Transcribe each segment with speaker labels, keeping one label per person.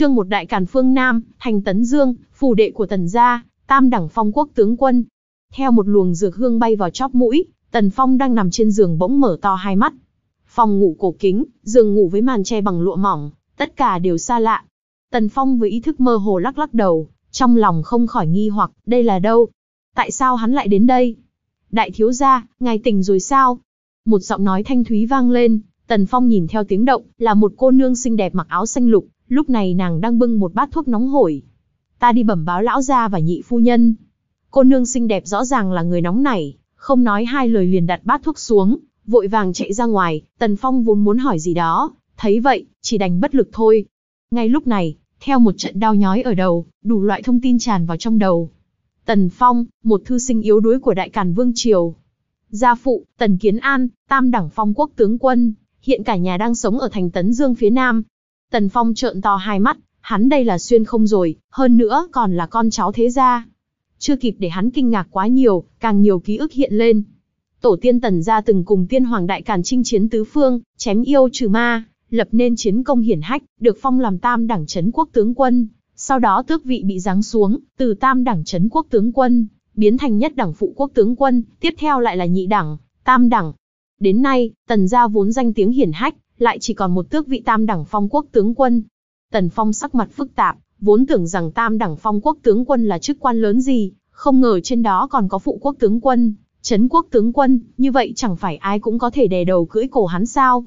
Speaker 1: Trương một đại cản phương Nam, thành Tấn Dương, phù đệ của Tần gia, tam đẳng phong quốc tướng quân. Theo một luồng dược hương bay vào chóp mũi, Tần Phong đang nằm trên giường bỗng mở to hai mắt. Phòng ngủ cổ kính, giường ngủ với màn che bằng lụa mỏng, tất cả đều xa lạ. Tần Phong với ý thức mơ hồ lắc lắc đầu, trong lòng không khỏi nghi hoặc, đây là đâu? Tại sao hắn lại đến đây? Đại thiếu gia, ngài tỉnh rồi sao? Một giọng nói thanh thúy vang lên, Tần Phong nhìn theo tiếng động, là một cô nương xinh đẹp mặc áo xanh lục, Lúc này nàng đang bưng một bát thuốc nóng hổi. Ta đi bẩm báo lão gia và nhị phu nhân. Cô nương xinh đẹp rõ ràng là người nóng nảy, không nói hai lời liền đặt bát thuốc xuống, vội vàng chạy ra ngoài, Tần Phong vốn muốn hỏi gì đó, thấy vậy, chỉ đành bất lực thôi. Ngay lúc này, theo một trận đau nhói ở đầu, đủ loại thông tin tràn vào trong đầu. Tần Phong, một thư sinh yếu đuối của Đại Càn Vương Triều. Gia phụ, Tần Kiến An, tam đẳng phong quốc tướng quân, hiện cả nhà đang sống ở thành Tấn Dương phía Nam, Tần Phong trợn to hai mắt, hắn đây là xuyên không rồi, hơn nữa còn là con cháu thế gia. Chưa kịp để hắn kinh ngạc quá nhiều, càng nhiều ký ức hiện lên. Tổ tiên Tần gia từng cùng tiên hoàng đại càn chinh chiến tứ phương, chém yêu trừ ma, lập nên chiến công hiển hách, được phong làm tam đẳng chấn quốc tướng quân. Sau đó tước vị bị giáng xuống, từ tam đẳng chấn quốc tướng quân, biến thành nhất đẳng phụ quốc tướng quân, tiếp theo lại là nhị đẳng, tam đẳng. Đến nay, Tần gia vốn danh tiếng hiển hách, lại chỉ còn một tước vị tam đẳng phong quốc tướng quân. Tần Phong sắc mặt phức tạp, vốn tưởng rằng tam đẳng phong quốc tướng quân là chức quan lớn gì, không ngờ trên đó còn có phụ quốc tướng quân, chấn quốc tướng quân, như vậy chẳng phải ai cũng có thể đè đầu cưỡi cổ hắn sao.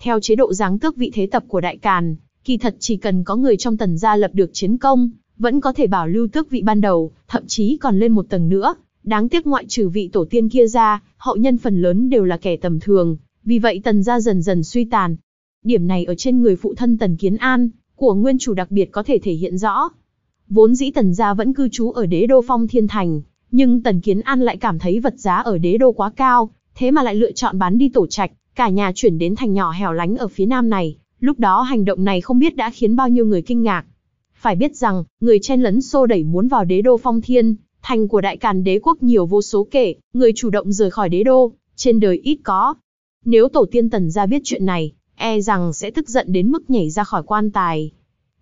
Speaker 1: Theo chế độ giáng tước vị thế tập của Đại Càn, kỳ thật chỉ cần có người trong tần gia lập được chiến công, vẫn có thể bảo lưu tước vị ban đầu, thậm chí còn lên một tầng nữa. Đáng tiếc ngoại trừ vị tổ tiên kia ra, hậu nhân phần lớn đều là kẻ tầm thường, vì vậy tần gia dần dần suy tàn. Điểm này ở trên người phụ thân tần Kiến An, của nguyên chủ đặc biệt có thể thể hiện rõ. Vốn dĩ tần gia vẫn cư trú ở đế đô phong thiên thành, nhưng tần Kiến An lại cảm thấy vật giá ở đế đô quá cao, thế mà lại lựa chọn bán đi tổ trạch, cả nhà chuyển đến thành nhỏ hẻo lánh ở phía nam này. Lúc đó hành động này không biết đã khiến bao nhiêu người kinh ngạc. Phải biết rằng, người chen lấn xô đẩy muốn vào đế đô phong thiên, thành của đại càn đế quốc nhiều vô số kể, người chủ động rời khỏi đế đô, trên đời ít có, nếu tổ tiên tần gia biết chuyện này, e rằng sẽ tức giận đến mức nhảy ra khỏi quan tài.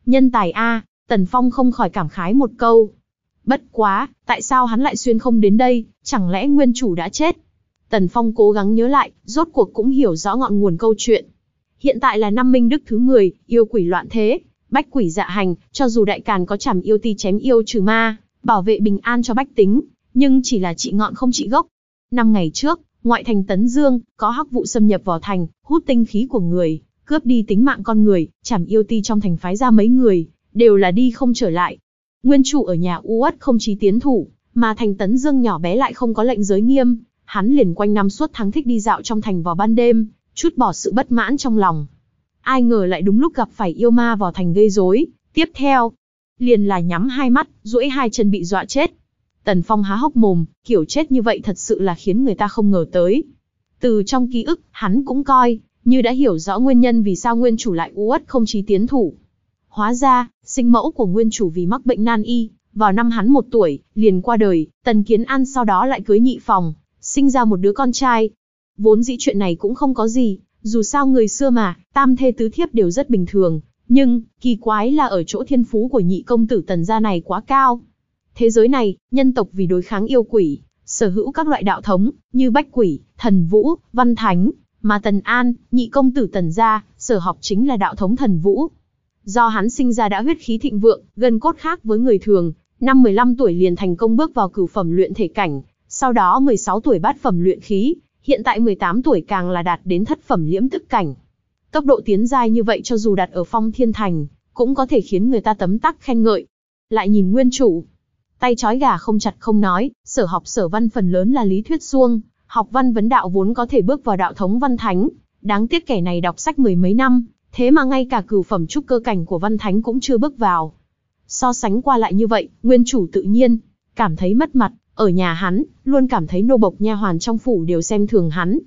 Speaker 1: Nhân tài A, Tần Phong không khỏi cảm khái một câu. Bất quá, tại sao hắn lại xuyên không đến đây, chẳng lẽ nguyên chủ đã chết? Tần Phong cố gắng nhớ lại, rốt cuộc cũng hiểu rõ ngọn nguồn câu chuyện. Hiện tại là năm minh đức thứ 10, yêu quỷ loạn thế, bách quỷ dạ hành, cho dù đại càn có chảm yêu ti chém yêu trừ ma, bảo vệ bình an cho bách tính, nhưng chỉ là trị ngọn không trị gốc. Năm ngày trước, Ngoại thành Tấn Dương, có hắc vụ xâm nhập vào thành, hút tinh khí của người, cướp đi tính mạng con người, chảm yêu ti trong thành phái ra mấy người, đều là đi không trở lại. Nguyên chủ ở nhà u uất không chí tiến thủ, mà thành Tấn Dương nhỏ bé lại không có lệnh giới nghiêm, hắn liền quanh năm suốt tháng thích đi dạo trong thành vào ban đêm, chút bỏ sự bất mãn trong lòng. Ai ngờ lại đúng lúc gặp phải yêu ma vào thành gây rối, tiếp theo, liền là nhắm hai mắt, duỗi hai chân bị dọa chết, Tần Phong há hốc mồm, kiểu chết như vậy thật sự là khiến người ta không ngờ tới. Từ trong ký ức, hắn cũng coi, như đã hiểu rõ nguyên nhân vì sao nguyên chủ lại uất không chí tiến thủ. Hóa ra, sinh mẫu của nguyên chủ vì mắc bệnh nan y, vào năm hắn một tuổi, liền qua đời, Tần Kiến An sau đó lại cưới nhị phòng, sinh ra một đứa con trai. Vốn dĩ chuyện này cũng không có gì, dù sao người xưa mà, tam thê tứ thiếp đều rất bình thường, nhưng, kỳ quái là ở chỗ thiên phú của nhị công tử Tần gia này quá cao. Thế giới này, nhân tộc vì đối kháng yêu quỷ, sở hữu các loại đạo thống, như bách quỷ, thần vũ, văn thánh, mà Tần An, nhị công tử Tần Gia, sở học chính là đạo thống thần vũ. Do hắn sinh ra đã huyết khí thịnh vượng, gần cốt khác với người thường, năm 15 tuổi liền thành công bước vào cửu phẩm luyện thể cảnh, sau đó 16 tuổi bát phẩm luyện khí, hiện tại 18 tuổi càng là đạt đến thất phẩm liễm thức cảnh. Tốc độ tiến giai như vậy cho dù đặt ở phong thiên thành, cũng có thể khiến người ta tấm tắc khen ngợi. Lại nhìn nguyên chủ, Tay trói gà không chặt không nói, sở học sở văn phần lớn là lý thuyết suông, học văn vấn đạo vốn có thể bước vào đạo thống văn thánh. Đáng tiếc kẻ này đọc sách mười mấy năm, thế mà ngay cả cửu phẩm trúc cơ cảnh của văn thánh cũng chưa bước vào. So sánh qua lại như vậy, nguyên chủ tự nhiên, cảm thấy mất mặt, ở nhà hắn, luôn cảm thấy nô bộc nha hoàn trong phủ đều xem thường hắn.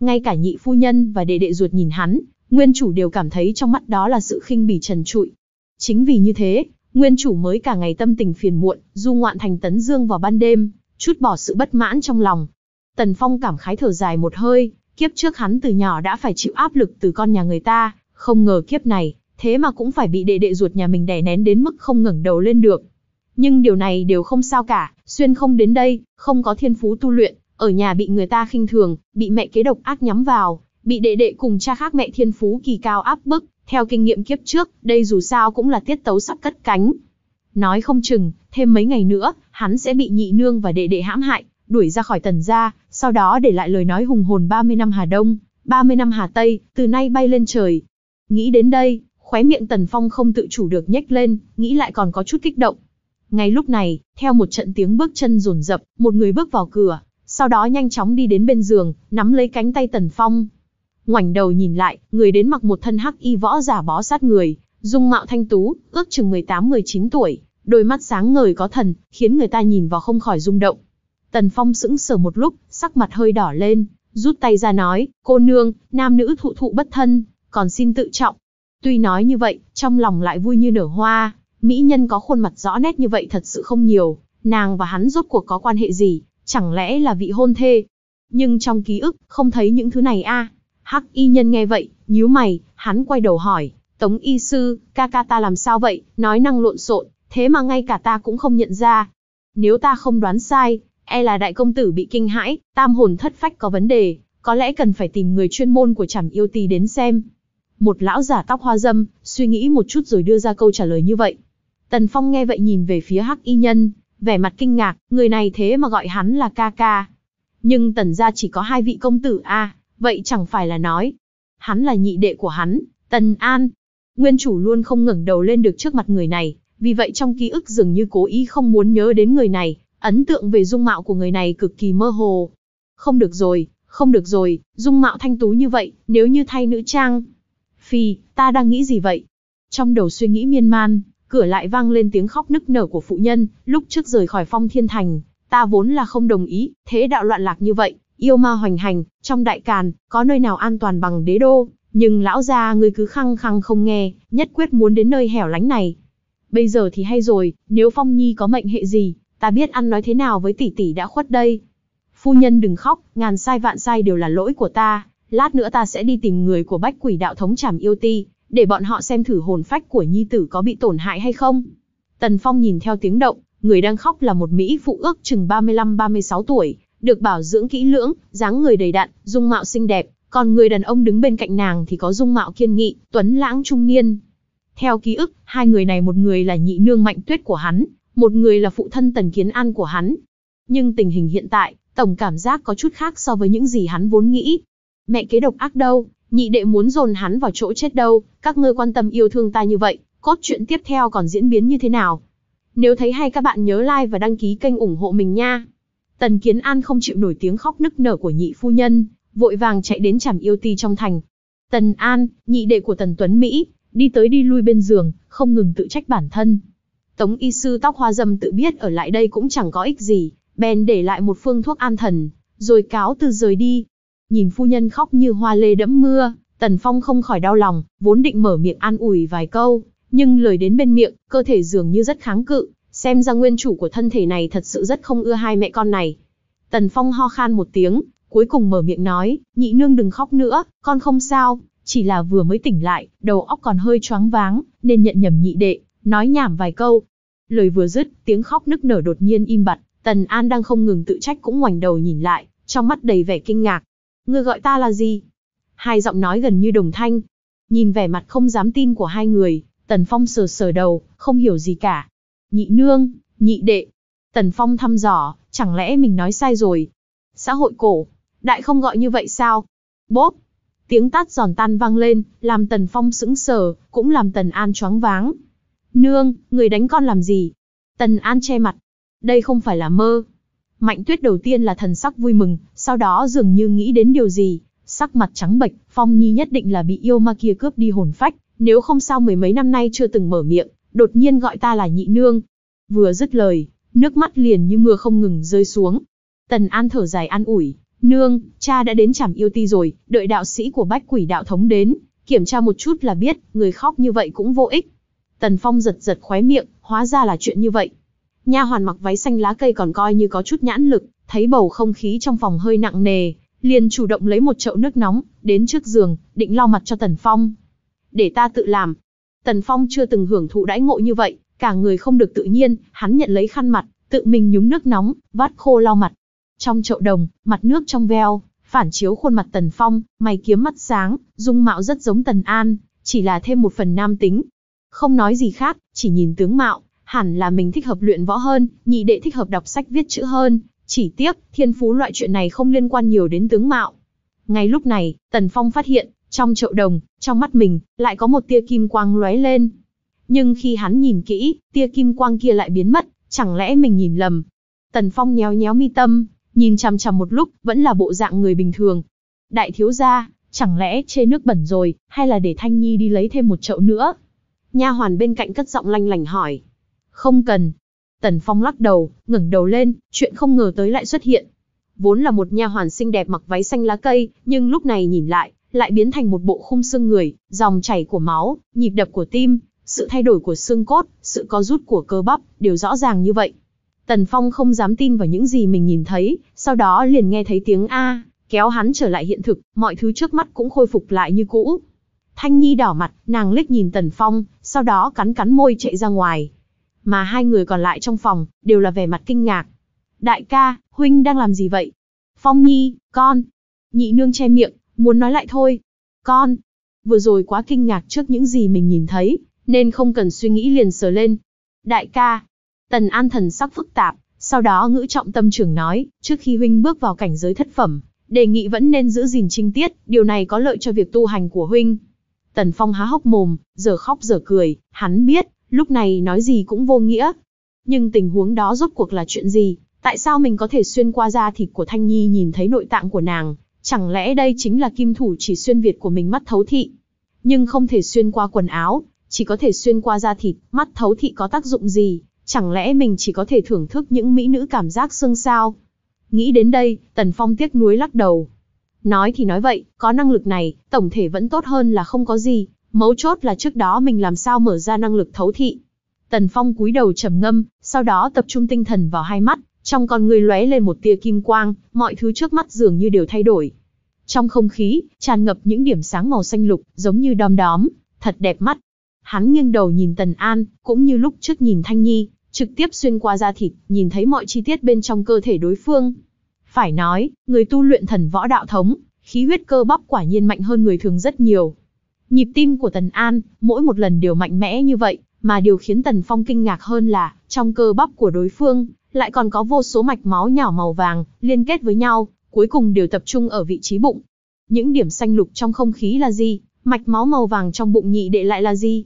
Speaker 1: Ngay cả nhị phu nhân và đệ đệ ruột nhìn hắn, nguyên chủ đều cảm thấy trong mắt đó là sự khinh bỉ trần trụi. Chính vì như thế, nguyên chủ mới cả ngày tâm tình phiền muộn, du ngoạn thành tấn dương vào ban đêm, chút bỏ sự bất mãn trong lòng. Tần Phong cảm khái thở dài một hơi, kiếp trước hắn từ nhỏ đã phải chịu áp lực từ con nhà người ta, không ngờ kiếp này, thế mà cũng phải bị đệ đệ ruột nhà mình đè nén đến mức không ngẩng đầu lên được. Nhưng điều này đều không sao cả, xuyên không đến đây, không có thiên phú tu luyện, ở nhà bị người ta khinh thường, bị mẹ kế độc ác nhắm vào, bị đệ đệ cùng cha khác mẹ thiên phú kỳ cao áp bức, theo kinh nghiệm kiếp trước, đây dù sao cũng là tiết tấu sắp cất cánh. Nói không chừng, thêm mấy ngày nữa, hắn sẽ bị nhị nương và đệ đệ hãm hại, đuổi ra khỏi tần gia, sau đó để lại lời nói hùng hồn 30 năm Hà Đông, 30 năm Hà Tây, từ nay bay lên trời. Nghĩ đến đây, khóe miệng Tần Phong không tự chủ được nhếch lên, nghĩ lại còn có chút kích động. Ngay lúc này, theo một trận tiếng bước chân rồn rập, một người bước vào cửa, sau đó nhanh chóng đi đến bên giường, nắm lấy cánh tay Tần Phong, ngoảnh đầu nhìn lại, người đến mặc một thân hắc y võ giả bó sát người, dung mạo thanh tú, ước chừng 18-19 tuổi, đôi mắt sáng ngời có thần, khiến người ta nhìn vào không khỏi rung động. Tần Phong sững sờ một lúc, sắc mặt hơi đỏ lên, rút tay ra nói, cô nương, nam nữ thụ thụ bất thân, còn xin tự trọng. Tuy nói như vậy, trong lòng lại vui như nở hoa, mỹ nhân có khuôn mặt rõ nét như vậy thật sự không nhiều, nàng và hắn rốt cuộc có quan hệ gì, chẳng lẽ là vị hôn thê. Nhưng trong ký ức, không thấy những thứ này a. À. Hắc y nhân nghe vậy, nhíu mày, hắn quay đầu hỏi, Tống y sư, ca ca ta làm sao vậy, nói năng lộn xộn, thế mà ngay cả ta cũng không nhận ra. Nếu ta không đoán sai, e là đại công tử bị kinh hãi, tam hồn thất phách có vấn đề, có lẽ cần phải tìm người chuyên môn của chảm yêu tì đến xem. Một lão giả tóc hoa dâm, suy nghĩ một chút rồi đưa ra câu trả lời như vậy. Tần Phong nghe vậy nhìn về phía Hắc Y Nhân, vẻ mặt kinh ngạc, người này thế mà gọi hắn là ca ca. Nhưng Tần gia chỉ có hai vị công tử a, à. Vậy chẳng phải là nói, hắn là nhị đệ của hắn, Tần An. Nguyên chủ luôn không ngẩng đầu lên được trước mặt người này, vì vậy trong ký ức dường như cố ý không muốn nhớ đến người này, ấn tượng về dung mạo của người này cực kỳ mơ hồ. Không được rồi, không được rồi, dung mạo thanh tú như vậy, nếu như thay nữ trang. Phi, ta đang nghĩ gì vậy? Trong đầu suy nghĩ miên man, cửa lại vang lên tiếng khóc nức nở của phụ nhân, lúc trước rời khỏi phong thiên thành, ta vốn là không đồng ý, thế đạo loạn lạc như vậy, Yêu ma hoành hành, trong đại càn, có nơi nào an toàn bằng đế đô, nhưng lão gia ngươi cứ khăng khăng không nghe, nhất quyết muốn đến nơi hẻo lánh này. Bây giờ thì hay rồi, nếu Phong Nhi có mệnh hệ gì, ta biết ăn nói thế nào với tỷ tỷ đã khuất đây. Phu nhân đừng khóc, ngàn sai vạn sai đều là lỗi của ta, lát nữa ta sẽ đi tìm người của bách quỷ đạo thống trảm yêu ti, để bọn họ xem thử hồn phách của nhi tử có bị tổn hại hay không. Tần Phong nhìn theo tiếng động, người đang khóc là một Mỹ phụ ước chừng 35-36 tuổi, được bảo dưỡng kỹ lưỡng, dáng người đầy đặn, dung mạo xinh đẹp, còn người đàn ông đứng bên cạnh nàng thì có dung mạo kiên nghị, tuấn lãng trung niên. Theo ký ức, hai người này một người là nhị nương Mạnh Tuyết của hắn, một người là phụ thân Tần Kiến An của hắn. Nhưng tình hình hiện tại, tổng cảm giác có chút khác so với những gì hắn vốn nghĩ. Mẹ kế độc ác đâu, nhị đệ muốn dồn hắn vào chỗ chết đâu, các ngươi quan tâm yêu thương ta như vậy, cốt truyện tiếp theo còn diễn biến như thế nào? Nếu thấy hay các bạn nhớ like và đăng ký kênh ủng hộ mình nha. Tần Kiến An không chịu nổi tiếng khóc nức nở của nhị phu nhân, vội vàng chạy đến chàm yêu ti trong thành. Tần An, nhị đệ của Tần Tuấn Mỹ, đi tới đi lui bên giường, không ngừng tự trách bản thân. Tống y sư tóc hoa dâm tự biết ở lại đây cũng chẳng có ích gì, bèn để lại một phương thuốc an thần, rồi cáo từ rời đi. Nhìn phu nhân khóc như hoa lê đẫm mưa, Tần Phong không khỏi đau lòng, vốn định mở miệng an ủi vài câu, nhưng lời đến bên miệng, cơ thể dường như rất kháng cự, Xem ra nguyên chủ của thân thể này thật sự rất không ưa hai mẹ con này. Tần Phong ho khan một tiếng, cuối cùng mở miệng nói, nhị nương đừng khóc nữa, con không sao, chỉ là vừa mới tỉnh lại, đầu óc còn hơi choáng váng, nên nhận nhầm nhị đệ, nói nhảm vài câu. Lời vừa dứt, tiếng khóc nức nở đột nhiên im bặt, Tần An đang không ngừng tự trách cũng ngoảnh đầu nhìn lại, trong mắt đầy vẻ kinh ngạc. Ngươi gọi ta là gì? Hai giọng nói gần như đồng thanh. Nhìn vẻ mặt không dám tin của hai người, Tần Phong sờ sờ đầu, không hiểu gì cả nhị nương, nhị đệ. Tần Phong thăm dò, chẳng lẽ mình nói sai rồi? Xã hội cổ, đại không gọi như vậy sao? Bốp! Tiếng tát giòn tan vang lên, làm Tần Phong sững sờ, cũng làm Tần An choáng váng. Nương, người đánh con làm gì? Tần An che mặt. Đây không phải là mơ. Mạnh tuyết đầu tiên là thần sắc vui mừng, sau đó dường như nghĩ đến điều gì. Sắc mặt trắng bệch, Phong Nhi nhất định là bị yêu ma kia cướp đi hồn phách, nếu không sao mười mấy năm nay chưa từng mở miệng đột nhiên gọi ta là nhị nương. Vừa dứt lời, nước mắt liền như mưa không ngừng rơi xuống. Tần An thở dài an ủi, nương, cha đã đến chảm yêu ti rồi, đợi đạo sĩ của bách quỷ đạo thống đến, kiểm tra một chút là biết, người khóc như vậy cũng vô ích. Tần Phong giật giật khóe miệng, hóa ra là chuyện như vậy. Nha hoàn mặc váy xanh lá cây còn coi như có chút nhãn lực, thấy bầu không khí trong phòng hơi nặng nề, liền chủ động lấy một chậu nước nóng, đến trước giường, định lau mặt cho Tần Phong. Để ta tự làm, Tần Phong chưa từng hưởng thụ đãi ngộ như vậy, cả người không được tự nhiên, hắn nhận lấy khăn mặt, tự mình nhúng nước nóng, vắt khô lau mặt. Trong chậu đồng, mặt nước trong veo, phản chiếu khuôn mặt Tần Phong, mày kiếm mắt sáng, dung mạo rất giống Tần An, chỉ là thêm một phần nam tính. Không nói gì khác, chỉ nhìn tướng mạo, hẳn là mình thích hợp luyện võ hơn, nhị đệ thích hợp đọc sách viết chữ hơn, chỉ tiếc, thiên phú loại chuyện này không liên quan nhiều đến tướng mạo. Ngay lúc này, Tần Phong phát hiện, trong chậu đồng, trong mắt mình, lại có một tia kim quang lóe lên. Nhưng khi hắn nhìn kỹ, tia kim quang kia lại biến mất, chẳng lẽ mình nhìn lầm. Tần Phong nhéo nhéo mi tâm, nhìn chằm chằm một lúc, vẫn là bộ dạng người bình thường. Đại thiếu gia, chẳng lẽ chê nước bẩn rồi, hay là để Thanh Nhi đi lấy thêm một chậu nữa? Nha hoàn bên cạnh cất giọng lanh lành hỏi. Không cần. Tần Phong lắc đầu, ngẩng đầu lên, chuyện không ngờ tới lại xuất hiện. Vốn là một nha hoàn xinh đẹp mặc váy xanh lá cây, nhưng lúc này nhìn lại, lại biến thành một bộ khung xương người, dòng chảy của máu, nhịp đập của tim, sự thay đổi của xương cốt, sự co rút của cơ bắp, đều rõ ràng như vậy. Tần Phong không dám tin vào những gì mình nhìn thấy, sau đó liền nghe thấy tiếng A, kéo hắn trở lại hiện thực, mọi thứ trước mắt cũng khôi phục lại như cũ. Thanh Nhi đỏ mặt, nàng liếc nhìn Tần Phong, sau đó cắn cắn môi chạy ra ngoài. Mà hai người còn lại trong phòng, đều là vẻ mặt kinh ngạc. Đại ca, Huynh đang làm gì vậy? Phong Nhi, con. Nhị nương che miệng, muốn nói lại thôi. Con, vừa rồi quá kinh ngạc trước những gì mình nhìn thấy, nên không cần suy nghĩ liền sờ lên. Đại ca, Tần An thần sắc phức tạp, sau đó ngữ trọng tâm trưởng nói, trước khi huynh bước vào cảnh giới thất phẩm, đề nghị vẫn nên giữ gìn trinh tiết, điều này có lợi cho việc tu hành của huynh. Tần Phong há hốc mồm, giờ khóc giờ cười, hắn biết, lúc này nói gì cũng vô nghĩa. Nhưng tình huống đó rốt cuộc là chuyện gì? Tại sao mình có thể xuyên qua da thịt của Thanh Nhi nhìn thấy nội tạng của nàng, Chẳng lẽ đây chính là kim thủ chỉ xuyên Việt của mình mắt thấu thị? Nhưng không thể xuyên qua quần áo, chỉ có thể xuyên qua da thịt, mắt thấu thị có tác dụng gì? Chẳng lẽ mình chỉ có thể thưởng thức những mỹ nữ cảm giác xương sao? Nghĩ đến đây, Tần Phong tiếc nuối lắc đầu. Nói thì nói vậy, có năng lực này, tổng thể vẫn tốt hơn là không có gì, mấu chốt là trước đó mình làm sao mở ra năng lực thấu thị. Tần Phong cúi đầu trầm ngâm, sau đó tập trung tinh thần vào hai mắt, trong con người lóe lên một tia kim quang, mọi thứ trước mắt dường như đều thay đổi. Trong không khí, tràn ngập những điểm sáng màu xanh lục, giống như đom đóm, thật đẹp mắt. Hắn nghiêng đầu nhìn Tần An, cũng như lúc trước nhìn Thanh Nhi, trực tiếp xuyên qua da thịt, nhìn thấy mọi chi tiết bên trong cơ thể đối phương. Phải nói, người tu luyện thần võ đạo thống, khí huyết cơ bắp quả nhiên mạnh hơn người thường rất nhiều. Nhịp tim của Tần An, mỗi một lần đều mạnh mẽ như vậy, mà điều khiến Tần Phong kinh ngạc hơn là, trong cơ bắp của đối phương, lại còn có vô số mạch máu nhỏ màu vàng, liên kết với nhau, cuối cùng đều tập trung ở vị trí bụng. Những điểm xanh lục trong không khí là gì? Mạch máu màu vàng trong bụng nhị đệ lại là gì?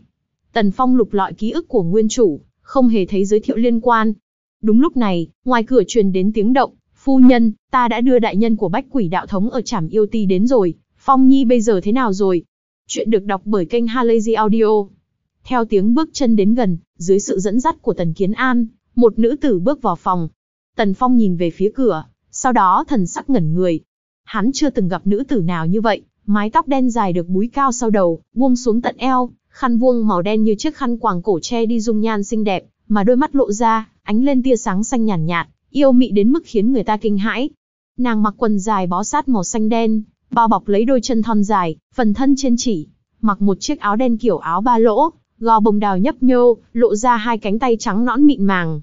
Speaker 1: Tần Phong lục lọi ký ức của nguyên chủ, không hề thấy giới thiệu liên quan. Đúng lúc này, ngoài cửa truyền đến tiếng động, phu nhân, ta đã đưa đại nhân của bách quỷ đạo thống ở trảm yêu ti đến rồi, Phong Nhi bây giờ thế nào rồi? Chuyện được đọc bởi kênh Halazy Audio. Theo tiếng bước chân đến gần, dưới sự dẫn dắt của Tần Kiến An, một nữ tử bước vào phòng. Tần Phong nhìn về phía cửa, sau đó thần sắc ngẩn người. Hắn chưa từng gặp nữ tử nào như vậy, mái tóc đen dài được búi cao sau đầu, buông xuống tận eo, khăn vuông màu đen như chiếc khăn quàng cổ che đi dung nhan xinh đẹp, mà đôi mắt lộ ra, ánh lên tia sáng xanh nhàn nhạt, nhạt, yêu mị đến mức khiến người ta kinh hãi. Nàng mặc quần dài bó sát màu xanh đen, bao bọc lấy đôi chân thon dài, phần thân trên chỉ, mặc một chiếc áo đen kiểu áo ba lỗ, gò bồng đào nhấp nhô, lộ ra hai cánh tay trắng nõn mịn màng,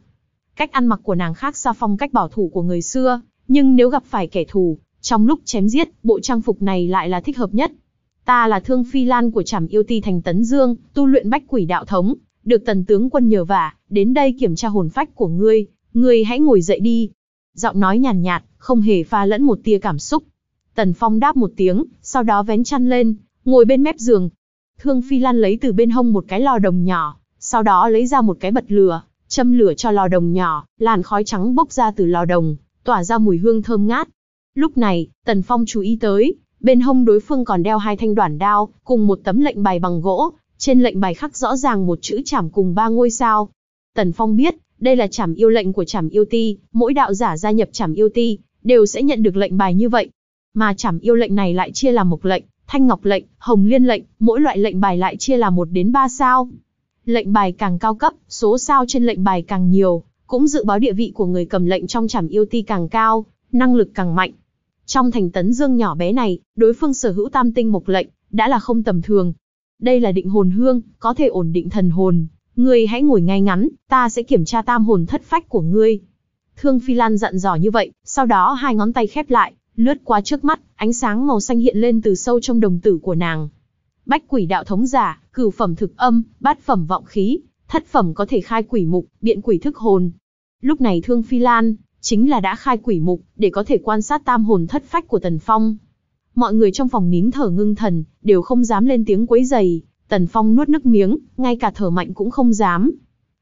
Speaker 1: Cách ăn mặc của nàng khác xa phong cách bảo thủ của người xưa, nhưng nếu gặp phải kẻ thù, trong lúc chém giết, bộ trang phục này lại là thích hợp nhất. Ta là thương phi lan của trảm yêu ti thành Tấn Dương, tu luyện bách quỷ đạo thống, được tần tướng quân nhờ vả, đến đây kiểm tra hồn phách của ngươi, ngươi hãy ngồi dậy đi. Giọng nói nhàn nhạt, nhạt, không hề pha lẫn một tia cảm xúc. Tần Phong đáp một tiếng, sau đó vén chăn lên, ngồi bên mép giường. Thương Phi Lan lấy từ bên hông một cái lò đồng nhỏ, sau đó lấy ra một cái bật lửa, Châm lửa cho lò đồng nhỏ, làn khói trắng bốc ra từ lò đồng, tỏa ra mùi hương thơm ngát. Lúc này, Tần Phong chú ý tới, bên hông đối phương còn đeo hai thanh đoản đao, cùng một tấm lệnh bài bằng gỗ, trên lệnh bài khắc rõ ràng một chữ chảm cùng ba ngôi sao. Tần Phong biết, đây là chảm yêu lệnh của chảm yêu ti, mỗi đạo giả gia nhập chảm yêu ti, đều sẽ nhận được lệnh bài như vậy. Mà chảm yêu lệnh này lại chia làm một lệnh, thanh ngọc lệnh, hồng liên lệnh, mỗi loại lệnh bài lại chia là một đến ba sao. Lệnh bài càng cao cấp, số sao trên lệnh bài càng nhiều, cũng dự báo địa vị của người cầm lệnh trong trảm yêu ti càng cao, năng lực càng mạnh. Trong thành tấn dương nhỏ bé này, đối phương sở hữu tam tinh mộc lệnh, đã là không tầm thường. Đây là định hồn hương, có thể ổn định thần hồn. Ngươi hãy ngồi ngay ngắn, ta sẽ kiểm tra tam hồn thất phách của ngươi. Thương Phi Lan dặn dò như vậy, sau đó hai ngón tay khép lại, lướt qua trước mắt, ánh sáng màu xanh hiện lên từ sâu trong đồng tử của nàng bách quỷ đạo thống giả, cửu phẩm thực âm, bát phẩm vọng khí, thất phẩm có thể khai quỷ mục, biện quỷ thức hồn. Lúc này Thương Phi Lan chính là đã khai quỷ mục để có thể quan sát tam hồn thất phách của Tần Phong. Mọi người trong phòng nín thở ngưng thần, đều không dám lên tiếng quấy rầy. Tần Phong nuốt nước miếng, ngay cả thở mạnh cũng không dám.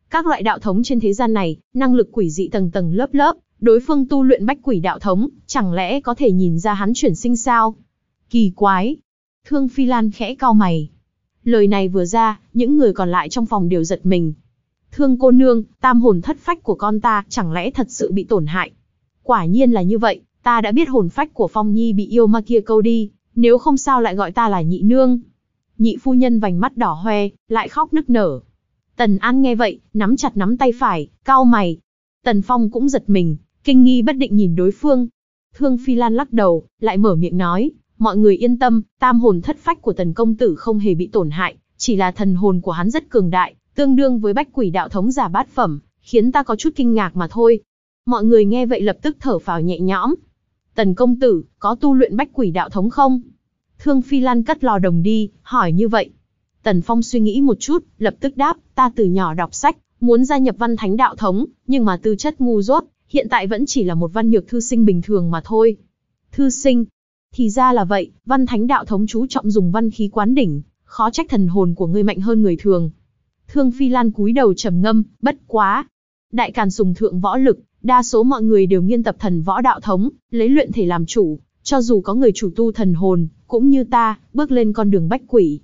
Speaker 1: Các loại đạo thống trên thế gian này, năng lực quỷ dị tầng tầng lớp lớp, đối phương tu luyện bách quỷ đạo thống, chẳng lẽ có thể nhìn ra hắn chuyển sinh sao? Kỳ quái, Thương Phi Lan khẽ cau mày. Lời này vừa ra, những người còn lại trong phòng đều giật mình. Thương cô nương, tam hồn thất phách của con ta chẳng lẽ thật sự bị tổn hại? Quả nhiên là như vậy, ta đã biết hồn phách của Phong Nhi bị yêu ma kia câu đi, nếu không sao lại gọi ta là nhị nương. Nhị phu nhân vành mắt đỏ hoe, lại khóc nức nở. Tần An nghe vậy, nắm chặt nắm tay phải, cau mày. Tần Phong cũng giật mình, kinh nghi bất định nhìn đối phương. Thương Phi Lan lắc đầu, lại mở miệng nói, Mọi người yên tâm, tam hồn thất phách của tần công tử không hề bị tổn hại, chỉ là thần hồn của hắn rất cường đại, tương đương với bách quỷ đạo thống giả bát phẩm, khiến ta có chút kinh ngạc mà thôi. Mọi người nghe vậy lập tức thở phào nhẹ nhõm. Tần công tử, có tu luyện bách quỷ đạo thống không? Thương Phi Lan cất lò đồng đi, hỏi như vậy. Tần Phong suy nghĩ một chút, lập tức đáp, ta từ nhỏ đọc sách, muốn gia nhập văn thánh đạo thống, nhưng mà tư chất ngu dốt, hiện tại vẫn chỉ là một văn nhược thư sinh bình thường mà thôi. Thư sinh, thì ra là vậy, văn thánh đạo thống chú trọng dùng văn khí quán đỉnh, khó trách thần hồn của ngươi mạnh hơn người thường. Thương Phi Lan cúi đầu trầm ngâm, bất quá. Đại Càn sùng thượng võ lực, đa số mọi người đều nghiên tập thần võ đạo thống, lấy luyện thể làm chủ, cho dù có người chủ tu thần hồn, cũng như ta, bước lên con đường bách quỷ.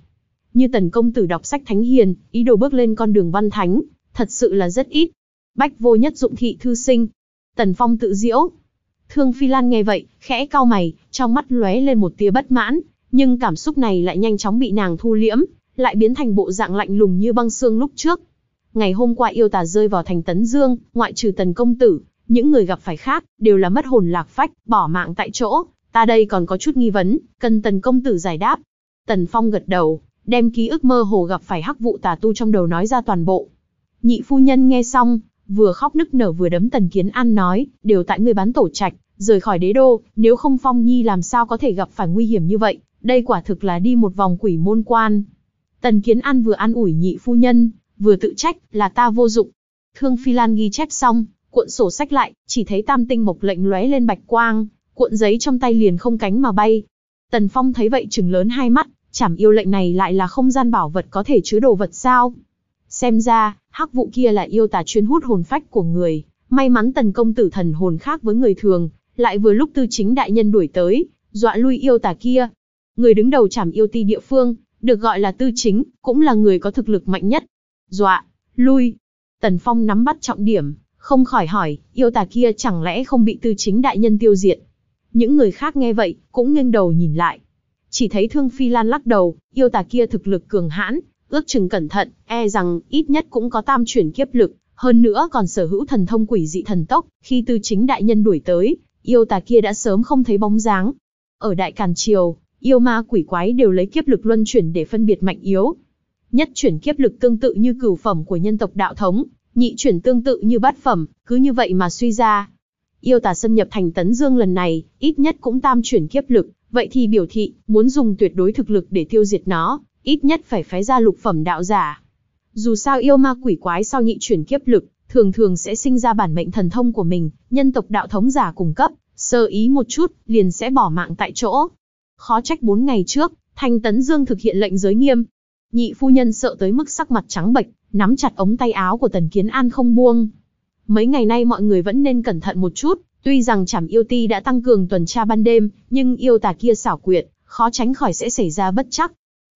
Speaker 1: Như tần công tử đọc sách thánh hiền, ý đồ bước lên con đường văn thánh, thật sự là rất ít. Bách vô nhất dụng thị thư sinh. Tần Phong tự diễu, Thương Phi Lan nghe vậy, khẽ cau mày, trong mắt lóe lên một tia bất mãn, nhưng cảm xúc này lại nhanh chóng bị nàng thu liễm, lại biến thành bộ dạng lạnh lùng như băng xương lúc trước. Ngày hôm qua yêu tà rơi vào thành Tấn Dương, ngoại trừ Tần công tử, những người gặp phải khác đều là mất hồn lạc phách, bỏ mạng tại chỗ. Ta đây còn có chút nghi vấn, cần Tần công tử giải đáp. Tần Phong gật đầu, đem ký ức mơ hồ gặp phải hắc vụ tà tu trong đầu nói ra toàn bộ. Nhị phu nhân nghe xong, vừa khóc nức nở vừa đấm Tần Kiến An nói, đều tại người bán tổ trạch, rời khỏi đế đô, nếu không Phong Nhi làm sao có thể gặp phải nguy hiểm như vậy, đây quả thực là đi một vòng quỷ môn quan. Tần Kiến An vừa an ủi nhị phu nhân, vừa tự trách, là ta vô dụng. Thương Phi Lan ghi chép xong, cuộn sổ sách lại, chỉ thấy tam tinh mộc lệnh lóe lên bạch quang, cuộn giấy trong tay liền không cánh mà bay. Tần Phong thấy vậy chừng lớn hai mắt, chảm yêu lệnh này lại là không gian bảo vật có thể chứa đồ vật sao? Xem ra, hắc vụ kia là yêu tà chuyên hút hồn phách của người, may mắn tần công tử thần hồn khác với người thường, lại vừa lúc tư chính đại nhân đuổi tới, dọa lui yêu tà kia. Người đứng đầu trảm yêu ti địa phương, được gọi là tư chính, cũng là người có thực lực mạnh nhất. Dọa, lui. Tần Phong nắm bắt trọng điểm, không khỏi hỏi, yêu tà kia chẳng lẽ không bị tư chính đại nhân tiêu diệt. Những người khác nghe vậy, cũng nghiêng đầu nhìn lại. Chỉ thấy Thương Phi Lan lắc đầu, yêu tà kia thực lực cường hãn, ước chừng cẩn thận, e rằng ít nhất cũng có tam chuyển kiếp lực, hơn nữa còn sở hữu thần thông quỷ dị thần tốc, khi tư chính đại nhân đuổi tới, yêu tà kia đã sớm không thấy bóng dáng. Ở Đại Càn Triều, yêu ma quỷ quái đều lấy kiếp lực luân chuyển để phân biệt mạnh yếu. Nhất chuyển kiếp lực tương tự như cửu phẩm của nhân tộc đạo thống, nhị chuyển tương tự như bát phẩm, cứ như vậy mà suy ra. Yêu tà xâm nhập thành Tấn Dương lần này, ít nhất cũng tam chuyển kiếp lực, vậy thì biểu thị, muốn dùng tuyệt đối thực lực để tiêu diệt nó, ít nhất phải phái ra lục phẩm đạo giả. Dù sao yêu ma quỷ quái sau nhị chuyển kiếp lực, thường thường sẽ sinh ra bản mệnh thần thông của mình, nhân tộc đạo thống giả cung cấp, sơ ý một chút, liền sẽ bỏ mạng tại chỗ. Khó trách bốn ngày trước, Thanh Tấn Dương thực hiện lệnh giới nghiêm. Nhị phu nhân sợ tới mức sắc mặt trắng bệch, nắm chặt ống tay áo của Tần Kiến An không buông. Mấy ngày nay mọi người vẫn nên cẩn thận một chút, tuy rằng chảm yêu ti đã tăng cường tuần tra ban đêm, nhưng yêu tà kia xảo quyệt, khó tránh khỏi sẽ xảy ra bất chắc.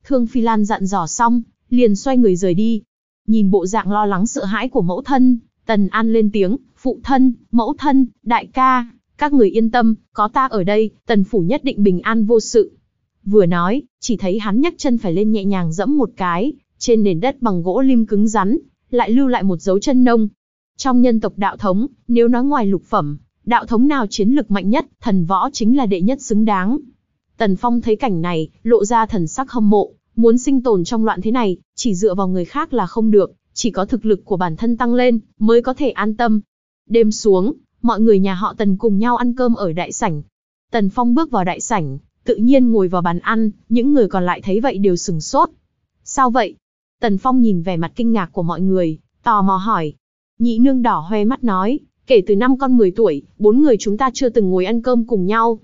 Speaker 1: Thương Phi Lan dặn dò xong, liền xoay người rời đi. Nhìn bộ dạng lo lắng sợ hãi của mẫu thân, Tần An lên tiếng, phụ thân, mẫu thân, đại ca, các người yên tâm, có ta ở đây, tần phủ nhất định bình an vô sự. Vừa nói, chỉ thấy hắn nhấc chân phải lên nhẹ nhàng dẫm một cái, trên nền đất bằng gỗ lim cứng rắn, lại lưu lại một dấu chân nông. Trong nhân tộc đạo thống, nếu nói ngoài lục phẩm, đạo thống nào chiến lực mạnh nhất, thần võ chính là đệ nhất xứng đáng. Tần Phong thấy cảnh này, lộ ra thần sắc hâm mộ. Muốn sinh tồn trong loạn thế này, chỉ dựa vào người khác là không được, chỉ có thực lực của bản thân tăng lên, mới có thể an tâm. Đêm xuống, mọi người nhà họ Tần cùng nhau ăn cơm ở đại sảnh. Tần Phong bước vào đại sảnh, tự nhiên ngồi vào bàn ăn, những người còn lại thấy vậy đều sừng sốt. Sao vậy? Tần Phong nhìn vẻ mặt kinh ngạc của mọi người, tò mò hỏi. Nhị nương đỏ hoe mắt nói, kể từ năm con 10 tuổi, bốn người chúng ta chưa từng ngồi ăn cơm cùng nhau.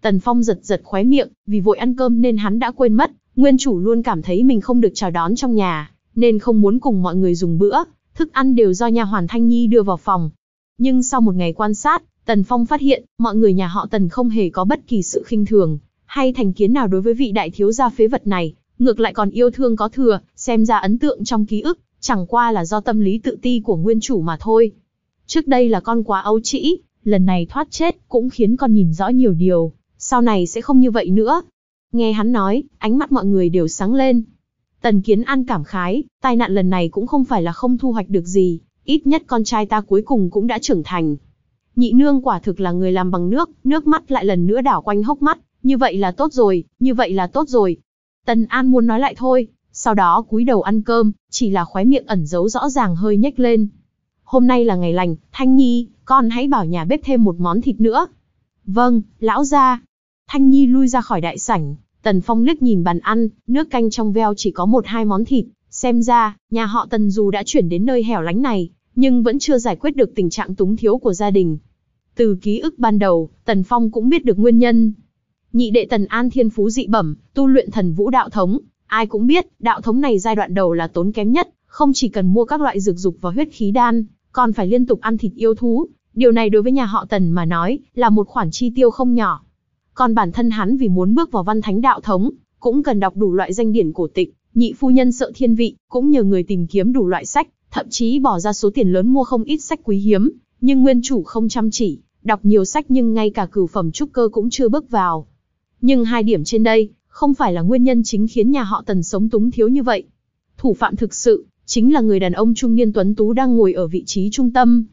Speaker 1: Tần Phong giật giật khóe miệng, vì vội ăn cơm nên hắn đã quên mất, Nguyên chủ luôn cảm thấy mình không được chào đón trong nhà, nên không muốn cùng mọi người dùng bữa, thức ăn đều do nhà hoàn Thanh Nhi đưa vào phòng. Nhưng sau một ngày quan sát, Tần Phong phát hiện, mọi người nhà họ Tần không hề có bất kỳ sự khinh thường, hay thành kiến nào đối với vị đại thiếu gia phế vật này, ngược lại còn yêu thương có thừa, xem ra ấn tượng trong ký ức, chẳng qua là do tâm lý tự ti của nguyên chủ mà thôi. Trước đây là con quá ấu trĩ, lần này thoát chết cũng khiến con nhìn rõ nhiều điều, sau này sẽ không như vậy nữa, Nghe hắn nói, ánh mắt mọi người đều sáng lên. Tần Kiến An cảm khái, tai nạn lần này cũng không phải là không thu hoạch được gì, ít nhất con trai ta cuối cùng cũng đã trưởng thành. Nhị nương quả thực là người làm bằng nước, nước mắt lại lần nữa đảo quanh hốc mắt, như vậy là tốt rồi, như vậy là tốt rồi. Tần An muốn nói lại thôi, sau đó cúi đầu ăn cơm, chỉ là khóe miệng ẩn giấu rõ ràng hơi nhếch lên. Hôm nay là ngày lành, Thanh Nhi, con hãy bảo nhà bếp thêm một món thịt nữa. Vâng, lão gia. Thanh Nhi lui ra khỏi đại sảnh, Tần Phong liếc nhìn bàn ăn, nước canh trong veo chỉ có một hai món thịt, xem ra, nhà họ Tần dù đã chuyển đến nơi hẻo lánh này, nhưng vẫn chưa giải quyết được tình trạng túng thiếu của gia đình. Từ ký ức ban đầu, Tần Phong cũng biết được nguyên nhân. Nhị đệ Tần An Thiên Phú dị bẩm, tu luyện thần vũ đạo thống, ai cũng biết, đạo thống này giai đoạn đầu là tốn kém nhất, không chỉ cần mua các loại dược dục và huyết khí đan, còn phải liên tục ăn thịt yêu thú. Điều này đối với nhà họ Tần mà nói, là một khoản chi tiêu không nhỏ. Còn bản thân hắn vì muốn bước vào văn thánh đạo thống, cũng cần đọc đủ loại danh điển cổ tịch, nhị phu nhân sợ thiên vị, cũng nhờ người tìm kiếm đủ loại sách, thậm chí bỏ ra số tiền lớn mua không ít sách quý hiếm, nhưng nguyên chủ không chăm chỉ, đọc nhiều sách nhưng ngay cả cửu phẩm trúc cơ cũng chưa bước vào. Nhưng hai điểm trên đây, không phải là nguyên nhân chính khiến nhà họ Tần sống túng thiếu như vậy. Thủ phạm thực sự, chính là người đàn ông trung niên tuấn tú đang ngồi ở vị trí trung tâm.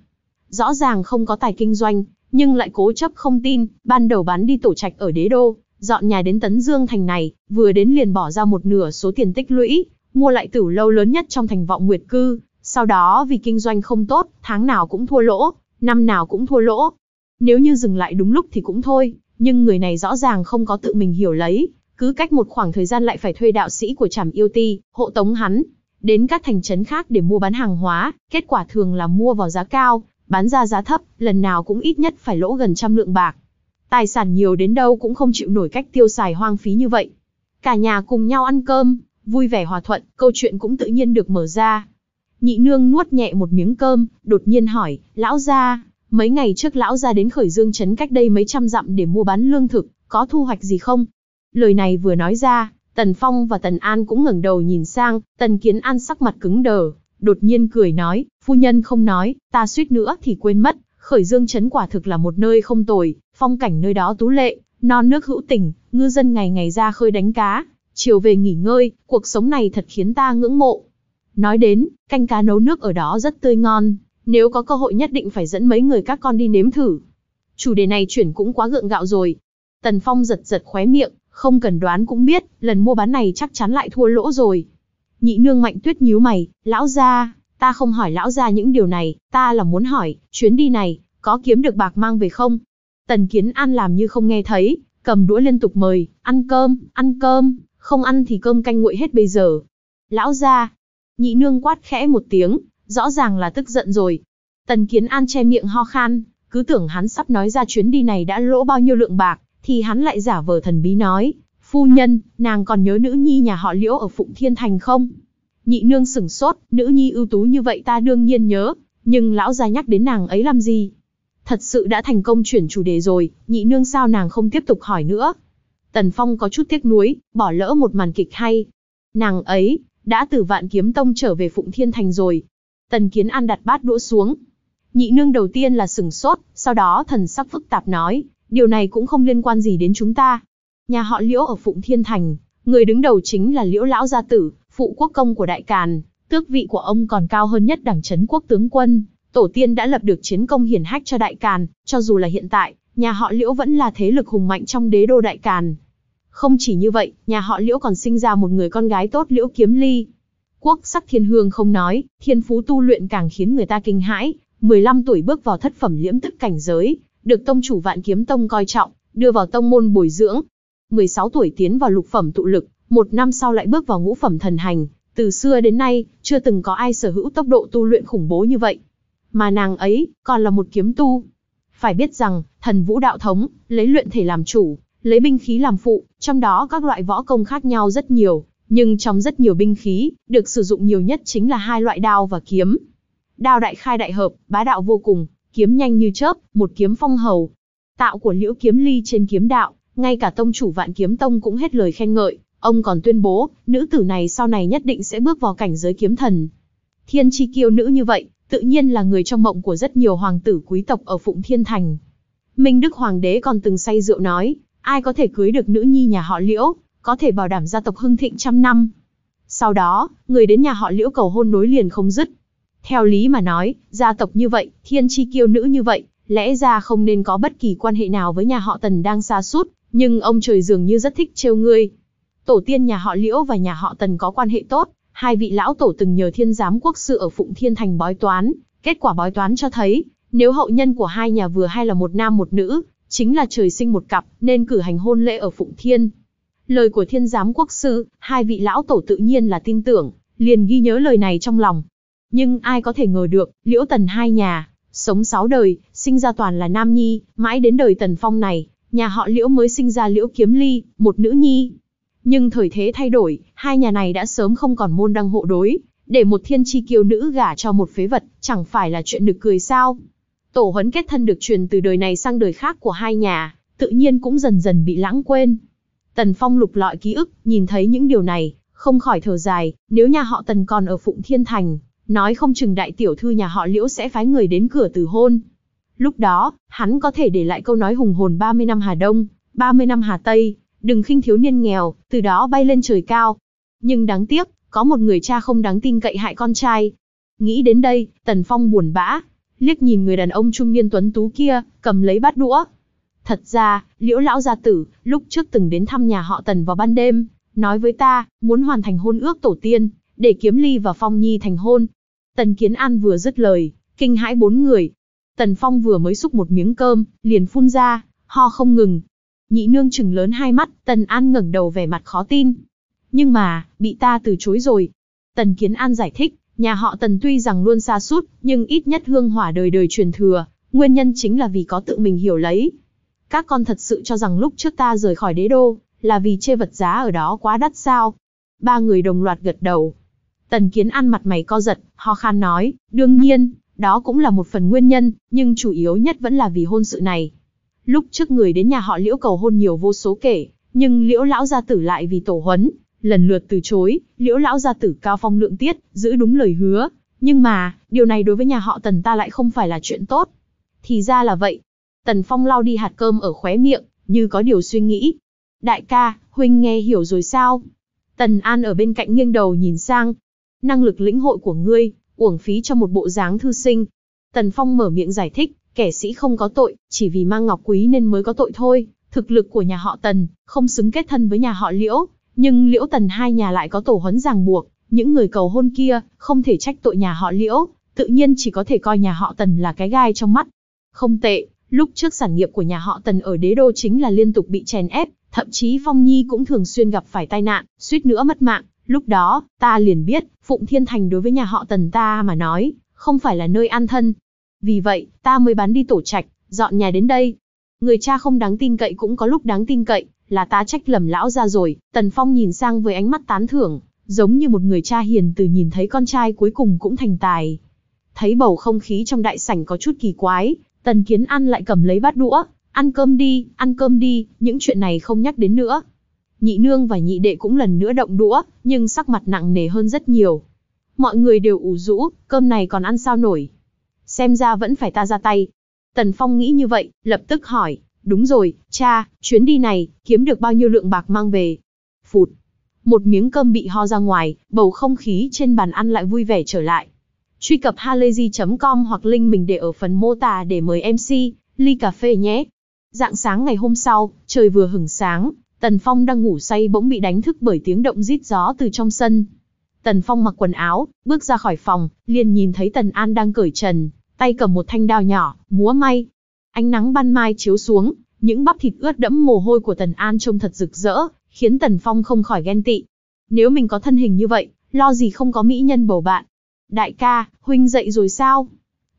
Speaker 1: Rõ ràng không có tài kinh doanh, nhưng lại cố chấp không tin, ban đầu bán đi tổ trạch ở đế đô, dọn nhà đến Tấn Dương thành này, vừa đến liền bỏ ra một nửa số tiền tích lũy, mua lại tử lâu lớn nhất trong thành vọng nguyệt cư, sau đó vì kinh doanh không tốt, tháng nào cũng thua lỗ, năm nào cũng thua lỗ. Nếu như dừng lại đúng lúc thì cũng thôi, nhưng người này rõ ràng không có tự mình hiểu lấy, cứ cách một khoảng thời gian lại phải thuê đạo sĩ của trảm yêu ti, hộ tống hắn, đến các thành trấn khác để mua bán hàng hóa, kết quả thường là mua vào giá cao, bán ra giá thấp, lần nào cũng ít nhất phải lỗ gần trăm lượng bạc. Tài sản nhiều đến đâu cũng không chịu nổi cách tiêu xài hoang phí như vậy. Cả nhà cùng nhau ăn cơm, vui vẻ hòa thuận, câu chuyện cũng tự nhiên được mở ra. Nhị nương nuốt nhẹ một miếng cơm, đột nhiên hỏi, lão gia, mấy ngày trước lão gia đến khởi dương trấn cách đây mấy trăm dặm để mua bán lương thực, có thu hoạch gì không? Lời này vừa nói ra, Tần Phong và Tần An cũng ngẩng đầu nhìn sang, Tần Kiến An sắc mặt cứng đờ, đột nhiên cười nói, Phu nhân không nói, ta suýt nữa thì quên mất, khởi dương trấn quả thực là một nơi không tồi, phong cảnh nơi đó tú lệ, non nước hữu tình, ngư dân ngày ngày ra khơi đánh cá, chiều về nghỉ ngơi, cuộc sống này thật khiến ta ngưỡng mộ. Nói đến, canh cá nấu nước ở đó rất tươi ngon, nếu có cơ hội nhất định phải dẫn mấy người các con đi nếm thử. Chủ đề này chuyển cũng quá gượng gạo rồi. Tần Phong giật giật khóe miệng, không cần đoán cũng biết, lần mua bán này chắc chắn lại thua lỗ rồi. Nhị nương mạnh tuyết nhíu mày, lão gia, Ta không hỏi lão ra những điều này, ta là muốn hỏi, chuyến đi này, có kiếm được bạc mang về không? Tần Kiến An làm như không nghe thấy, cầm đũa liên tục mời, ăn cơm, ăn cơm, không ăn thì cơm canh nguội hết bây giờ. Lão ra, nhị nương quát khẽ một tiếng, rõ ràng là tức giận rồi. Tần Kiến An che miệng ho khan, cứ tưởng hắn sắp nói ra chuyến đi này đã lỗ bao nhiêu lượng bạc, thì hắn lại giả vờ thần bí nói, phu nhân, nàng còn nhớ nữ nhi nhà họ liễu ở Phụng Thiên Thành không? Nhị nương sửng sốt, nữ nhi ưu tú như vậy ta đương nhiên nhớ, nhưng lão gia nhắc đến nàng ấy làm gì? Thật sự đã thành công chuyển chủ đề rồi, nhị nương sao nàng không tiếp tục hỏi nữa? Tần Phong có chút tiếc nuối, bỏ lỡ một màn kịch hay. Nàng ấy, đã từ vạn kiếm tông trở về Phụng Thiên Thành rồi. Tần Kiến An đặt bát đũa xuống. Nhị nương đầu tiên là sửng sốt, sau đó thần sắc phức tạp nói, điều này cũng không liên quan gì đến chúng ta. Nhà họ Liễu ở Phụng Thiên Thành, người đứng đầu chính là Liễu Lão Gia Tử, phụ quốc công của Đại Càn, tước vị của ông còn cao hơn nhất đẳng chấn quốc tướng quân. Tổ tiên đã lập được chiến công hiển hách cho Đại Càn, cho dù là hiện tại, nhà họ Liễu vẫn là thế lực hùng mạnh trong đế đô Đại Càn. Không chỉ như vậy, nhà họ Liễu còn sinh ra một người con gái tốt Liễu Kiếm Ly. Quốc sắc thiên hương không nói, thiên phú tu luyện càng khiến người ta kinh hãi, 15 tuổi bước vào thất phẩm liễm tức cảnh giới, được tông chủ Vạn Kiếm Tông coi trọng, đưa vào tông môn bồi dưỡng. 16 tuổi tiến vào lục phẩm tụ lực, một năm sau lại bước vào ngũ phẩm thần hành, từ xưa đến nay, chưa từng có ai sở hữu tốc độ tu luyện khủng bố như vậy. Mà nàng ấy, còn là một kiếm tu. Phải biết rằng, thần vũ đạo thống, lấy luyện thể làm chủ, lấy binh khí làm phụ, trong đó các loại võ công khác nhau rất nhiều, nhưng trong rất nhiều binh khí, được sử dụng nhiều nhất chính là hai loại đao và kiếm. Đao đại khai đại hợp, bá đạo vô cùng, kiếm nhanh như chớp, một kiếm phong hầu. Tạo của liễu kiếm ly trên kiếm đạo, ngay cả tông chủ vạn kiếm tông cũng hết lời khen ngợi, Ông còn tuyên bố, nữ tử này sau này nhất định sẽ bước vào cảnh giới kiếm thần. Thiên chi kiêu nữ như vậy, tự nhiên là người trong mộng của rất nhiều hoàng tử quý tộc ở Phụng Thiên Thành. Minh Đức Hoàng đế còn từng say rượu nói, ai có thể cưới được nữ nhi nhà họ Liễu, có thể bảo đảm gia tộc hưng thịnh trăm năm. Sau đó, người đến nhà họ Liễu cầu hôn nối liền không dứt. Theo lý mà nói, gia tộc như vậy, thiên chi kiêu nữ như vậy, lẽ ra không nên có bất kỳ quan hệ nào với nhà họ Tần đang xa suốt nhưng ông trời dường như rất thích trêu ngươi, Tổ tiên nhà họ Liễu và nhà họ Tần có quan hệ tốt, hai vị lão tổ từng nhờ thiên giám quốc sư ở Phụng Thiên Thành bói toán, kết quả bói toán cho thấy, nếu hậu nhân của hai nhà vừa hay là một nam một nữ, chính là trời sinh một cặp, nên cử hành hôn lễ ở Phụng Thiên. Lời của thiên giám quốc sư, hai vị lão tổ tự nhiên là tin tưởng, liền ghi nhớ lời này trong lòng. Nhưng ai có thể ngờ được, liễu tần hai nhà, sống sáu đời, sinh ra toàn là nam nhi, mãi đến đời tần phong này, nhà họ liễu mới sinh ra liễu kiếm ly, một nữ nhi. Nhưng thời thế thay đổi, hai nhà này đã sớm không còn môn đăng hộ đối, để một thiên chi kiều nữ gả cho một phế vật, chẳng phải là chuyện được cười sao? Tổ huấn kết thân được truyền từ đời này sang đời khác của hai nhà, tự nhiên cũng dần dần bị lãng quên. Tần Phong lục lọi ký ức, nhìn thấy những điều này, không khỏi thở dài, nếu nhà họ Tần còn ở Phụng Thiên Thành, nói không chừng đại tiểu thư nhà họ Liễu sẽ phái người đến cửa từ hôn. Lúc đó, hắn có thể để lại câu nói hùng hồn 30 năm Hà Đông, 30 năm Hà Tây, đừng khinh thiếu niên nghèo, từ đó bay lên trời cao. Nhưng đáng tiếc, có một người cha không đáng tin cậy hại con trai. Nghĩ đến đây, Tần Phong buồn bã, liếc nhìn người đàn ông trung niên tuấn tú kia, cầm lấy bát đũa. Thật ra, liễu lão gia tử, lúc trước từng đến thăm nhà họ Tần vào ban đêm, nói với ta, muốn hoàn thành hôn ước tổ tiên, để kiếm ly và phong nhi thành hôn. Tần Kiến An vừa dứt lời, kinh hãi bốn người. Tần Phong vừa mới xúc một miếng cơm, liền phun ra, ho không ngừng, Nhị nương chừng lớn hai mắt, Tần An ngẩng đầu vẻ mặt khó tin. Nhưng mà, bị ta từ chối rồi. Tần Kiến An giải thích, nhà họ Tần tuy rằng luôn xa sút nhưng ít nhất hương hỏa đời đời truyền thừa, nguyên nhân chính là vì có tự mình hiểu lấy. Các con thật sự cho rằng lúc trước ta rời khỏi đế đô, là vì chê vật giá ở đó quá đắt sao. Ba người đồng loạt gật đầu. Tần Kiến An mặt mày co giật, ho khan nói, đương nhiên, đó cũng là một phần nguyên nhân, nhưng chủ yếu nhất vẫn là vì hôn sự này. Lúc trước người đến nhà họ liễu cầu hôn nhiều vô số kể, nhưng liễu lão gia tử lại vì tổ huấn, lần lượt từ chối, liễu lão gia tử cao phong lượng tiết, giữ đúng lời hứa. Nhưng mà, điều này đối với nhà họ tần ta lại không phải là chuyện tốt. Thì ra là vậy. Tần Phong lau đi hạt cơm ở khóe miệng, như có điều suy nghĩ. Đại ca, Huynh nghe hiểu rồi sao? Tần An ở bên cạnh nghiêng đầu nhìn sang. Năng lực lĩnh hội của ngươi, uổng phí cho một bộ dáng thư sinh. Tần Phong mở miệng giải thích, kẻ sĩ không có tội, chỉ vì mang ngọc quý nên mới có tội thôi. Thực lực của nhà họ Tần, không xứng kết thân với nhà họ Liễu, nhưng Liễu Tần hai nhà lại có tổ huấn ràng buộc, những người cầu hôn kia, không thể trách tội nhà họ Liễu, tự nhiên chỉ có thể coi nhà họ Tần là cái gai trong mắt. Không tệ, lúc trước sản nghiệp của nhà họ Tần ở đế đô chính là liên tục bị chèn ép, thậm chí Phong Nhi cũng thường xuyên gặp phải tai nạn, suýt nữa mất mạng. Lúc đó, ta liền biết, Phụng Thiên Thành đối với nhà họ Tần ta mà nói, không phải là nơi an thân, vì vậy, ta mới bán đi tổ trạch, dọn nhà đến đây. Người cha không đáng tin cậy cũng có lúc đáng tin cậy, là ta trách lầm lão ra rồi. Tần Phong nhìn sang với ánh mắt tán thưởng, giống như một người cha hiền từ nhìn thấy con trai cuối cùng cũng thành tài. Thấy bầu không khí trong đại sảnh có chút kỳ quái, Tần Kiến ăn lại cầm lấy bát đũa, ăn cơm đi, ăn cơm đi, những chuyện này không nhắc đến nữa. Nhị nương và nhị đệ cũng lần nữa động đũa, nhưng sắc mặt nặng nề hơn rất nhiều. Mọi người đều ủ rũ, cơm này còn ăn sao nổi xem ra vẫn phải ta ra tay. Tần Phong nghĩ như vậy, lập tức hỏi, đúng rồi, cha, chuyến đi này, kiếm được bao nhiêu lượng bạc mang về? Phụt! Một miếng cơm bị ho ra ngoài, bầu không khí trên bàn ăn lại vui vẻ trở lại. Truy cập halayzi.com hoặc link mình để ở phần mô tả để mời MC, ly cà phê nhé. Dạng sáng ngày hôm sau, trời vừa hửng sáng, Tần Phong đang ngủ say bỗng bị đánh thức bởi tiếng động rít gió từ trong sân. Tần Phong mặc quần áo, bước ra khỏi phòng, liền nhìn thấy Tần An đang cởi trần, tay cầm một thanh đao nhỏ, múa may. Ánh nắng ban mai chiếu xuống, những bắp thịt ướt đẫm mồ hôi của Tần An trông thật rực rỡ, khiến Tần Phong không khỏi ghen tị. Nếu mình có thân hình như vậy, lo gì không có mỹ nhân bầu bạn. Đại ca, huynh dậy rồi sao?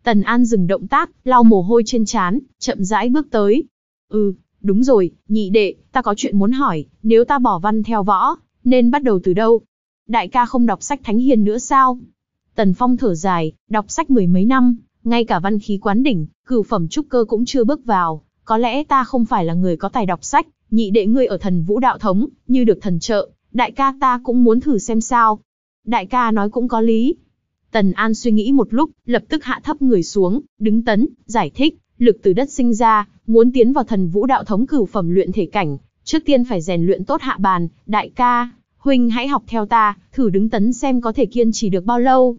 Speaker 1: Tần An dừng động tác, lau mồ hôi trên trán, chậm rãi bước tới. Ừ, đúng rồi, nhị đệ, ta có chuyện muốn hỏi, nếu ta bỏ văn theo võ, nên bắt đầu từ đâu? Đại ca không đọc sách thánh hiền nữa sao? Tần Phong thở dài, đọc sách mười mấy năm, ngay cả văn khí quán đỉnh, cửu phẩm trúc cơ cũng chưa bước vào, có lẽ ta không phải là người có tài đọc sách, nhị đệ ngươi ở thần vũ đạo thống, như được thần trợ, đại ca ta cũng muốn thử xem sao. Đại ca nói cũng có lý. Tần An suy nghĩ một lúc, lập tức hạ thấp người xuống, đứng tấn, giải thích, lực từ đất sinh ra, muốn tiến vào thần vũ đạo thống cửu phẩm luyện thể cảnh, trước tiên phải rèn luyện tốt hạ bàn, đại ca, huynh hãy học theo ta, thử đứng tấn xem có thể kiên trì được bao lâu.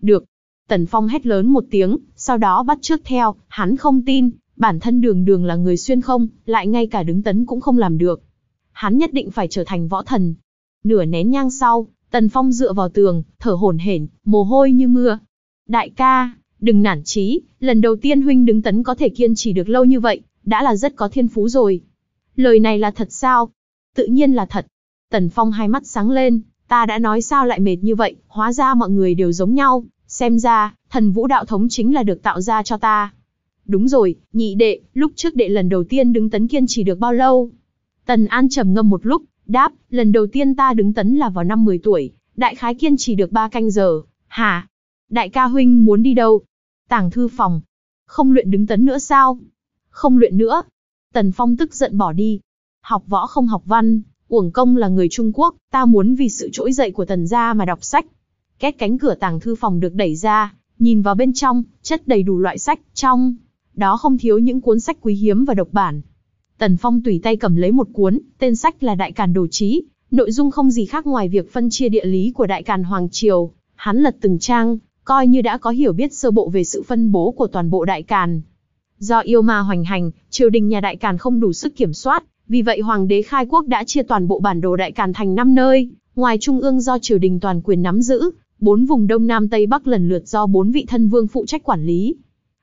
Speaker 1: Được, Tần Phong hét lớn một tiếng, sau đó bắt trước theo, hắn không tin, bản thân đường đường là người xuyên không, lại ngay cả đứng tấn cũng không làm được. Hắn nhất định phải trở thành võ thần. Nửa nén nhang sau, Tần Phong dựa vào tường, thở hổn hển, mồ hôi như mưa. Đại ca, đừng nản chí, lần đầu tiên huynh đứng tấn có thể kiên trì được lâu như vậy, đã là rất có thiên phú rồi. Lời này là thật sao? Tự nhiên là thật. Tần Phong hai mắt sáng lên, ta đã nói sao lại mệt như vậy, hóa ra mọi người đều giống nhau, Xem ra, thần vũ đạo thống chính là được tạo ra cho ta. Đúng rồi, nhị đệ, lúc trước đệ lần đầu tiên đứng tấn kiên trì được bao lâu? Tần An trầm ngâm một lúc, đáp, lần đầu tiên ta đứng tấn là vào năm 10 tuổi, đại khái kiên trì được 3 canh giờ. Hả? Đại ca huynh muốn đi đâu? Tàng thư phòng. Không luyện đứng tấn nữa sao? Không luyện nữa. Tần Phong tức giận bỏ đi. Học võ không học văn, uổng công là người Trung Quốc, ta muốn vì sự trỗi dậy của tần gia mà đọc sách. Két cánh cửa tàng thư phòng được đẩy ra, nhìn vào bên trong, chất đầy đủ loại sách, trong đó không thiếu những cuốn sách quý hiếm và độc bản. Tần Phong tùy tay cầm lấy một cuốn, tên sách là Đại Càn Đồ Chí, nội dung không gì khác ngoài việc phân chia địa lý của Đại Càn Hoàng Triều, hắn lật từng trang, coi như đã có hiểu biết sơ bộ về sự phân bố của toàn bộ Đại Càn. Do yêu ma hoành hành, triều đình nhà Đại Càn không đủ sức kiểm soát, vì vậy Hoàng đế khai quốc đã chia toàn bộ bản đồ Đại Càn thành 5 nơi, ngoài trung ương do triều đình toàn quyền nắm giữ, bốn vùng Đông Nam Tây Bắc lần lượt do bốn vị thân vương phụ trách quản lý.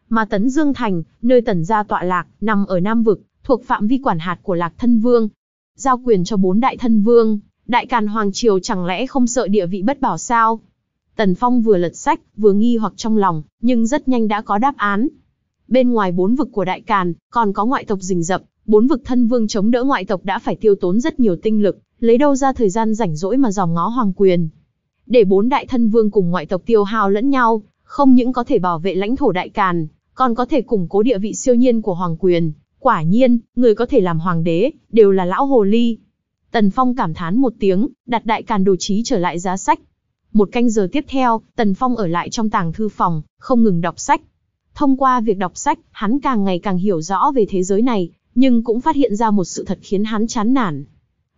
Speaker 1: Mà Tấn Dương Thành, nơi Tần gia tọa lạc, nằm ở Nam Vực, thuộc phạm vi quản hạt của Lạc Thân Vương. Giao quyền cho bốn đại thân vương, đại càn Hoàng Triều chẳng lẽ không sợ địa vị bất bảo sao? Tần Phong vừa lật sách, vừa nghi hoặc trong lòng, nhưng rất nhanh đã có đáp án. Bên ngoài bốn vực của đại càn, còn có ngoại tộc rình rập, bốn vực thân vương chống đỡ ngoại tộc đã phải tiêu tốn rất nhiều tinh lực, lấy đâu ra thời gian rảnh rỗi mà dòm ngó hoàng quyền để bốn đại thân vương cùng ngoại tộc tiêu hao lẫn nhau, không những có thể bảo vệ lãnh thổ đại càn, còn có thể củng cố địa vị siêu nhiên của hoàng quyền. Quả nhiên, người có thể làm hoàng đế, đều là lão hồ ly. Tần Phong cảm thán một tiếng, đặt đại càn đồ trí trở lại giá sách. Một canh giờ tiếp theo, Tần Phong ở lại trong tàng thư phòng, không ngừng đọc sách. Thông qua việc đọc sách, hắn càng ngày càng hiểu rõ về thế giới này, nhưng cũng phát hiện ra một sự thật khiến hắn chán nản.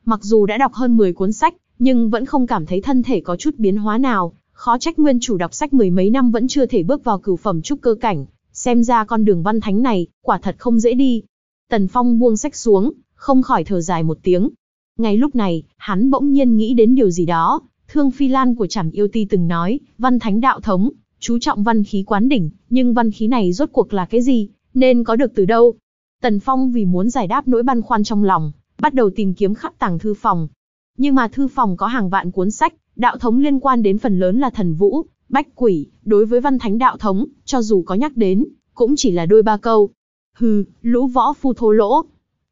Speaker 1: Mặc dù đã đọc hơn 10 cuốn sách, nhưng vẫn không cảm thấy thân thể có chút biến hóa nào, khó trách nguyên chủ đọc sách mười mấy năm vẫn chưa thể bước vào cửu phẩm trúc cơ cảnh, xem ra con đường văn thánh này, quả thật không dễ đi. Tần Phong buông sách xuống, không khỏi thở dài một tiếng. Ngay lúc này, hắn bỗng nhiên nghĩ đến điều gì đó, Thương Phi Lan của Trảm Yêu Ti từng nói, văn thánh đạo thống, chú trọng văn khí quán đỉnh, nhưng văn khí này rốt cuộc là cái gì, nên có được từ đâu? Tần Phong vì muốn giải đáp nỗi băn khoăn trong lòng, bắt đầu tìm kiếm khắp tàng thư phòng, nhưng mà thư phòng có hàng vạn cuốn sách, đạo thống liên quan đến phần lớn là thần vũ, bách quỷ, đối với văn thánh đạo thống, cho dù có nhắc đến, cũng chỉ là đôi ba câu. Hừ, lũ võ phu thô lỗ.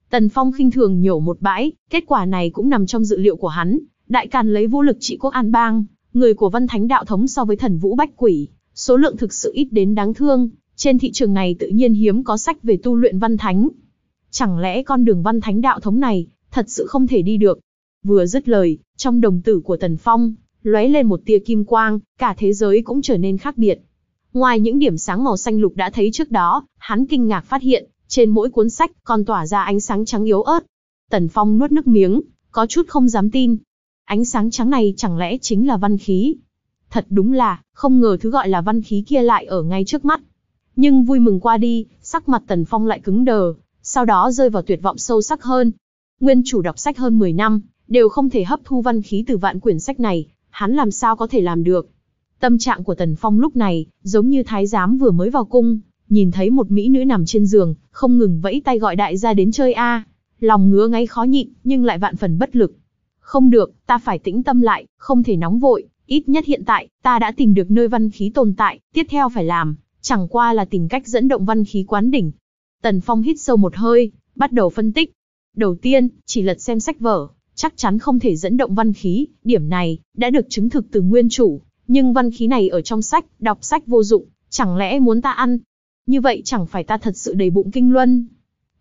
Speaker 1: Tần Phong khinh thường nhổ một bãi, kết quả này cũng nằm trong dự liệu của hắn. Đại Càn lấy vũ lực trị quốc an bang, người của văn thánh đạo thống so với thần vũ bách quỷ, số lượng thực sự ít đến đáng thương. Trên thị trường này tự nhiên hiếm có sách về tu luyện văn thánh. Chẳng lẽ con đường văn thánh đạo thống này thật sự không thể đi được? Vừa dứt lời, trong đồng tử của Tần Phong, lóe lên một tia kim quang, cả thế giới cũng trở nên khác biệt. Ngoài những điểm sáng màu xanh lục đã thấy trước đó, hắn kinh ngạc phát hiện, trên mỗi cuốn sách còn tỏa ra ánh sáng trắng yếu ớt. Tần Phong nuốt nước miếng, có chút không dám tin. Ánh sáng trắng này chẳng lẽ chính là văn khí? Thật đúng là, không ngờ thứ gọi là văn khí kia lại ở ngay trước mắt. Nhưng vui mừng qua đi, sắc mặt Tần Phong lại cứng đờ, sau đó rơi vào tuyệt vọng sâu sắc hơn. Nguyên chủ đọc sách hơn 10 năm, đều không thể hấp thu văn khí từ vạn quyển sách này, hắn làm sao có thể làm được. Tâm trạng của Tần Phong lúc này, giống như thái giám vừa mới vào cung, nhìn thấy một mỹ nữ nằm trên giường, không ngừng vẫy tay gọi đại gia đến chơi a. Lòng ngứa ngáy khó nhịn, nhưng lại vạn phần bất lực. Không được, ta phải tĩnh tâm lại, không thể nóng vội, ít nhất hiện tại, ta đã tìm được nơi văn khí tồn tại, tiếp theo phải làm, chẳng qua là tìm cách dẫn động văn khí quán đỉnh. Tần Phong hít sâu một hơi, bắt đầu phân tích. Đầu tiên, chỉ lật xem sách vở, chắc chắn không thể dẫn động văn khí, điểm này đã được chứng thực từ nguyên chủ, nhưng văn khí này ở trong sách, đọc sách vô dụng, chẳng lẽ muốn ta ăn? Như vậy chẳng phải ta thật sự đầy bụng kinh luân.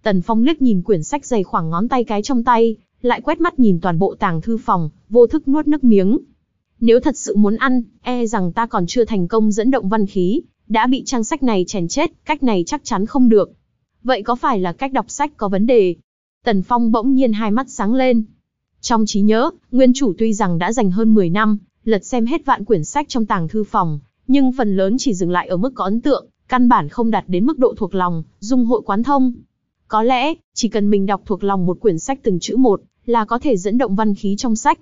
Speaker 1: Tần Phong liếc nhìn quyển sách dày khoảng ngón tay cái trong tay, lại quét mắt nhìn toàn bộ tàng thư phòng, vô thức nuốt nước miếng. Nếu thật sự muốn ăn, e rằng ta còn chưa thành công dẫn động văn khí, đã bị trang sách này chèn chết, cách này chắc chắn không được. Vậy có phải là cách đọc sách có vấn đề? Tần Phong bỗng nhiên hai mắt sáng lên, trong trí nhớ, nguyên chủ tuy rằng đã dành hơn 10 năm, lật xem hết vạn quyển sách trong tàng thư phòng, nhưng phần lớn chỉ dừng lại ở mức có ấn tượng, căn bản không đạt đến mức độ thuộc lòng, dung hội quán thông. Có lẽ, chỉ cần mình đọc thuộc lòng một quyển sách từng chữ một, là có thể dẫn động văn khí trong sách.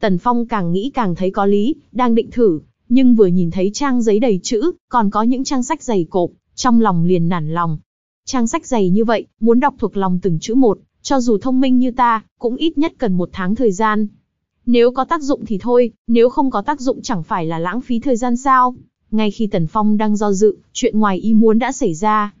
Speaker 1: Tần Phong càng nghĩ càng thấy có lý, đang định thử, nhưng vừa nhìn thấy trang giấy đầy chữ, còn có những trang sách dày cộp, trong lòng liền nản lòng. Trang sách dày như vậy, muốn đọc thuộc lòng từng chữ một, cho dù thông minh như ta, cũng ít nhất cần một tháng thời gian. Nếu có tác dụng thì thôi, nếu không có tác dụng chẳng phải là lãng phí thời gian sao? Ngay khi Tần Phong đang do dự, chuyện ngoài ý muốn đã xảy ra.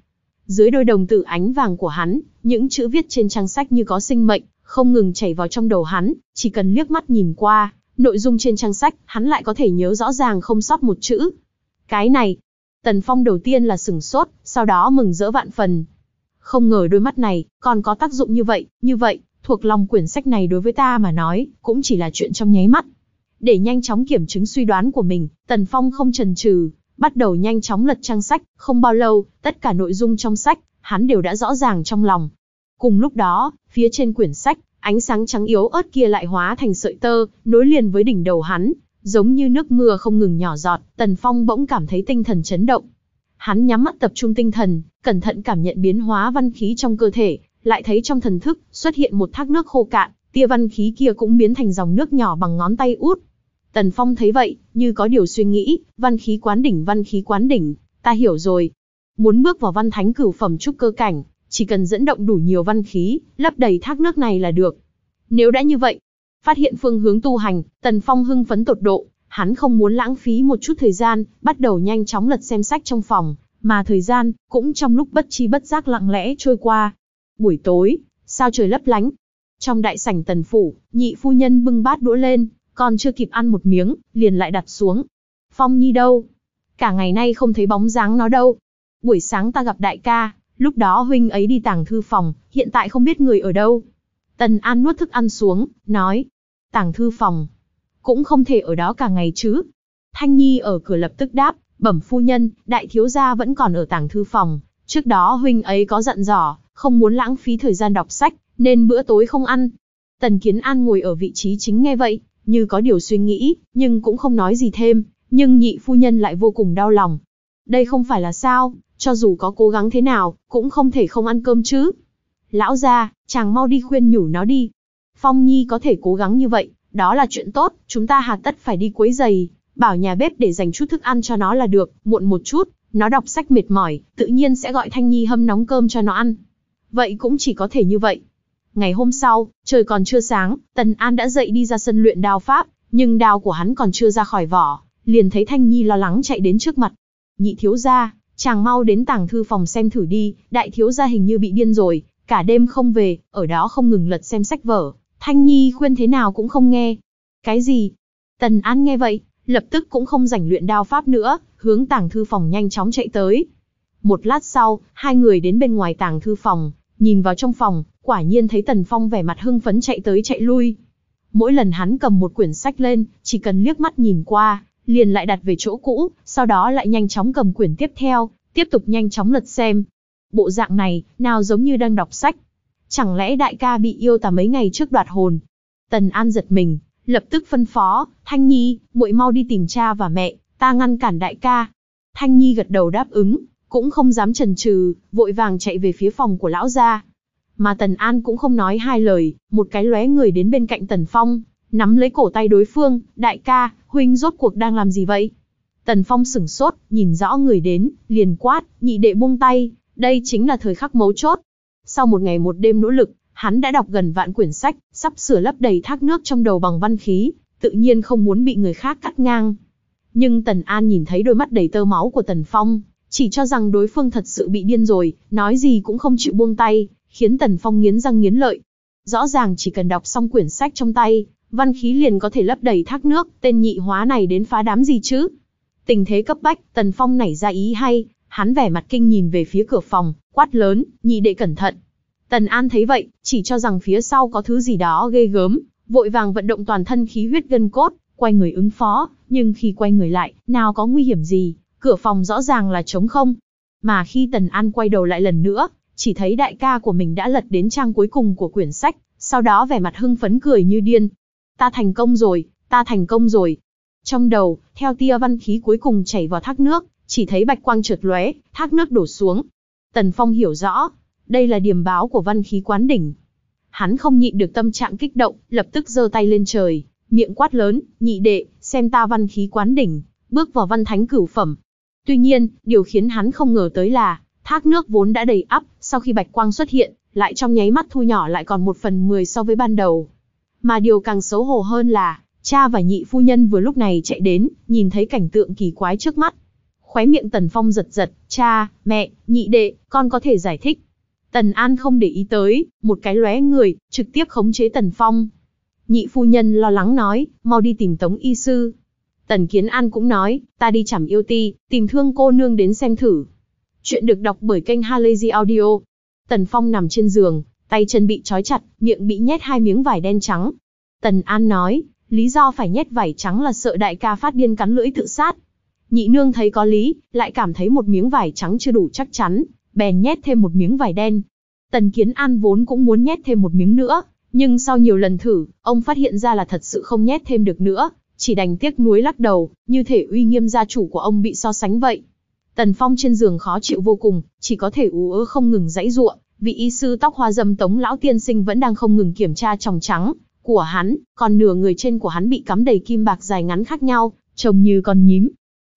Speaker 1: Dưới đôi đồng tử ánh vàng của hắn, những chữ viết trên trang sách như có sinh mệnh, không ngừng chảy vào trong đầu hắn, chỉ cần liếc mắt nhìn qua, nội dung trên trang sách, hắn lại có thể nhớ rõ ràng không sót một chữ. Cái này, Tần Phong đầu tiên là sửng sốt, sau đó mừng rỡ vạn phần, không ngờ đôi mắt này còn có tác dụng như vậy, như vậy, thuộc lòng quyển sách này đối với ta mà nói, cũng chỉ là chuyện trong nháy mắt. Để nhanh chóng kiểm chứng suy đoán của mình, Tần Phong không chần chừ, bắt đầu nhanh chóng lật trang sách, không bao lâu, tất cả nội dung trong sách, hắn đều đã rõ ràng trong lòng. Cùng lúc đó, phía trên quyển sách, ánh sáng trắng yếu ớt kia lại hóa thành sợi tơ, nối liền với đỉnh đầu hắn, giống như nước mưa không ngừng nhỏ giọt, Tần Phong bỗng cảm thấy tinh thần chấn động. Hắn nhắm mắt tập trung tinh thần, cẩn thận cảm nhận biến hóa văn khí trong cơ thể, lại thấy trong thần thức xuất hiện một thác nước khô cạn, tia văn khí kia cũng biến thành dòng nước nhỏ bằng ngón tay út. Tần Phong thấy vậy, như có điều suy nghĩ, văn khí quán đỉnh văn khí quán đỉnh, ta hiểu rồi. Muốn bước vào văn thánh cửu phẩm trúc cơ cảnh, chỉ cần dẫn động đủ nhiều văn khí, lấp đầy thác nước này là được. Nếu đã như vậy, phát hiện phương hướng tu hành, Tần Phong hưng phấn tột độ, Hắn không muốn lãng phí một chút thời gian, bắt đầu nhanh chóng lật xem sách trong phòng, mà thời gian cũng trong lúc bất chi bất giác lặng lẽ trôi qua. Buổi tối, sao trời lấp lánh. Trong đại sảnh tần phủ, nhị phu nhân bưng bát đũa lên, còn chưa kịp ăn một miếng, liền lại đặt xuống. Phong Nhi đâu? Cả ngày nay không thấy bóng dáng nó đâu. Buổi sáng ta gặp đại ca, lúc đó huynh ấy đi tàng thư phòng, hiện tại không biết người ở đâu. Tần An nuốt thức ăn xuống, nói. Tàng thư phòng, cũng không thể ở đó cả ngày chứ. Thanh Nhi ở cửa lập tức đáp, bẩm phu nhân, đại thiếu gia vẫn còn ở tàng thư phòng, trước đó huynh ấy có dặn dò, không muốn lãng phí thời gian đọc sách, nên bữa tối không ăn. Tần Kiến An ngồi ở vị trí chính nghe vậy, như có điều suy nghĩ, nhưng cũng không nói gì thêm, nhưng nhị phu nhân lại vô cùng đau lòng. Đây không phải là sao, cho dù có cố gắng thế nào, cũng không thể không ăn cơm chứ. Lão gia, chàng mau đi khuyên nhủ nó đi. Phong Nhi có thể cố gắng như vậy, đó là chuyện tốt, chúng ta hà tất phải đi quấy giày, bảo nhà bếp để dành chút thức ăn cho nó là được, muộn một chút, nó đọc sách mệt mỏi, tự nhiên sẽ gọi Thanh Nhi hâm nóng cơm cho nó ăn. Vậy cũng chỉ có thể như vậy. Ngày hôm sau, trời còn chưa sáng, Tần An đã dậy đi ra sân luyện đao pháp, nhưng đao của hắn còn chưa ra khỏi vỏ, liền thấy Thanh Nhi lo lắng chạy đến trước mặt. Nhị thiếu gia, chàng mau đến tàng thư phòng xem thử đi, đại thiếu gia hình như bị điên rồi, cả đêm không về, ở đó không ngừng lật xem sách vở, Thanh Nhi khuyên thế nào cũng không nghe. Cái gì? Tần An nghe vậy, lập tức cũng không rảnh luyện đao pháp nữa, hướng tàng thư phòng nhanh chóng chạy tới. Một lát sau, hai người đến bên ngoài tàng thư phòng, nhìn vào trong phòng, quả nhiên thấy Tần Phong vẻ mặt hưng phấn chạy tới chạy lui. Mỗi lần hắn cầm một quyển sách lên, chỉ cần liếc mắt nhìn qua, liền lại đặt về chỗ cũ, sau đó lại nhanh chóng cầm quyển tiếp theo, tiếp tục nhanh chóng lật xem. Bộ dạng này, nào giống như đang đọc sách. Chẳng lẽ đại ca bị yêu tà mấy ngày trước đoạt hồn? Tần An giật mình, lập tức phân phó, Thanh Nhi, muội mau đi tìm cha và mẹ, ta ngăn cản đại ca. Thanh Nhi gật đầu đáp ứng, cũng không dám chần chừ, vội vàng chạy về phía phòng của lão gia. Mà Tần An cũng không nói hai lời, một cái lóe người đến bên cạnh Tần Phong, nắm lấy cổ tay đối phương, đại ca, huynh rốt cuộc đang làm gì vậy? Tần Phong sửng sốt, nhìn rõ người đến, liền quát, nhị đệ buông tay, đây chính là thời khắc mấu chốt, sau một ngày một đêm nỗ lực, hắn đã đọc gần vạn quyển sách, sắp sửa lấp đầy thác nước trong đầu bằng văn khí, tự nhiên không muốn bị người khác cắt ngang. Nhưng Tần An nhìn thấy đôi mắt đầy tơ máu của Tần Phong, chỉ cho rằng đối phương thật sự bị điên rồi, nói gì cũng không chịu buông tay, khiến Tần Phong nghiến răng nghiến lợi. Rõ ràng chỉ cần đọc xong quyển sách trong tay, văn khí liền có thể lấp đầy thác nước, tên nhị hóa này đến phá đám gì chứ? Tình thế cấp bách, Tần Phong nảy ra ý hay, hắn vẻ mặt kinh nhìn về phía cửa phòng, quát lớn, nhị đệ cẩn thận. Tần An thấy vậy, chỉ cho rằng phía sau có thứ gì đó ghê gớm, vội vàng vận động toàn thân khí huyết gân cốt, quay người ứng phó, nhưng khi quay người lại, nào có nguy hiểm gì, cửa phòng rõ ràng là trống không. Mà khi Tần An quay đầu lại lần nữa, chỉ thấy đại ca của mình đã lật đến trang cuối cùng của quyển sách, sau đó vẻ mặt hưng phấn cười như điên. Ta thành công rồi, ta thành công rồi. Trong đầu, theo tia văn khí cuối cùng chảy vào thác nước, chỉ thấy bạch quang trượt lóe, thác nước đổ xuống, Tần Phong hiểu rõ, đây là điểm báo của văn khí quán đỉnh. Hắn không nhịn được tâm trạng kích động, lập tức giơ tay lên trời, miệng quát lớn, nhị đệ, xem ta văn khí quán đỉnh, bước vào văn thánh cửu phẩm. Tuy nhiên, điều khiến hắn không ngờ tới là, thác nước vốn đã đầy ắp, sau khi bạch quang xuất hiện, lại trong nháy mắt thu nhỏ lại còn một phần mười so với ban đầu. Mà điều càng xấu hổ hơn là, cha và nhị phu nhân vừa lúc này chạy đến, nhìn thấy cảnh tượng kỳ quái trước mắt, Khóe miệng Tần Phong giật giật, cha, mẹ, nhị đệ, con có thể giải thích. Tần An không để ý tới, một cái lóe người, trực tiếp khống chế Tần Phong. Nhị phu nhân lo lắng nói, mau đi tìm Tống Y Sư. Tần Kiến An cũng nói, ta đi chảm yêu ti, tìm thương cô nương đến xem thử. Chuyện được đọc bởi kênh Halazy Audio. Tần Phong nằm trên giường, tay chân bị trói chặt, miệng bị nhét hai miếng vải đen trắng. Tần An nói, lý do phải nhét vải trắng là sợ đại ca phát điên cắn lưỡi tự sát. Nhị nương thấy có lý, lại cảm thấy một miếng vải trắng chưa đủ chắc chắn, bèn nhét thêm một miếng vải đen. Tần Kiến An vốn cũng muốn nhét thêm một miếng nữa, nhưng sau nhiều lần thử, ông phát hiện ra là thật sự không nhét thêm được nữa, chỉ đành tiếc nuối lắc đầu, như thể uy nghiêm gia chủ của ông bị so sánh vậy. Tần Phong trên giường khó chịu vô cùng, chỉ có thể ú ớ không ngừng giãy giụa, vị y sư tóc hoa dâm Tống lão tiên sinh vẫn đang không ngừng kiểm tra tròng trắng của hắn, còn nửa người trên của hắn bị cắm đầy kim bạc dài ngắn khác nhau, trông như con nhím,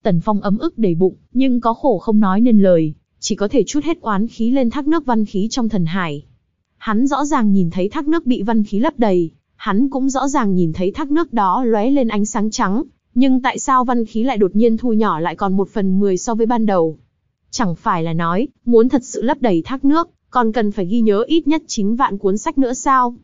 Speaker 1: Tần Phong ấm ức đầy bụng, nhưng có khổ không nói nên lời, chỉ có thể chút hết oán khí lên thác nước văn khí trong thần hải. Hắn rõ ràng nhìn thấy thác nước bị văn khí lấp đầy, hắn cũng rõ ràng nhìn thấy thác nước đó lóe lên ánh sáng trắng, nhưng tại sao văn khí lại đột nhiên thu nhỏ lại còn một phần mười so với ban đầu? Chẳng phải là nói, muốn thật sự lấp đầy thác nước, còn cần phải ghi nhớ ít nhất 9 vạn cuốn sách nữa sao?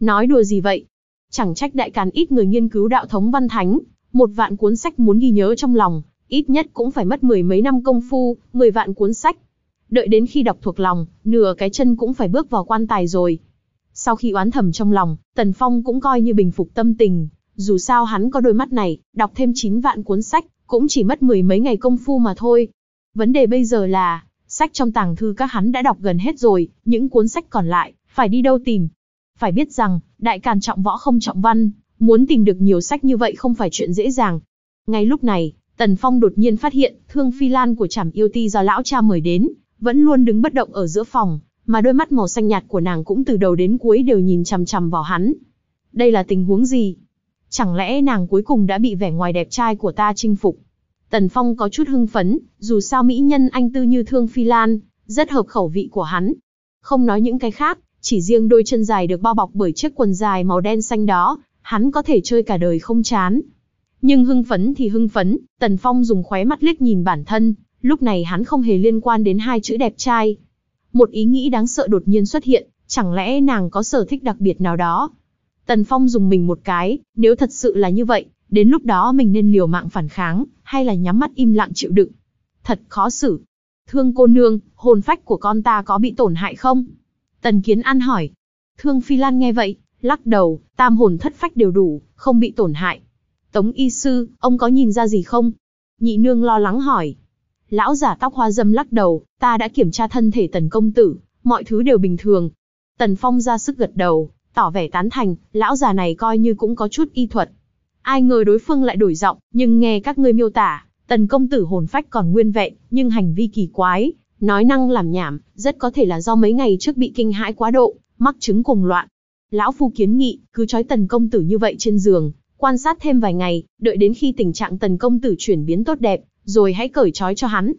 Speaker 1: Nói đùa gì vậy? Chẳng trách đại càn ít người nghiên cứu đạo thống văn thánh, một vạn cuốn sách muốn ghi nhớ trong lòng, ít nhất cũng phải mất mười mấy năm công phu, mười vạn cuốn sách. Đợi đến khi đọc thuộc lòng, nửa cái chân cũng phải bước vào quan tài rồi. Sau khi oán thầm trong lòng, Tần Phong cũng coi như bình phục tâm tình. Dù sao hắn có đôi mắt này, đọc thêm 9 vạn cuốn sách, cũng chỉ mất mười mấy ngày công phu mà thôi. Vấn đề bây giờ là, sách trong tàng thư các hắn đã đọc gần hết rồi, những cuốn sách còn lại, phải đi đâu tìm. Phải biết rằng, đại càn trọng võ không trọng văn, muốn tìm được nhiều sách như vậy không phải chuyện dễ dàng. Ngay lúc này, Tần Phong đột nhiên phát hiện, Thương Phi Lan của Trảm Yêu Ti do lão cha mời đến, vẫn luôn đứng bất động ở giữa phòng, mà đôi mắt màu xanh nhạt của nàng cũng từ đầu đến cuối đều nhìn chằm chằm vào hắn. Đây là tình huống gì? Chẳng lẽ nàng cuối cùng đã bị vẻ ngoài đẹp trai của ta chinh phục? Tần Phong có chút hưng phấn, dù sao mỹ nhân anh tư như Thương Phi Lan, rất hợp khẩu vị của hắn. Không nói những cái khác, chỉ riêng đôi chân dài được bao bọc bởi chiếc quần dài màu đen xanh đó, hắn có thể chơi cả đời không chán, nhưng hưng phấn thì hưng phấn, Tần Phong dùng khóe mắt liếc nhìn bản thân, lúc này hắn không hề liên quan đến hai chữ đẹp trai. Một ý nghĩ đáng sợ đột nhiên xuất hiện, chẳng lẽ nàng có sở thích đặc biệt nào đó? Tần Phong dùng mình một cái, nếu thật sự là như vậy, đến lúc đó mình nên liều mạng phản kháng, hay là nhắm mắt im lặng chịu đựng. Thật khó xử. Thương cô nương, hồn phách của con ta có bị tổn hại không? Tần Kiến An hỏi. Thương Phi Lan nghe vậy, lắc đầu, tam hồn thất phách đều đủ, không bị tổn hại. Tống y sư, ông có nhìn ra gì không? Nhị nương lo lắng hỏi. Lão giả tóc hoa dâm lắc đầu, ta đã kiểm tra thân thể tần công tử, mọi thứ đều bình thường. Tần Phong ra sức gật đầu, tỏ vẻ tán thành, lão già này coi như cũng có chút y thuật. Ai ngờ đối phương lại đổi giọng, nhưng nghe các ngươi miêu tả, tần công tử hồn phách còn nguyên vẹn, nhưng hành vi kỳ quái, nói năng làm nhảm, rất có thể là do mấy ngày trước bị kinh hãi quá độ, mắc chứng cuồng loạn. Lão phu kiến nghị, cứ trói tần công tử như vậy trên giường, Quan sát thêm vài ngày, đợi đến khi tình trạng tần công tử chuyển biến tốt đẹp, rồi hãy cởi trói cho hắn.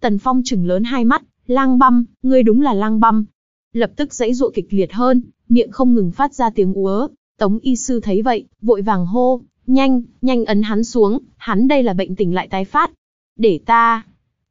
Speaker 1: Tần Phong chừng lớn hai mắt, lang băm, ngươi đúng là lang băm. Lập tức dãy dụa kịch liệt hơn, miệng không ngừng phát ra tiếng úa. Tống y sư thấy vậy, vội vàng hô, nhanh, nhanh ấn hắn xuống, hắn đây là bệnh tình lại tái phát. Để ta.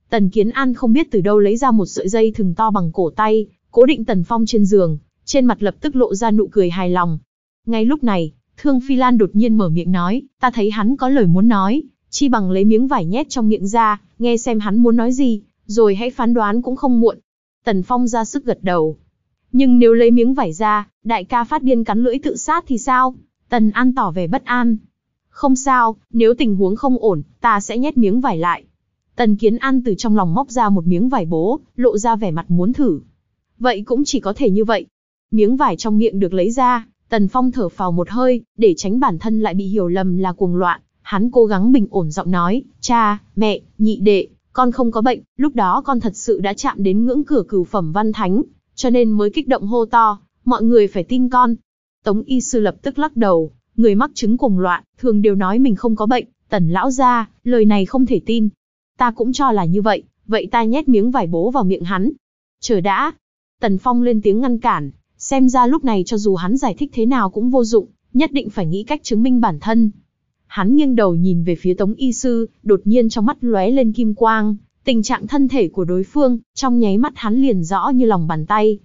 Speaker 1: Tần Kiến An không biết từ đâu lấy ra một sợi dây thừng to bằng cổ tay, cố định Tần Phong trên giường, trên mặt lập tức lộ ra nụ cười hài lòng. Ngay lúc này, Thương Phi Lan đột nhiên mở miệng nói, ta thấy hắn có lời muốn nói, chi bằng lấy miếng vải nhét trong miệng ra, nghe xem hắn muốn nói gì, rồi hãy phán đoán cũng không muộn. Tần Phong ra sức gật đầu. Nhưng nếu lấy miếng vải ra, đại ca phát điên cắn lưỡi tự sát thì sao? Tần An tỏ vẻ bất an. Không sao, nếu tình huống không ổn, ta sẽ nhét miếng vải lại. Tần Kiến An từ trong lòng móc ra một miếng vải bố, lộ ra vẻ mặt muốn thử. Vậy cũng chỉ có thể như vậy. Miếng vải trong miệng được lấy ra, Tần Phong thở phào một hơi, để tránh bản thân lại bị hiểu lầm là cuồng loạn, hắn cố gắng bình ổn giọng nói, cha, mẹ, nhị đệ, con không có bệnh, lúc đó con thật sự đã chạm đến ngưỡng cửa cửu phẩm văn thánh, cho nên mới kích động hô to, mọi người phải tin con. Tống y sư lập tức lắc đầu, người mắc chứng cuồng loạn, thường đều nói mình không có bệnh, tần lão ra, lời này không thể tin. Ta cũng cho là như vậy, vậy ta nhét miếng vải bố vào miệng hắn. Chờ đã. Tần Phong lên tiếng ngăn cản, Xem ra lúc này cho dù hắn giải thích thế nào cũng vô dụng, nhất định phải nghĩ cách chứng minh bản thân. Hắn nghiêng đầu nhìn về phía Tống Y Sư, đột nhiên trong mắt lóe lên kim quang, tình trạng thân thể của đối phương, trong nháy mắt hắn liền rõ như lòng bàn tay.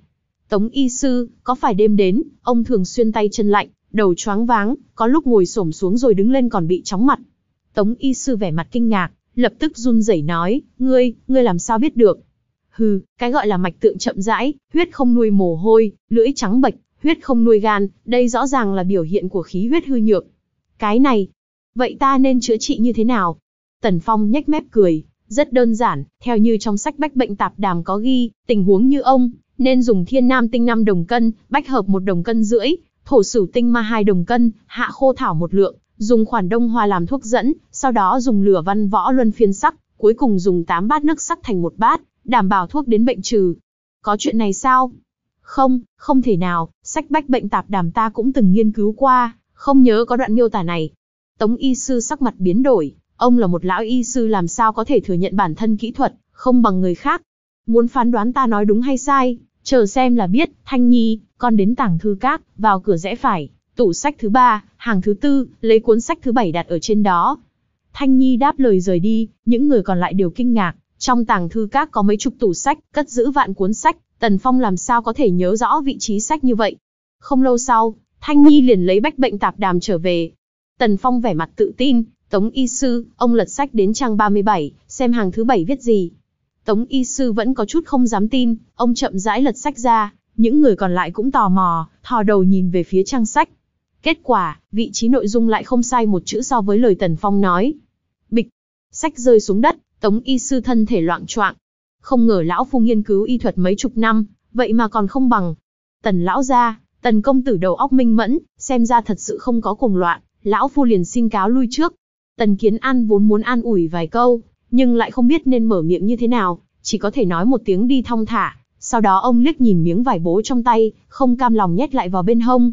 Speaker 1: Tống Y Sư, có phải đêm đến, ông thường xuyên tay chân lạnh, đầu choáng váng, có lúc ngồi xổm xuống rồi đứng lên còn bị chóng mặt. Tống Y Sư vẻ mặt kinh ngạc, lập tức run rẩy nói, ngươi, ngươi làm sao biết được? Hừ, cái gọi là mạch tượng chậm rãi, huyết không nuôi mồ hôi, lưỡi trắng bệch, huyết không nuôi gan, đây rõ ràng là biểu hiện của khí huyết hư nhược. Cái này, vậy ta nên chữa trị như thế nào? Tần Phong nhếch mép cười, rất đơn giản, theo như trong sách bách bệnh tạp đàm có ghi, tình huống như ông, nên dùng thiên nam tinh năm đồng cân, bách hợp một đồng cân rưỡi, thổ sử tinh ma hai đồng cân, hạ khô thảo một lượng, dùng khoản đông hoa làm thuốc dẫn, sau đó dùng lửa văn võ luân phiên sắc, cuối cùng dùng tám bát nước sắc thành một bát, đảm bảo thuốc đến bệnh trừ. Có chuyện này sao? Không, không thể nào, sách bách bệnh tạp đàm ta cũng từng nghiên cứu qua, không nhớ có đoạn miêu tả này. Tống y sư sắc mặt biến đổi, ông là một lão y sư làm sao có thể thừa nhận bản thân kỹ thuật, không bằng người khác. Muốn phán đoán ta nói đúng hay sai, chờ xem là biết, Thanh Nhi, con đến tảng thư các, vào cửa rẽ phải, tủ sách thứ ba, hàng thứ tư, lấy cuốn sách thứ bảy đặt ở trên đó. Thanh Nhi đáp lời rời đi, những người còn lại đều kinh ngạc, trong tàng thư các có mấy chục tủ sách, cất giữ vạn cuốn sách, Tần Phong làm sao có thể nhớ rõ vị trí sách như vậy. Không lâu sau, Thanh Nhi liền lấy bách bệnh tạp đàm trở về. Tần Phong vẻ mặt tự tin, Tống Y Sư, ông lật sách đến trang 37, xem hàng thứ bảy viết gì. Tống Y Sư vẫn có chút không dám tin, ông chậm rãi lật sách ra, những người còn lại cũng tò mò, thò đầu nhìn về phía trang sách. Kết quả, vị trí nội dung lại không sai một chữ so với lời Tần Phong nói. Bịch, sách rơi xuống đất, Tống y sư thân thể loạn choạng, không ngờ lão phu nghiên cứu y thuật mấy chục năm, vậy mà còn không bằng. Tần lão gia, tần công tử đầu óc minh mẫn, xem ra thật sự không có cùng loạn, lão phu liền xin cáo lui trước. Tần kiến an vốn muốn an ủi vài câu, nhưng lại không biết nên mở miệng như thế nào, chỉ có thể nói một tiếng đi thong thả, sau đó ông liếc nhìn miếng vải bố trong tay, không cam lòng nhét lại vào bên hông.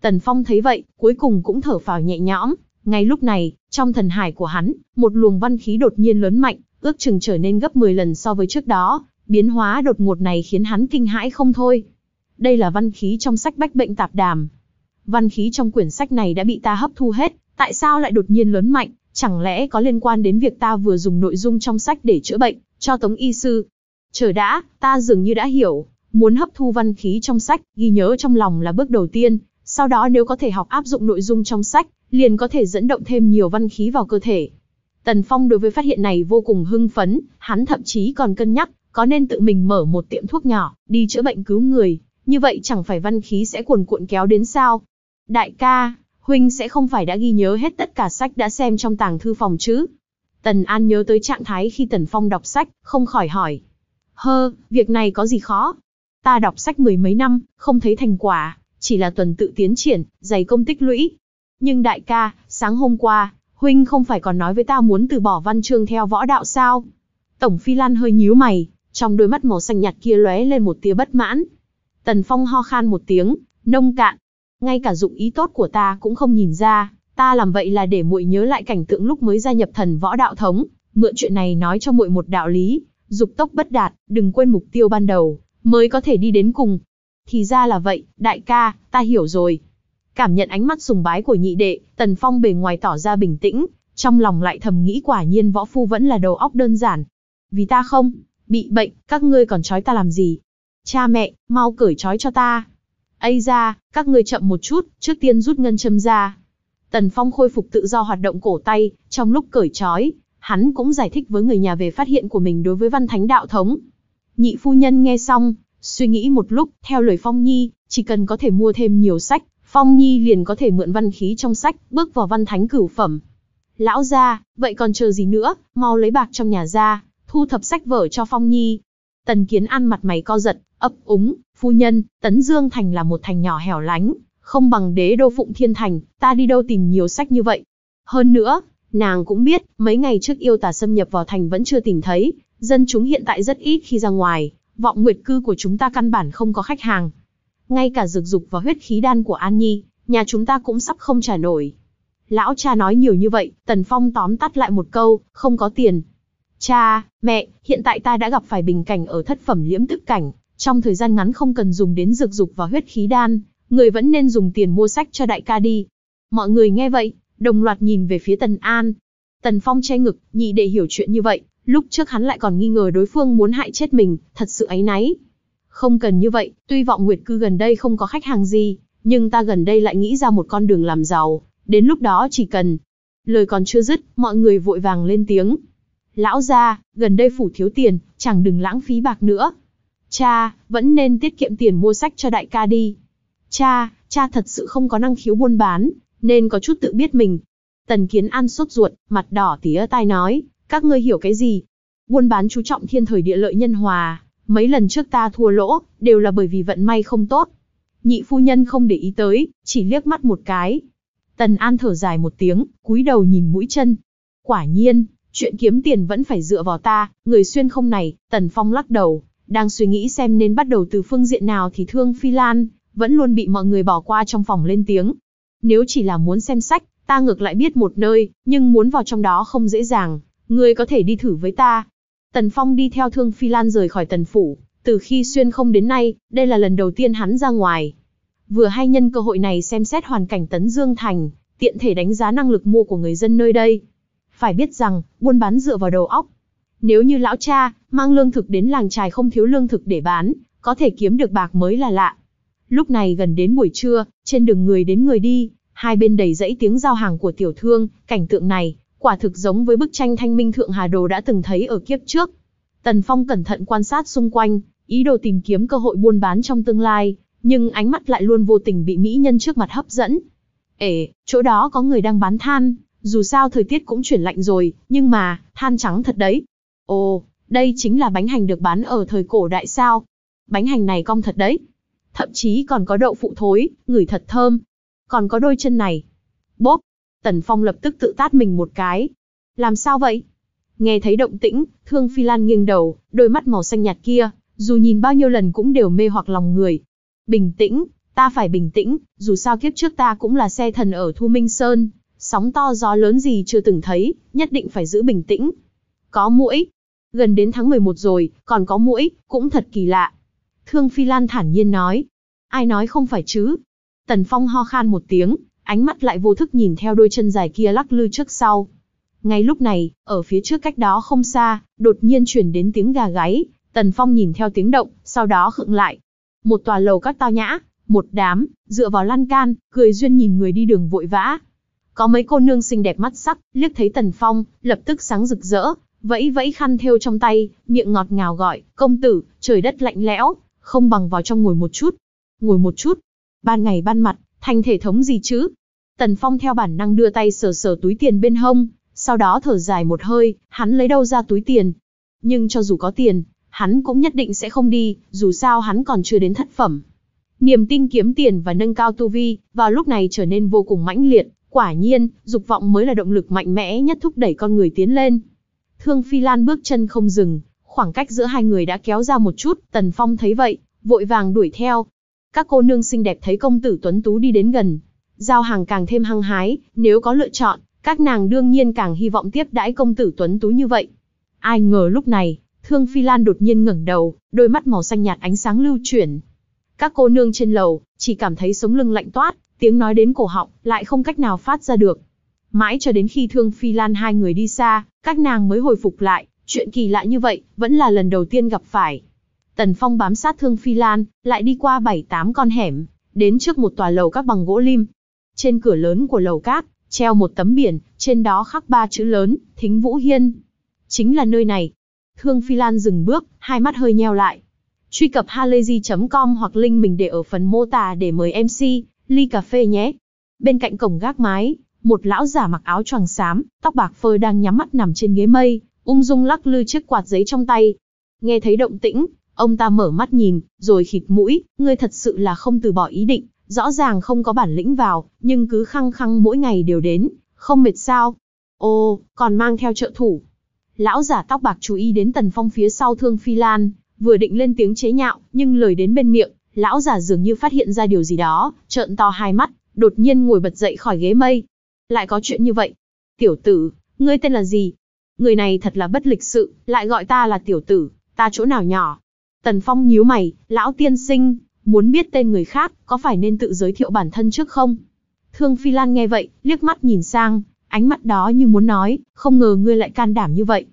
Speaker 1: Tần Phong thấy vậy, cuối cùng cũng thở phào nhẹ nhõm, ngay lúc này, trong thần hải của hắn, một luồng văn khí đột nhiên lớn mạnh, ước chừng trở nên gấp 10 lần so với trước đó, biến hóa đột ngột này khiến hắn kinh hãi không thôi. Đây là văn khí trong sách Bách Bệnh Tạp Đàm. Văn khí trong quyển sách này đã bị ta hấp thu hết, tại sao lại đột nhiên lớn mạnh, chẳng lẽ có liên quan đến việc ta vừa dùng nội dung trong sách để chữa bệnh, cho Tống Y Sư? Chờ đã, ta dường như đã hiểu, muốn hấp thu văn khí trong sách, ghi nhớ trong lòng là bước đầu tiên, sau đó nếu có thể học áp dụng nội dung trong sách, liền có thể dẫn động thêm nhiều văn khí vào cơ thể. Tần Phong đối với phát hiện này vô cùng hưng phấn, hắn thậm chí còn cân nhắc, có nên tự mình mở một tiệm thuốc nhỏ, đi chữa bệnh cứu người, như vậy chẳng phải văn khí sẽ cuồn cuộn kéo đến sao? Đại ca, huynh sẽ không phải đã ghi nhớ hết tất cả sách đã xem trong tàng thư phòng chứ? Tần An nhớ tới trạng thái khi Tần Phong đọc sách, không khỏi hỏi. Hơ, việc này có gì khó? Ta đọc sách mười mấy năm, không thấy thành quả, chỉ là tuần tự tiến triển, dày công tích lũy, nhưng đại ca, sáng hôm qua, huynh không phải còn nói với ta muốn từ bỏ văn chương theo võ đạo sao? Tổng Phi Lan hơi nhíu mày, trong đôi mắt màu xanh nhạt kia lóe lên một tia bất mãn. Tần Phong ho khan một tiếng, nông cạn. Ngay cả dụng ý tốt của ta cũng không nhìn ra, ta làm vậy là để muội nhớ lại cảnh tượng lúc mới gia nhập thần võ đạo thống, mượn chuyện này nói cho muội một đạo lý, dục tốc bất đạt, đừng quên mục tiêu ban đầu, mới có thể đi đến cùng. Thì ra là vậy, đại ca, ta hiểu rồi, Cảm nhận ánh mắt sùng bái của nhị đệ, Tần Phong bề ngoài tỏ ra bình tĩnh, trong lòng lại thầm nghĩ quả nhiên võ phu vẫn là đầu óc đơn giản. Vì ta không, bị bệnh, các ngươi còn trói ta làm gì? Cha mẹ, mau cởi trói cho ta. Ây ra, các ngươi chậm một chút, trước tiên rút ngân châm ra. Tần Phong khôi phục tự do hoạt động cổ tay, trong lúc cởi trói, hắn cũng giải thích với người nhà về phát hiện của mình đối với văn thánh đạo thống. Nhị phu nhân nghe xong, suy nghĩ một lúc, theo lời Phong Nhi, chỉ cần có thể mua thêm nhiều sách, Phong Nhi liền có thể mượn văn khí trong sách, bước vào văn thánh cửu phẩm. Lão gia, vậy còn chờ gì nữa, mau lấy bạc trong nhà ra, thu thập sách vở cho Phong Nhi. Tần Kiến An mặt mày co giật, ấp úng, phu nhân, Tấn Dương Thành là một thành nhỏ hẻo lánh, không bằng đế đô Phụng Thiên Thành, ta đi đâu tìm nhiều sách như vậy. Hơn nữa, nàng cũng biết, mấy ngày trước yêu tà xâm nhập vào thành vẫn chưa tìm thấy, dân chúng hiện tại rất ít khi ra ngoài, vọng nguyệt cư của chúng ta căn bản không có khách hàng ngay cả dược dục và huyết khí đan của An Nhi, nhà chúng ta cũng sắp không trả nổi. Lão cha nói nhiều như vậy, Tần Phong tóm tắt lại một câu, không có tiền. Cha, mẹ, hiện tại ta đã gặp phải bình cảnh ở thất phẩm liễm tức cảnh, trong thời gian ngắn không cần dùng đến dược dục và huyết khí đan, người vẫn nên dùng tiền mua sách cho đại ca đi. Mọi người nghe vậy, đồng loạt nhìn về phía Tần An. Tần Phong che ngực, nhị để hiểu chuyện như vậy, lúc trước hắn lại còn nghi ngờ đối phương muốn hại chết mình, thật sự ấy náy, không cần như vậy, tuy vọng nguyệt cư gần đây không có khách hàng gì, nhưng ta gần đây lại nghĩ ra một con đường làm giàu, đến lúc đó chỉ cần. Lời còn chưa dứt, mọi người vội vàng lên tiếng. Lão gia, gần đây phủ thiếu tiền, chẳng đừng lãng phí bạc nữa. Cha, vẫn nên tiết kiệm tiền mua sách cho đại ca đi. Cha, cha thật sự không có năng khiếu buôn bán, nên có chút tự biết mình. Tần Kiến An sốt ruột, mặt đỏ tía tai nói, các ngươi hiểu cái gì? Buôn bán chú trọng thiên thời địa lợi nhân hòa, Mấy lần trước ta thua lỗ, đều là bởi vì vận may không tốt. Nhị phu nhân không để ý tới, chỉ liếc mắt một cái. Tần An thở dài một tiếng, cúi đầu nhìn mũi chân. Quả nhiên, chuyện kiếm tiền vẫn phải dựa vào ta, người xuyên không này, Tần Phong lắc đầu, đang suy nghĩ xem nên bắt đầu từ phương diện nào thì Thương Phi Lan, vẫn luôn bị mọi người bỏ qua trong phòng lên tiếng. Nếu chỉ là muốn xem sách, ta ngược lại biết một nơi, nhưng muốn vào trong đó không dễ dàng, ngươi có thể đi thử với ta, Tần Phong đi theo Thương Phi Lan rời khỏi Tần Phủ, từ khi xuyên không đến nay, đây là lần đầu tiên hắn ra ngoài. Vừa hay nhân cơ hội này xem xét hoàn cảnh Tấn Dương Thành, tiện thể đánh giá năng lực mua của người dân nơi đây. Phải biết rằng, buôn bán dựa vào đầu óc. Nếu như lão cha, mang lương thực đến làng trài không thiếu lương thực để bán, có thể kiếm được bạc mới là lạ. Lúc này gần đến buổi trưa, trên đường người đến người đi, hai bên đầy dãy tiếng giao hàng của tiểu thương, cảnh tượng này, quả thực giống với bức tranh Thanh Minh Thượng Hà Đồ đã từng thấy ở kiếp trước. Tần Phong cẩn thận quan sát xung quanh, ý đồ tìm kiếm cơ hội buôn bán trong tương lai, nhưng ánh mắt lại luôn vô tình bị mỹ nhân trước mặt hấp dẫn. Ế, chỗ đó có người đang bán than, dù sao thời tiết cũng chuyển lạnh rồi, nhưng mà, than trắng thật đấy. Ồ, đây chính là bánh hành được bán ở thời cổ đại sao. Bánh hành này cong thật đấy. Thậm chí còn có đậu phụ thối, ngửi thật thơm. Còn có đôi chân này. Bốp, Tần Phong lập tức tự tát mình một cái. Làm sao vậy? Nghe thấy động tĩnh, Thương Phi Lan nghiêng đầu, đôi mắt màu xanh nhạt kia, dù nhìn bao nhiêu lần cũng đều mê hoặc lòng người. Bình tĩnh, ta phải bình tĩnh, dù sao kiếp trước ta cũng là xe thần ở Thu Minh Sơn, sóng to gió lớn gì chưa từng thấy, nhất định phải giữ bình tĩnh. Có mũi, gần đến tháng 11 rồi, còn có mũi, cũng thật kỳ lạ. Thương Phi Lan thản nhiên nói, ai nói không phải chứ? Tần Phong ho khan một tiếng, ánh mắt lại vô thức nhìn theo đôi chân dài kia lắc lư trước sau. Ngay lúc này, ở phía trước cách đó không xa, đột nhiên chuyển đến tiếng gà gáy, Tần Phong nhìn theo tiếng động, sau đó khựng lại. Một tòa lầu các tao nhã, một đám, dựa vào lan can, cười duyên nhìn người đi đường vội vã. Có mấy cô nương xinh đẹp mắt sắc, liếc thấy Tần Phong, lập tức sáng rực rỡ, vẫy vẫy khăn thêu trong tay, miệng ngọt ngào gọi, công tử, trời đất lạnh lẽo, không bằng vào trong ngồi một chút. Ngồi một chút, ban ngày ban mặt, thành thể thống gì chứ, Tần Phong theo bản năng đưa tay sờ sờ túi tiền bên hông, sau đó thở dài một hơi, hắn lấy đâu ra túi tiền. Nhưng cho dù có tiền, hắn cũng nhất định sẽ không đi, dù sao hắn còn chưa đến thất phẩm. Niềm tin kiếm tiền và nâng cao tu vi, vào lúc này trở nên vô cùng mãnh liệt, quả nhiên, dục vọng mới là động lực mạnh mẽ nhất thúc đẩy con người tiến lên. Thương Phi Lan bước chân không dừng, khoảng cách giữa hai người đã kéo ra một chút, Tần Phong thấy vậy, vội vàng đuổi theo. Các cô nương xinh đẹp thấy công tử Tuấn Tú đi đến gần, giao hàng càng thêm hăng hái, nếu có lựa chọn, các nàng đương nhiên càng hy vọng tiếp đãi công tử tuấn tú như vậy. Ai ngờ lúc này, Thương Phi Lan đột nhiên ngẩng đầu, đôi mắt màu xanh nhạt ánh sáng lưu chuyển. Các cô nương trên lầu, chỉ cảm thấy sống lưng lạnh toát, tiếng nói đến cổ họng, lại không cách nào phát ra được. Mãi cho đến khi Thương Phi Lan hai người đi xa, các nàng mới hồi phục lại, chuyện kỳ lạ như vậy, vẫn là lần đầu tiên gặp phải. Tần Phong bám sát Thương Phi Lan, lại đi qua bảy tám con hẻm, đến trước một tòa lầu các bằng gỗ lim, trên cửa lớn của lầu cát, treo một tấm biển, trên đó khắc ba chữ lớn, Thính Vũ Hiên. Chính là nơi này. Thương Phi Lan dừng bước, hai mắt hơi nheo lại. Truy cập halayzi.com hoặc link mình để ở phần mô tả để mời MC, ly cà phê nhé. Bên cạnh cổng gác mái, một lão giả mặc áo choàng xám, tóc bạc phơ đang nhắm mắt nằm trên ghế mây, ung dung lắc lư chiếc quạt giấy trong tay. Nghe thấy động tĩnh, ông ta mở mắt nhìn, rồi khịt mũi, ngươi thật sự là không từ bỏ ý định, Rõ ràng không có bản lĩnh vào, nhưng cứ khăng khăng mỗi ngày đều đến, không mệt sao. Ô, còn mang theo trợ thủ. Lão giả tóc bạc chú ý đến tần phong phía sau thương phi lan, vừa định lên tiếng chế nhạo, nhưng lời đến bên miệng, lão giả dường như phát hiện ra điều gì đó, trợn to hai mắt, đột nhiên ngồi bật dậy khỏi ghế mây. Lại có chuyện như vậy. Tiểu tử, ngươi tên là gì? Người này thật là bất lịch sự, lại gọi ta là tiểu tử, ta chỗ nào nhỏ. Tần Phong nhíu mày, lão tiên sinh, muốn biết tên người khác, có phải nên tự giới thiệu bản thân trước không? Thương Phi Lan nghe vậy, liếc mắt nhìn sang, ánh mắt đó như muốn nói, không ngờ ngươi lại can đảm như vậy.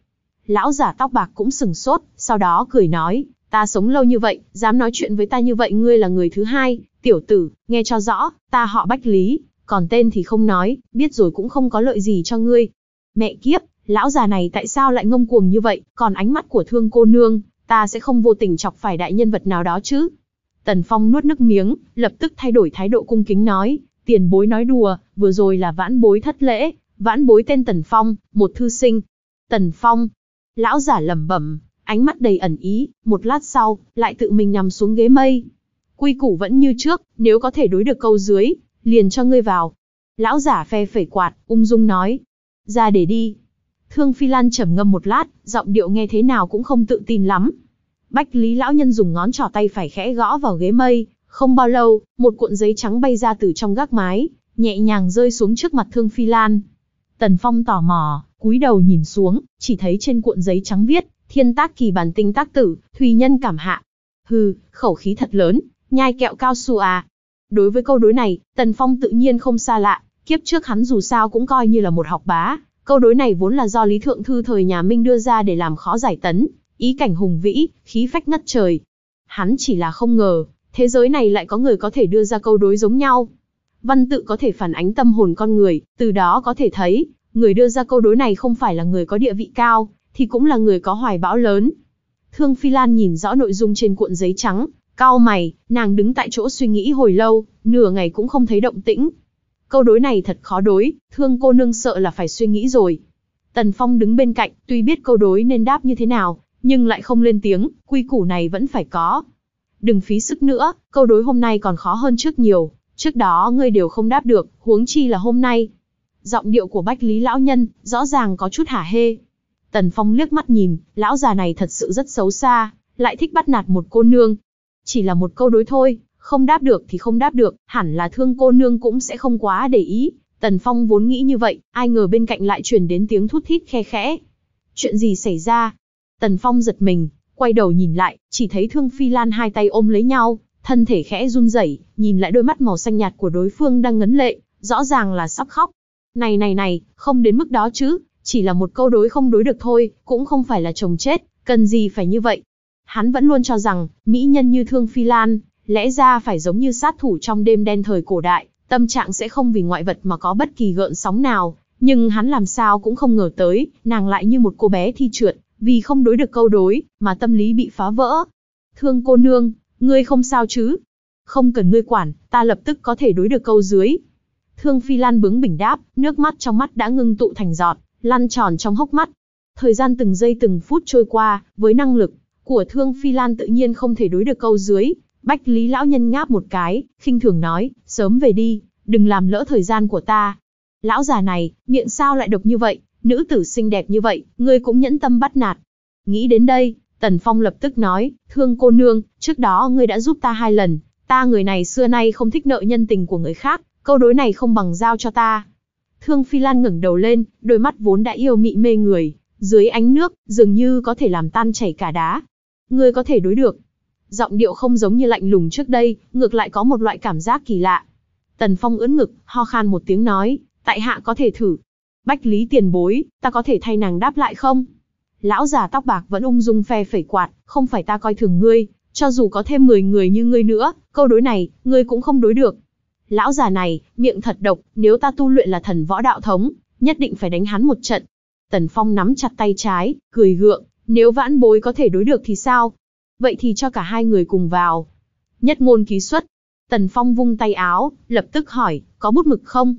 Speaker 1: Lão giả tóc bạc cũng sừng sốt, sau đó cười nói, ta sống lâu như vậy, dám nói chuyện với ta như vậy ngươi là người thứ hai, tiểu tử, nghe cho rõ, ta họ Bách Lý, còn tên thì không nói, biết rồi cũng không có lợi gì cho ngươi. Mẹ kiếp, lão già này tại sao lại ngông cuồng như vậy, còn ánh mắt của thương cô nương, ta sẽ không vô tình chọc phải đại nhân vật nào đó chứ. Tần Phong nuốt nước miếng, lập tức thay đổi thái độ cung kính nói, tiền bối nói đùa, vừa rồi là vãn bối thất lễ, vãn bối tên Tần Phong, một thư sinh. Tần Phong, lão giả lẩm bẩm, ánh mắt đầy ẩn ý, một lát sau, lại tự mình nằm xuống ghế mây. Quy củ vẫn như trước, nếu có thể đối được câu dưới, liền cho ngươi vào. Lão giả phe phẩy quạt, ung dung nói, ra để đi. Thương Phi Lan trầm ngâm một lát, giọng điệu nghe thế nào cũng không tự tin lắm, Bách Lý lão nhân dùng ngón trỏ tay phải khẽ gõ vào ghế mây, không bao lâu, một cuộn giấy trắng bay ra từ trong gác mái, nhẹ nhàng rơi xuống trước mặt Thương Phi Lan. Tần Phong tò mò, cúi đầu nhìn xuống, chỉ thấy trên cuộn giấy trắng viết, thiên tác kỳ bản tinh tác tử, thùy nhân cảm hạ. Hừ, khẩu khí thật lớn, nhai kẹo cao su à. Đối với câu đối này, Tần Phong tự nhiên không xa lạ, kiếp trước hắn dù sao cũng coi như là một học bá. Câu đối này vốn là do Lý Thượng Thư thời nhà Minh đưa ra để làm khó giải tấn, ý cảnh hùng vĩ, khí phách ngất trời. Hắn chỉ là không ngờ, thế giới này lại có người có thể đưa ra câu đối giống nhau. Văn tự có thể phản ánh tâm hồn con người, từ đó có thể thấy, người đưa ra câu đối này không phải là người có địa vị cao, thì cũng là người có hoài bão lớn. Thương Phi Lan nhìn rõ nội dung trên cuộn giấy trắng, cao mày, nàng đứng tại chỗ suy nghĩ hồi lâu, nửa ngày cũng không thấy động tĩnh. Câu đối này thật khó đối, thương cô nương sợ là phải suy nghĩ rồi. Tần Phong đứng bên cạnh, tuy biết câu đối nên đáp như thế nào, nhưng lại không lên tiếng, quy củ này vẫn phải có. Đừng phí sức nữa, câu đối hôm nay còn khó hơn trước nhiều, trước đó ngươi đều không đáp được, huống chi là hôm nay. Giọng điệu của Bách Lý Lão Nhân, rõ ràng có chút hả hê. Tần Phong liếc mắt nhìn, lão già này thật sự rất xấu xa, lại thích bắt nạt một cô nương. Chỉ là một câu đối thôi, không đáp được thì không đáp được, hẳn là thương cô nương cũng sẽ không quá để ý. Tần Phong vốn nghĩ như vậy, ai ngờ bên cạnh lại truyền đến tiếng thút thít khe khẽ. Chuyện gì xảy ra, Tần Phong giật mình, quay đầu nhìn lại, chỉ thấy Thương Phi Lan hai tay ôm lấy nhau, thân thể khẽ run rẩy, nhìn lại đôi mắt màu xanh nhạt của đối phương đang ngấn lệ, rõ ràng là sắp khóc. Này này này, không đến mức đó chứ, chỉ là một câu đối không đối được thôi, cũng không phải là chồng chết, cần gì phải như vậy. Hắn vẫn luôn cho rằng, mỹ nhân như Thương Phi Lan, lẽ ra phải giống như sát thủ trong đêm đen thời cổ đại, tâm trạng sẽ không vì ngoại vật mà có bất kỳ gợn sóng nào, nhưng hắn làm sao cũng không ngờ tới, nàng lại như một cô bé thi trượt, vì không đối được câu đối, mà tâm lý bị phá vỡ. Thương cô nương, ngươi không sao chứ? Không cần ngươi quản, ta lập tức có thể đối được câu dưới. Thương Phi Lan bướng bỉnh đáp, nước mắt trong mắt đã ngưng tụ thành giọt, lăn tròn trong hốc mắt. Thời gian từng giây từng phút trôi qua, với năng lực của Thương Phi Lan tự nhiên không thể đối được câu dưới. Bách Lý Lão Nhân ngáp một cái, khinh thường nói, sớm về đi, đừng làm lỡ thời gian của ta. Lão già này, miệng sao lại độc như vậy? nữ tử xinh đẹp như vậy, ngươi cũng nhẫn tâm bắt nạt. Nghĩ đến đây, Tần Phong lập tức nói, thương cô nương, trước đó ngươi đã giúp ta hai lần, ta người này xưa nay không thích nợ nhân tình của người khác, câu đối này không bằng giao cho ta. Thương Phi Lan ngẩng đầu lên, đôi mắt vốn đã yêu mị mê người, dưới ánh nước, dường như có thể làm tan chảy cả đá. Ngươi có thể đối được. Giọng điệu không giống như lạnh lùng trước đây, ngược lại có một loại cảm giác kỳ lạ. Tần Phong ưỡn ngực, ho khan một tiếng nói, tại hạ có thể thử, Bách Lý tiền bối, ta có thể thay nàng đáp lại không? Lão già tóc bạc vẫn ung dung phe phẩy quạt, không phải ta coi thường ngươi, cho dù có thêm 10 người như ngươi nữa, câu đối này, ngươi cũng không đối được. Lão già này, miệng thật độc, nếu ta tu luyện là thần võ đạo thống, nhất định phải đánh hắn một trận. Tần Phong nắm chặt tay trái, cười gượng, nếu vãn bối có thể đối được thì sao? Vậy thì cho cả hai người cùng vào. Nhất ngôn ký xuất. Tần Phong vung tay áo, lập tức hỏi, có bút mực không?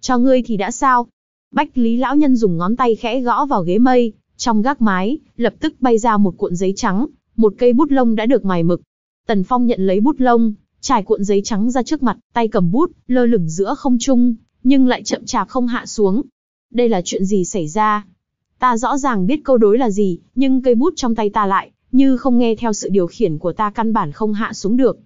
Speaker 1: Cho ngươi thì đã sao, Bách Lý lão nhân dùng ngón tay khẽ gõ vào ghế mây, trong gác mái, lập tức bay ra một cuộn giấy trắng, một cây bút lông đã được mài mực. Tần Phong nhận lấy bút lông, trải cuộn giấy trắng ra trước mặt, tay cầm bút, lơ lửng giữa không trung, nhưng lại chậm chạp không hạ xuống. Đây là chuyện gì xảy ra? Ta rõ ràng biết câu đối là gì, nhưng cây bút trong tay ta lại, như không nghe theo sự điều khiển của ta căn bản không hạ xuống được.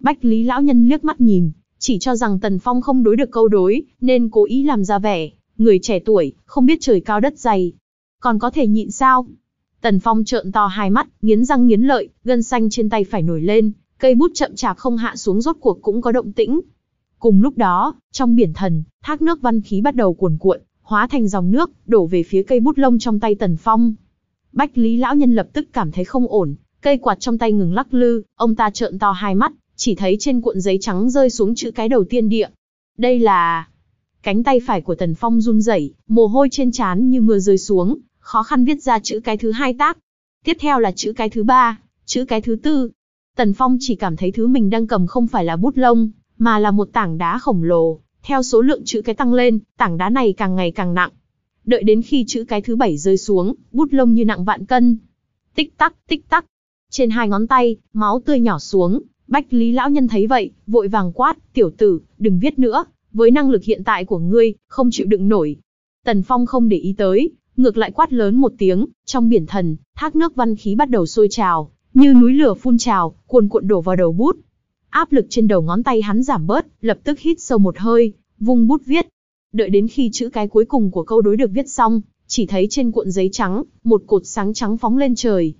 Speaker 1: Bách Lý lão nhân liếc mắt nhìn, chỉ cho rằng Tần Phong không đối được câu đối, nên cố ý làm ra vẻ, người trẻ tuổi, không biết trời cao đất dày. Còn có thể nhịn sao? Tần Phong trợn to hai mắt, nghiến răng nghiến lợi, gân xanh trên tay phải nổi lên, cây bút chậm chạp không hạ xuống rốt cuộc cũng có động tĩnh. Cùng lúc đó, trong biển thần, thác nước văn khí bắt đầu cuồn cuộn, hóa thành dòng nước, đổ về phía cây bút lông trong tay Tần Phong. Bách Lý Lão Nhân lập tức cảm thấy không ổn, cây quạt trong tay ngừng lắc lư, ông ta trợn to hai mắt, chỉ thấy trên cuộn giấy trắng rơi xuống chữ cái đầu tiên địa. Đây là... Cánh tay phải của Tần Phong run rẩy, mồ hôi trên trán như mưa rơi xuống, khó khăn viết ra chữ cái thứ hai tác. Tiếp theo là chữ cái thứ ba, chữ cái thứ tư. Tần Phong chỉ cảm thấy thứ mình đang cầm không phải là bút lông, mà là một tảng đá khổng lồ. Theo số lượng chữ cái tăng lên, tảng đá này càng ngày càng nặng. Đợi đến khi chữ cái thứ bảy rơi xuống, bút lông như nặng vạn cân. Tích tắc, tích tắc. Trên hai ngón tay, máu tươi nhỏ xuống. Bách Lý Lão Nhân thấy vậy, vội vàng quát, tiểu tử, đừng viết nữa, với năng lực hiện tại của ngươi, không chịu đựng nổi. Tần Phong không để ý tới, ngược lại quát lớn một tiếng, trong biển thần, thác nước văn khí bắt đầu sôi trào, như núi lửa phun trào, cuồn cuộn đổ vào đầu bút. Áp lực trên đầu ngón tay hắn giảm bớt, lập tức hít sâu một hơi, vung bút viết. Đợi đến khi chữ cái cuối cùng của câu đối được viết xong, chỉ thấy trên cuộn giấy trắng, một cột sáng trắng phóng lên trời.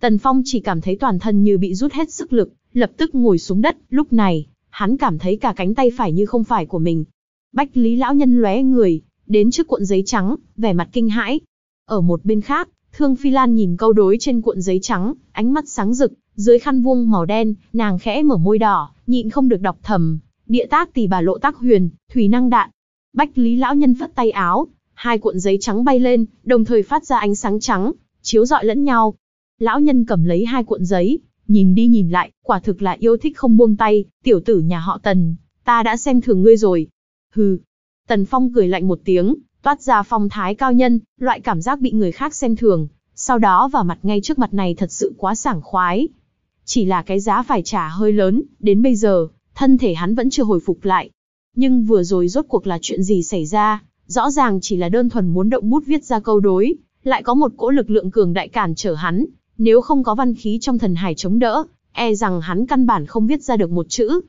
Speaker 1: Tần Phong chỉ cảm thấy toàn thân như bị rút hết sức lực, lập tức ngồi xuống đất, lúc này, hắn cảm thấy cả cánh tay phải như không phải của mình. Bách Lý lão nhân lóe người, đến trước cuộn giấy trắng, vẻ mặt kinh hãi. Ở một bên khác, Thương Phi Lan nhìn câu đối trên cuộn giấy trắng, ánh mắt sáng rực, dưới khăn vuông màu đen, nàng khẽ mở môi đỏ, nhịn không được đọc thầm, địa tác tỷ bà lộ tác huyền, thủy năng đạn. Bách Lý lão nhân phất tay áo, hai cuộn giấy trắng bay lên, đồng thời phát ra ánh sáng trắng, chiếu rọi lẫn nhau. Lão nhân cầm lấy hai cuộn giấy, nhìn đi nhìn lại, quả thực là yêu thích không buông tay, tiểu tử nhà họ Tần, ta đã xem thường ngươi rồi. Hừ. Tần Phong cười lạnh một tiếng, toát ra phong thái cao nhân, loại cảm giác bị người khác xem thường, sau đó vào mặt ngay trước mặt này thật sự quá sảng khoái. Chỉ là cái giá phải trả hơi lớn, đến bây giờ, thân thể hắn vẫn chưa hồi phục lại. Nhưng vừa rồi rốt cuộc là chuyện gì xảy ra, rõ ràng chỉ là đơn thuần muốn động bút viết ra câu đối, lại có một cỗ lực lượng cường đại cản trở hắn, nếu không có văn khí trong thần hải chống đỡ, e rằng hắn căn bản không viết ra được một chữ.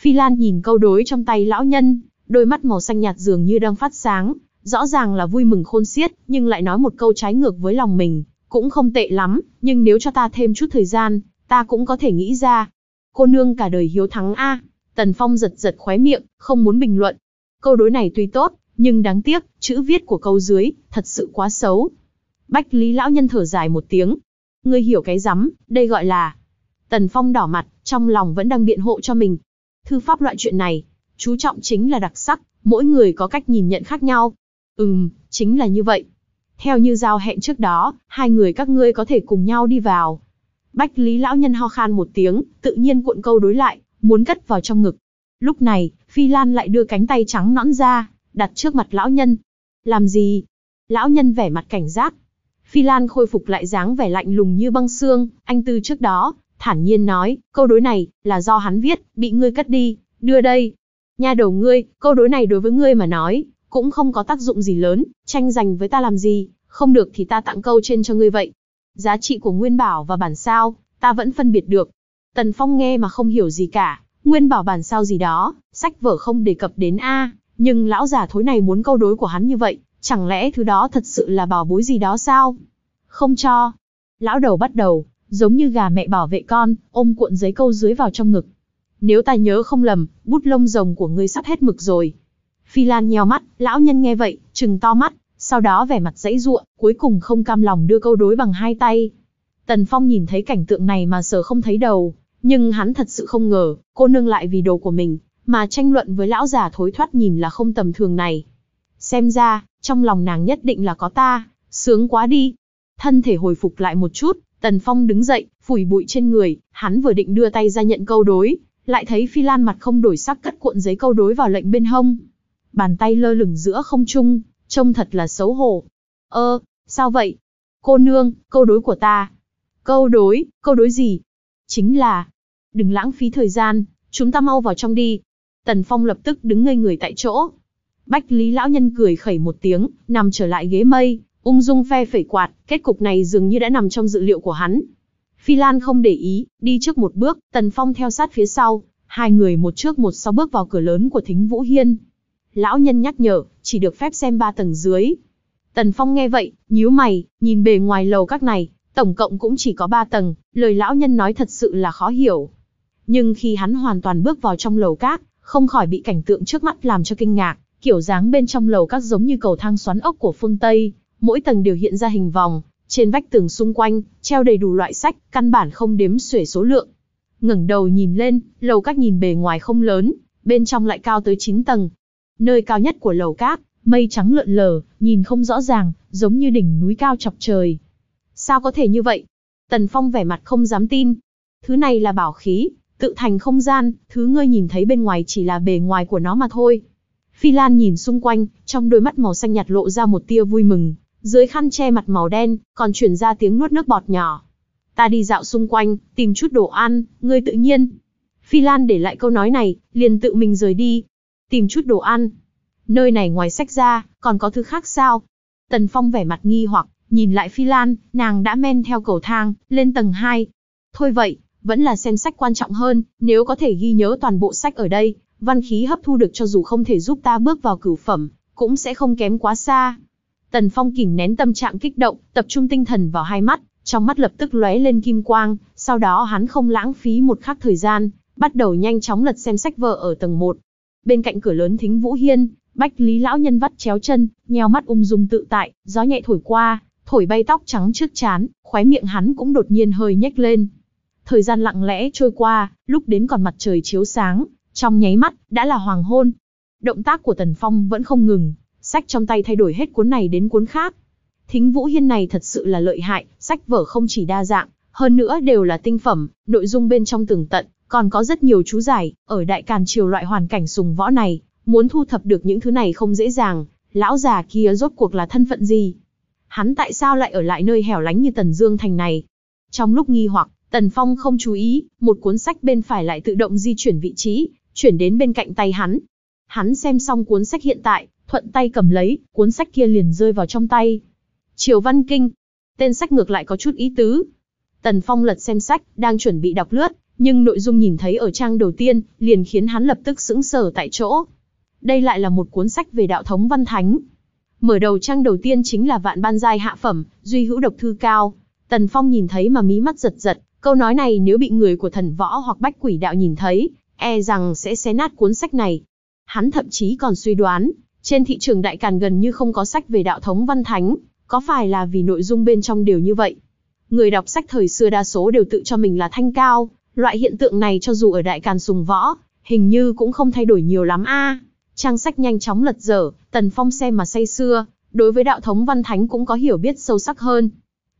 Speaker 1: Phi Lan nhìn câu đối trong tay lão nhân, đôi mắt màu xanh nhạt dường như đang phát sáng, rõ ràng là vui mừng khôn xiết, nhưng lại nói một câu trái ngược với lòng mình, cũng không tệ lắm, nhưng nếu cho ta thêm chút thời gian, ta cũng có thể nghĩ ra. Cô nương cả đời hiếu thắng A, Tần Phong giật giật khóe miệng, không muốn bình luận. Câu đối này tuy tốt, nhưng đáng tiếc, chữ viết của câu dưới, thật sự quá xấu. Bách Lý Lão Nhân thở dài một tiếng, Ngươi hiểu cái rắm, đây gọi là... Tần Phong đỏ mặt, trong lòng vẫn đang biện hộ cho mình. Thư pháp loại chuyện này, chú trọng chính là đặc sắc, mỗi người có cách nhìn nhận khác nhau. Ừm, chính là như vậy. Theo như giao hẹn trước đó, hai người các ngươi có thể cùng nhau đi vào. Bách Lý Lão Nhân ho khan một tiếng, tự nhiên cuộn câu đối lại, muốn cất vào trong ngực. Lúc này, Phi Lan lại đưa cánh tay trắng nõn ra, đặt trước mặt Lão Nhân. Làm gì? Lão Nhân vẻ mặt cảnh giác, Phi Lan khôi phục lại dáng vẻ lạnh lùng như băng xương, anh Tư trước đó, thản nhiên nói, câu đối này, là do hắn viết, bị ngươi cất đi, đưa đây. Nha đầu ngươi, câu đối này đối với ngươi mà nói, cũng không có tác dụng gì lớn, tranh giành với ta làm gì, không được thì ta tặng câu trên cho ngươi vậy. Giá trị của nguyên bảo và bản sao, ta vẫn phân biệt được. Tần Phong nghe mà không hiểu gì cả, nguyên bảo bản sao gì đó, sách vở không đề cập đến A, nhưng lão già thối này muốn câu đối của hắn như vậy, Chẳng lẽ thứ đó thật sự là bảo bối gì đó sao? Không cho. Lão đầu bắt đầu, giống như gà mẹ bảo vệ con, ôm cuộn giấy câu dưới vào trong ngực. Nếu ta nhớ không lầm, bút lông rồng của ngươi sắp hết mực rồi. Phi Lan nheo mắt, lão nhân nghe vậy, trừng to mắt, sau đó vẻ mặt dãy ruộng, cuối cùng không cam lòng đưa câu đối bằng hai tay. Tần Phong nhìn thấy cảnh tượng này mà sờ không thấy đầu, nhưng hắn thật sự không ngờ, cô nương lại vì đồ của mình, mà tranh luận với lão già thối thoát nhìn là không tầm thường này. Xem ra, trong lòng nàng nhất định là có ta, sướng quá đi. Thân thể hồi phục lại một chút, Tần Phong đứng dậy, phủi bụi trên người, hắn vừa định đưa tay ra nhận câu đối, lại thấy Phi Lan mặt không đổi sắc cắt cuộn giấy câu đối vào lệnh bên hông. Bàn tay lơ lửng giữa không trung, trông thật là xấu hổ. Ơ, sao vậy? Cô nương, câu đối của ta. Câu đối, câu đối gì? Chính là, đừng lãng phí thời gian, chúng ta mau vào trong đi. Tần Phong lập tức đứng ngây người tại chỗ, Bách Lý lão nhân cười khẩy một tiếng, nằm trở lại ghế mây, ung dung phe phẩy quạt, kết cục này dường như đã nằm trong dự liệu của hắn. Phi Lan không để ý, đi trước một bước, Tần Phong theo sát phía sau, hai người một trước một sau bước vào cửa lớn của Thính Vũ Hiên. Lão nhân nhắc nhở, chỉ được phép xem ba tầng dưới. Tần Phong nghe vậy, nhíu mày, nhìn bề ngoài lầu các này, tổng cộng cũng chỉ có ba tầng, lời lão nhân nói thật sự là khó hiểu. Nhưng khi hắn hoàn toàn bước vào trong lầu các, không khỏi bị cảnh tượng trước mắt làm cho kinh ngạc. Kiểu dáng bên trong lầu các giống như cầu thang xoắn ốc của phương Tây, mỗi tầng đều hiện ra hình vòng, trên vách tường xung quanh, treo đầy đủ loại sách, căn bản không đếm xuể số lượng. Ngẩng đầu nhìn lên, lầu các nhìn bề ngoài không lớn, bên trong lại cao tới 9 tầng. Nơi cao nhất của lầu các, mây trắng lượn lờ, nhìn không rõ ràng, giống như đỉnh núi cao chọc trời. Sao có thể như vậy? Tần Phong vẻ mặt không dám tin. Thứ này là bảo khí, tự thành không gian, thứ ngươi nhìn thấy bên ngoài chỉ là bề ngoài của nó mà thôi. Phi Lan nhìn xung quanh, trong đôi mắt màu xanh nhạt lộ ra một tia vui mừng, dưới khăn che mặt màu đen, còn chuyển ra tiếng nuốt nước bọt nhỏ. Ta đi dạo xung quanh, tìm chút đồ ăn, ngươi tự nhiên. Phi Lan để lại câu nói này, liền tự mình rời đi. Tìm chút đồ ăn. Nơi này ngoài sách ra, còn có thứ khác sao? Tần Phong vẻ mặt nghi hoặc, nhìn lại Phi Lan, nàng đã men theo cầu thang, lên tầng 2. Thôi vậy, vẫn là xem sách quan trọng hơn, nếu có thể ghi nhớ toàn bộ sách ở đây, văn khí hấp thu được cho dù không thể giúp ta bước vào cửu phẩm, cũng sẽ không kém quá xa. Tần Phong kìm nén tâm trạng kích động, tập trung tinh thần vào hai mắt, trong mắt lập tức lóe lên kim quang, sau đó hắn không lãng phí một khắc thời gian, bắt đầu nhanh chóng lật xem sách vở ở tầng 1. Bên cạnh cửa lớn thính Vũ Hiên, Bách Lý lão nhân vắt chéo chân, nheo mắt ung dung tự tại, gió nhẹ thổi qua, thổi bay tóc trắng trước chán, khóe miệng hắn cũng đột nhiên hơi nhếch lên. Thời gian lặng lẽ trôi qua, lúc đến còn mặt trời chiếu sáng, trong nháy mắt, đã là hoàng hôn. Động tác của Tần Phong vẫn không ngừng, sách trong tay thay đổi hết cuốn này đến cuốn khác. Thính Vũ Hiên này thật sự là lợi hại, sách vở không chỉ đa dạng, hơn nữa đều là tinh phẩm, nội dung bên trong tường tận, còn có rất nhiều chú giải, ở đại càn triều loại hoàn cảnh sùng võ này, muốn thu thập được những thứ này không dễ dàng, lão già kia rốt cuộc là thân phận gì? Hắn tại sao lại ở lại nơi hẻo lánh như Tần Dương thành này? Trong lúc nghi hoặc, Tần Phong không chú ý, một cuốn sách bên phải lại tự động di chuyển vị trí, chuyển đến bên cạnh tay hắn. Hắn xem xong cuốn sách hiện tại, thuận tay cầm lấy, cuốn sách kia liền rơi vào trong tay. Triều Văn Kinh. Tên sách ngược lại có chút ý tứ. Tần Phong lật xem sách, đang chuẩn bị đọc lướt, nhưng nội dung nhìn thấy ở trang đầu tiên, liền khiến hắn lập tức sững sờ tại chỗ. Đây lại là một cuốn sách về đạo thống văn thánh. Mở đầu trang đầu tiên chính là vạn ban giai hạ phẩm, duy hữu độc thư cao. Tần Phong nhìn thấy mà mí mắt giật giật, câu nói này nếu bị người của thần võ hoặc bách quỷ đạo nhìn thấy, e rằng sẽ xé nát cuốn sách này. Hắn thậm chí còn suy đoán, trên thị trường đại càn gần như không có sách về đạo thống văn thánh, có phải là vì nội dung bên trong đều như vậy? Người đọc sách thời xưa đa số đều tự cho mình là thanh cao, loại hiện tượng này cho dù ở đại càn sùng võ, hình như cũng không thay đổi nhiều lắm a. Trang sách nhanh chóng lật dở, Tần Phong xem mà say xưa, đối với đạo thống văn thánh cũng có hiểu biết sâu sắc hơn.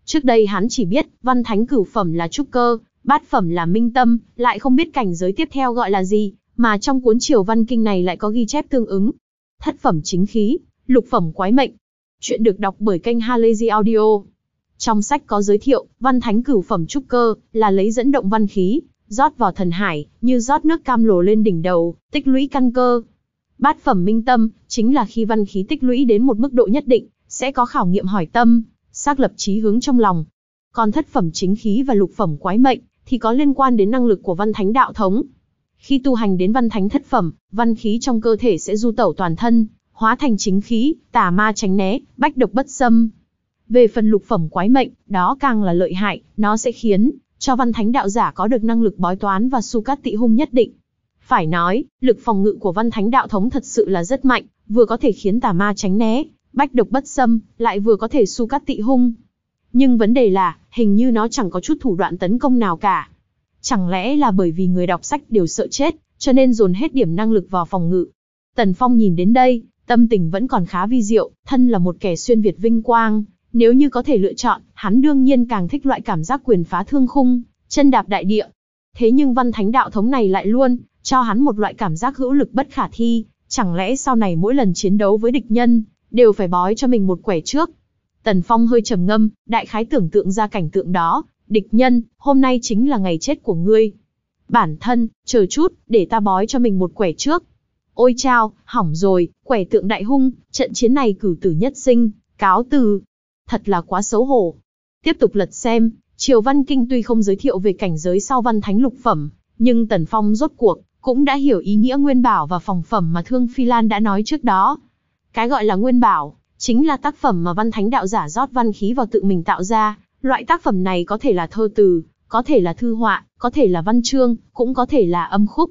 Speaker 1: Trước đây hắn chỉ biết, văn thánh cửu phẩm là trúc cơ, Bát phẩm là minh tâm, lại không biết cảnh giới tiếp theo gọi là gì, mà trong cuốn triều văn kinh này lại có ghi chép tương ứng. Thất phẩm chính khí, lục phẩm quái mệnh. Chuyện được đọc bởi kênh Halazy Audio. Trong sách có giới thiệu, văn thánh cửu phẩm trúc cơ, là lấy dẫn động văn khí, rót vào thần hải, như rót nước cam lồ lên đỉnh đầu, tích lũy căn cơ. Bát phẩm minh tâm, chính là khi văn khí tích lũy đến một mức độ nhất định, sẽ có khảo nghiệm hỏi tâm, xác lập trí hướng trong lòng. Còn thất phẩm chính khí và lục phẩm quái mệnh, thì có liên quan đến năng lực của văn thánh đạo thống. Khi tu hành đến văn thánh thất phẩm, văn khí trong cơ thể sẽ du tẩu toàn thân, hóa thành chính khí, tà ma tránh né, bách độc bất xâm. Về phần lục phẩm quái mệnh, đó càng là lợi hại, nó sẽ khiến cho văn thánh đạo giả có được năng lực bói toán và su cát tị hung nhất định. Phải nói, lực phòng ngự của văn thánh đạo thống thật sự là rất mạnh, vừa có thể khiến tà ma tránh né, bách độc bất xâm, lại vừa có thể su cát tị hung. Nhưng vấn đề là, hình như nó chẳng có chút thủ đoạn tấn công nào cả. Chẳng lẽ là bởi vì người đọc sách đều sợ chết, cho nên dồn hết điểm năng lực vào phòng ngự. Tần Phong nhìn đến đây, tâm tình vẫn còn khá vi diệu, thân là một kẻ xuyên Việt vinh quang, nếu như có thể lựa chọn, hắn đương nhiên càng thích loại cảm giác quyền phá thương khung, chân đạp đại địa. Thế nhưng văn thánh đạo thống này lại luôn, cho hắn một loại cảm giác hữu lực bất khả thi, chẳng lẽ sau này mỗi lần chiến đấu với địch nhân, đều phải bói cho mình một quẻ trước, Tần Phong hơi trầm ngâm, đại khái tưởng tượng ra cảnh tượng đó, địch nhân, hôm nay chính là ngày chết của ngươi. Bản thân, chờ chút, để ta bói cho mình một quẻ trước. Ôi chao, hỏng rồi, quẻ tượng đại hung, trận chiến này cử tử nhất sinh, cáo từ. Thật là quá xấu hổ. Tiếp tục lật xem, Triều Văn Kinh tuy không giới thiệu về cảnh giới sau văn thánh lục phẩm, nhưng Tần Phong rốt cuộc, cũng đã hiểu ý nghĩa nguyên bảo và phòng phẩm mà Thương Phi Lan đã nói trước đó. Cái gọi là nguyên bảo, chính là tác phẩm mà văn thánh đạo giả rót văn khí vào tự mình tạo ra. Loại tác phẩm này có thể là thơ từ, có thể là thư họa, có thể là văn chương, cũng có thể là âm khúc.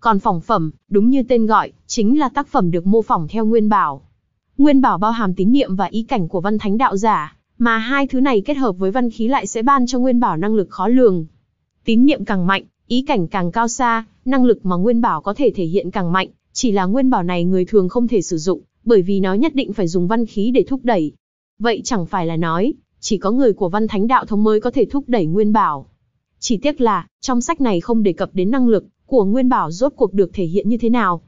Speaker 1: Còn phỏng phẩm, đúng như tên gọi, chính là tác phẩm được mô phỏng theo nguyên bảo. Nguyên bảo bao hàm tín niệm và ý cảnh của văn thánh đạo giả, mà hai thứ này kết hợp với văn khí lại sẽ ban cho nguyên bảo năng lực khó lường. Tín niệm càng mạnh, ý cảnh càng cao xa, năng lực mà nguyên bảo có thể thể hiện càng mạnh, chỉ là nguyên bảo này người thường không thể sử dụng, bởi vì nó nhất định phải dùng văn khí để thúc đẩy. Vậy chẳng phải là nói, chỉ có người của văn thánh đạo thống mới có thể thúc đẩy nguyên bảo. Chỉ tiếc là, trong sách này không đề cập đến năng lực của nguyên bảo rốt cuộc được thể hiện như thế nào.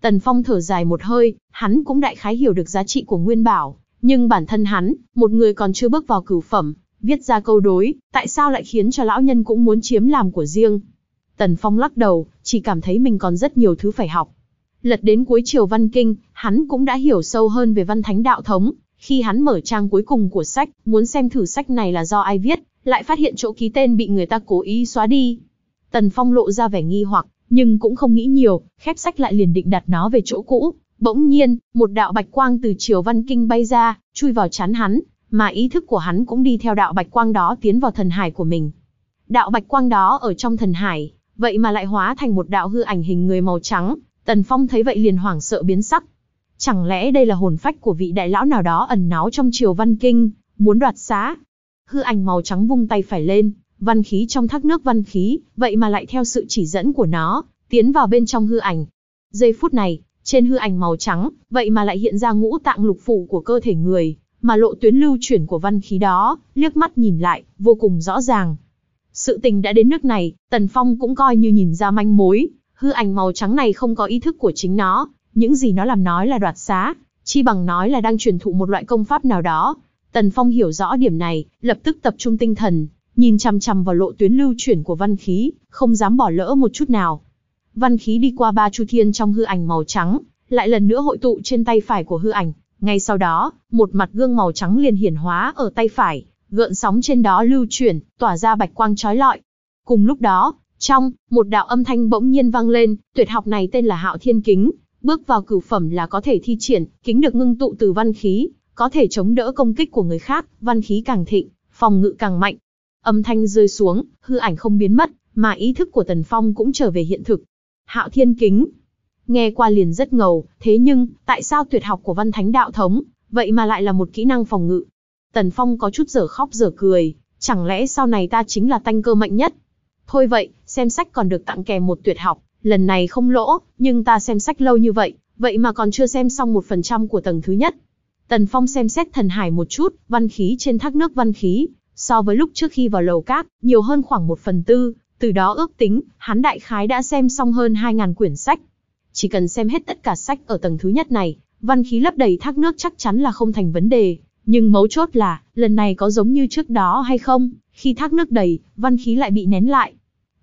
Speaker 1: Tần Phong thở dài một hơi, hắn cũng đại khái hiểu được giá trị của nguyên bảo, nhưng bản thân hắn, một người còn chưa bước vào cửu phẩm, viết ra câu đối, tại sao lại khiến cho lão nhân cũng muốn chiếm làm của riêng. Tần Phong lắc đầu, chỉ cảm thấy mình còn rất nhiều thứ phải học. Lật đến cuối chiều văn kinh, hắn cũng đã hiểu sâu hơn về văn thánh đạo thống. Khi hắn mở trang cuối cùng của sách, muốn xem thử sách này là do ai viết, lại phát hiện chỗ ký tên bị người ta cố ý xóa đi. Tần Phong lộ ra vẻ nghi hoặc, nhưng cũng không nghĩ nhiều, khép sách lại liền định đặt nó về chỗ cũ. Bỗng nhiên, một đạo bạch quang từ chiều văn kinh bay ra, chui vào chán hắn, mà ý thức của hắn cũng đi theo đạo bạch quang đó tiến vào thần hải của mình. Đạo bạch quang đó ở trong thần hải, vậy mà lại hóa thành một đạo hư ảnh hình người màu trắng, Tần Phong thấy vậy liền hoảng sợ biến sắc. Chẳng lẽ đây là hồn phách của vị đại lão nào đó ẩn náu trong triều văn kinh, muốn đoạt xá? Hư ảnh màu trắng vung tay phải lên, văn khí trong thác nước văn khí, vậy mà lại theo sự chỉ dẫn của nó, tiến vào bên trong hư ảnh. Giây phút này, trên hư ảnh màu trắng, vậy mà lại hiện ra ngũ tạng lục phủ của cơ thể người, mà lộ tuyến lưu chuyển của văn khí đó, liếc mắt nhìn lại, vô cùng rõ ràng. Sự tình đã đến nước này, Tần Phong cũng coi như nhìn ra manh mối, hư ảnh màu trắng này không có ý thức của chính nó, những gì nó làm nói là đoạt xá, chi bằng nói là đang truyền thụ một loại công pháp nào đó. Tần Phong hiểu rõ điểm này, lập tức tập trung tinh thần, nhìn chằm chằm vào lộ tuyến lưu chuyển của văn khí, không dám bỏ lỡ một chút nào. Văn khí đi qua ba chu thiên trong hư ảnh màu trắng, lại lần nữa hội tụ trên tay phải của hư ảnh. Ngay sau đó, một mặt gương màu trắng liền hiển hóa ở tay phải, gợn sóng trên đó lưu chuyển, tỏa ra bạch quang trói lọi. Cùng lúc đó, trong, một đạo âm thanh bỗng nhiên vang lên, tuyệt học này tên là Hạo Thiên Kính, bước vào cửu phẩm là có thể thi triển, kính được ngưng tụ từ văn khí, có thể chống đỡ công kích của người khác, văn khí càng thịnh, phòng ngự càng mạnh. Âm thanh rơi xuống, hư ảnh không biến mất, mà ý thức của Tần Phong cũng trở về hiện thực. Hạo Thiên Kính, nghe qua liền rất ngầu, thế nhưng, tại sao tuyệt học của văn thánh đạo thống, vậy mà lại là một kỹ năng phòng ngự? Tần Phong có chút giở khóc giở cười, chẳng lẽ sau này ta chính là tanh cơ mạnh nhất? Thôi vậy, xem sách còn được tặng kèm một tuyệt học, lần này không lỗ, nhưng ta xem sách lâu như vậy, vậy mà còn chưa xem xong một phần trăm của tầng thứ nhất. Tần Phong xem xét thần hải một chút, văn khí trên thác nước văn khí, so với lúc trước khi vào lầu cát, nhiều hơn khoảng một phần tư, từ đó ước tính, hắn đại khái đã xem xong hơn 2.000 quyển sách. Chỉ cần xem hết tất cả sách ở tầng thứ nhất này, văn khí lấp đầy thác nước chắc chắn là không thành vấn đề, nhưng mấu chốt là, lần này có giống như trước đó hay không, khi thác nước đầy, văn khí lại bị nén lại,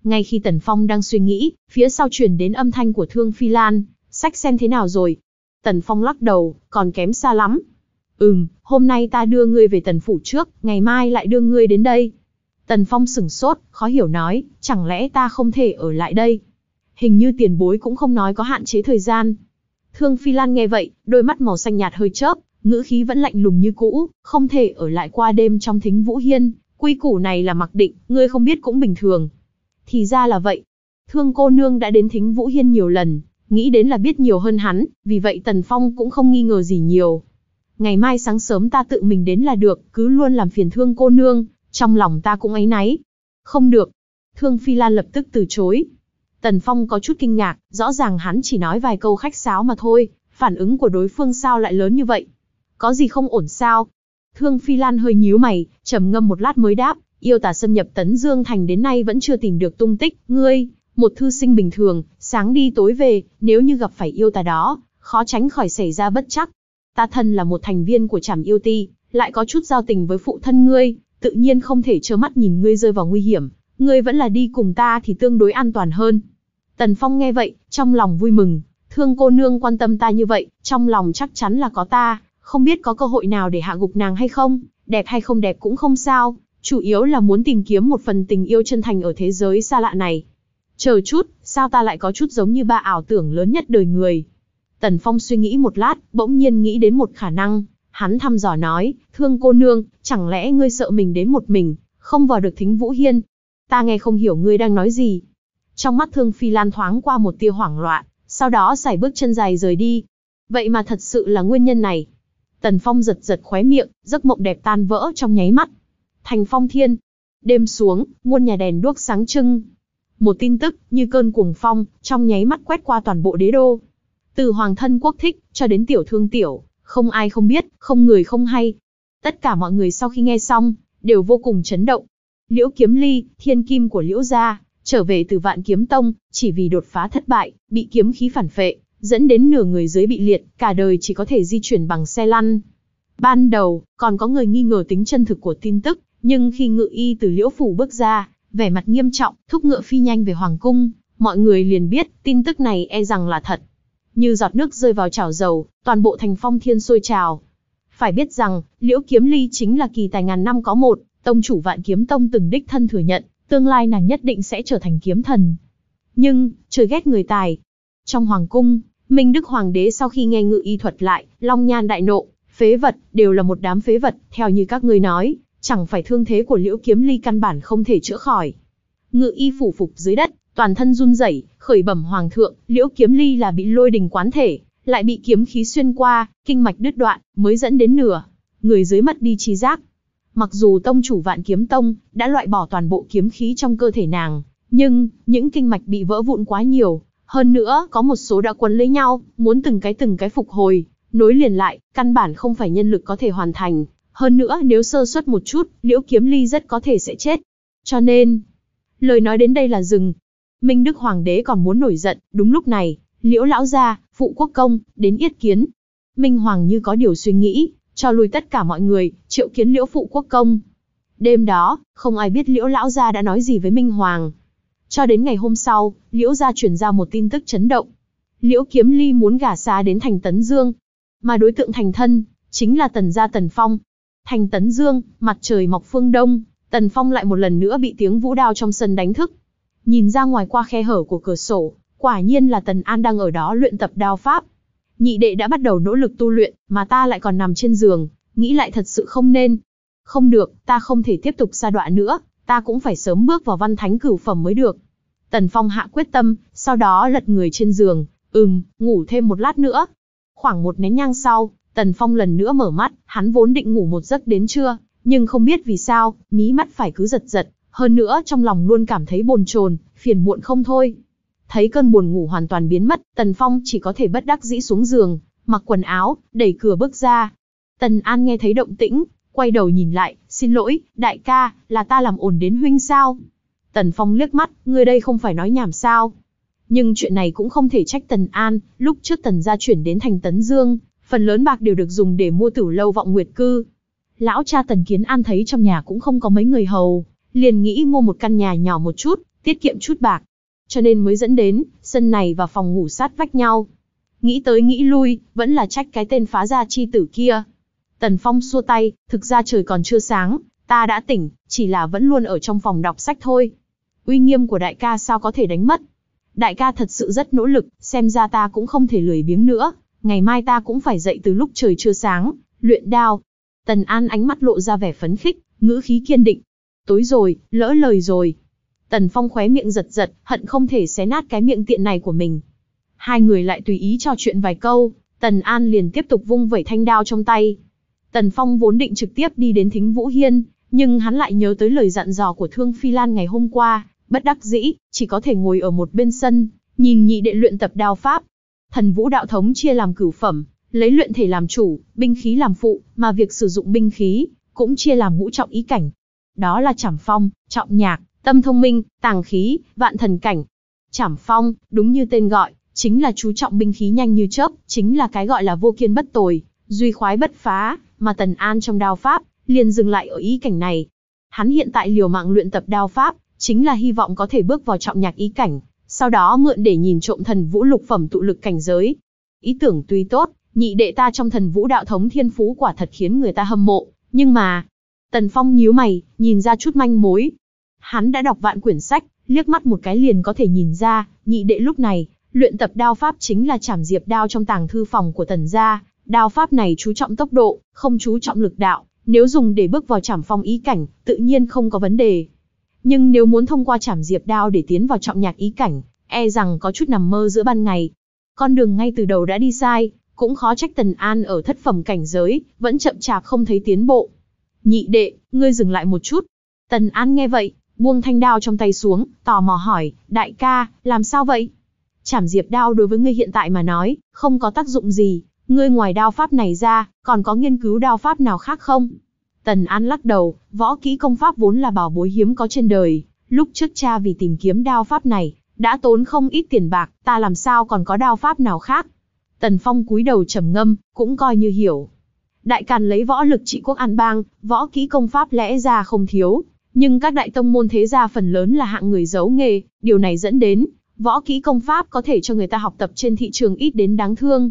Speaker 1: ngay khi Tần Phong đang suy nghĩ, phía sau chuyển đến âm thanh của Thương Phi Lan, sách xem thế nào rồi. Tần Phong lắc đầu, còn kém xa lắm. Ừm, hôm nay ta đưa ngươi về Tần Phủ trước, ngày mai lại đưa ngươi đến đây. Tần Phong sửng sốt, khó hiểu nói, chẳng lẽ ta không thể ở lại đây? Hình như tiền bối cũng không nói có hạn chế thời gian. Thương Phi Lan nghe vậy, đôi mắt màu xanh nhạt hơi chớp, ngữ khí vẫn lạnh lùng như cũ, không thể ở lại qua đêm trong thính Vũ Hiên. Quy củ này là mặc định, ngươi không biết cũng bình thường. Thì ra là vậy. Thương cô nương đã đến thính Vũ Hiên nhiều lần, nghĩ đến là biết nhiều hơn hắn, vì vậy Tần Phong cũng không nghi ngờ gì nhiều. Ngày mai sáng sớm ta tự mình đến là được, cứ luôn làm phiền thương cô nương, trong lòng ta cũng ấy náy. Không được. Thương Phi Lan lập tức từ chối. Tần Phong có chút kinh ngạc, rõ ràng hắn chỉ nói vài câu khách sáo mà thôi, phản ứng của đối phương sao lại lớn như vậy? Có gì không ổn sao? Thương Phi Lan hơi nhíu mày, trầm ngâm một lát mới đáp, Yêu tà xâm nhập Tấn Dương Thành đến nay vẫn chưa tìm được tung tích, ngươi, một thư sinh bình thường, sáng đi tối về, nếu như gặp phải yêu tà đó, khó tránh khỏi xảy ra bất chắc. Ta thân là một thành viên của trạm yêu ti, lại có chút giao tình với phụ thân ngươi, tự nhiên không thể trơ mắt nhìn ngươi rơi vào nguy hiểm, ngươi vẫn là đi cùng ta thì tương đối an toàn hơn. Tần Phong nghe vậy, trong lòng vui mừng, thương cô nương quan tâm ta như vậy, trong lòng chắc chắn là có ta, không biết có cơ hội nào để hạ gục nàng hay không, đẹp hay không đẹp cũng không sao, chủ yếu là muốn tìm kiếm một phần tình yêu chân thành ở thế giới xa lạ này. Chờ chút, sao ta lại có chút giống như ba ảo tưởng lớn nhất đời người? Tần Phong suy nghĩ một lát, bỗng nhiên nghĩ đến một khả năng. Hắn thăm dò nói, thương cô nương, chẳng lẽ ngươi sợ mình đến một mình, không vào được thính Vũ Hiên? Ta nghe không hiểu ngươi đang nói gì. Trong mắt thương phi lan thoáng qua một tia hoảng loạn, sau đó xảy bước chân dài rời đi. Vậy mà thật sự là nguyên nhân này. Tần Phong giật giật khóe miệng, giấc mộng đẹp tan vỡ trong nháy mắt thành phong thiên. Đêm xuống, muôn nhà đèn đuốc sáng trưng. Một tin tức, như cơn cuồng phong, trong nháy mắt quét qua toàn bộ đế đô. Từ hoàng thân quốc thích, cho đến tiểu thương tiểu, không ai không biết, không người không hay. Tất cả mọi người sau khi nghe xong, đều vô cùng chấn động. Liễu Kiếm Ly, thiên kim của Liễu Gia, trở về từ vạn kiếm tông, chỉ vì đột phá thất bại, bị kiếm khí phản phệ, dẫn đến nửa người dưới bị liệt, cả đời chỉ có thể di chuyển bằng xe lăn. Ban đầu, còn có người nghi ngờ tính chân thực của tin tức, nhưng khi ngự y từ liễu phủ bước ra, vẻ mặt nghiêm trọng, thúc ngựa phi nhanh về hoàng cung, mọi người liền biết, tin tức này e rằng là thật. Như giọt nước rơi vào chảo dầu, toàn bộ thành phong thiên sôi trào. Phải biết rằng, liễu kiếm ly chính là kỳ tài ngàn năm có một, tông chủ vạn kiếm tông từng đích thân thừa nhận, tương lai nàng nhất định sẽ trở thành kiếm thần. Nhưng, trời ghét người tài. Trong hoàng cung, Minh Đức Hoàng đế sau khi nghe ngự y thuật lại, Long Nhan đại nộ, phế vật, đều là một đám phế vật, theo như các ngươi nói, chẳng phải thương thế của Liễu Kiếm Ly căn bản không thể chữa khỏi. Ngự y phủ phục dưới đất, toàn thân run rẩy, khởi bẩm hoàng thượng, Liễu Kiếm Ly là bị lôi đình quán thể, lại bị kiếm khí xuyên qua, kinh mạch đứt đoạn, mới dẫn đến nửa người dưới mất đi trí giác. Mặc dù tông chủ Vạn Kiếm Tông đã loại bỏ toàn bộ kiếm khí trong cơ thể nàng, nhưng những kinh mạch bị vỡ vụn quá nhiều, hơn nữa có một số đã quấn lấy nhau, muốn từng cái từng cái phục hồi, nối liền lại, căn bản không phải nhân lực có thể hoàn thành. Hơn nữa nếu sơ suất một chút, liễu kiếm ly rất có thể sẽ chết. Cho nên, lời nói đến đây là dừng. Minh Đức Hoàng đế còn muốn nổi giận, đúng lúc này, liễu lão gia, phụ quốc công, đến yết kiến. Minh Hoàng như có điều suy nghĩ, cho lùi tất cả mọi người, triệu kiến liễu phụ quốc công. Đêm đó, không ai biết liễu lão gia đã nói gì với Minh Hoàng. Cho đến ngày hôm sau, liễu gia truyền ra một tin tức chấn động. Liễu kiếm ly muốn gả xa đến thành Tấn Dương. Mà đối tượng thành thân, chính là tần gia tần phong, thành tấn dương, mặt trời mọc phương đông, Tần Phong lại một lần nữa bị tiếng vũ đao trong sân đánh thức. Nhìn ra ngoài qua khe hở của cửa sổ, quả nhiên là Tần An đang ở đó luyện tập đao pháp. Nhị đệ đã bắt đầu nỗ lực tu luyện, mà ta lại còn nằm trên giường, nghĩ lại thật sự không nên. Không được, ta không thể tiếp tục xa đoạn nữa, ta cũng phải sớm bước vào văn thánh cửu phẩm mới được. Tần Phong hạ quyết tâm, sau đó lật người trên giường, ừm, ngủ thêm một lát nữa. Khoảng một nén nhang sau, Tần Phong lần nữa mở mắt, hắn vốn định ngủ một giấc đến trưa, nhưng không biết vì sao, mí mắt phải cứ giật giật, hơn nữa trong lòng luôn cảm thấy bồn chồn, phiền muộn không thôi. Thấy cơn buồn ngủ hoàn toàn biến mất, Tần Phong chỉ có thể bất đắc dĩ xuống giường, mặc quần áo, đẩy cửa bước ra. Tần An nghe thấy động tĩnh, quay đầu nhìn lại, xin lỗi, đại ca, là ta làm ồn đến huynh sao? Tần Phong liếc mắt, người đây không phải nói nhảm sao? Nhưng chuyện này cũng không thể trách Tần An, lúc trước Tần gia chuyển đến thành Tấn Dương, phần lớn bạc đều được dùng để mua tửu lâu vọng nguyệt cư. Lão cha Tần Kiến An thấy trong nhà cũng không có mấy người hầu, liền nghĩ mua một căn nhà nhỏ một chút, tiết kiệm chút bạc. Cho nên mới dẫn đến, sân này và phòng ngủ sát vách nhau. Nghĩ tới nghĩ lui, vẫn là trách cái tên phá gia chi tử kia. Tần Phong xua tay, thực ra trời còn chưa sáng, ta đã tỉnh, chỉ là vẫn luôn ở trong phòng đọc sách thôi. Uy nghiêm của đại ca sao có thể đánh mất? Đại ca thật sự rất nỗ lực, xem ra ta cũng không thể lười biếng nữa, ngày mai ta cũng phải dậy từ lúc trời chưa sáng, luyện đao. Tần An ánh mắt lộ ra vẻ phấn khích, ngữ khí kiên định. Tối rồi, lỡ lời rồi. Tần Phong khóe miệng giật giật, hận không thể xé nát cái miệng tiện này của mình. Hai người lại tùy ý trò chuyện vài câu, Tần An liền tiếp tục vung vẩy thanh đao trong tay. Tần Phong vốn định trực tiếp đi đến Thính Vũ Hiên, nhưng hắn lại nhớ tới lời dặn dò của Thương Phi Lan ngày hôm qua, bất đắc dĩ, chỉ có thể ngồi ở một bên sân, nhìn nhị đệ luyện tập đao pháp, Thần Vũ Đạo Thống chia làm cửu phẩm, lấy luyện thể làm chủ, binh khí làm phụ, mà việc sử dụng binh khí cũng chia làm ngũ trọng ý cảnh. Đó là Trảm Phong, Trọng Nhạc, Tâm Thông Minh, Tàng Khí, Vạn Thần Cảnh. Trảm Phong, đúng như tên gọi, chính là chú trọng binh khí nhanh như chớp, chính là cái gọi là vô kiên bất tồi, duy khoái bất phá, mà Tần An trong đao pháp liền dừng lại ở ý cảnh này. Hắn hiện tại liều mạng luyện tập đao pháp, chính là hy vọng có thể bước vào trọng nhạc ý cảnh, sau đó mượn để nhìn trộm thần vũ lục phẩm tụ lực cảnh giới. Ý tưởng tuy tốt, nhị đệ ta trong thần vũ đạo thống thiên phú quả thật khiến người ta hâm mộ, nhưng mà... Tần Phong nhíu mày, nhìn ra chút manh mối. Hắn đã đọc vạn quyển sách, liếc mắt một cái liền có thể nhìn ra, nhị đệ lúc này, luyện tập đao pháp chính là chảm diệp đao trong tàng thư phòng của tần gia. Đao pháp này chú trọng tốc độ, không chú trọng lực đạo, nếu dùng để bước vào chảm phong ý cảnh, tự nhiên không có vấn đề. Nhưng nếu muốn thông qua trảm diệp đao để tiến vào trọng nhạc ý cảnh, e rằng có chút nằm mơ giữa ban ngày. Con đường ngay từ đầu đã đi sai, cũng khó trách Tần An ở thất phẩm cảnh giới, vẫn chậm chạp không thấy tiến bộ. Nhị đệ, ngươi dừng lại một chút. Tần An nghe vậy, buông thanh đao trong tay xuống, tò mò hỏi, đại ca, làm sao vậy? Chảm diệp đao đối với ngươi hiện tại mà nói, không có tác dụng gì, ngươi ngoài đao pháp này ra, còn có nghiên cứu đao pháp nào khác không? Tần An lắc đầu, võ kỹ công pháp vốn là bảo bối hiếm có trên đời. Lúc trước cha vì tìm kiếm đao pháp này, đã tốn không ít tiền bạc, ta làm sao còn có đao pháp nào khác. Tần Phong cúi đầu trầm ngâm, cũng coi như hiểu. Đại Càn lấy võ lực trị quốc an bang, võ kỹ công pháp lẽ ra không thiếu, nhưng các đại tông môn thế gia phần lớn là hạng người giấu nghề, điều này dẫn đến, võ kỹ công pháp có thể cho người ta học tập trên thị trường ít đến đáng thương.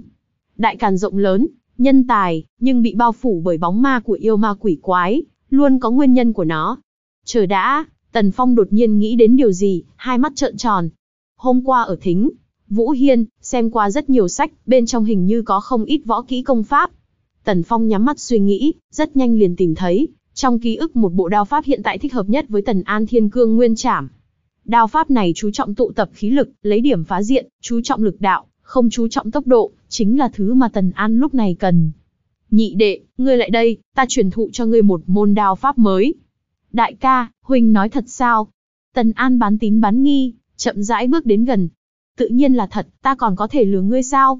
Speaker 1: Đại Càn rộng lớn, nhân tài, nhưng bị bao phủ bởi bóng ma của yêu ma quỷ quái, luôn có nguyên nhân của nó. Chờ đã, Tần Phong đột nhiên nghĩ đến điều gì, hai mắt trợn tròn. Hôm qua ở thính, Vũ Hiên, xem qua rất nhiều sách, bên trong hình như có không ít võ kỹ công pháp. Tần Phong nhắm mắt suy nghĩ, rất nhanh liền tìm thấy, trong ký ức một bộ đao pháp hiện tại thích hợp nhất với Tần An Thiên Cương Nguyên Trảm. Đao pháp này chú trọng tụ tập khí lực, lấy điểm phá diện, chú trọng lực đạo, không chú trọng tốc độ, chính là thứ mà Tần An lúc này cần. Nhị đệ, ngươi lại đây, ta truyền thụ cho ngươi một môn đao pháp mới. Đại ca, huynh nói thật sao? Tần An bán tín bán nghi, chậm rãi bước đến gần. Tự nhiên là thật, ta còn có thể lừa ngươi sao?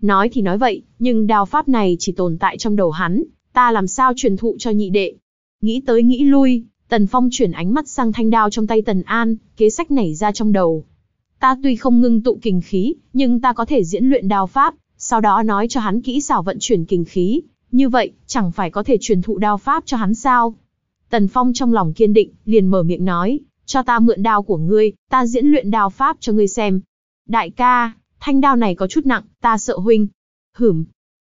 Speaker 1: Nói thì nói vậy, nhưng đao pháp này chỉ tồn tại trong đầu hắn, ta làm sao truyền thụ cho nhị đệ? Nghĩ tới nghĩ lui, Tần Phong chuyển ánh mắt sang thanh đao trong tay Tần An, kế sách nảy ra trong đầu, Ta tuy không ngưng tụ kình khí, nhưng ta có thể diễn luyện đao pháp, sau đó nói cho hắn kỹ xảo vận chuyển kình khí, như vậy, chẳng phải có thể truyền thụ đao pháp cho hắn sao? Tần Phong trong lòng kiên định, liền mở miệng nói, cho ta mượn đao của ngươi, ta diễn luyện đao pháp cho ngươi xem. Đại ca, thanh đao này có chút nặng, ta sợ huynh. Hửm,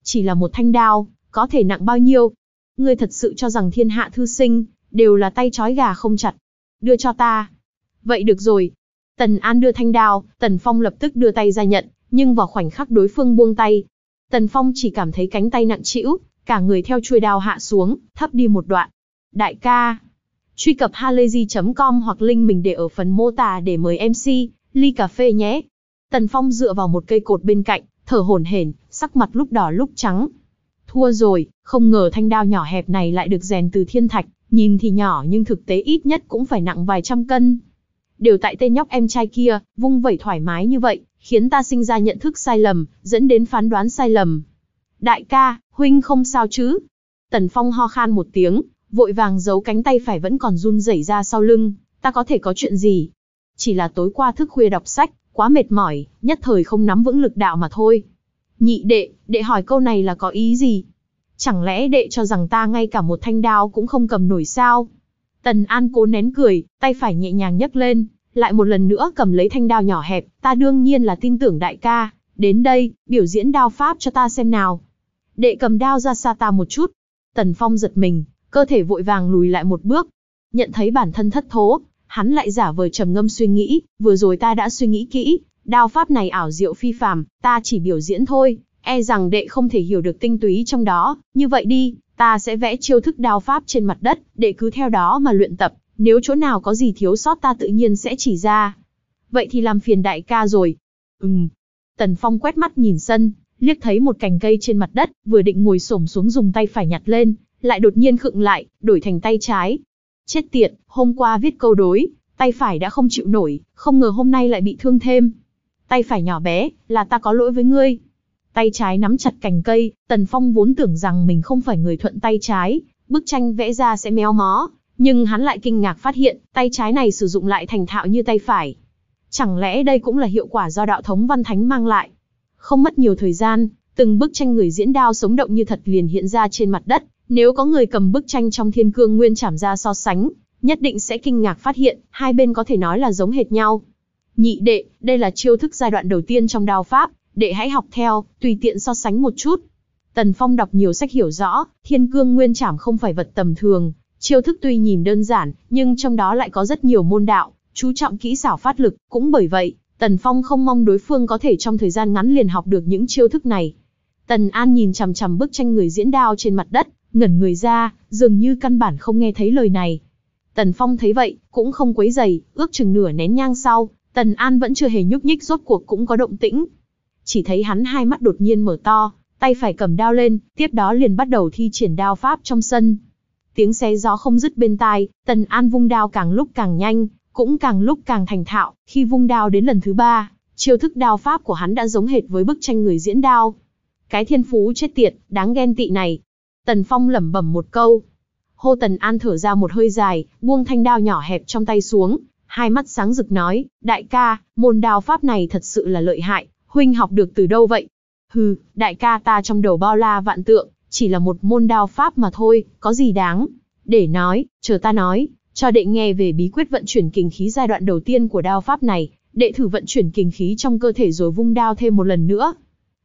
Speaker 1: chỉ là một thanh đao, có thể nặng bao nhiêu? Ngươi thật sự cho rằng thiên hạ thư sinh, đều là tay trói gà không chặt. Đưa cho ta. Vậy được rồi, Tần An đưa thanh đao, Tần Phong lập tức đưa tay ra nhận, nhưng vào khoảnh khắc đối phương buông tay, Tần Phong chỉ cảm thấy cánh tay nặng chịu, cả người theo chuôi đao hạ xuống, thấp đi một đoạn. Đại ca, truy cập halayzi.com hoặc link mình để ở phần mô tả để mời MC, ly cà phê nhé. Tần Phong dựa vào một cây cột bên cạnh, thở hổn hển, sắc mặt lúc đỏ lúc trắng. Thua rồi, không ngờ thanh đao nhỏ hẹp này lại được rèn từ thiên thạch, nhìn thì nhỏ nhưng thực tế ít nhất cũng phải nặng vài trăm cân đều tại tên nhóc em trai kia, vung vẩy thoải mái như vậy, khiến ta sinh ra nhận thức sai lầm, dẫn đến phán đoán sai lầm. Đại ca, huynh không sao chứ? Tần Phong ho khan một tiếng, vội vàng giấu cánh tay phải vẫn còn run rẩy ra sau lưng, ta có thể có chuyện gì? Chỉ là tối qua thức khuya đọc sách, quá mệt mỏi, nhất thời không nắm vững lực đạo mà thôi. Nhị đệ, đệ hỏi câu này là có ý gì? Chẳng lẽ đệ cho rằng ta ngay cả một thanh đao cũng không cầm nổi sao? Tần An cố nén cười, tay phải nhẹ nhàng nhấc lên, lại một lần nữa cầm lấy thanh đao nhỏ hẹp, ta đương nhiên là tin tưởng đại ca, đến đây, biểu diễn đao pháp cho ta xem nào. Đệ cầm đao ra xa ta một chút. Tần Phong giật mình, cơ thể vội vàng lùi lại một bước. Nhận thấy bản thân thất thố, hắn lại giả vờ trầm ngâm suy nghĩ, vừa rồi ta đã suy nghĩ kỹ, đao pháp này ảo diệu phi phàm, ta chỉ biểu diễn thôi, e rằng đệ không thể hiểu được tinh túy trong đó, như vậy đi, ta sẽ vẽ chiêu thức đao pháp trên mặt đất, để cứ theo đó mà luyện tập, nếu chỗ nào có gì thiếu sót ta tự nhiên sẽ chỉ ra. Vậy thì làm phiền đại ca rồi. Ừm. Tần Phong quét mắt nhìn sân, liếc thấy một cành cây trên mặt đất, vừa định ngồi xổm xuống dùng tay phải nhặt lên, lại đột nhiên khựng lại, đổi thành tay trái. Chết tiệt, hôm qua viết câu đối, tay phải đã không chịu nổi, không ngờ hôm nay lại bị thương thêm. Tay phải nhỏ bé, là ta có lỗi với ngươi tay trái nắm chặt cành cây, Tần Phong vốn tưởng rằng mình không phải người thuận tay trái, bức tranh vẽ ra sẽ méo mó, nhưng hắn lại kinh ngạc phát hiện, tay trái này sử dụng lại thành thạo như tay phải. Chẳng lẽ đây cũng là hiệu quả do đạo thống văn thánh mang lại? Không mất nhiều thời gian, từng bức tranh người diễn đao sống động như thật liền hiện ra trên mặt đất, nếu có người cầm bức tranh trong thiên cương nguyên chảm ra so sánh, nhất định sẽ kinh ngạc phát hiện, hai bên có thể nói là giống hệt nhau. Nhị đệ, đây là chiêu thức giai đoạn đầu tiên trong đao pháp, đệ hãy học theo, tùy tiện so sánh một chút. Tần Phong đọc nhiều sách hiểu rõ, thiên cương nguyên trảm không phải vật tầm thường, chiêu thức tuy nhìn đơn giản, nhưng trong đó lại có rất nhiều môn đạo, chú trọng kỹ xảo phát lực, cũng bởi vậy, Tần Phong không mong đối phương có thể trong thời gian ngắn liền học được những chiêu thức này. Tần An nhìn chằm chằm bức tranh người diễn đao trên mặt đất, ngẩn người ra, dường như căn bản không nghe thấy lời này. Tần Phong thấy vậy, cũng không quấy dày, ước chừng nửa nén nhang sau, Tần An vẫn chưa hề nhúc nhích rốt cuộc cũng có động tĩnh, chỉ thấy hắn hai mắt đột nhiên mở to, tay phải cầm đao lên, tiếp đó liền bắt đầu thi triển đao pháp trong sân. Tiếng xé gió không dứt bên tai, Tần An vung đao càng lúc càng nhanh, cũng càng lúc càng thành thạo, khi vung đao đến lần thứ ba, chiêu thức đao pháp của hắn đã giống hệt với bức tranh người diễn đao. Cái thiên phú chết tiệt, đáng ghen tị này. Tần Phong lẩm bẩm một câu. Hô Tần An thở ra một hơi dài, buông thanh đao nhỏ hẹp trong tay xuống, hai mắt sáng rực nói, đại ca, môn đao pháp này thật sự là lợi hại, huynh học được từ đâu vậy? Hừ, đại ca ta trong đầu bao la vạn tượng, chỉ là một môn đao pháp mà thôi, có gì đáng. Để nói, chờ ta nói, cho đệ nghe về bí quyết vận chuyển kình khí giai đoạn đầu tiên của đao pháp này, đệ thử vận chuyển kình khí trong cơ thể rồi vung đao thêm một lần nữa.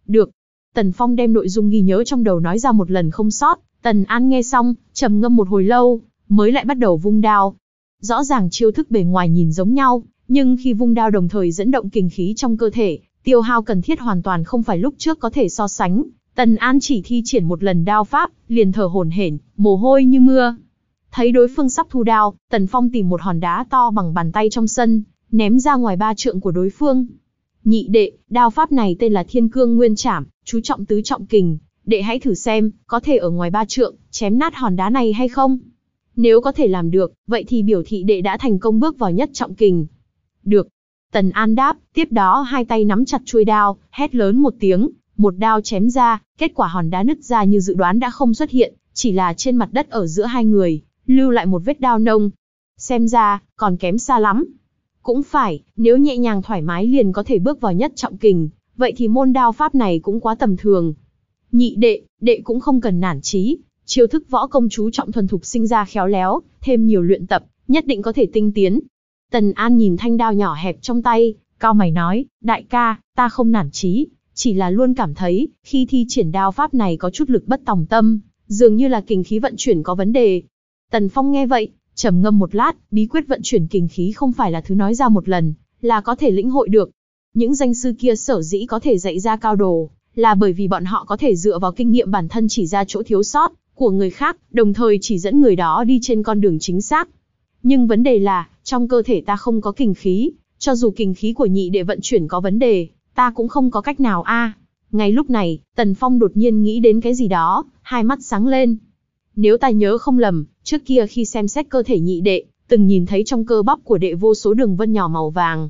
Speaker 1: Được. Tần Phong đem nội dung ghi nhớ trong đầu nói ra một lần không sót, Tần An nghe xong, trầm ngâm một hồi lâu, mới lại bắt đầu vung đao. Rõ ràng chiêu thức bề ngoài nhìn giống nhau, nhưng khi vung đao đồng thời dẫn động kình khí trong cơ thể, tiêu hao cần thiết hoàn toàn không phải lúc trước có thể so sánh. Tần An chỉ thi triển một lần đao pháp, liền thở hổn hển, mồ hôi như mưa. Thấy đối phương sắp thu đao, Tần Phong tìm một hòn đá to bằng bàn tay trong sân, ném ra ngoài ba trượng của đối phương. Nhị đệ, đao pháp này tên là Thiên Cương Nguyên Trảm, chú trọng tứ trọng kình, đệ hãy thử xem, có thể ở ngoài ba trượng, chém nát hòn đá này hay không? Nếu có thể làm được, vậy thì biểu thị đệ đã thành công bước vào nhất trọng kình. Được, Tần An đáp, tiếp đó hai tay nắm chặt chuôi đao, hét lớn một tiếng, một đao chém ra, kết quả hòn đá nứt ra như dự đoán đã không xuất hiện, chỉ là trên mặt đất ở giữa hai người, lưu lại một vết đao nông. Xem ra, còn kém xa lắm. Cũng phải, nếu nhẹ nhàng thoải mái liền có thể bước vào nhất trọng kình, vậy thì môn đao pháp này cũng quá tầm thường. Nhị đệ, đệ cũng không cần nản trí, chiêu thức võ công chú trọng thuần thục sinh ra khéo léo, thêm nhiều luyện tập, nhất định có thể tinh tiến, Tần An nhìn thanh đao nhỏ hẹp trong tay, cao mày nói, đại ca, ta không nản chí, chỉ là luôn cảm thấy, khi thi triển đao pháp này có chút lực bất tòng tâm, dường như là kinh khí vận chuyển có vấn đề. Tần Phong nghe vậy, trầm ngâm một lát, bí quyết vận chuyển kinh khí không phải là thứ nói ra một lần, là có thể lĩnh hội được. Những danh sư kia sở dĩ có thể dạy ra cao đồ, là bởi vì bọn họ có thể dựa vào kinh nghiệm bản thân chỉ ra chỗ thiếu sót của người khác, đồng thời chỉ dẫn người đó đi trên con đường chính xác. Nhưng vấn đề là, trong cơ thể ta không có kình khí, cho dù kình khí của nhị đệ vận chuyển có vấn đề, ta cũng không có cách nào a. Ngay lúc này, Tần Phong đột nhiên nghĩ đến cái gì đó, hai mắt sáng lên. Nếu ta nhớ không lầm, trước kia khi xem xét cơ thể nhị đệ, từng nhìn thấy trong cơ bắp của đệ vô số đường vân nhỏ màu vàng.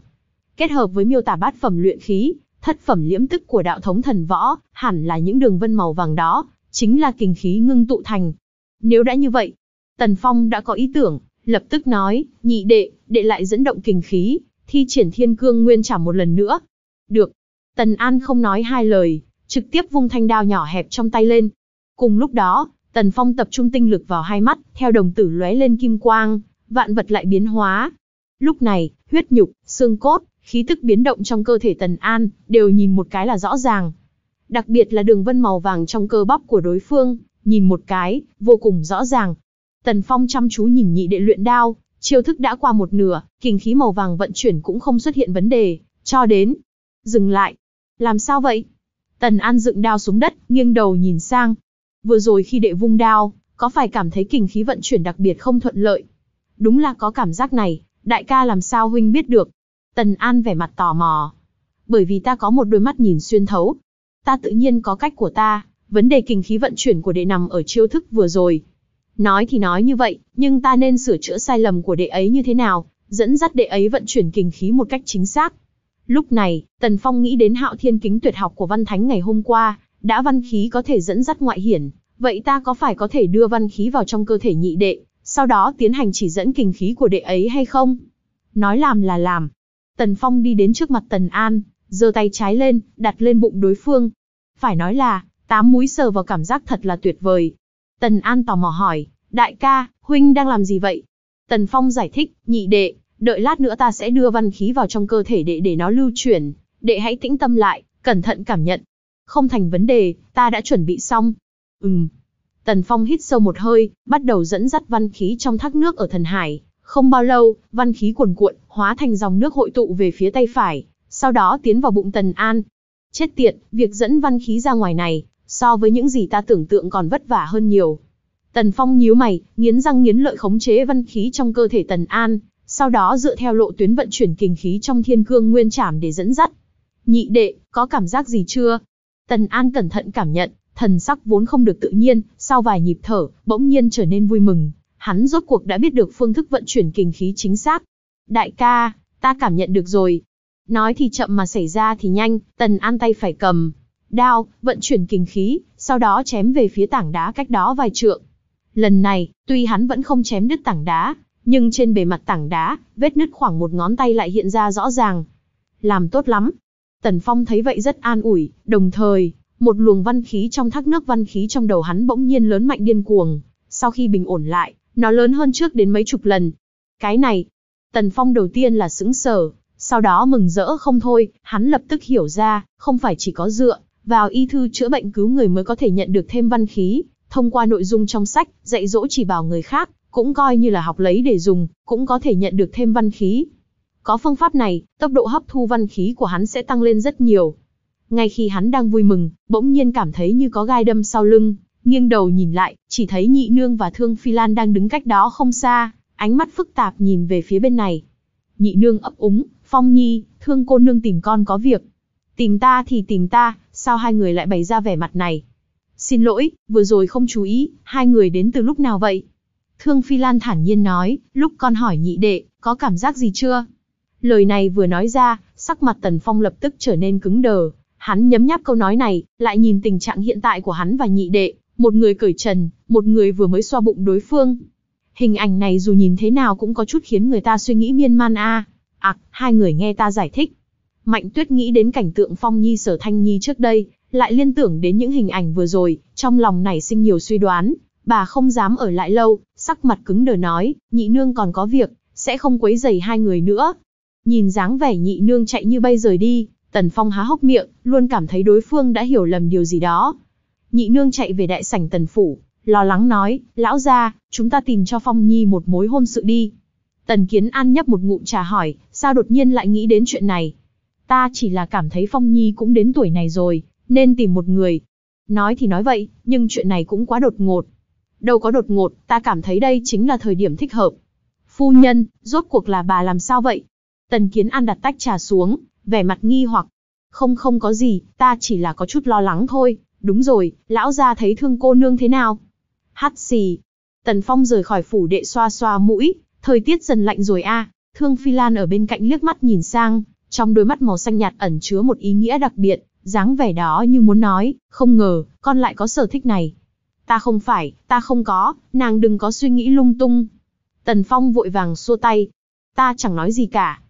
Speaker 1: Kết hợp với miêu tả bát phẩm luyện khí, thất phẩm liễm tức của đạo thống thần võ, hẳn là những đường vân màu vàng đó, chính là kình khí ngưng tụ thành. Nếu đã như vậy, Tần Phong đã có ý tưởng, lập tức nói, nhị đệ, đệ lại dẫn động kình khí, thi triển thiên cương nguyên trảm một lần nữa. Được. Tần An không nói hai lời, trực tiếp vung thanh đao nhỏ hẹp trong tay lên. Cùng lúc đó, Tần Phong tập trung tinh lực vào hai mắt, theo đồng tử lóe lên kim quang, vạn vật lại biến hóa. Lúc này, huyết nhục, xương cốt, khí tức biến động trong cơ thể Tần An, đều nhìn một cái là rõ ràng. Đặc biệt là đường vân màu vàng trong cơ bắp của đối phương, nhìn một cái, vô cùng rõ ràng. Tần Phong chăm chú nhìn nhị đệ luyện đao, chiêu thức đã qua một nửa, kình khí màu vàng vận chuyển cũng không xuất hiện vấn đề, cho đến dừng lại. Làm sao vậy? Tần An dựng đao xuống đất, nghiêng đầu nhìn sang. Vừa rồi khi đệ vung đao, có phải cảm thấy kình khí vận chuyển đặc biệt không thuận lợi? Đúng là có cảm giác này, đại ca làm sao huynh biết được? Tần An vẻ mặt tò mò. Bởi vì ta có một đôi mắt nhìn xuyên thấu. Ta tự nhiên có cách của ta, vấn đề kình khí vận chuyển của đệ nằm ở chiêu thức vừa rồi, Nói thì nói như vậy, nhưng ta nên sửa chữa sai lầm của đệ ấy như thế nào, dẫn dắt đệ ấy vận chuyển kình khí một cách chính xác. Lúc này, Tần Phong nghĩ đến hạo thiên kính tuyệt học của văn thánh ngày hôm qua, đã văn khí có thể dẫn dắt ngoại hiển, vậy ta có phải có thể đưa văn khí vào trong cơ thể nhị đệ, sau đó tiến hành chỉ dẫn kình khí của đệ ấy hay không? Nói làm là làm. Tần Phong đi đến trước mặt Tần An, giơ tay trái lên, đặt lên bụng đối phương. Phải nói là, tám múi sờ vào cảm giác thật là tuyệt vời, Tần An tò mò hỏi, đại ca, huynh đang làm gì vậy? Tần Phong giải thích, nhị đệ, đợi lát nữa ta sẽ đưa văn khí vào trong cơ thể đệ để nó lưu chuyển, đệ hãy tĩnh tâm lại, cẩn thận cảm nhận. Không thành vấn đề, ta đã chuẩn bị xong. Ừm. Tần Phong hít sâu một hơi, bắt đầu dẫn dắt văn khí trong thác nước ở thần hải. Không bao lâu, văn khí cuồn cuộn, hóa thành dòng nước hội tụ về phía tay phải, sau đó tiến vào bụng Tần An. Chết tiệt, việc dẫn văn khí ra ngoài này, so với những gì ta tưởng tượng còn vất vả hơn nhiều. Tần Phong nhíu mày, nghiến răng nghiến lợi khống chế văn khí trong cơ thể Tần An, sau đó dựa theo lộ tuyến vận chuyển kình khí trong thiên cương nguyên trảm để dẫn dắt. Nhị đệ, có cảm giác gì chưa? Tần An cẩn thận cảm nhận, thần sắc vốn không được tự nhiên, sau vài nhịp thở, bỗng nhiên trở nên vui mừng. Hắn rốt cuộc đã biết được phương thức vận chuyển kình khí chính xác. Đại ca, ta cảm nhận được rồi. Nói thì chậm mà xảy ra thì nhanh, Tần An tay phải cầm, đao, vận chuyển kình khí, sau đó chém về phía tảng đá cách đó vài trượng. Lần này, tuy hắn vẫn không chém đứt tảng đá, nhưng trên bề mặt tảng đá, vết nứt khoảng một ngón tay lại hiện ra rõ ràng. Làm tốt lắm. Tần Phong thấy vậy rất an ủi, đồng thời, một luồng văn khí trong thác nước văn khí trong đầu hắn bỗng nhiên lớn mạnh điên cuồng. Sau khi bình ổn lại, nó lớn hơn trước đến mấy chục lần. Cái này, Tần Phong đầu tiên là sững sờ, sau đó mừng rỡ không thôi, hắn lập tức hiểu ra, không phải chỉ có dựa vào y thư chữa bệnh cứu người mới có thể nhận được thêm văn khí, thông qua nội dung trong sách, dạy dỗ chỉ bảo người khác, cũng coi như là học lấy để dùng, cũng có thể nhận được thêm văn khí. Có phương pháp này, tốc độ hấp thu văn khí của hắn sẽ tăng lên rất nhiều. Ngay khi hắn đang vui mừng, bỗng nhiên cảm thấy như có gai đâm sau lưng, nghiêng đầu nhìn lại, chỉ thấy nhị nương và thương phi lan đang đứng cách đó không xa, ánh mắt phức tạp nhìn về phía bên này. Nhị nương ấp úng, phong nhi, thương cô nương tìm con có việc, Tìm ta thì tìm ta, sao hai người lại bày ra vẻ mặt này? Xin lỗi, vừa rồi không chú ý, hai người đến từ lúc nào vậy? Thương Phi Lan thản nhiên nói, lúc con hỏi nhị đệ, có cảm giác gì chưa? Lời này vừa nói ra, sắc mặt Tần Phong lập tức trở nên cứng đờ. Hắn nhấm nháp câu nói này, lại nhìn tình trạng hiện tại của hắn và nhị đệ, một người cởi trần, một người vừa mới xoa bụng đối phương. Hình ảnh này dù nhìn thế nào cũng có chút khiến người ta suy nghĩ miên man a. Ặc, à, hai người nghe ta giải thích, Mạnh Tuyết nghĩ đến cảnh tượng Phong Nhi sở Thanh Nhi trước đây, lại liên tưởng đến những hình ảnh vừa rồi, trong lòng nảy sinh nhiều suy đoán, bà không dám ở lại lâu, sắc mặt cứng đờ nói, nhị nương còn có việc, sẽ không quấy rầy hai người nữa. Nhìn dáng vẻ nhị nương chạy như bay rời đi, Tần Phong há hốc miệng, luôn cảm thấy đối phương đã hiểu lầm điều gì đó. Nhị nương chạy về đại sảnh Tần Phủ, lo lắng nói, lão gia, chúng ta tìm cho Phong Nhi một mối hôn sự đi. Tần Kiến An nhấp một ngụm trà hỏi, sao đột nhiên lại nghĩ đến chuyện này, ta chỉ là cảm thấy Phong Nhi cũng đến tuổi này rồi, nên tìm một người. Nói thì nói vậy, nhưng chuyện này cũng quá đột ngột. Đâu có đột ngột, ta cảm thấy đây chính là thời điểm thích hợp. Phu nhân, rốt cuộc là bà làm sao vậy? Tần Kiến An đặt tách trà xuống, vẻ mặt nghi hoặc. Không không có gì, ta chỉ là có chút lo lắng thôi. Đúng rồi, lão gia thấy thương cô nương thế nào? Hắt xì. Tần Phong rời khỏi phủ đệ xoa xoa mũi, thời tiết dần lạnh rồi a. Thương Phi Lan ở bên cạnh liếc mắt nhìn sang, trong đôi mắt màu xanh nhạt ẩn chứa một ý nghĩa đặc biệt, dáng vẻ đó như muốn nói, không ngờ, con lại có sở thích này. Ta không phải, ta không có, nàng đừng có suy nghĩ lung tung. Tần Phong vội vàng xua tay. Ta chẳng nói gì cả.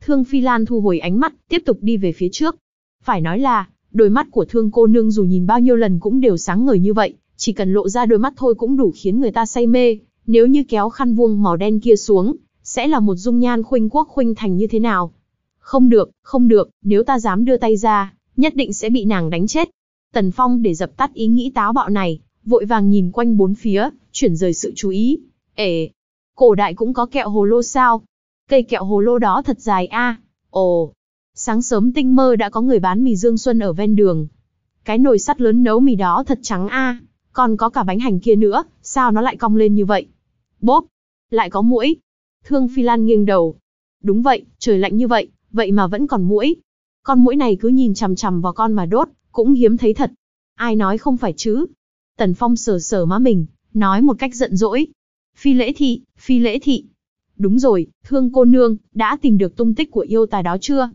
Speaker 1: Thương Phi Lan thu hồi ánh mắt, tiếp tục đi về phía trước. Phải nói là, đôi mắt của thương cô nương dù nhìn bao nhiêu lần cũng đều sáng ngời như vậy, chỉ cần lộ ra đôi mắt thôi cũng đủ khiến người ta say mê. Nếu như kéo khăn vuông màu đen kia xuống, sẽ là một dung nhan khuynh quốc khuynh thành như thế nào, không được, không được, nếu ta dám đưa tay ra, nhất định sẽ bị nàng đánh chết. Tần Phong để dập tắt ý nghĩ táo bạo này, vội vàng nhìn quanh bốn phía, chuyển rời sự chú ý. Ê, cổ đại cũng có kẹo hồ lô sao? Cây kẹo hồ lô đó thật dài a. Ồ, sáng sớm tinh mơ đã có người bán mì dương xuân ở ven đường. Cái nồi sắt lớn nấu mì đó thật trắng a. Còn có cả bánh hành kia nữa, sao nó lại cong lên như vậy? Bốp, lại có mũi. Thương Phi Lan nghiêng đầu. Đúng vậy, trời lạnh như vậy, vậy mà vẫn còn mũi. Con mũi này cứ nhìn chằm chằm vào con mà đốt, cũng hiếm thấy thật. Ai nói không phải chứ? Tần Phong sờ sờ má mình, nói một cách giận dỗi. Phi lễ thị, phi lễ thị. Đúng rồi, thương cô nương, đã tìm được tung tích của yêu tài đó chưa?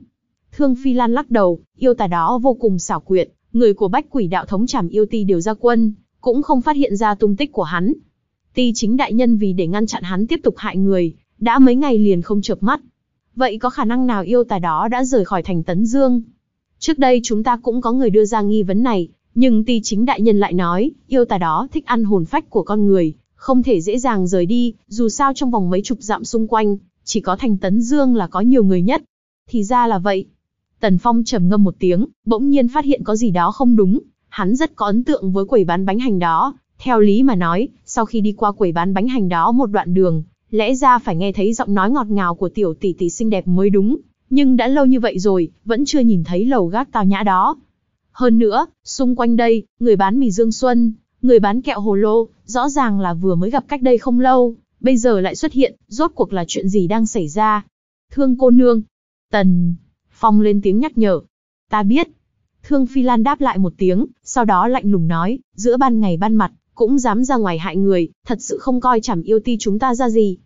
Speaker 1: Thương Phi Lan lắc đầu, yêu tài đó vô cùng xảo quyệt, người của bách quỷ đạo thống chảm yêu ti đều ra quân, cũng không phát hiện ra tung tích của hắn. Ti chính đại nhân vì để ngăn chặn hắn tiếp tục hại người, đã mấy ngày liền không chợp mắt, Vậy có khả năng nào yêu tài đó đã rời khỏi thành Tấn Dương? Trước đây chúng ta cũng có người đưa ra nghi vấn này, nhưng ti chính đại nhân lại nói, yêu tài đó thích ăn hồn phách của con người, không thể dễ dàng rời đi, dù sao trong vòng mấy chục dặm xung quanh, chỉ có thành Tấn Dương là có nhiều người nhất. Thì ra là vậy. Tần Phong trầm ngâm một tiếng, bỗng nhiên phát hiện có gì đó không đúng. Hắn rất có ấn tượng với quầy bán bánh hành đó. Theo lý mà nói, sau khi đi qua quầy bán bánh hành đó một đoạn đường, lẽ ra phải nghe thấy giọng nói ngọt ngào của tiểu tỷ tỷ xinh đẹp mới đúng, nhưng đã lâu như vậy rồi, vẫn chưa nhìn thấy lầu gác tao nhã đó. Hơn nữa, xung quanh đây, người bán mì Dương Xuân, người bán kẹo hồ lô, rõ ràng là vừa mới gặp cách đây không lâu, bây giờ lại xuất hiện, rốt cuộc là chuyện gì đang xảy ra. Thương cô nương. Tần. Phong lên tiếng nhắc nhở. Ta biết. Thương Phi Lan đáp lại một tiếng, sau đó lạnh lùng nói, giữa ban ngày ban mặt, cũng dám ra ngoài hại người, thật sự không coi chảm yêu ti chúng ta ra gì.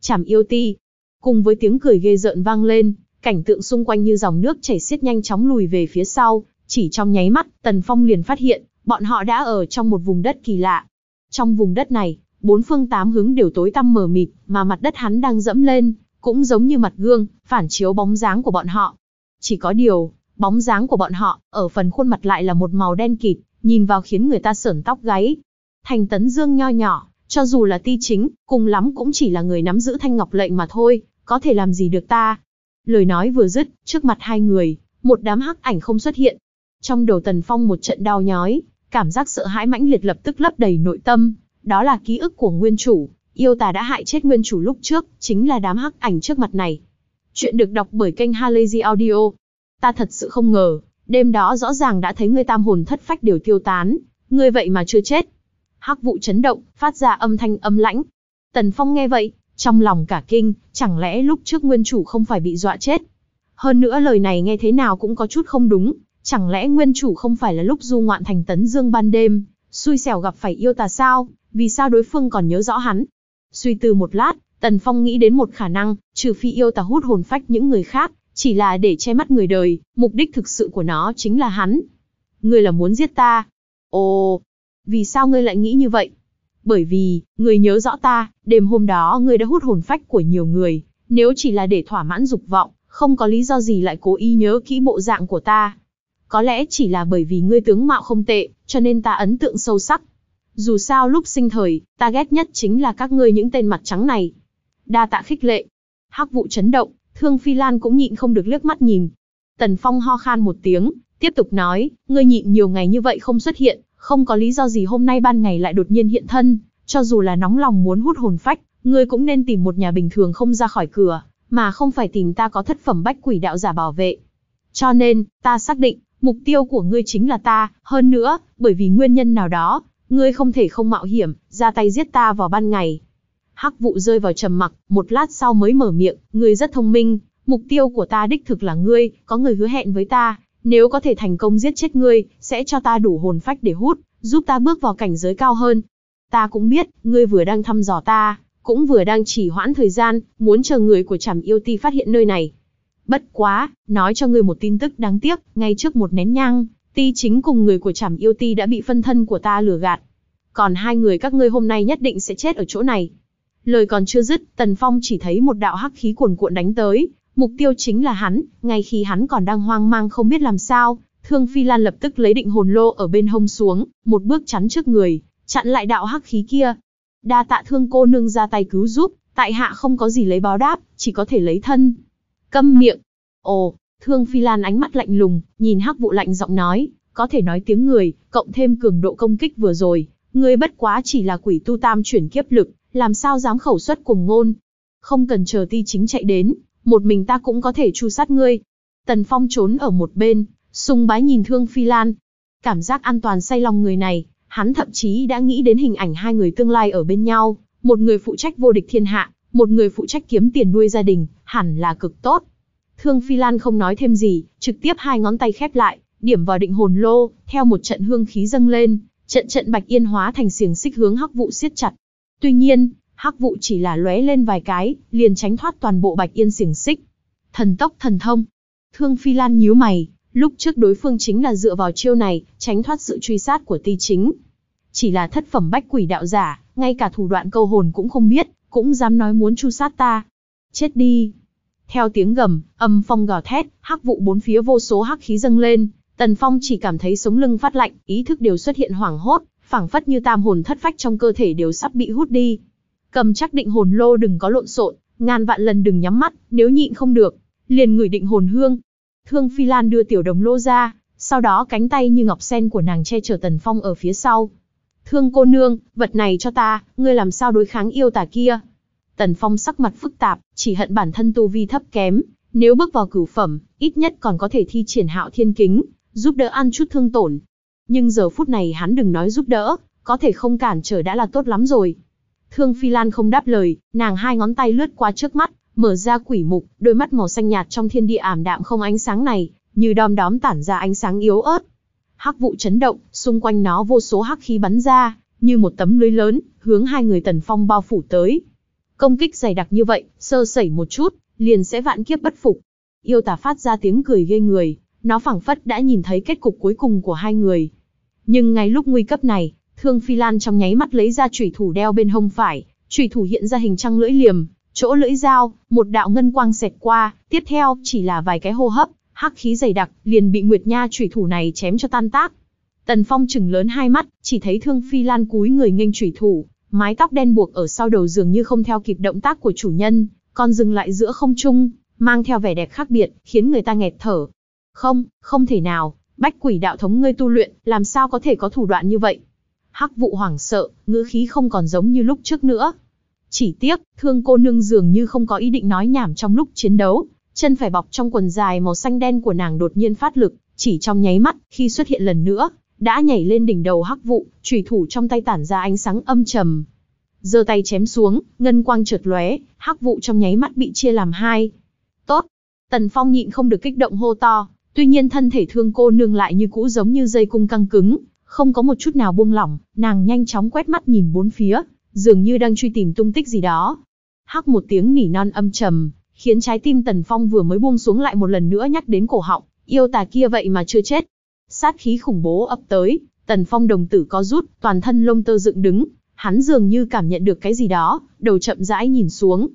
Speaker 1: Chảm yêu ti, cùng với tiếng cười ghê rợn vang lên, cảnh tượng xung quanh như dòng nước chảy xiết nhanh chóng lùi về phía sau, chỉ trong nháy mắt, Tần Phong liền phát hiện, bọn họ đã ở trong một vùng đất kỳ lạ. Trong vùng đất này, bốn phương tám hướng đều tối tăm mờ mịt, mà mặt đất hắn đang dẫm lên, cũng giống như mặt gương, phản chiếu bóng dáng của bọn họ. Chỉ có điều, bóng dáng của bọn họ, ở phần khuôn mặt lại là một màu đen kịt, nhìn vào khiến người ta sởn tóc gáy, Thành Tấn Dương nho nhỏ, cho dù là ti chính, cùng lắm cũng chỉ là người nắm giữ thanh ngọc lệnh mà thôi, có thể làm gì được ta. Lời nói vừa dứt, trước mặt hai người, một đám hắc ảnh không xuất hiện. Trong đầu Tần Phong một trận đau nhói, cảm giác sợ hãi mãnh liệt lập tức lấp đầy nội tâm, đó là ký ức của nguyên chủ, yêu tà đã hại chết nguyên chủ lúc trước, chính là đám hắc ảnh trước mặt này. Chuyện được đọc bởi kênh Halazy Audio. Ta thật sự không ngờ, đêm đó rõ ràng đã thấy người tam hồn thất phách đều tiêu tán, người vậy mà chưa chết, hắc vụ chấn động, phát ra âm thanh âm lãnh. Tần Phong nghe vậy, trong lòng cả kinh, chẳng lẽ lúc trước nguyên chủ không phải bị dọa chết? Hơn nữa lời này nghe thế nào cũng có chút không đúng, chẳng lẽ nguyên chủ không phải là lúc du ngoạn thành tấn dương ban đêm, xui xẻo gặp phải yêu tà sao, vì sao đối phương còn nhớ rõ hắn? Suy tư một lát, Tần Phong nghĩ đến một khả năng, trừ phi yêu tà hút hồn phách những người khác, chỉ là để che mắt người đời, mục đích thực sự của nó chính là hắn. người là muốn giết ta? Ồ, vì sao ngươi lại nghĩ như vậy? Bởi vì, ngươi nhớ rõ ta, đêm hôm đó ngươi đã hút hồn phách của nhiều người, nếu chỉ là để thỏa mãn dục vọng, không có lý do gì lại cố ý nhớ kỹ bộ dạng của ta. Có lẽ chỉ là bởi vì ngươi tướng mạo không tệ, cho nên ta ấn tượng sâu sắc. Dù sao lúc sinh thời, ta ghét nhất chính là các ngươi những tên mặt trắng này. Đa tạ khích lệ. Hắc vụ chấn động, Thương Phi Lan cũng nhịn không được liếc mắt nhìn. Tần Phong ho khan một tiếng, tiếp tục nói, ngươi nhịn nhiều ngày như vậy không xuất hiện, không có lý do gì hôm nay ban ngày lại đột nhiên hiện thân, cho dù là nóng lòng muốn hút hồn phách, ngươi cũng nên tìm một nhà bình thường không ra khỏi cửa, mà không phải tìm ta có thất phẩm bách quỷ đạo giả bảo vệ. Cho nên, ta xác định, mục tiêu của ngươi chính là ta, hơn nữa, bởi vì nguyên nhân nào đó, ngươi không thể không mạo hiểm, ra tay giết ta vào ban ngày. Hắc vụ rơi vào trầm mặc, một lát sau mới mở miệng, ngươi rất thông minh, mục tiêu của ta đích thực là ngươi, có người hứa hẹn với ta, nếu có thể thành công giết chết ngươi, sẽ cho ta đủ hồn phách để hút, giúp ta bước vào cảnh giới cao hơn. Ta cũng biết, ngươi vừa đang thăm dò ta, cũng vừa đang chỉ hoãn thời gian, muốn chờ người của chảm yêu ti phát hiện nơi này. Bất quá, nói cho ngươi một tin tức đáng tiếc, ngay trước một nén nhang, ti chính cùng người của chảm yêu ti đã bị phân thân của ta lừa gạt. Còn hai người các ngươi hôm nay nhất định sẽ chết ở chỗ này. Lời còn chưa dứt, Tần Phong chỉ thấy một đạo hắc khí cuồn cuộn đánh tới, Mục tiêu chính là hắn, ngay khi hắn còn đang hoang mang không biết làm sao, Thương Phi Lan lập tức lấy định hồn lô ở bên hông xuống, một bước chắn trước người, chặn lại đạo hắc khí kia. Đa tạ thương cô nương ra tay cứu giúp, tại hạ không có gì lấy báo đáp, chỉ có thể lấy thân. Câm miệng. Ồ, Thương Phi Lan ánh mắt lạnh lùng, nhìn hắc vụ lạnh giọng nói, có thể nói tiếng người, cộng thêm cường độ công kích vừa rồi, ngươi bất quá chỉ là quỷ tu tam chuyển kiếp lực, làm sao dám khẩu xuất cùng ngôn. Không cần chờ ti chính chạy đến, một mình ta cũng có thể tru sát ngươi. Tần Phong trốn ở một bên, sung bái nhìn Thương Phi Lan. Cảm giác an toàn say lòng người này, hắn thậm chí đã nghĩ đến hình ảnh hai người tương lai ở bên nhau, một người phụ trách vô địch thiên hạ, một người phụ trách kiếm tiền nuôi gia đình, hẳn là cực tốt. Thương Phi Lan không nói thêm gì, trực tiếp hai ngón tay khép lại, điểm vào định hồn lô, theo một trận hương khí dâng lên, trận trận bạch yên hóa thành xiềng xích hướng hắc vụ siết chặt. Tuy nhiên, hắc vụ chỉ là lóe lên vài cái, liền tránh thoát toàn bộ Bạch Yên xiềng xích. Thần tốc thần thông. Thương Phi Lan nhíu mày, lúc trước đối phương chính là dựa vào chiêu này, tránh thoát sự truy sát của Ti Chính. Chỉ là thất phẩm bách quỷ đạo giả, ngay cả thủ đoạn câu hồn cũng không biết, cũng dám nói muốn chu sát ta. Chết đi. Theo tiếng gầm, âm phong gào thét, hắc vụ bốn phía vô số hắc khí dâng lên, Tần Phong chỉ cảm thấy sống lưng phát lạnh, ý thức đều xuất hiện hoảng hốt, phảng phất như tam hồn thất phách trong cơ thể đều sắp bị hút đi. Cầm chắc định hồn lô đừng có lộn xộn, ngàn vạn lần đừng nhắm mắt, nếu nhịn không được, liền ngửi định hồn hương. Thương Phi Lan đưa tiểu đồng lô ra, sau đó cánh tay như ngọc sen của nàng che chở Tần Phong ở phía sau. Thương cô nương, vật này cho ta, ngươi làm sao đối kháng yêu tà kia? Tần Phong sắc mặt phức tạp, chỉ hận bản thân tu vi thấp kém, nếu bước vào cửu phẩm, ít nhất còn có thể thi triển hạo thiên kính, giúp đỡ ăn chút thương tổn. Nhưng giờ phút này hắn đừng nói giúp đỡ, có thể không cản trở đã là tốt lắm rồi. Thương Phi Lan không đáp lời, nàng hai ngón tay lướt qua trước mắt, mở ra quỷ mục, đôi mắt màu xanh nhạt trong thiên địa ảm đạm không ánh sáng này, như đom đóm tản ra ánh sáng yếu ớt. Hắc vụ chấn động, xung quanh nó vô số hắc khí bắn ra, như một tấm lưới lớn, hướng hai người Tần Phong bao phủ tới. Công kích dày đặc như vậy, sơ sẩy một chút, liền sẽ vạn kiếp bất phục. Yêu tà phát ra tiếng cười ghê người, nó phảng phất đã nhìn thấy kết cục cuối cùng của hai người. Nhưng ngay lúc nguy cấp này, Thương Phi Lan trong nháy mắt lấy ra chủy thủ đeo bên hông phải, chủy thủ hiện ra hình trăng lưỡi liềm, chỗ lưỡi dao, một đạo ngân quang xẹt qua, tiếp theo chỉ là vài cái hô hấp, hắc khí dày đặc, liền bị Nguyệt Nha chủy thủ này chém cho tan tác. Tần Phong chừng lớn hai mắt, chỉ thấy Thương Phi Lan cúi người nghênh chủy thủ, mái tóc đen buộc ở sau đầu dường như không theo kịp động tác của chủ nhân, còn dừng lại giữa không trung, mang theo vẻ đẹp khác biệt, khiến người ta nghẹt thở. Không, không thể nào, bách quỷ đạo thống ngươi tu luyện, làm sao có thể có thủ đoạn như vậy? Hắc vụ hoảng sợ, ngữ khí không còn giống như lúc trước nữa. Chỉ tiếc, thương cô nương dường như không có ý định nói nhảm trong lúc chiến đấu, chân phải bọc trong quần dài màu xanh đen của nàng đột nhiên phát lực, chỉ trong nháy mắt, khi xuất hiện lần nữa, đã nhảy lên đỉnh đầu hắc vụ, chủy thủ trong tay tản ra ánh sáng âm trầm. Giơ tay chém xuống, ngân quang chợt lóe, hắc vụ trong nháy mắt bị chia làm hai. Tốt! Tần Phong nhịn không được kích động hô to, tuy nhiên thân thể thương cô nương lại như cũ giống như dây cung căng cứng, không có một chút nào buông lỏng, nàng nhanh chóng quét mắt nhìn bốn phía, dường như đang truy tìm tung tích gì đó. Hắc một tiếng nỉ non âm trầm, khiến trái tim Tần Phong vừa mới buông xuống lại một lần nữa nhắc đến cổ họng, yêu tà kia vậy mà chưa chết. Sát khí khủng bố ập tới, Tần Phong đồng tử có rút, toàn thân lông tơ dựng đứng, hắn dường như cảm nhận được cái gì đó, đầu chậm rãi nhìn xuống.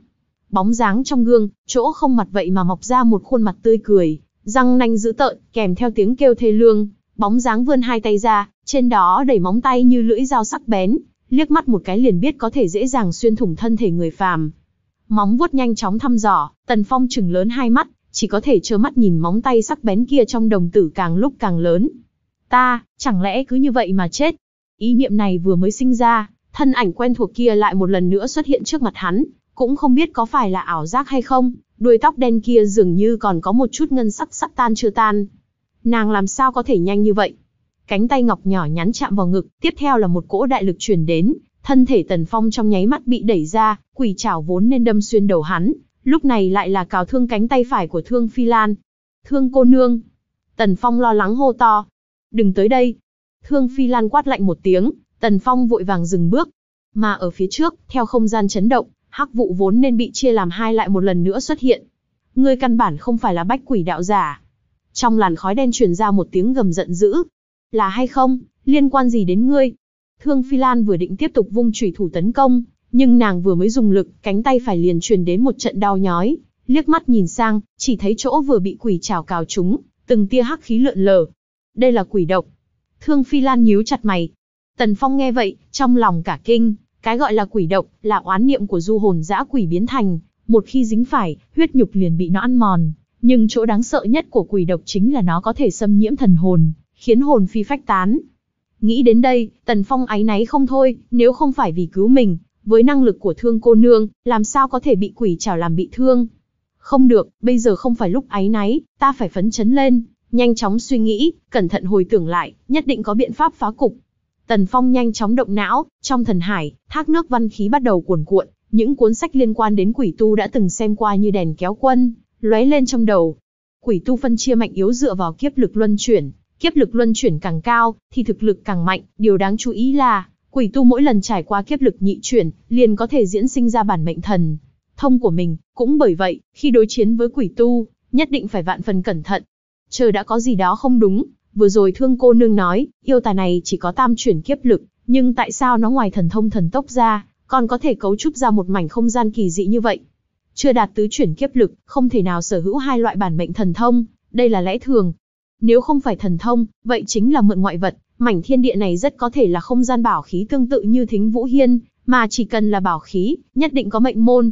Speaker 1: Bóng dáng trong gương, chỗ không mặt vậy mà mọc ra một khuôn mặt tươi cười, răng nanh dữ tợn, kèm theo tiếng kêu thê lương, bóng dáng vươn hai tay ra, trên đó đầy móng tay như lưỡi dao sắc bén, liếc mắt một cái liền biết có thể dễ dàng xuyên thủng thân thể người phàm. Móng vuốt nhanh chóng thăm dò, Tần Phong chừng lớn hai mắt, chỉ có thể trơ mắt nhìn móng tay sắc bén kia trong đồng tử càng lúc càng lớn. Ta, chẳng lẽ cứ như vậy mà chết? Ý niệm này vừa mới sinh ra, thân ảnh quen thuộc kia lại một lần nữa xuất hiện trước mặt hắn, cũng không biết có phải là ảo giác hay không, đuôi tóc đen kia dường như còn có một chút ngân sắc sắp tan chưa tan. Nàng làm sao có thể nhanh như vậy? Cánh tay ngọc nhỏ nhắn chạm vào ngực, tiếp theo là một cỗ đại lực truyền đến, thân thể Tần Phong trong nháy mắt bị đẩy ra, quỷ trảo vốn nên đâm xuyên đầu hắn, lúc này lại là cào thương cánh tay phải của Thương Phi Lan. "Thương cô nương." Tần Phong lo lắng hô to. "Đừng tới đây." Thương Phi Lan quát lạnh một tiếng, Tần Phong vội vàng dừng bước. Mà ở phía trước, theo không gian chấn động, hắc vụ vốn nên bị chia làm hai lại một lần nữa xuất hiện. Ngươi căn bản không phải là bách quỷ đạo giả. Trong làn khói đen truyền ra một tiếng gầm giận dữ, là hay không, liên quan gì đến ngươi? Thương Phi Lan vừa định tiếp tục vung chủy thủ tấn công, nhưng nàng vừa mới dùng lực, cánh tay phải liền truyền đến một trận đau nhói, liếc mắt nhìn sang, chỉ thấy chỗ vừa bị quỷ trảo cào chúng, từng tia hắc khí lượn lờ. Đây là quỷ độc. Thương Phi Lan nhíu chặt mày. Tần Phong nghe vậy, trong lòng cả kinh, cái gọi là quỷ độc là oán niệm của du hồn dã quỷ biến thành, một khi dính phải, huyết nhục liền bị nó ăn mòn, nhưng chỗ đáng sợ nhất của quỷ độc chính là nó có thể xâm nhiễm thần hồn, khiến hồn phi phách tán. Nghĩ đến đây, Tần Phong áy náy không thôi, nếu không phải vì cứu mình, với năng lực của thương cô nương, làm sao có thể bị quỷ chảo làm bị thương. Không được, bây giờ không phải lúc áy náy, ta phải phấn chấn lên, nhanh chóng suy nghĩ, cẩn thận hồi tưởng lại, nhất định có biện pháp phá cục. Tần Phong nhanh chóng động não, trong thần hải, thác nước văn khí bắt đầu cuồn cuộn, những cuốn sách liên quan đến quỷ tu đã từng xem qua như đèn kéo quân, lóe lên trong đầu. Quỷ tu phân chia mạnh yếu dựa vào kiếp lực luân chuyển, Kiếp lực luân chuyển càng cao, thì thực lực càng mạnh, điều đáng chú ý là, quỷ tu mỗi lần trải qua kiếp lực nhị chuyển, liền có thể diễn sinh ra bản mệnh thần thông của mình, cũng bởi vậy, khi đối chiến với quỷ tu, nhất định phải vạn phần cẩn thận. Chờ đã có gì đó không đúng, vừa rồi thương cô nương nói, yêu tài này chỉ có tam chuyển kiếp lực, nhưng tại sao nó ngoài thần thông thần tốc ra, còn có thể cấu trúc ra một mảnh không gian kỳ dị như vậy? Chưa đạt tứ chuyển kiếp lực, không thể nào sở hữu hai loại bản mệnh thần thông, đây là lẽ thường, nếu không phải thần thông, vậy chính là mượn ngoại vật, mảnh thiên địa này rất có thể là không gian bảo khí tương tự như Thính Vũ Hiên, mà chỉ cần là bảo khí, nhất định có mệnh môn.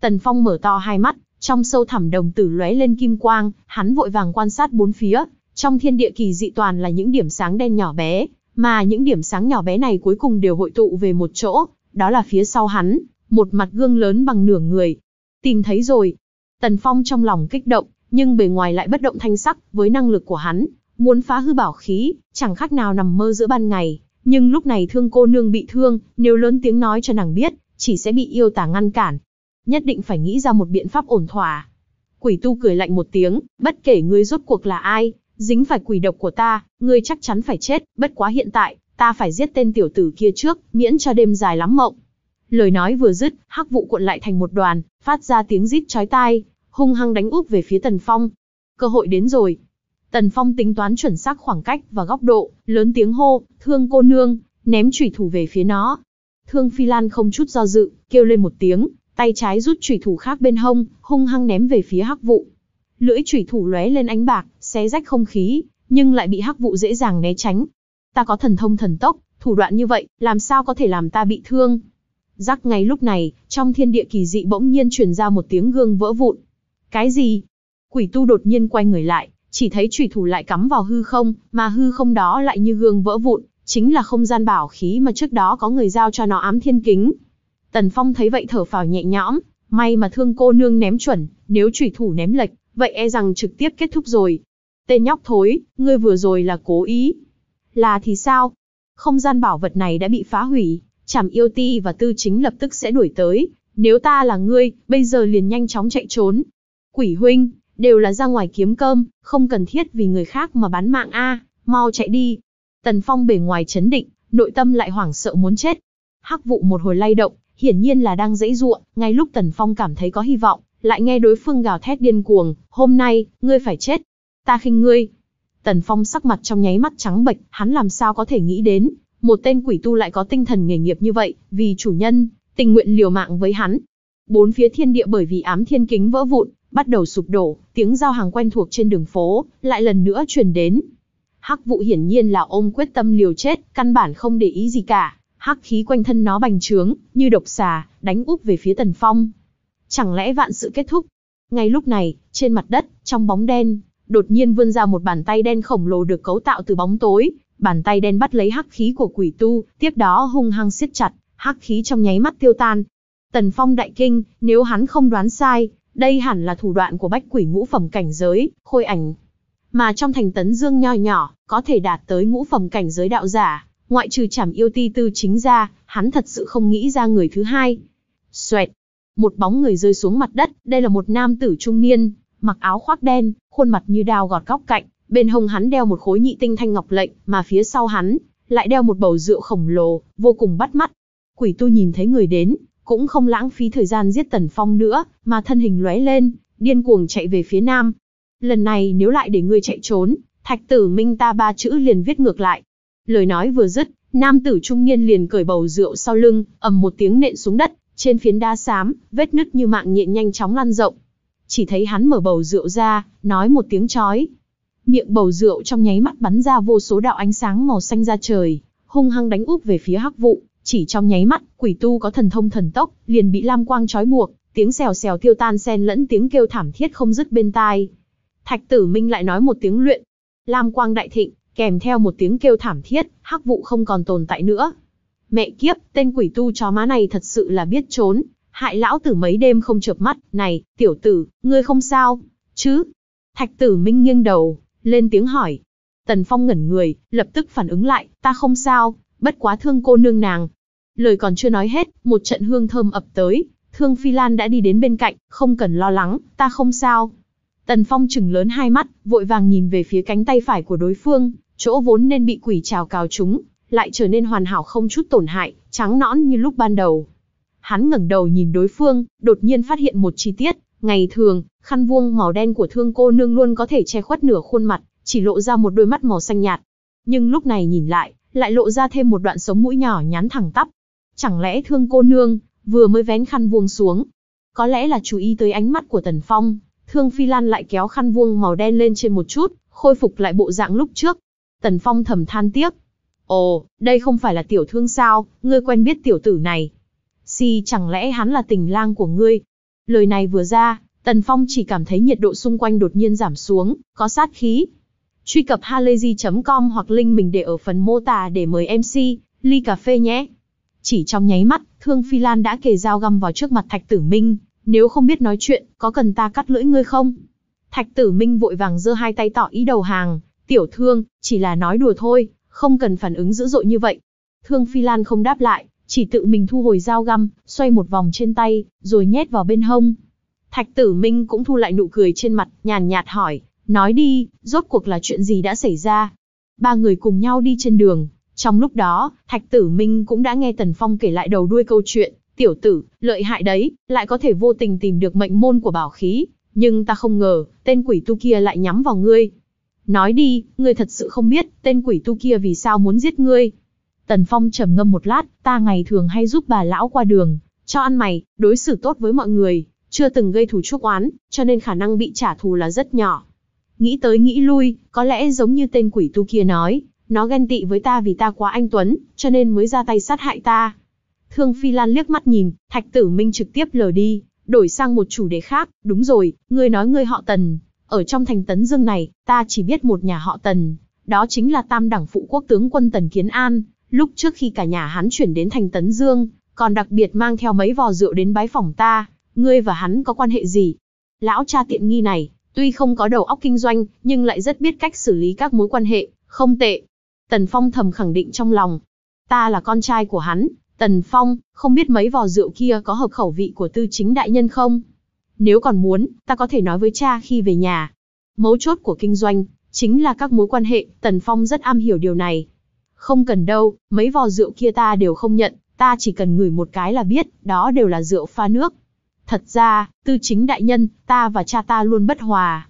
Speaker 1: Tần Phong mở to hai mắt, trong sâu thẳm đồng tử lóe lên kim quang, hắn vội vàng quan sát bốn phía, trong thiên địa kỳ dị toàn là những điểm sáng đen nhỏ bé, mà những điểm sáng nhỏ bé này cuối cùng đều hội tụ về một chỗ, đó là phía sau hắn, một mặt gương lớn bằng nửa người. Tìm thấy rồi. Tần Phong trong lòng kích động, nhưng bề ngoài lại bất động thanh sắc, với năng lực của hắn, muốn phá hư bảo khí, chẳng khác nào nằm mơ giữa ban ngày. Nhưng lúc này thương cô nương bị thương, nếu lớn tiếng nói cho nàng biết, chỉ sẽ bị yêu tà ngăn cản. Nhất định phải nghĩ ra một biện pháp ổn thỏa. Quỷ tu cười lạnh một tiếng, bất kể ngươi rốt cuộc là ai, dính phải quỷ độc của ta, ngươi chắc chắn phải chết, bất quá hiện tại, ta phải giết tên tiểu tử kia trước, miễn cho đêm dài lắm mộng. Lời nói vừa dứt, hắc vụ cuộn lại thành một đoàn, phát ra tiếng rít chói tai, hung hăng đánh úp về phía Tần Phong. Cơ hội đến rồi. Tần Phong tính toán chuẩn xác khoảng cách và góc độ, lớn tiếng hô, thương cô nương, ném chủy thủ về phía nó. Thương Phi Lan không chút do dự, kêu lên một tiếng, tay trái rút chủy thủ khác bên hông, hung hăng ném về phía hắc vụ. Lưỡi chủy thủ lóe lên ánh bạc, xé rách không khí, nhưng lại bị hắc vụ dễ dàng né tránh. Ta có thần thông thần tốc, thủ đoạn như vậy, làm sao có thể làm ta bị thương? Rắc ngay lúc này, trong thiên địa kỳ dị bỗng nhiên truyền ra một tiếng gương vỡ vụn, cái gì? Quỷ tu đột nhiên quay người lại, chỉ thấy Trùy thủ lại cắm vào hư không, mà hư không đó lại như gương vỡ vụn, chính là không gian bảo khí mà trước đó có người giao cho nó ám thiên kính. Tần Phong thấy vậy thở phào nhẹ nhõm, may mà thương cô nương ném chuẩn, nếu Trùy thủ ném lệch, vậy e rằng trực tiếp kết thúc rồi. Tên nhóc thối, ngươi vừa rồi là cố ý. Là thì sao? Không gian bảo vật này đã bị phá hủy, chảm yêu ti và tư chính lập tức sẽ đuổi tới. Nếu ta là ngươi, bây giờ liền nhanh chóng chạy trốn, quỷ huynh, đều là ra ngoài kiếm cơm, không cần thiết vì người khác mà bán mạng a, mau chạy đi. Tần Phong bề ngoài chấn định, nội tâm lại hoảng sợ muốn chết. Hắc vụ một hồi lay động, hiển nhiên là đang dễ ruộng, ngay lúc Tần Phong cảm thấy có hy vọng, lại nghe đối phương gào thét điên cuồng, hôm nay, ngươi phải chết. Ta khinh ngươi. Tần Phong sắc mặt trong nháy mắt trắng bệch, hắn làm sao có thể nghĩ đến, một tên quỷ tu lại có tinh thần nghề nghiệp như vậy, vì chủ nhân, tình nguyện liều mạng với hắn. Bốn phía thiên địa bởi vì ám thiên kính vỡ vụn, bắt đầu sụp đổ, tiếng giao hàng quen thuộc trên đường phố lại lần nữa truyền đến. Hắc vụ hiển nhiên là ôm quyết tâm liều chết, căn bản không để ý gì cả, hắc khí quanh thân nó bành trướng, như độc xà, đánh úp về phía Tần Phong. Chẳng lẽ vạn sự kết thúc? Ngay lúc này, trên mặt đất, trong bóng đen, đột nhiên vươn ra một bàn tay đen khổng lồ được cấu tạo từ bóng tối, bàn tay đen bắt lấy hắc khí của quỷ tu, tiếp đó hung hăng siết chặt, hắc khí trong nháy mắt tiêu tan. Tần Phong đại kinh, nếu hắn không đoán sai, đây hẳn là thủ đoạn của bách quỷ ngũ phẩm cảnh giới, khôi ảnh. Mà trong thành tấn dương nho nhỏ, có thể đạt tới ngũ phẩm cảnh giới đạo giả, ngoại trừ chảm yêu ti tư chính ra, hắn thật sự không nghĩ ra người thứ hai. Xoẹt, một bóng người rơi xuống mặt đất, đây là một nam tử trung niên, mặc áo khoác đen, khuôn mặt như đao gọt góc cạnh, bên hông hắn đeo một khối nhị tinh thanh ngọc lệnh, mà phía sau hắn lại đeo một bầu rượu khổng lồ, vô cùng bắt mắt. Quỷ tu nhìn thấy người đến, cũng không lãng phí thời gian giết Tần Phong nữa, mà thân hình lóe lên, điên cuồng chạy về phía nam. Lần này nếu lại để ngươi chạy trốn, thạch tử minh ta ba chữ liền viết ngược lại. Lời nói vừa dứt, nam tử trung niên liền cởi bầu rượu sau lưng, ầm một tiếng nện xuống đất, trên phiến đá xám, vết nứt như mạng nhện nhanh chóng lan rộng. Chỉ thấy hắn mở bầu rượu ra, nói một tiếng chói. Miệng bầu rượu trong nháy mắt bắn ra vô số đạo ánh sáng màu xanh ra trời, hung hăng đánh úp về phía hắc vụ. Chỉ trong nháy mắt, quỷ tu có thần thông thần tốc, liền bị lam quang trói buộc, tiếng xèo xèo tiêu tan xen lẫn tiếng kêu thảm thiết không dứt bên tai. Thạch Tử Minh lại nói một tiếng luyện, lam quang đại thịnh, kèm theo một tiếng kêu thảm thiết, hắc vụ không còn tồn tại nữa. Mẹ kiếp, tên quỷ tu chó má này thật sự là biết trốn, hại lão tử mấy đêm không chợp mắt, này, tiểu tử, ngươi không sao, chứ? Thạch Tử Minh nghiêng đầu, lên tiếng hỏi. Tần Phong ngẩn người, lập tức phản ứng lại, ta không sao, bất quá thương cô nương nàng, Lời còn chưa nói hết, một trận hương thơm ập tới, Thương Phi Lan đã đi đến bên cạnh, không cần lo lắng, ta không sao. Tần Phong chừng lớn hai mắt, vội vàng nhìn về phía cánh tay phải của đối phương, chỗ vốn nên bị quỷ trào cào chúng, lại trở nên hoàn hảo không chút tổn hại, trắng nõn như lúc ban đầu. Hắn ngẩng đầu nhìn đối phương, đột nhiên phát hiện một chi tiết, ngày thường, khăn vuông màu đen của thương cô nương luôn có thể che khuất nửa khuôn mặt, chỉ lộ ra một đôi mắt màu xanh nhạt. Nhưng lúc này nhìn lại, lại lộ ra thêm một đoạn sống mũi nhỏ nhắn thẳng tắp, Chẳng lẽ thương cô nương, vừa mới vén khăn vuông xuống. Có lẽ là chú ý tới ánh mắt của Tần Phong, Thương Phi Lan lại kéo khăn vuông màu đen lên trên một chút, khôi phục lại bộ dạng lúc trước. Tần Phong thầm than tiếc. Ồ, đây không phải là tiểu thương sao, ngươi quen biết tiểu tử này. Si chẳng lẽ hắn là tình lang của ngươi? Lời này vừa ra, Tần Phong chỉ cảm thấy nhiệt độ xung quanh đột nhiên giảm xuống, có sát khí. Truy cập halayzi.com hoặc link mình để ở phần mô tả để mời MC, ly cà phê nhé. Chỉ trong nháy mắt, Thương Phi Lan đã kề dao găm vào trước mặt Thạch Tử Minh, nếu không biết nói chuyện, có cần ta cắt lưỡi ngươi không? Thạch Tử Minh vội vàng giơ hai tay tỏ ý đầu hàng, tiểu thương, chỉ là nói đùa thôi, không cần phản ứng dữ dội như vậy. Thương Phi Lan không đáp lại, chỉ tự mình thu hồi dao găm, xoay một vòng trên tay, rồi nhét vào bên hông. Thạch Tử Minh cũng thu lại nụ cười trên mặt, nhàn nhạt hỏi, nói đi, rốt cuộc là chuyện gì đã xảy ra? Ba người cùng nhau đi trên đường, trong lúc đó, Thạch Tử Minh cũng đã nghe Tần Phong kể lại đầu đuôi câu chuyện, tiểu tử, lợi hại đấy, lại có thể vô tình tìm được mệnh môn của bảo khí, nhưng ta không ngờ, tên quỷ tu kia lại nhắm vào ngươi. Nói đi, ngươi thật sự không biết, tên quỷ tu kia vì sao muốn giết ngươi. Tần Phong trầm ngâm một lát, ta ngày thường hay giúp bà lão qua đường, cho ăn mày, đối xử tốt với mọi người, chưa từng gây thù chuốc oán, cho nên khả năng bị trả thù là rất nhỏ. Nghĩ tới nghĩ lui, có lẽ giống như tên quỷ tu kia nói, nó ghen tị với ta vì ta quá anh Tuấn, cho nên mới ra tay sát hại ta. Thương Phi Lan liếc mắt nhìn, Thạch Tử Minh trực tiếp lờ đi, đổi sang một chủ đề khác. Đúng rồi, ngươi nói ngươi họ Tần. Ở trong thành Tấn Dương này, ta chỉ biết một nhà họ Tần. Đó chính là tam đẳng phụ quốc tướng quân Tần Kiến An. Lúc trước khi cả nhà hắn chuyển đến thành Tấn Dương, còn đặc biệt mang theo mấy vò rượu đến bái phòng ta. Ngươi và hắn có quan hệ gì? Lão cha tiện nghi này, tuy không có đầu óc kinh doanh, nhưng lại rất biết cách xử lý các mối quan hệ, không tệ, Tần Phong thầm khẳng định trong lòng. Ta là con trai của hắn, Tần Phong, không biết mấy vò rượu kia có hợp khẩu vị của tư chính đại nhân không? Nếu còn muốn, ta có thể nói với cha khi về nhà. Mấu chốt của kinh doanh, chính là các mối quan hệ, Tần Phong rất am hiểu điều này. Không cần đâu, mấy vò rượu kia ta đều không nhận, ta chỉ cần ngửi một cái là biết, đó đều là rượu pha nước. Thật ra, tư chính đại nhân, ta và cha ta luôn bất hòa.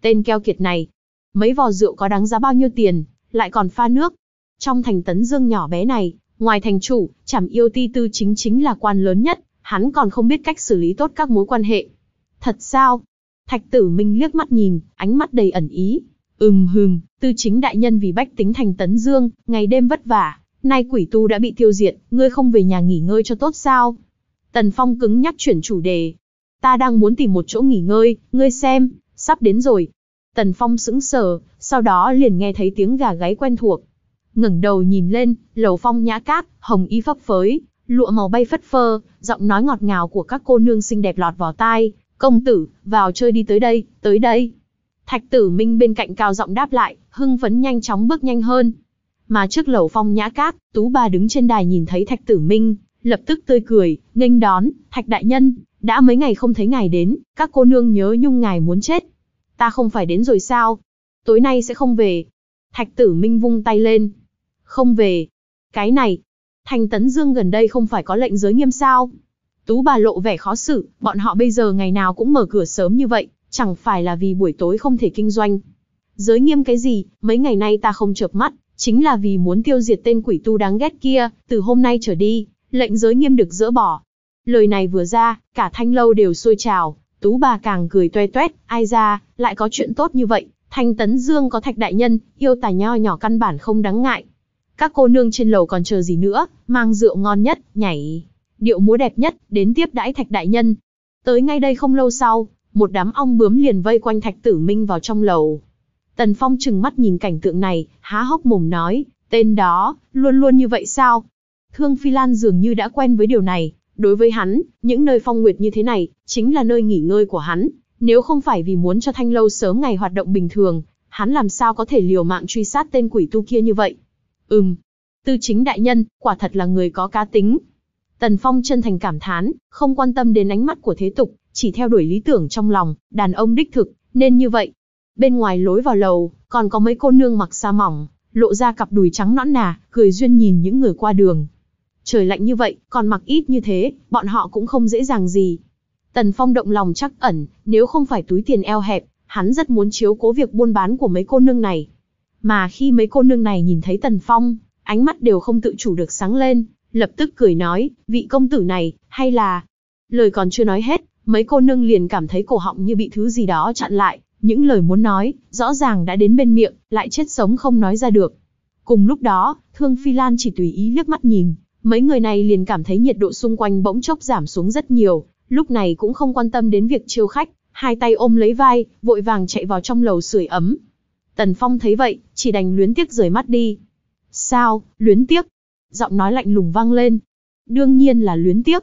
Speaker 1: Tên keo kiệt này, mấy vò rượu có đáng giá bao nhiêu tiền, lại còn pha nước. Trong thành tấn dương nhỏ bé này, ngoài thành chủ, chảm yêu ti tư chính chính là quan lớn nhất, hắn còn không biết cách xử lý tốt các mối quan hệ. Thật sao? Thạch tử minh liếc mắt nhìn, ánh mắt đầy ẩn ý. Ừm hừm, tư chính đại nhân vì bách tính thành tấn dương, ngày đêm vất vả, nay quỷ tu đã bị tiêu diệt, ngươi không về nhà nghỉ ngơi cho tốt sao? Tần Phong cứng nhắc chuyển chủ đề. Ta đang muốn tìm một chỗ nghỉ ngơi, ngươi xem, sắp đến rồi. Tần Phong sững sờ, sau đó liền nghe thấy tiếng gà gáy quen thuộc. Ngẩng đầu nhìn lên, lầu phong nhã cát, hồng y phấp phới, lụa màu bay phất phơ, giọng nói ngọt ngào của các cô nương xinh đẹp lọt vào tai, "Công tử, vào chơi đi tới đây, tới đây." Thạch Tử Minh bên cạnh cao giọng đáp lại, hưng phấn nhanh chóng bước nhanh hơn. Mà trước lầu phong nhã cát, Tú Ba đứng trên đài nhìn thấy Thạch Tử Minh, lập tức tươi cười, nghênh đón, "Thạch đại nhân, đã mấy ngày không thấy ngài đến, các cô nương nhớ nhung ngài muốn chết." "Ta không phải đến rồi sao?" tối nay sẽ không về. Thạch tử minh vung tay lên. Không về. Cái này. Thành tấn dương gần đây không phải có lệnh giới nghiêm sao. Tú bà lộ vẻ khó xử, bọn họ bây giờ ngày nào cũng mở cửa sớm như vậy, chẳng phải là vì buổi tối không thể kinh doanh. Giới nghiêm cái gì, mấy ngày nay ta không chợp mắt, chính là vì muốn tiêu diệt tên quỷ tu đáng ghét kia, từ hôm nay trở đi, lệnh giới nghiêm được dỡ bỏ. Lời này vừa ra, cả thanh lâu đều sôi trào, tú bà càng cười toe toét, ai ra, lại có chuyện tốt như vậy, Thanh Tấn Dương có thạch đại nhân, yêu tài nho nhỏ căn bản không đáng ngại. Các cô nương trên lầu còn chờ gì nữa, mang rượu ngon nhất, nhảy, điệu múa đẹp nhất, đến tiếp đãi thạch đại nhân. Tới ngay đây không lâu sau, một đám ong bướm liền vây quanh thạch tử minh vào trong lầu. Tần Phong trừng mắt nhìn cảnh tượng này, há hốc mồm nói, tên đó, luôn luôn như vậy sao? Thương Phi Lan dường như đã quen với điều này, đối với hắn, những nơi phong nguyệt như thế này, chính là nơi nghỉ ngơi của hắn, nếu không phải vì muốn cho Thanh Lâu sớm ngày hoạt động bình thường, hắn làm sao có thể liều mạng truy sát tên quỷ tu kia như vậy? Ừm, tư chính đại nhân, quả thật là người có cá tính. Tần Phong chân thành cảm thán, không quan tâm đến ánh mắt của thế tục, chỉ theo đuổi lý tưởng trong lòng, đàn ông đích thực, nên như vậy. Bên ngoài lối vào lầu, còn có mấy cô nương mặc xa mỏng, lộ ra cặp đùi trắng nõn nà, cười duyên nhìn những người qua đường. Trời lạnh như vậy, còn mặc ít như thế, bọn họ cũng không dễ dàng gì. Tần Phong động lòng chắc ẩn, nếu không phải túi tiền eo hẹp, hắn rất muốn chiếu cố việc buôn bán của mấy cô nương này. Mà khi mấy cô nương này nhìn thấy Tần Phong, ánh mắt đều không tự chủ được sáng lên, lập tức cười nói, vị công tử này, hay là... Lời còn chưa nói hết, mấy cô nương liền cảm thấy cổ họng như bị thứ gì đó chặn lại, những lời muốn nói, rõ ràng đã đến bên miệng, lại chết sống không nói ra được. Cùng lúc đó, Thương Phi Lan chỉ tùy ý liếc mắt nhìn, mấy người này liền cảm thấy nhiệt độ xung quanh bỗng chốc giảm xuống rất nhiều, lúc này cũng không quan tâm đến việc chiêu khách, hai tay ôm lấy vai, vội vàng chạy vào trong lầu sưởi ấm. Tần Phong thấy vậy, chỉ đành luyến tiếc rời mắt đi. Sao, luyến tiếc? Giọng nói lạnh lùng vang lên. Đương nhiên là luyến tiếc.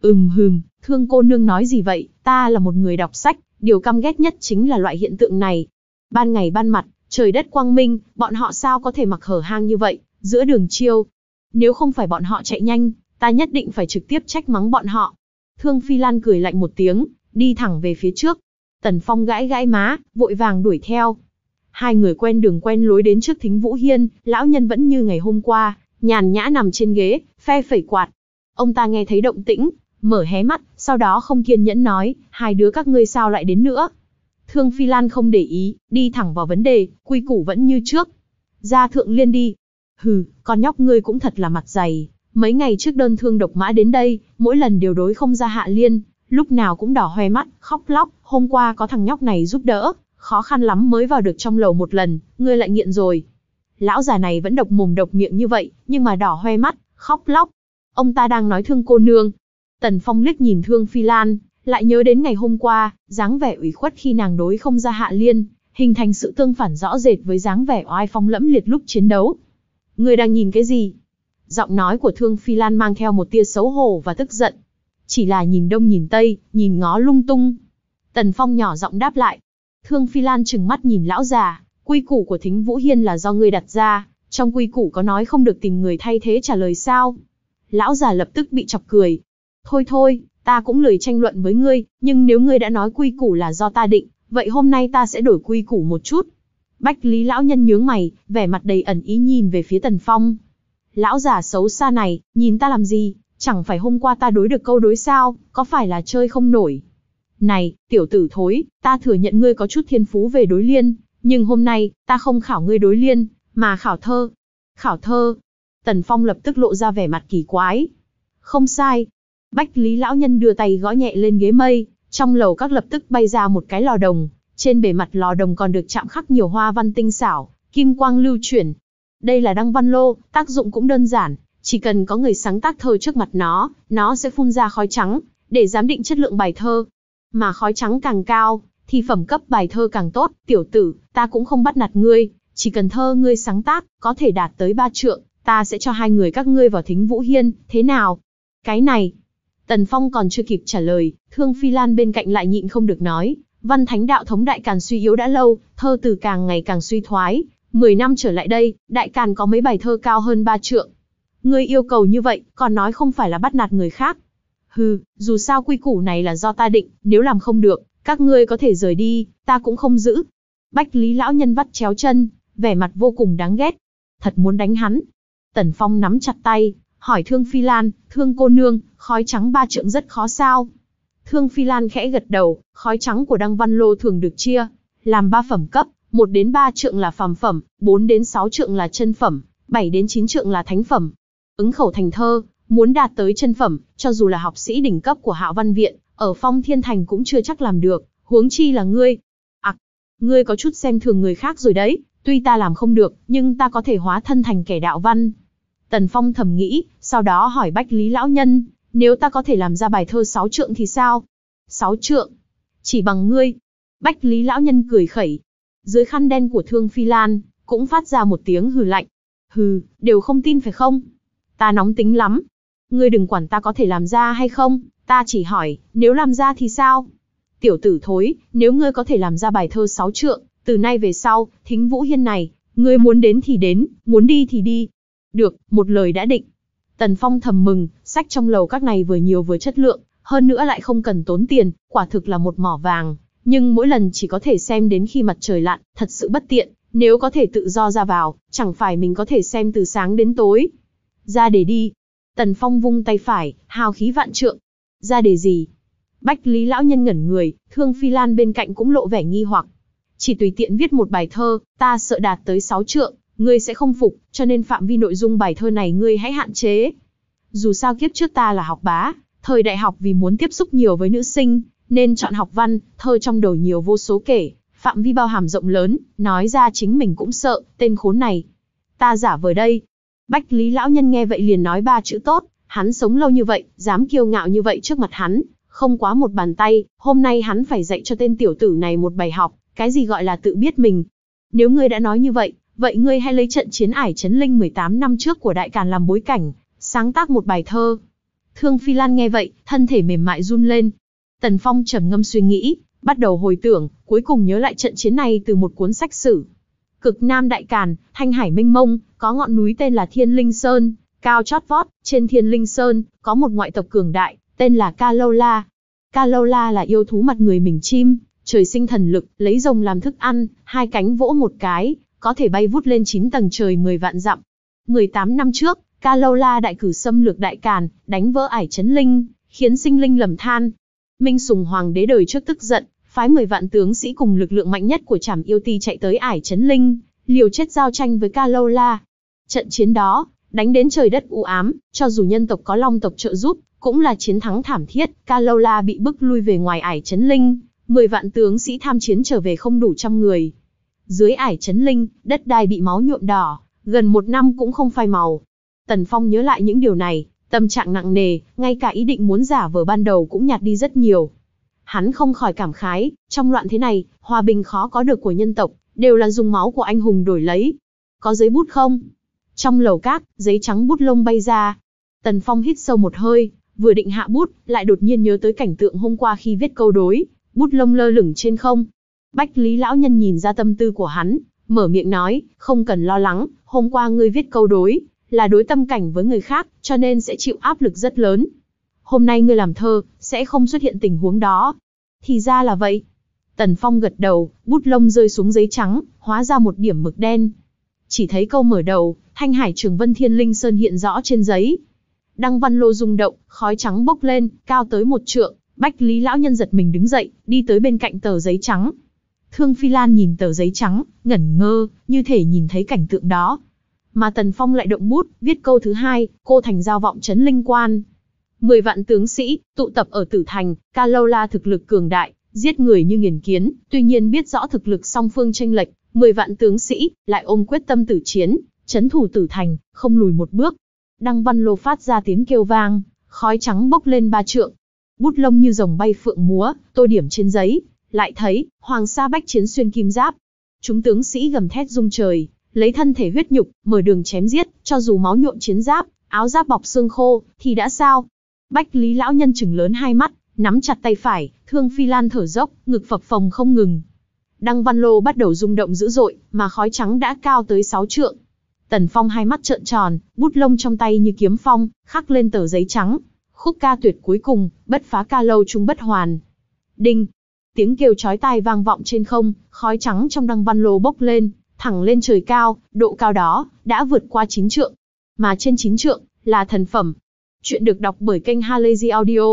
Speaker 1: Ừm hừm, thương cô nương nói gì vậy, ta là một người đọc sách, điều căm ghét nhất chính là loại hiện tượng này. Ban ngày ban mặt, trời đất quang minh, bọn họ sao có thể mặc hở hang như vậy, giữa đường chiêu. Nếu không phải bọn họ chạy nhanh, ta nhất định phải trực tiếp trách mắng bọn họ. Thương Phi Lan cười lạnh một tiếng, đi thẳng về phía trước. Tần Phong gãi gãi má, vội vàng đuổi theo. Hai người quen đường quen lối đến trước thính Vũ Hiên, lão nhân vẫn như ngày hôm qua, nhàn nhã nằm trên ghế, phe phẩy quạt. Ông ta nghe thấy động tĩnh, mở hé mắt, sau đó không kiên nhẫn nói, hai đứa các ngươi sao lại đến nữa. Thương Phi Lan không để ý, đi thẳng vào vấn đề, quy củ vẫn như trước. Ra thượng liên đi. Hừ, con nhóc ngươi cũng thật là mặt dày. Mấy ngày trước đơn thương độc mã đến đây, mỗi lần đều đối không ra hạ liên, lúc nào cũng đỏ hoe mắt, khóc lóc, hôm qua có thằng nhóc này giúp đỡ, khó khăn lắm mới vào được trong lầu một lần, ngươi lại nghiện rồi. Lão già này vẫn độc mồm độc miệng như vậy, nhưng mà đỏ hoe mắt, khóc lóc. Ông ta đang nói thương cô nương. Tần Phong liếc nhìn thương Phi Lan, lại nhớ đến ngày hôm qua, dáng vẻ ủy khuất khi nàng đối không ra hạ liên, hình thành sự tương phản rõ rệt với dáng vẻ oai phong lẫm liệt lúc chiến đấu. Ngươi đang nhìn cái gì? giọng nói của Thương Phi Lan mang theo một tia xấu hổ và tức giận. Chỉ là nhìn đông nhìn tây, nhìn ngó lung tung. Tần Phong nhỏ giọng đáp lại. Thương Phi Lan trừng mắt nhìn lão già, quy củ của Thính Vũ Hiên là do ngươi đặt ra, trong quy củ có nói không được tìm người thay thế trả lời sao. Lão già lập tức bị chọc cười. Thôi thôi, ta cũng lời tranh luận với ngươi, nhưng nếu ngươi đã nói quy củ là do ta định, vậy hôm nay ta sẽ đổi quy củ một chút. Bách Lý Lão Nhân nhướng mày, vẻ mặt đầy ẩn ý nhìn về phía Tần Phong lão giả xấu xa này, nhìn ta làm gì, chẳng phải hôm qua ta đối được câu đối sao, có phải là chơi không nổi. Này, tiểu tử thối, ta thừa nhận ngươi có chút thiên phú về đối liên, nhưng hôm nay, ta không khảo ngươi đối liên, mà khảo thơ. Khảo thơ. Tần Phong lập tức lộ ra vẻ mặt kỳ quái. Không sai. Bách Lý Lão Nhân đưa tay gõ nhẹ lên ghế mây, trong lầu các lập tức bay ra một cái lò đồng, trên bề mặt lò đồng còn được chạm khắc nhiều hoa văn tinh xảo, kim quang lưu chuyển, đây là đăng văn lô, tác dụng cũng đơn giản, chỉ cần có người sáng tác thơ trước mặt nó, nó sẽ phun ra khói trắng, để giám định chất lượng bài thơ. Mà khói trắng càng cao, thì phẩm cấp bài thơ càng tốt, tiểu tử, ta cũng không bắt nạt ngươi, chỉ cần thơ ngươi sáng tác, có thể đạt tới ba trượng, ta sẽ cho hai người các ngươi vào thính Vũ Hiên, thế nào? Cái này, Tần Phong còn chưa kịp trả lời, Thương Phi Lan bên cạnh lại nhịn không được nói, văn thánh đạo thống đại càng suy yếu đã lâu, thơ từ càng ngày càng suy thoái, 10 năm trở lại đây, Đại Càn có mấy bài thơ cao hơn ba trượng. Ngươi yêu cầu như vậy, còn nói không phải là bắt nạt người khác. Hừ, dù sao quy củ này là do ta định, nếu làm không được, các ngươi có thể rời đi, ta cũng không giữ. Bách Lý Lão Nhân vắt chéo chân, vẻ mặt vô cùng đáng ghét. Thật muốn đánh hắn. Tần Phong nắm chặt tay, hỏi Thương Phi Lan, Thương cô nương, khói trắng ba trượng rất khó sao. Thương Phi Lan khẽ gật đầu, khói trắng của Đăng Văn Lô thường được chia, làm ba phẩm cấp, 1 đến 3 trượng là phàm phẩm, 4 đến 6 trượng là chân phẩm, 7 đến 9 trượng là thánh phẩm. Ứng khẩu thành thơ, muốn đạt tới chân phẩm, cho dù là học sĩ đỉnh cấp của Hạo Văn Viện, ở Phong Thiên Thành cũng chưa chắc làm được, huống chi là ngươi. Ặc, à, ngươi có chút xem thường người khác rồi đấy, tuy ta làm không được, nhưng ta có thể hóa thân thành kẻ đạo văn. Tần Phong thầm nghĩ, sau đó hỏi Bách Lý Lão Nhân, nếu ta có thể làm ra bài thơ sáu trượng thì sao? Sáu trượng? Chỉ bằng ngươi. Bách Lý Lão Nhân cười khẩy, dưới khăn đen của Thương Phi Lan, cũng phát ra một tiếng hừ lạnh. Hừ, đều không tin phải không? Ta nóng tính lắm. Ngươi đừng quản ta có thể làm ra hay không, ta chỉ hỏi, nếu làm ra thì sao? Tiểu tử thối, nếu ngươi có thể làm ra bài thơ sáu trượng, từ nay về sau, thính vũ hiên này, ngươi muốn đến thì đến, muốn đi thì đi. Được, một lời đã định. Tần Phong thầm mừng, sách trong lầu các này vừa nhiều vừa chất lượng, hơn nữa lại không cần tốn tiền, quả thực là một mỏ vàng nhưng mỗi lần chỉ có thể xem đến khi mặt trời lặn, thật sự bất tiện, nếu có thể tự do ra vào, chẳng phải mình có thể xem từ sáng đến tối. Ra để đi. Tần Phong vung tay phải, hào khí vạn trượng. Ra để gì? Bách Lý Lão Nhân ngẩn người, Thương Phi Lan bên cạnh cũng lộ vẻ nghi hoặc. Chỉ tùy tiện viết một bài thơ, ta sợ đạt tới sáu trượng, ngươi sẽ không phục, cho nên phạm vi nội dung bài thơ này ngươi hãy hạn chế. Dù sao kiếp trước ta là học bá, thời đại học vì muốn tiếp xúc nhiều với nữ sinh, nên chọn học văn, thơ trong đầu nhiều vô số kể, phạm vi bao hàm rộng lớn, nói ra chính mình cũng sợ, tên khốn này. Ta giả vờ đây. Bách Lý Lão Nhân nghe vậy liền nói ba chữ tốt, hắn sống lâu như vậy, dám kiêu ngạo như vậy trước mặt hắn, không quá một bàn tay, hôm nay hắn phải dạy cho tên tiểu tử này một bài học, cái gì gọi là tự biết mình. Nếu ngươi đã nói như vậy, vậy ngươi hãy lấy trận chiến ải chấn linh 18 năm trước của Đại Càn làm bối cảnh, sáng tác một bài thơ. Thương Phi Lan nghe vậy, thân thể mềm mại run lên, Tần Phong trầm ngâm suy nghĩ, bắt đầu hồi tưởng, cuối cùng nhớ lại trận chiến này từ một cuốn sách sử. Cực Nam Đại Càn, Thanh Hải Minh Mông, có ngọn núi tên là Thiên Linh Sơn, cao chót vót, trên Thiên Linh Sơn, có một ngoại tộc cường đại, tên là Ca Lâu La. Ca Lâu La là yêu thú mặt người mình chim, trời sinh thần lực, lấy rồng làm thức ăn, hai cánh vỗ một cái, có thể bay vút lên 9 tầng trời 10 vạn dặm. 18 năm trước, Ca Lâu La đại cử xâm lược Đại Càn, đánh vỡ ải chấn linh, khiến sinh linh lầm than, Minh Sùng Hoàng đế đời trước tức giận, phái 10 vạn tướng sĩ cùng lực lượng mạnh nhất của Trảm Yêu Ti chạy tới ải trấn linh, liều chết giao tranh với Ca Lâu La. Trận chiến đó, đánh đến trời đất u ám, cho dù nhân tộc có long tộc trợ giúp, cũng là chiến thắng thảm thiết, Ca Lâu La bị bức lui về ngoài ải trấn linh, 10 vạn tướng sĩ tham chiến trở về không đủ trăm người. Dưới ải trấn linh, đất đai bị máu nhuộm đỏ, gần một năm cũng không phai màu. Tần Phong nhớ lại những điều này, Tâm trạng nặng nề, ngay cả ý định muốn giả vờ ban đầu cũng nhạt đi rất nhiều. Hắn không khỏi cảm khái, trong loạn thế này, hòa bình khó có được của nhân tộc, đều là dùng máu của anh hùng đổi lấy. Có giấy bút không? Trong lầu cát, giấy trắng bút lông bay ra. Tần Phong hít sâu một hơi, vừa định hạ bút, lại đột nhiên nhớ tới cảnh tượng hôm qua khi viết câu đối, bút lông lơ lửng trên không. Bách Lý Lão Nhân nhìn ra tâm tư của hắn, mở miệng nói, không cần lo lắng, hôm qua ngươi viết câu đối, là đối tâm cảnh với người khác, cho nên sẽ chịu áp lực rất lớn. Hôm nay ngươi làm thơ, sẽ không xuất hiện tình huống đó. Thì ra là vậy. Tần Phong gật đầu, bút lông rơi xuống giấy trắng, hóa ra một điểm mực đen. Chỉ thấy câu mở đầu, Thanh Hải Trường Vân Thiên Linh Sơn hiện rõ trên giấy. Đăng văn lô rung động, khói trắng bốc lên, cao tới một trượng, Bách Lý Lão Nhân giật mình đứng dậy, đi tới bên cạnh tờ giấy trắng. Thương Phi Lan nhìn tờ giấy trắng, ngẩn ngơ, như thể nhìn thấy cảnh tượng đó mà Tần Phong lại động bút, viết câu thứ hai, cô thành giao vọng trấn linh quan. Mười vạn tướng sĩ, tụ tập ở tử thành, ca lâu la thực lực cường đại, giết người như nghiền kiến, tuy nhiên biết rõ thực lực song phương tranh lệch, mười vạn tướng sĩ, lại ôm quyết tâm tử chiến, chấn thủ tử thành, không lùi một bước. Đăng văn lô phát ra tiếng kêu vang, khói trắng bốc lên ba trượng. Bút lông như rồng bay phượng múa, tô điểm trên giấy, lại thấy, hoàng sa bách chiến xuyên kim giáp. Chúng tướng sĩ gầm thét rung trời, lấy thân thể huyết nhục, mở đường chém giết, cho dù máu nhuộm chiến giáp, áo giáp bọc xương khô, thì đã sao? Bách Lý lão nhân chừng lớn hai mắt, nắm chặt tay phải, Thương Phi Lan thở dốc, ngực phập phồng không ngừng. Đăng Văn Lô bắt đầu rung động dữ dội, mà khói trắng đã cao tới 6 trượng. Tần Phong hai mắt trợn tròn, bút lông trong tay như kiếm phong, khắc lên tờ giấy trắng. Khúc ca tuyệt cuối cùng, bất phá ca lâu chúng bất hoàn. Đinh! Tiếng kêu chói tai vang vọng trên không, khói trắng trong đăng văn lô bốc lên, thẳng lên trời cao, độ cao đó đã vượt qua chín trượng, mà trên chín trượng là thần phẩm. Chuyện được đọc bởi kênh Halazy Audio.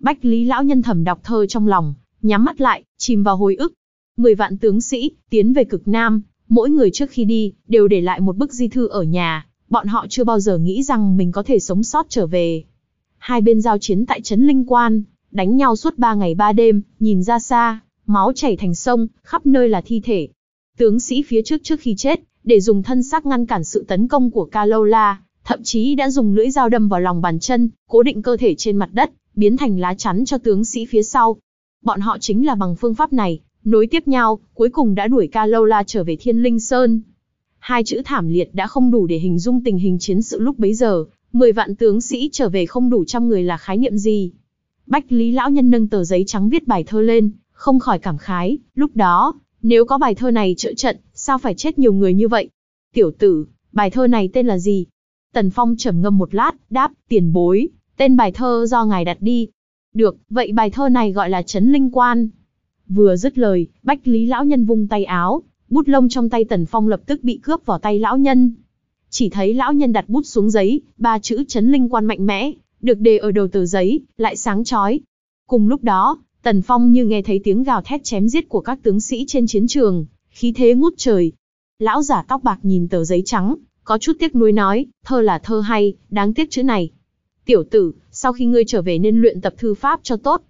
Speaker 1: Bách Lý lão nhân thẩm đọc thơ trong lòng, nhắm mắt lại, chìm vào hồi ức. Mười vạn tướng sĩ tiến về cực Nam, mỗi người trước khi đi đều để lại một bức di thư ở nhà, bọn họ chưa bao giờ nghĩ rằng mình có thể sống sót trở về. Hai bên giao chiến tại trấn Linh Quan, đánh nhau suốt ba ngày ba đêm, nhìn ra xa, máu chảy thành sông, khắp nơi là thi thể, Tướng sĩ phía trước trước khi chết, để dùng thân xác ngăn cản sự tấn công của Kalola, thậm chí đã dùng lưỡi dao đâm vào lòng bàn chân, cố định cơ thể trên mặt đất, biến thành lá chắn cho tướng sĩ phía sau. Bọn họ chính là bằng phương pháp này, nối tiếp nhau, cuối cùng đã đuổi Kalola trở về Thiên Linh Sơn. Hai chữ thảm liệt đã không đủ để hình dung tình hình chiến sự lúc bấy giờ, 10 vạn tướng sĩ trở về không đủ trăm người là khái niệm gì. Bách Lý Lão Nhân nâng tờ giấy trắng viết bài thơ lên, không khỏi cảm khái, lúc đó, nếu có bài thơ này trợ trận, sao phải chết nhiều người như vậy? Tiểu tử, bài thơ này tên là gì? Tần Phong trầm ngâm một lát, đáp, tiền bối, tên bài thơ do ngài đặt đi. Được, vậy bài thơ này gọi là Trấn Linh Quan. Vừa dứt lời, Bách Lý Lão Nhân vung tay áo, bút lông trong tay Tần Phong lập tức bị cướp vào tay Lão Nhân. Chỉ thấy Lão Nhân đặt bút xuống giấy, ba chữ Trấn Linh Quan mạnh mẽ, được đề ở đầu tờ giấy, lại sáng chói. Cùng lúc đó, Tần Phong như nghe thấy tiếng gào thét chém giết của các tướng sĩ trên chiến trường, khí thế ngút trời. Lão giả tóc bạc nhìn tờ giấy trắng, có chút tiếc nuối nói, thơ là thơ hay, đáng tiếc chữ này. Tiểu tử, sau khi ngươi trở về nên luyện tập thư pháp cho tốt.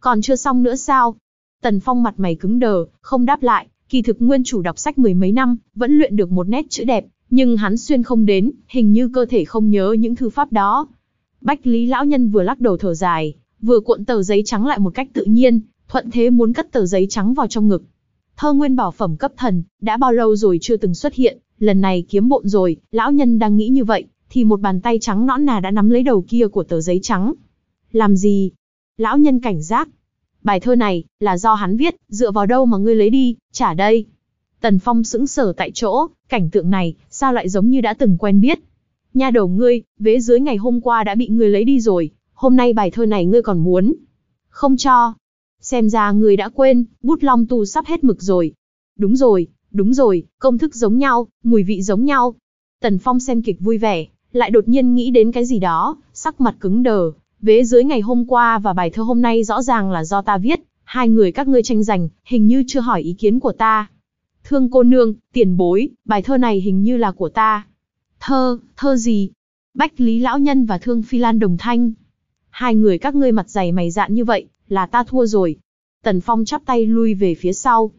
Speaker 1: Còn chưa xong nữa sao? Tần Phong mặt mày cứng đờ, không đáp lại, kỳ thực nguyên chủ đọc sách mười mấy năm, vẫn luyện được một nét chữ đẹp, nhưng hắn xuyên không đến, hình như cơ thể không nhớ những thư pháp đó. Bách Lý Lão Nhân vừa lắc đầu thở dài, vừa cuộn tờ giấy trắng lại một cách tự nhiên, thuận thế muốn cất tờ giấy trắng vào trong ngực. Thơ nguyên bảo phẩm cấp thần, đã bao lâu rồi chưa từng xuất hiện, lần này kiếm bộn rồi, lão nhân đang nghĩ như vậy, thì một bàn tay trắng nõn nà đã nắm lấy đầu kia của tờ giấy trắng. Làm gì? Lão nhân cảnh giác. Bài thơ này, là do hắn viết, dựa vào đâu mà ngươi lấy đi, trả đây. Tần Phong sững sờ tại chỗ, cảnh tượng này, sao lại giống như đã từng quen biết. nhà đầu ngươi, vế dưới ngày hôm qua đã bị ngươi lấy đi rồi, hôm nay bài thơ này ngươi còn muốn. Không cho. Xem ra ngươi đã quên, bút long tu sắp hết mực rồi. Đúng rồi, đúng rồi, công thức giống nhau, mùi vị giống nhau. Tần Phong xem kịch vui vẻ, lại đột nhiên nghĩ đến cái gì đó, sắc mặt cứng đờ. Vế dưới ngày hôm qua và bài thơ hôm nay rõ ràng là do ta viết, hai người các ngươi tranh giành, hình như chưa hỏi ý kiến của ta. Thương cô nương, tiền bối, bài thơ này hình như là của ta. Thơ, thơ gì? Bách Lý Lão Nhân và Thương Phi Lan đồng thanh hai người các ngươi mặt dày mày dạn như vậy, là ta thua rồi. Tần Phong chắp tay lui về phía sau.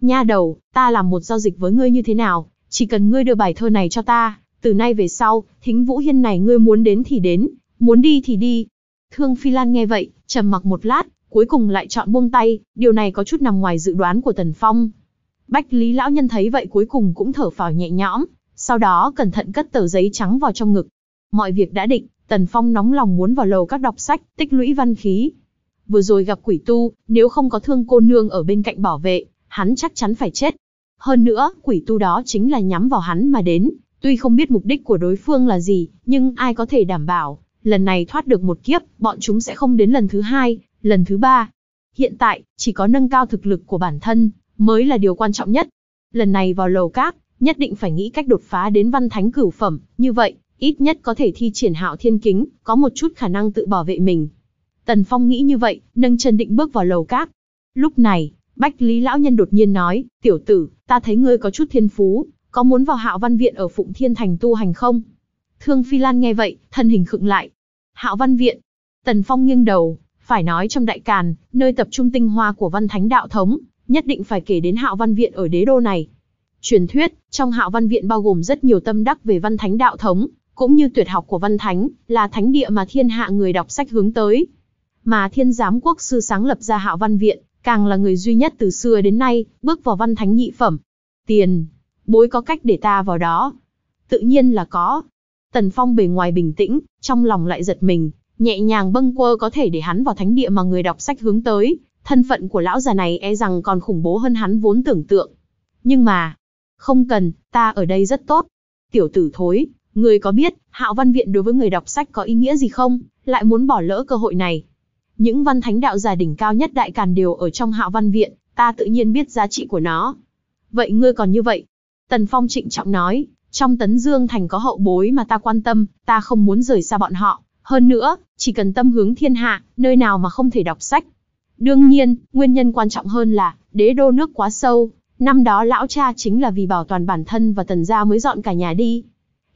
Speaker 1: Nha đầu, ta làm một giao dịch với ngươi như thế nào, chỉ cần ngươi đưa bài thơ này cho ta, từ nay về sau, thính vũ hiên này ngươi muốn đến thì đến, muốn đi thì đi. Thương Phi Lan nghe vậy, trầm mặc một lát, cuối cùng lại chọn buông tay, điều này có chút nằm ngoài dự đoán của Tần Phong. Bách Lý Lão Nhân thấy vậy cuối cùng cũng thở phào nhẹ nhõm, sau đó cẩn thận cất tờ giấy trắng vào trong ngực. Mọi việc đã định, Tần Phong nóng lòng muốn vào lầu các đọc sách, tích lũy văn khí. Vừa rồi gặp quỷ tu, nếu không có thương cô nương ở bên cạnh bảo vệ, hắn chắc chắn phải chết. Hơn nữa, quỷ tu đó chính là nhắm vào hắn mà đến, tuy không biết mục đích của đối phương là gì, nhưng ai có thể đảm bảo, lần này thoát được một kiếp, bọn chúng sẽ không đến lần thứ hai, lần thứ ba. Hiện tại, chỉ có nâng cao thực lực của bản thân, mới là điều quan trọng nhất. Lần này vào lầu các, nhất định phải nghĩ cách đột phá đến văn thánh cửu phẩm, như vậy, ít nhất có thể thi triển hạo thiên kính, có một chút khả năng tự bảo vệ mình. Tần Phong nghĩ như vậy, nâng chân định bước vào lầu các. Lúc này, Bách Lý Lão Nhân đột nhiên nói, tiểu tử, ta thấy ngươi có chút thiên phú, có muốn vào hạo văn viện ở Phụng Thiên Thành tu hành không? Thương Phi Lan nghe vậy, thân hình khựng lại. Hạo văn viện. Tần Phong nghiêng đầu, phải nói trong đại càn, nơi tập trung tinh hoa của văn thánh đạo thống, nhất định phải kể đến hạo văn viện ở đế đô này. Truyền thuyết, trong hạo văn viện bao gồm rất nhiều tâm đắc về văn thánh đạo thống, cũng như tuyệt học của Văn Thánh, là thánh địa mà thiên hạ người đọc sách hướng tới. Mà thiên giám quốc sư sáng lập ra hạo văn viện, càng là người duy nhất từ xưa đến nay, bước vào Văn Thánh nhị phẩm. Tiền, bối có cách để ta vào đó. Tự nhiên là có. Tần Phong bề ngoài bình tĩnh, trong lòng lại giật mình, nhẹ nhàng bâng quơ có thể để hắn vào thánh địa mà người đọc sách hướng tới, thân phận của lão già này e rằng còn khủng bố hơn hắn vốn tưởng tượng. Nhưng mà, không cần, ta ở đây rất tốt. Tiểu tử thối, Người có biết, hạo văn viện đối với người đọc sách có ý nghĩa gì không, lại muốn bỏ lỡ cơ hội này. Những văn thánh đạo giả đỉnh cao nhất đại càn đều ở trong hạo văn viện, ta tự nhiên biết giá trị của nó. Vậy ngươi còn như vậy? Tần Phong trịnh trọng nói, trong tấn dương thành có hậu bối mà ta quan tâm, ta không muốn rời xa bọn họ. Hơn nữa, chỉ cần tâm hướng thiên hạ, nơi nào mà không thể đọc sách. Đương nhiên, nguyên nhân quan trọng hơn là, đế đô nước quá sâu. Năm đó lão cha chính là vì bảo toàn bản thân và tần gia mới dọn cả nhà đi.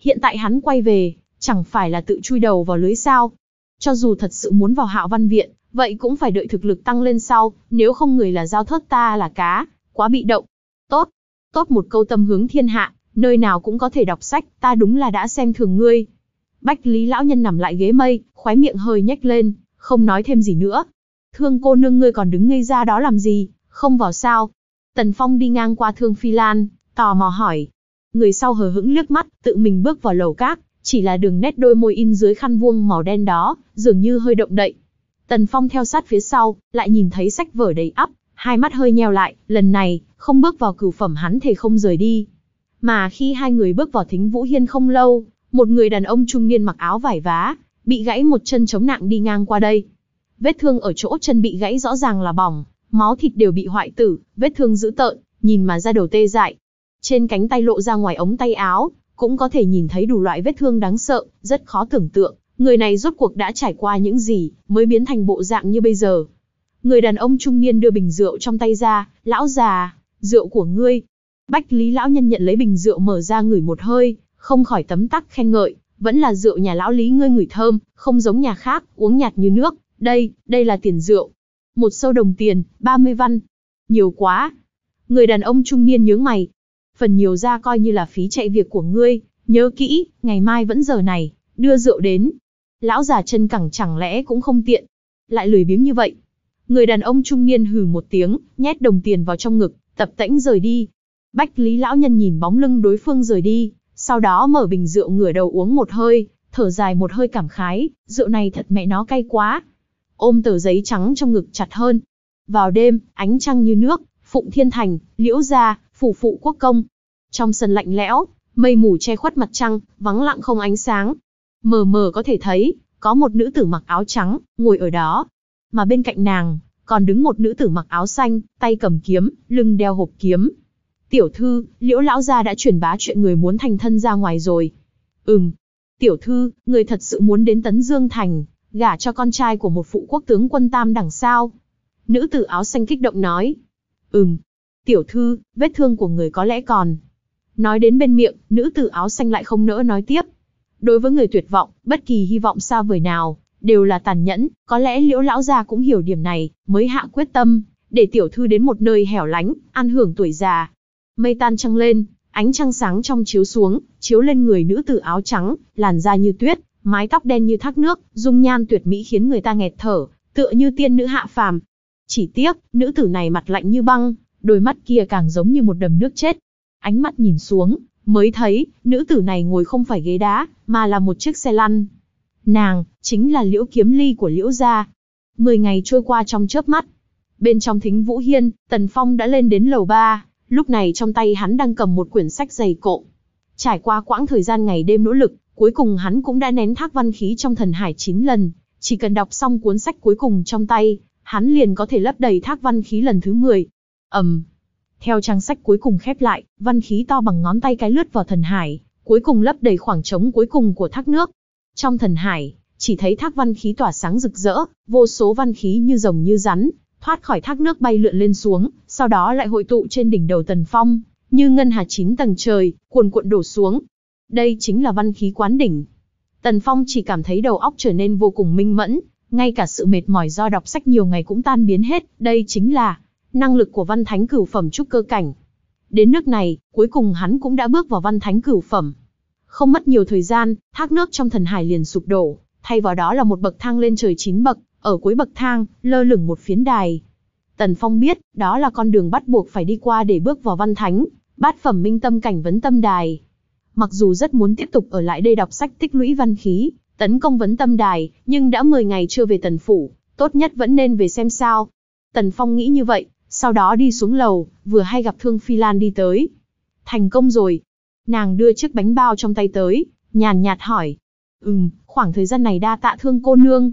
Speaker 1: Hiện tại hắn quay về, chẳng phải là tự chui đầu vào lưới sao. Cho dù thật sự muốn vào hạo văn viện, vậy cũng phải đợi thực lực tăng lên sau, nếu không người là giao thớt ta là cá, quá bị động. Tốt, tốt một câu tâm hướng thiên hạ, nơi nào cũng có thể đọc sách, ta đúng là đã xem thường ngươi. Bách Lý lão nhân nằm lại ghế mây, khoái miệng hơi nhếch lên, không nói thêm gì nữa. Thương cô nương ngươi còn đứng ngây ra đó làm gì, không vào sao? Tần Phong đi ngang qua Thương Phi Lan, tò mò hỏi. Người sau hờ hững liếc mắt, tự mình bước vào lầu các, chỉ là đường nét đôi môi in dưới khăn vuông màu đen đó, dường như hơi động đậy. Tần Phong theo sát phía sau, lại nhìn thấy sách vở đầy ắp, hai mắt hơi nheo lại, lần này, không bước vào cửu phẩm hắn thể không rời đi. Mà khi hai người bước vào thính Vũ Hiên không lâu, một người đàn ông trung niên mặc áo vải vá, bị gãy một chân chống nặng đi ngang qua đây. Vết thương ở chỗ chân bị gãy rõ ràng là bỏng, máu thịt đều bị hoại tử, vết thương dữ tợn, nhìn mà ra đầu tê dại, trên cánh tay lộ ra ngoài ống tay áo, cũng có thể nhìn thấy đủ loại vết thương đáng sợ, rất khó tưởng tượng. Người này rốt cuộc đã trải qua những gì, mới biến thành bộ dạng như bây giờ. Người đàn ông trung niên đưa bình rượu trong tay ra, lão già, rượu của ngươi. Bách lý lão nhân nhận lấy bình rượu mở ra ngửi một hơi, không khỏi tấm tắc khen ngợi, vẫn là rượu nhà lão lý ngươi ngửi thơm, không giống nhà khác, uống nhạt như nước, đây, đây là tiền rượu. Một sâu đồng tiền, 30 văn. Nhiều quá. Người đàn ông trung niên nhướng mày, phần nhiều ra coi như là phí chạy việc của ngươi, nhớ kỹ, ngày mai vẫn giờ này, đưa rượu đến. Lão già chân cẳng chẳng lẽ cũng không tiện, lại lười biếng như vậy. Người đàn ông trung niên hừ một tiếng, nhét đồng tiền vào trong ngực, tập tễnh rời đi. Bách Lý lão nhân nhìn bóng lưng đối phương rời đi, sau đó mở bình rượu ngửa đầu uống một hơi, thở dài một hơi cảm khái, rượu này thật mẹ nó cay quá. Ôm tờ giấy trắng trong ngực chặt hơn. Vào đêm, ánh trăng như nước, Phụng Thiên Thành, Liễu Gia, phủ phụ quốc công. Trong sân lạnh lẽo, mây mù che khuất mặt trăng, vắng lặng không ánh sáng. Mờ mờ có thể thấy, có một nữ tử mặc áo trắng, ngồi ở đó. Mà bên cạnh nàng, còn đứng một nữ tử mặc áo xanh, tay cầm kiếm, lưng đeo hộp kiếm. Tiểu thư, liễu lão gia đã truyền bá chuyện người muốn thành thân ra ngoài rồi. Ừm, tiểu thư, người thật sự muốn đến Tấn Dương Thành, gả cho con trai của một phụ quốc tướng quân tam đằng sao. Nữ tử áo xanh kích động nói. Ừm, tiểu thư, vết thương của người có lẽ còn. Nói đến bên miệng, nữ tử áo xanh lại không nỡ nói tiếp. Đối với người tuyệt vọng, bất kỳ hy vọng xa vời nào, đều là tàn nhẫn, có lẽ liễu lão gia cũng hiểu điểm này, mới hạ quyết tâm, để tiểu thư đến một nơi hẻo lánh, ăn hưởng tuổi già. Mây tan trăng lên, ánh trăng sáng trong chiếu xuống, chiếu lên người nữ tử áo trắng, làn da như tuyết, mái tóc đen như thác nước, dung nhan tuyệt mỹ khiến người ta nghẹt thở, tựa như tiên nữ hạ phàm. Chỉ tiếc, nữ tử này mặt lạnh như băng, đôi mắt kia càng giống như một đầm nước chết. Ánh mắt nhìn xuống, mới thấy, nữ tử này ngồi không phải ghế đá, mà là một chiếc xe lăn. Nàng, chính là liễu kiếm ly của liễu gia. Mười ngày trôi qua trong chớp mắt. Bên trong thính Vũ Hiên, Tần Phong đã lên đến lầu ba. lúc này trong tay hắn đang cầm một quyển sách dày cộm. Trải qua quãng thời gian ngày đêm nỗ lực, cuối cùng hắn cũng đã nén thác văn khí trong thần hải 9 lần. Chỉ cần đọc xong cuốn sách cuối cùng trong tay, hắn liền có thể lấp đầy thác văn khí lần thứ 10, ầm. Theo trang sách cuối cùng khép lại, văn khí to bằng ngón tay cái lướt vào thần hải, cuối cùng lấp đầy khoảng trống cuối cùng của thác nước. Trong thần hải, chỉ thấy thác văn khí tỏa sáng rực rỡ, vô số văn khí như rồng như rắn, thoát khỏi thác nước bay lượn lên xuống, sau đó lại hội tụ trên đỉnh đầu Tần Phong, như ngân hà chín tầng trời, cuồn cuộn đổ xuống. Đây chính là văn khí quán đỉnh. Tần Phong chỉ cảm thấy đầu óc trở nên vô cùng minh mẫn, ngay cả sự mệt mỏi do đọc sách nhiều ngày cũng tan biến hết, đây chính là năng lực của văn thánh cửu phẩm trúc cơ cảnh. Đến nước này, cuối cùng hắn cũng đã bước vào văn thánh cửu phẩm. Không mất nhiều thời gian, thác nước trong thần hải liền sụp đổ, thay vào đó là một bậc thang lên trời chín bậc, ở cuối bậc thang, lơ lửng một phiến đài. Tần Phong biết, đó là con đường bắt buộc phải đi qua để bước vào văn thánh, bát phẩm minh tâm cảnh vấn tâm đài. Mặc dù rất muốn tiếp tục ở lại đây đọc sách tích lũy văn khí, tấn công vấn tâm đài, nhưng đã 10 ngày chưa về tần phủ, tốt nhất vẫn nên về xem sao. Tần Phong nghĩ như vậy, sau đó đi xuống lầu, vừa hay gặp Thương Phi Lan đi tới. Thành công rồi. Nàng đưa chiếc bánh bao trong tay tới, nhàn nhạt hỏi. Ừm, khoảng thời gian này đa tạ thương cô nương.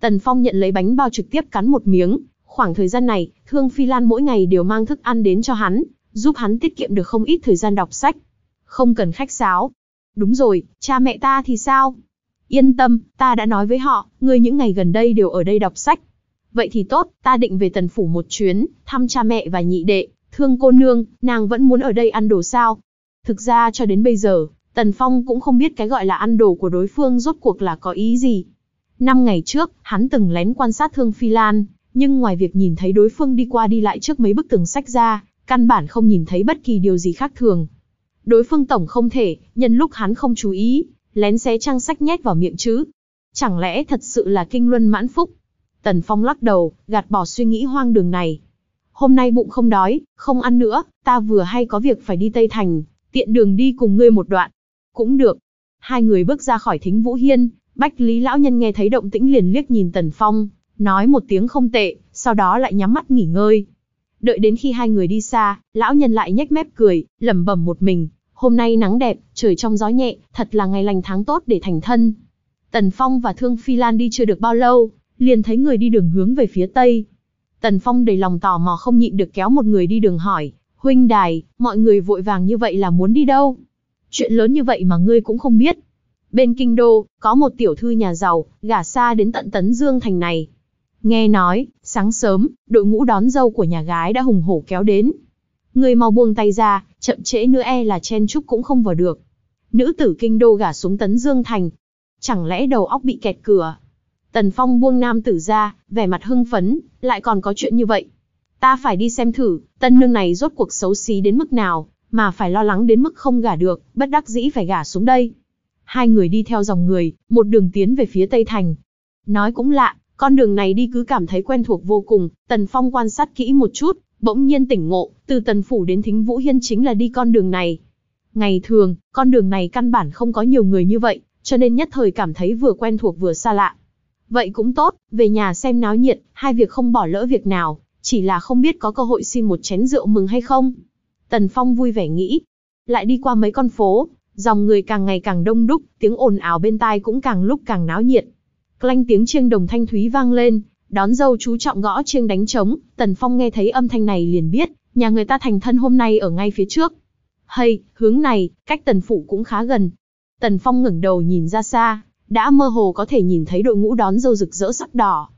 Speaker 1: Tần Phong nhận lấy bánh bao trực tiếp cắn một miếng. Khoảng thời gian này, Thương Phi Lan mỗi ngày đều mang thức ăn đến cho hắn, giúp hắn tiết kiệm được không ít thời gian đọc sách. Không cần khách sáo. Đúng rồi, cha mẹ ta thì sao? Yên tâm, ta đã nói với họ, người những ngày gần đây đều ở đây đọc sách vậy thì tốt, ta định về tần phủ một chuyến, thăm cha mẹ và nhị đệ, thương cô nương, nàng vẫn muốn ở đây ăn đồ sao. Thực ra cho đến bây giờ, Tần Phong cũng không biết cái gọi là ăn đồ của đối phương rốt cuộc là có ý gì. Năm ngày trước, hắn từng lén quan sát Thương Phi Lan, nhưng ngoài việc nhìn thấy đối phương đi qua đi lại trước mấy bức tường sách ra, căn bản không nhìn thấy bất kỳ điều gì khác thường. Đối phương tổng không thể, nhân lúc hắn không chú ý, lén xé trang sách nhét vào miệng chứ. Chẳng lẽ thật sự là kinh luân mãn phúc, Tần Phong lắc đầu, gạt bỏ suy nghĩ hoang đường này. Hôm nay bụng không đói, không ăn nữa, ta vừa hay có việc phải đi Tây Thành, tiện đường đi cùng ngươi một đoạn. Cũng được. Hai người bước ra khỏi thính Vũ Hiên, Bách Lý Lão Nhân nghe thấy động tĩnh liền liếc nhìn Tần Phong, nói một tiếng không tệ, sau đó lại nhắm mắt nghỉ ngơi. Đợi đến khi hai người đi xa, Lão Nhân lại nhếch mép cười, lẩm bẩm một mình. Hôm nay nắng đẹp, trời trong gió nhẹ, thật là ngày lành tháng tốt để thành thân. Tần Phong và Thương Phi Lan đi chưa được bao lâu, liền thấy người đi đường hướng về phía tây. Tần Phong đầy lòng tò mò không nhịn được kéo một người đi đường hỏi, huynh đài, mọi người vội vàng như vậy là muốn đi đâu? Chuyện lớn như vậy mà ngươi cũng không biết. Bên kinh đô, có một tiểu thư nhà giàu, gả xa đến tận tấn dương thành này. Nghe nói, sáng sớm, đội ngũ đón dâu của nhà gái đã hùng hổ kéo đến. Người mau buông tay ra, chậm trễ nữa e là chen chúc cũng không vào được. Nữ tử kinh đô gả xuống tấn dương thành. Chẳng lẽ đầu óc bị kẹt cửa, Tần Phong buông nam tử ra, vẻ mặt hưng phấn, lại còn có chuyện như vậy. Ta phải đi xem thử, tân nương này rốt cuộc xấu xí đến mức nào, mà phải lo lắng đến mức không gả được, bất đắc dĩ phải gả xuống đây. Hai người đi theo dòng người, một đường tiến về phía Tây Thành. Nói cũng lạ, con đường này đi cứ cảm thấy quen thuộc vô cùng, Tần Phong quan sát kỹ một chút, bỗng nhiên tỉnh ngộ, từ Tần Phủ đến Thính Vũ Hiên chính là đi con đường này. Ngày thường, con đường này căn bản không có nhiều người như vậy, cho nên nhất thời cảm thấy vừa quen thuộc vừa xa lạ. Vậy cũng tốt, về nhà xem náo nhiệt, hai việc không bỏ lỡ việc nào, chỉ là không biết có cơ hội xin một chén rượu mừng hay không. Tần Phong vui vẻ nghĩ, lại đi qua mấy con phố, dòng người càng ngày càng đông đúc, tiếng ồn ào bên tai cũng càng lúc càng náo nhiệt. Clanh tiếng chiêng đồng thanh thúy vang lên, đón dâu chú trọng gõ chiêng đánh trống, Tần Phong nghe thấy âm thanh này liền biết, nhà người ta thành thân hôm nay ở ngay phía trước. Hay, hướng này, cách Tần phụ cũng khá gần. Tần Phong ngẩng đầu nhìn ra xa, đã mơ hồ có thể nhìn thấy đội ngũ đón dâu rực rỡ sắc đỏ.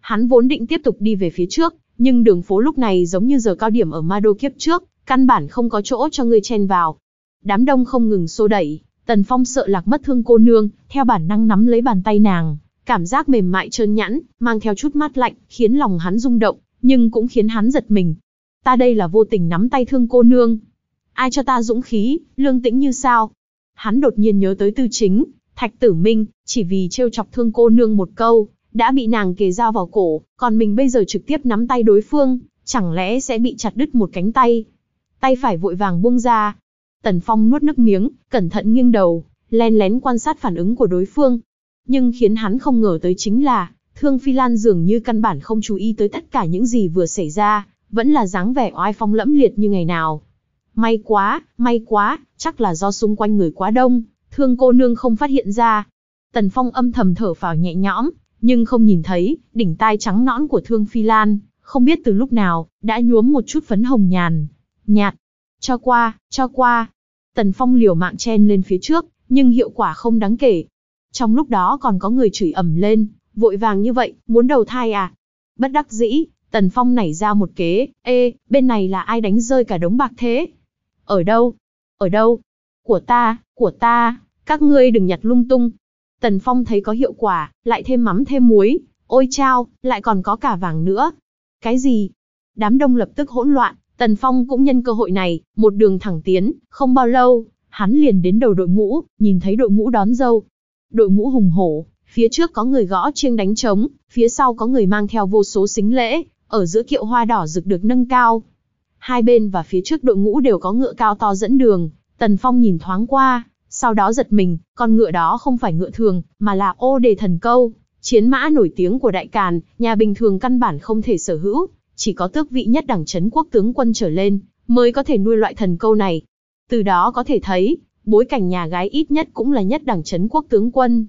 Speaker 1: Hắn vốn định tiếp tục đi về phía trước, nhưng đường phố lúc này giống như giờ cao điểm ở Ma kiếp trước, căn bản không có chỗ cho người chen vào. Đám đông không ngừng xô đẩy, Tần Phong sợ lạc mất thương cô nương, theo bản năng nắm lấy bàn tay nàng, cảm giác mềm mại trơn nhẵn, mang theo chút mát lạnh, khiến lòng hắn rung động, nhưng cũng khiến hắn giật mình. Ta đây là vô tình nắm tay thương cô nương. Ai cho ta dũng khí, lương tĩnh như sao? Hắn đột nhiên nhớ tới tư chính, Thạch Tử Minh, chỉ vì trêu chọc thương cô nương một câu, đã bị nàng kề dao vào cổ, còn mình bây giờ trực tiếp nắm tay đối phương, chẳng lẽ sẽ bị chặt đứt một cánh tay. Tay phải vội vàng buông ra. Tần Phong nuốt nước miếng, cẩn thận nghiêng đầu, len lén quan sát phản ứng của đối phương. Nhưng khiến hắn không ngờ tới chính là, Thương Phi Lan dường như căn bản không chú ý tới tất cả những gì vừa xảy ra, vẫn là dáng vẻ oai phong lẫm liệt như ngày nào. May quá, may quá, chắc là do xung quanh người quá đông, Thương cô nương không phát hiện ra. Tần Phong âm thầm thở phào nhẹ nhõm, nhưng không nhìn thấy, đỉnh tai trắng nõn của Thương Phi Lan, không biết từ lúc nào, đã nhuốm một chút phấn hồng nhàn. Nhạt. Cho qua, cho qua. Tần Phong liều mạng chen lên phía trước, nhưng hiệu quả không đáng kể. Trong lúc đó còn có người chửi ẩm lên, vội vàng như vậy, muốn đầu thai à? Bất đắc dĩ, Tần Phong nảy ra một kế, ê, bên này là ai đánh rơi cả đống bạc thế? Ở đâu? Ở đâu? Của ta, của ta. Các ngươi đừng nhặt lung tung. Tần Phong thấy có hiệu quả, lại thêm mắm thêm muối. Ôi chao, lại còn có cả vàng nữa. Cái gì? Đám đông lập tức hỗn loạn, Tần Phong cũng nhân cơ hội này, một đường thẳng tiến, không bao lâu, hắn liền đến đầu đội ngũ, nhìn thấy đội ngũ đón dâu. Đội ngũ hùng hổ, phía trước có người gõ chiêng đánh trống, phía sau có người mang theo vô số xính lễ, ở giữa kiệu hoa đỏ rực được nâng cao. Hai bên và phía trước đội ngũ đều có ngựa cao to dẫn đường, Tần Phong nhìn thoáng qua, sau đó giật mình, con ngựa đó không phải ngựa thường, mà là ô đề thần câu, chiến mã nổi tiếng của Đại Càn, nhà bình thường căn bản không thể sở hữu, chỉ có tước vị nhất đẳng chấn quốc tướng quân trở lên, mới có thể nuôi loại thần câu này. Từ đó có thể thấy, bối cảnh nhà gái ít nhất cũng là nhất đẳng chấn quốc tướng quân.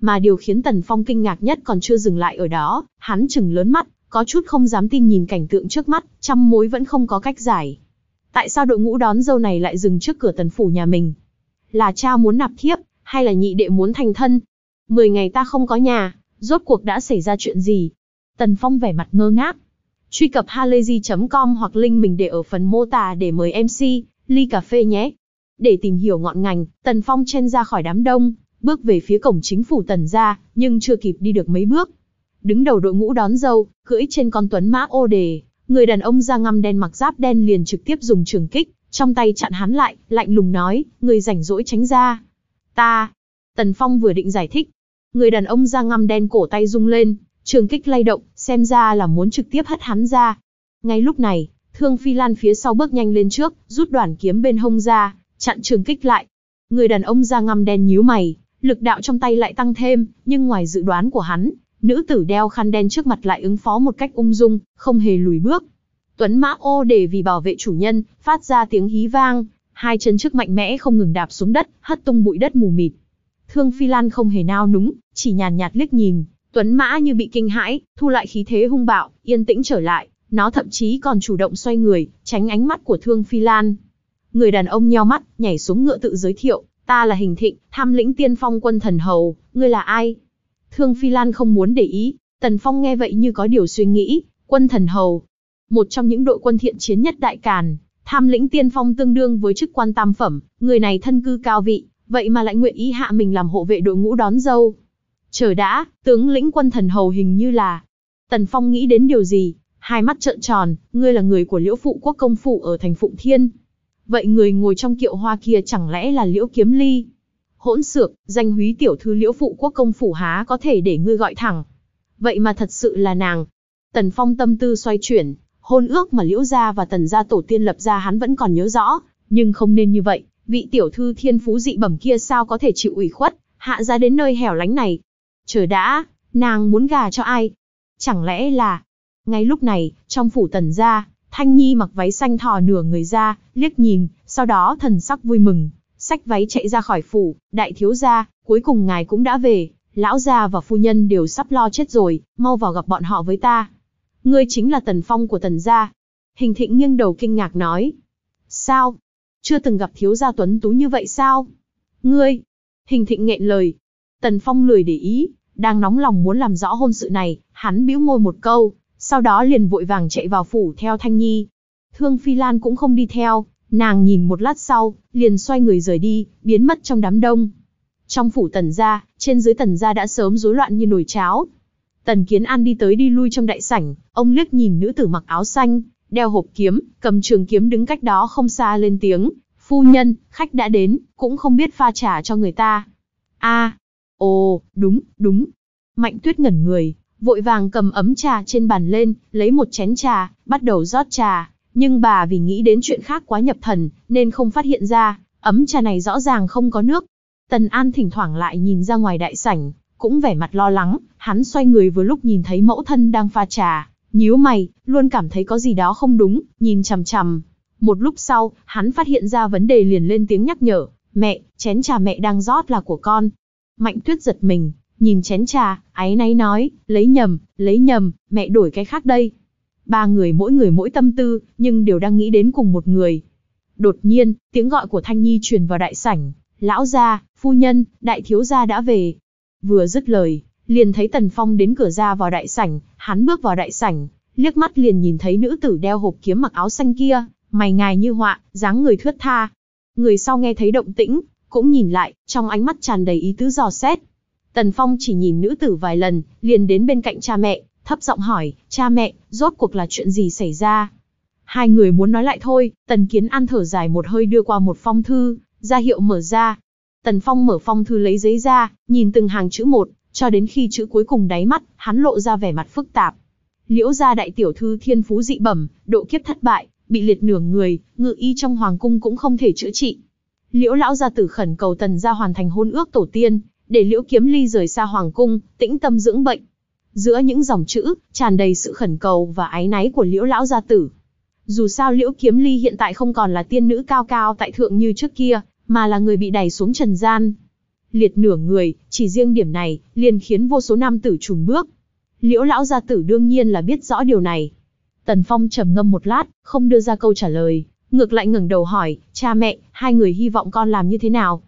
Speaker 1: Mà điều khiến Tần Phong kinh ngạc nhất còn chưa dừng lại ở đó, hắn chừng lớn mắt, có chút không dám tin nhìn cảnh tượng trước mắt, trăm mối vẫn không có cách giải. Tại sao đội ngũ đón dâu này lại dừng trước cửa tần phủ nhà mình? là cha muốn nạp thiếp, hay là nhị đệ muốn thành thân. Mười ngày ta không có nhà, rốt cuộc đã xảy ra chuyện gì? Tần Phong vẻ mặt ngơ ngác. Truy cập halayzi.com hoặc link mình để ở phần mô tả để mời MC, ly cà phê nhé. Để tìm hiểu ngọn ngành, Tần Phong chen ra khỏi đám đông, bước về phía cổng chính phủ Tần ra, nhưng chưa kịp đi được mấy bước. Đứng đầu đội ngũ đón dâu, cưỡi trên con tuấn mã ô đề, người đàn ông da ngăm đen mặc giáp đen liền trực tiếp dùng trường kích, trong tay chặn hắn lại, lạnh lùng nói, người rảnh rỗi tránh ra. Ta. Tần Phong vừa định giải thích. Người đàn ông da ngăm đen cổ tay rung lên, trường kích lay động, xem ra là muốn trực tiếp hất hắn ra. Ngay lúc này, Thương Phi Lan phía sau bước nhanh lên trước, rút đoàn kiếm bên hông ra, chặn trường kích lại. Người đàn ông da ngăm đen nhíu mày, lực đạo trong tay lại tăng thêm, nhưng ngoài dự đoán của hắn, nữ tử đeo khăn đen trước mặt lại ứng phó một cách ung dung, không hề lùi bước, Tuấn mã ô để vì bảo vệ chủ nhân, phát ra tiếng hí vang, hai chân trước mạnh mẽ không ngừng đạp xuống đất, hất tung bụi đất mù mịt. Thương Phi Lan không hề nao núng, chỉ nhàn nhạt liếc nhìn, Tuấn Mã như bị kinh hãi, thu lại khí thế hung bạo, yên tĩnh trở lại, nó thậm chí còn chủ động xoay người, tránh ánh mắt của Thương Phi Lan. Người đàn ông nheo mắt, nhảy xuống ngựa tự giới thiệu, ta là Hình Thịnh, tham lĩnh tiên phong quân thần hầu, ngươi là ai? Thương Phi Lan không muốn để ý, Tần Phong nghe vậy như có điều suy nghĩ, quân thần hầu, một trong những đội quân thiện chiến nhất Đại Càn, tham lĩnh tiên phong tương đương với chức quan tam phẩm, người này thân cư cao vị, vậy mà lại nguyện ý hạ mình làm hộ vệ đội ngũ đón dâu. Chờ đã, tướng lĩnh quân thần hầu hình như là... Tần Phong nghĩ đến điều gì? Hai mắt trợn tròn, ngươi là người của liễu phụ quốc công phủ ở thành Phụng Thiên. Vậy người ngồi trong kiệu hoa kia chẳng lẽ là liễu kiếm ly? Hỗn xược, danh húy tiểu thư liễu phụ quốc công phủ há có thể để ngươi gọi thẳng. Vậy mà thật sự là nàng. Tần Phong tâm tư xoay chuyển, hôn ước mà Liễu gia và Tần gia tổ tiên lập ra hắn vẫn còn nhớ rõ, nhưng không nên như vậy, vị tiểu thư thiên phú dị bẩm kia sao có thể chịu ủy khuất, hạ ra đến nơi hẻo lánh này. Chờ đã, nàng muốn gà cho ai? Chẳng lẽ là... Ngay lúc này, trong phủ Tần gia, Thanh Nhi mặc váy xanh thò nửa người ra, liếc nhìn, sau đó thần sắc vui mừng, sách váy chạy ra khỏi phủ, đại thiếu gia, cuối cùng ngài cũng đã về, lão gia và phu nhân đều sắp lo chết rồi, mau vào gặp bọn họ với ta. Ngươi chính là Tần Phong của Tần gia. Hình thịnh nghiêng đầu kinh ngạc nói. Sao? Chưa từng gặp thiếu gia tuấn tú như vậy sao? Ngươi! Hình thịnh nghẹn lời. Tần Phong lười để ý, đang nóng lòng muốn làm rõ hôn sự này, hắn bĩu môi một câu, sau đó liền vội vàng chạy vào phủ theo Thanh Nhi. Thương Phi Lan cũng không đi theo, nàng nhìn một lát sau, liền xoay người rời đi, biến mất trong đám đông. Trong phủ tần gia, trên dưới tần gia đã sớm rối loạn như nồi cháo, Tần Kiến An đi tới đi lui trong đại sảnh, ông liếc nhìn nữ tử mặc áo xanh, đeo hộp kiếm, cầm trường kiếm đứng cách đó không xa lên tiếng, "Phu nhân, khách đã đến, cũng không biết pha trà cho người ta." "A, à, ồ, đúng, đúng." Mạnh Tuyết ngẩn người, vội vàng cầm ấm trà trên bàn lên, lấy một chén trà, bắt đầu rót trà, nhưng bà vì nghĩ đến chuyện khác quá nhập thần, nên không phát hiện ra, ấm trà này rõ ràng không có nước. Tần An thỉnh thoảng lại nhìn ra ngoài đại sảnh, cũng vẻ mặt lo lắng, hắn xoay người vừa lúc nhìn thấy mẫu thân đang pha trà, nhíu mày, luôn cảm thấy có gì đó không đúng, nhìn chằm chằm. Một lúc sau, hắn phát hiện ra vấn đề liền lên tiếng nhắc nhở, mẹ, chén trà mẹ đang rót là của con. Mạnh tuyết giật mình, nhìn chén trà, áy náy nói, lấy nhầm, lấy nhầm, mẹ đổi cái khác đây. Ba người mỗi người mỗi tâm tư, nhưng đều đang nghĩ đến cùng một người. Đột nhiên, tiếng gọi của Thanh Nhi truyền vào đại sảnh, lão gia, phu nhân, đại thiếu gia đã về. Vừa dứt lời, liền thấy Tần Phong đến cửa ra vào đại sảnh, hắn bước vào đại sảnh, liếc mắt liền nhìn thấy nữ tử đeo hộp kiếm mặc áo xanh kia, mày ngài như họa, dáng người thướt tha. Người sau nghe thấy động tĩnh, cũng nhìn lại, trong ánh mắt tràn đầy ý tứ dò xét. Tần Phong chỉ nhìn nữ tử vài lần, liền đến bên cạnh cha mẹ, thấp giọng hỏi, cha mẹ, rốt cuộc là chuyện gì xảy ra? Hai người muốn nói lại thôi, Tần Kiến An thở dài một hơi đưa qua một phong thư, ra hiệu mở ra, Tần Phong mở phong thư lấy giấy ra, nhìn từng hàng chữ một, cho đến khi chữ cuối cùng đáy mắt, hắn lộ ra vẻ mặt phức tạp. Liễu gia đại tiểu thư thiên phú dị bẩm, độ kiếp thất bại, bị liệt nửa người, ngự y trong hoàng cung cũng không thể chữa trị. Liễu lão gia tử khẩn cầu Tần gia hoàn thành hôn ước tổ tiên, để Liễu Kiếm Ly rời xa hoàng cung, tĩnh tâm dưỡng bệnh. Giữa những dòng chữ, tràn đầy sự khẩn cầu và ái náy của Liễu lão gia tử. Dù sao Liễu Kiếm Ly hiện tại không còn là tiên nữ cao cao tại thượng như trước kia, mà là người bị đẩy xuống trần gian. Liệt nửa người, chỉ riêng điểm này, liền khiến vô số nam tử trùng bước. Liễu lão gia tử đương nhiên là biết rõ điều này. Tần Phong trầm ngâm một lát, không đưa ra câu trả lời, ngược lại ngẩng đầu hỏi, cha mẹ, hai người hy vọng con làm như thế nào?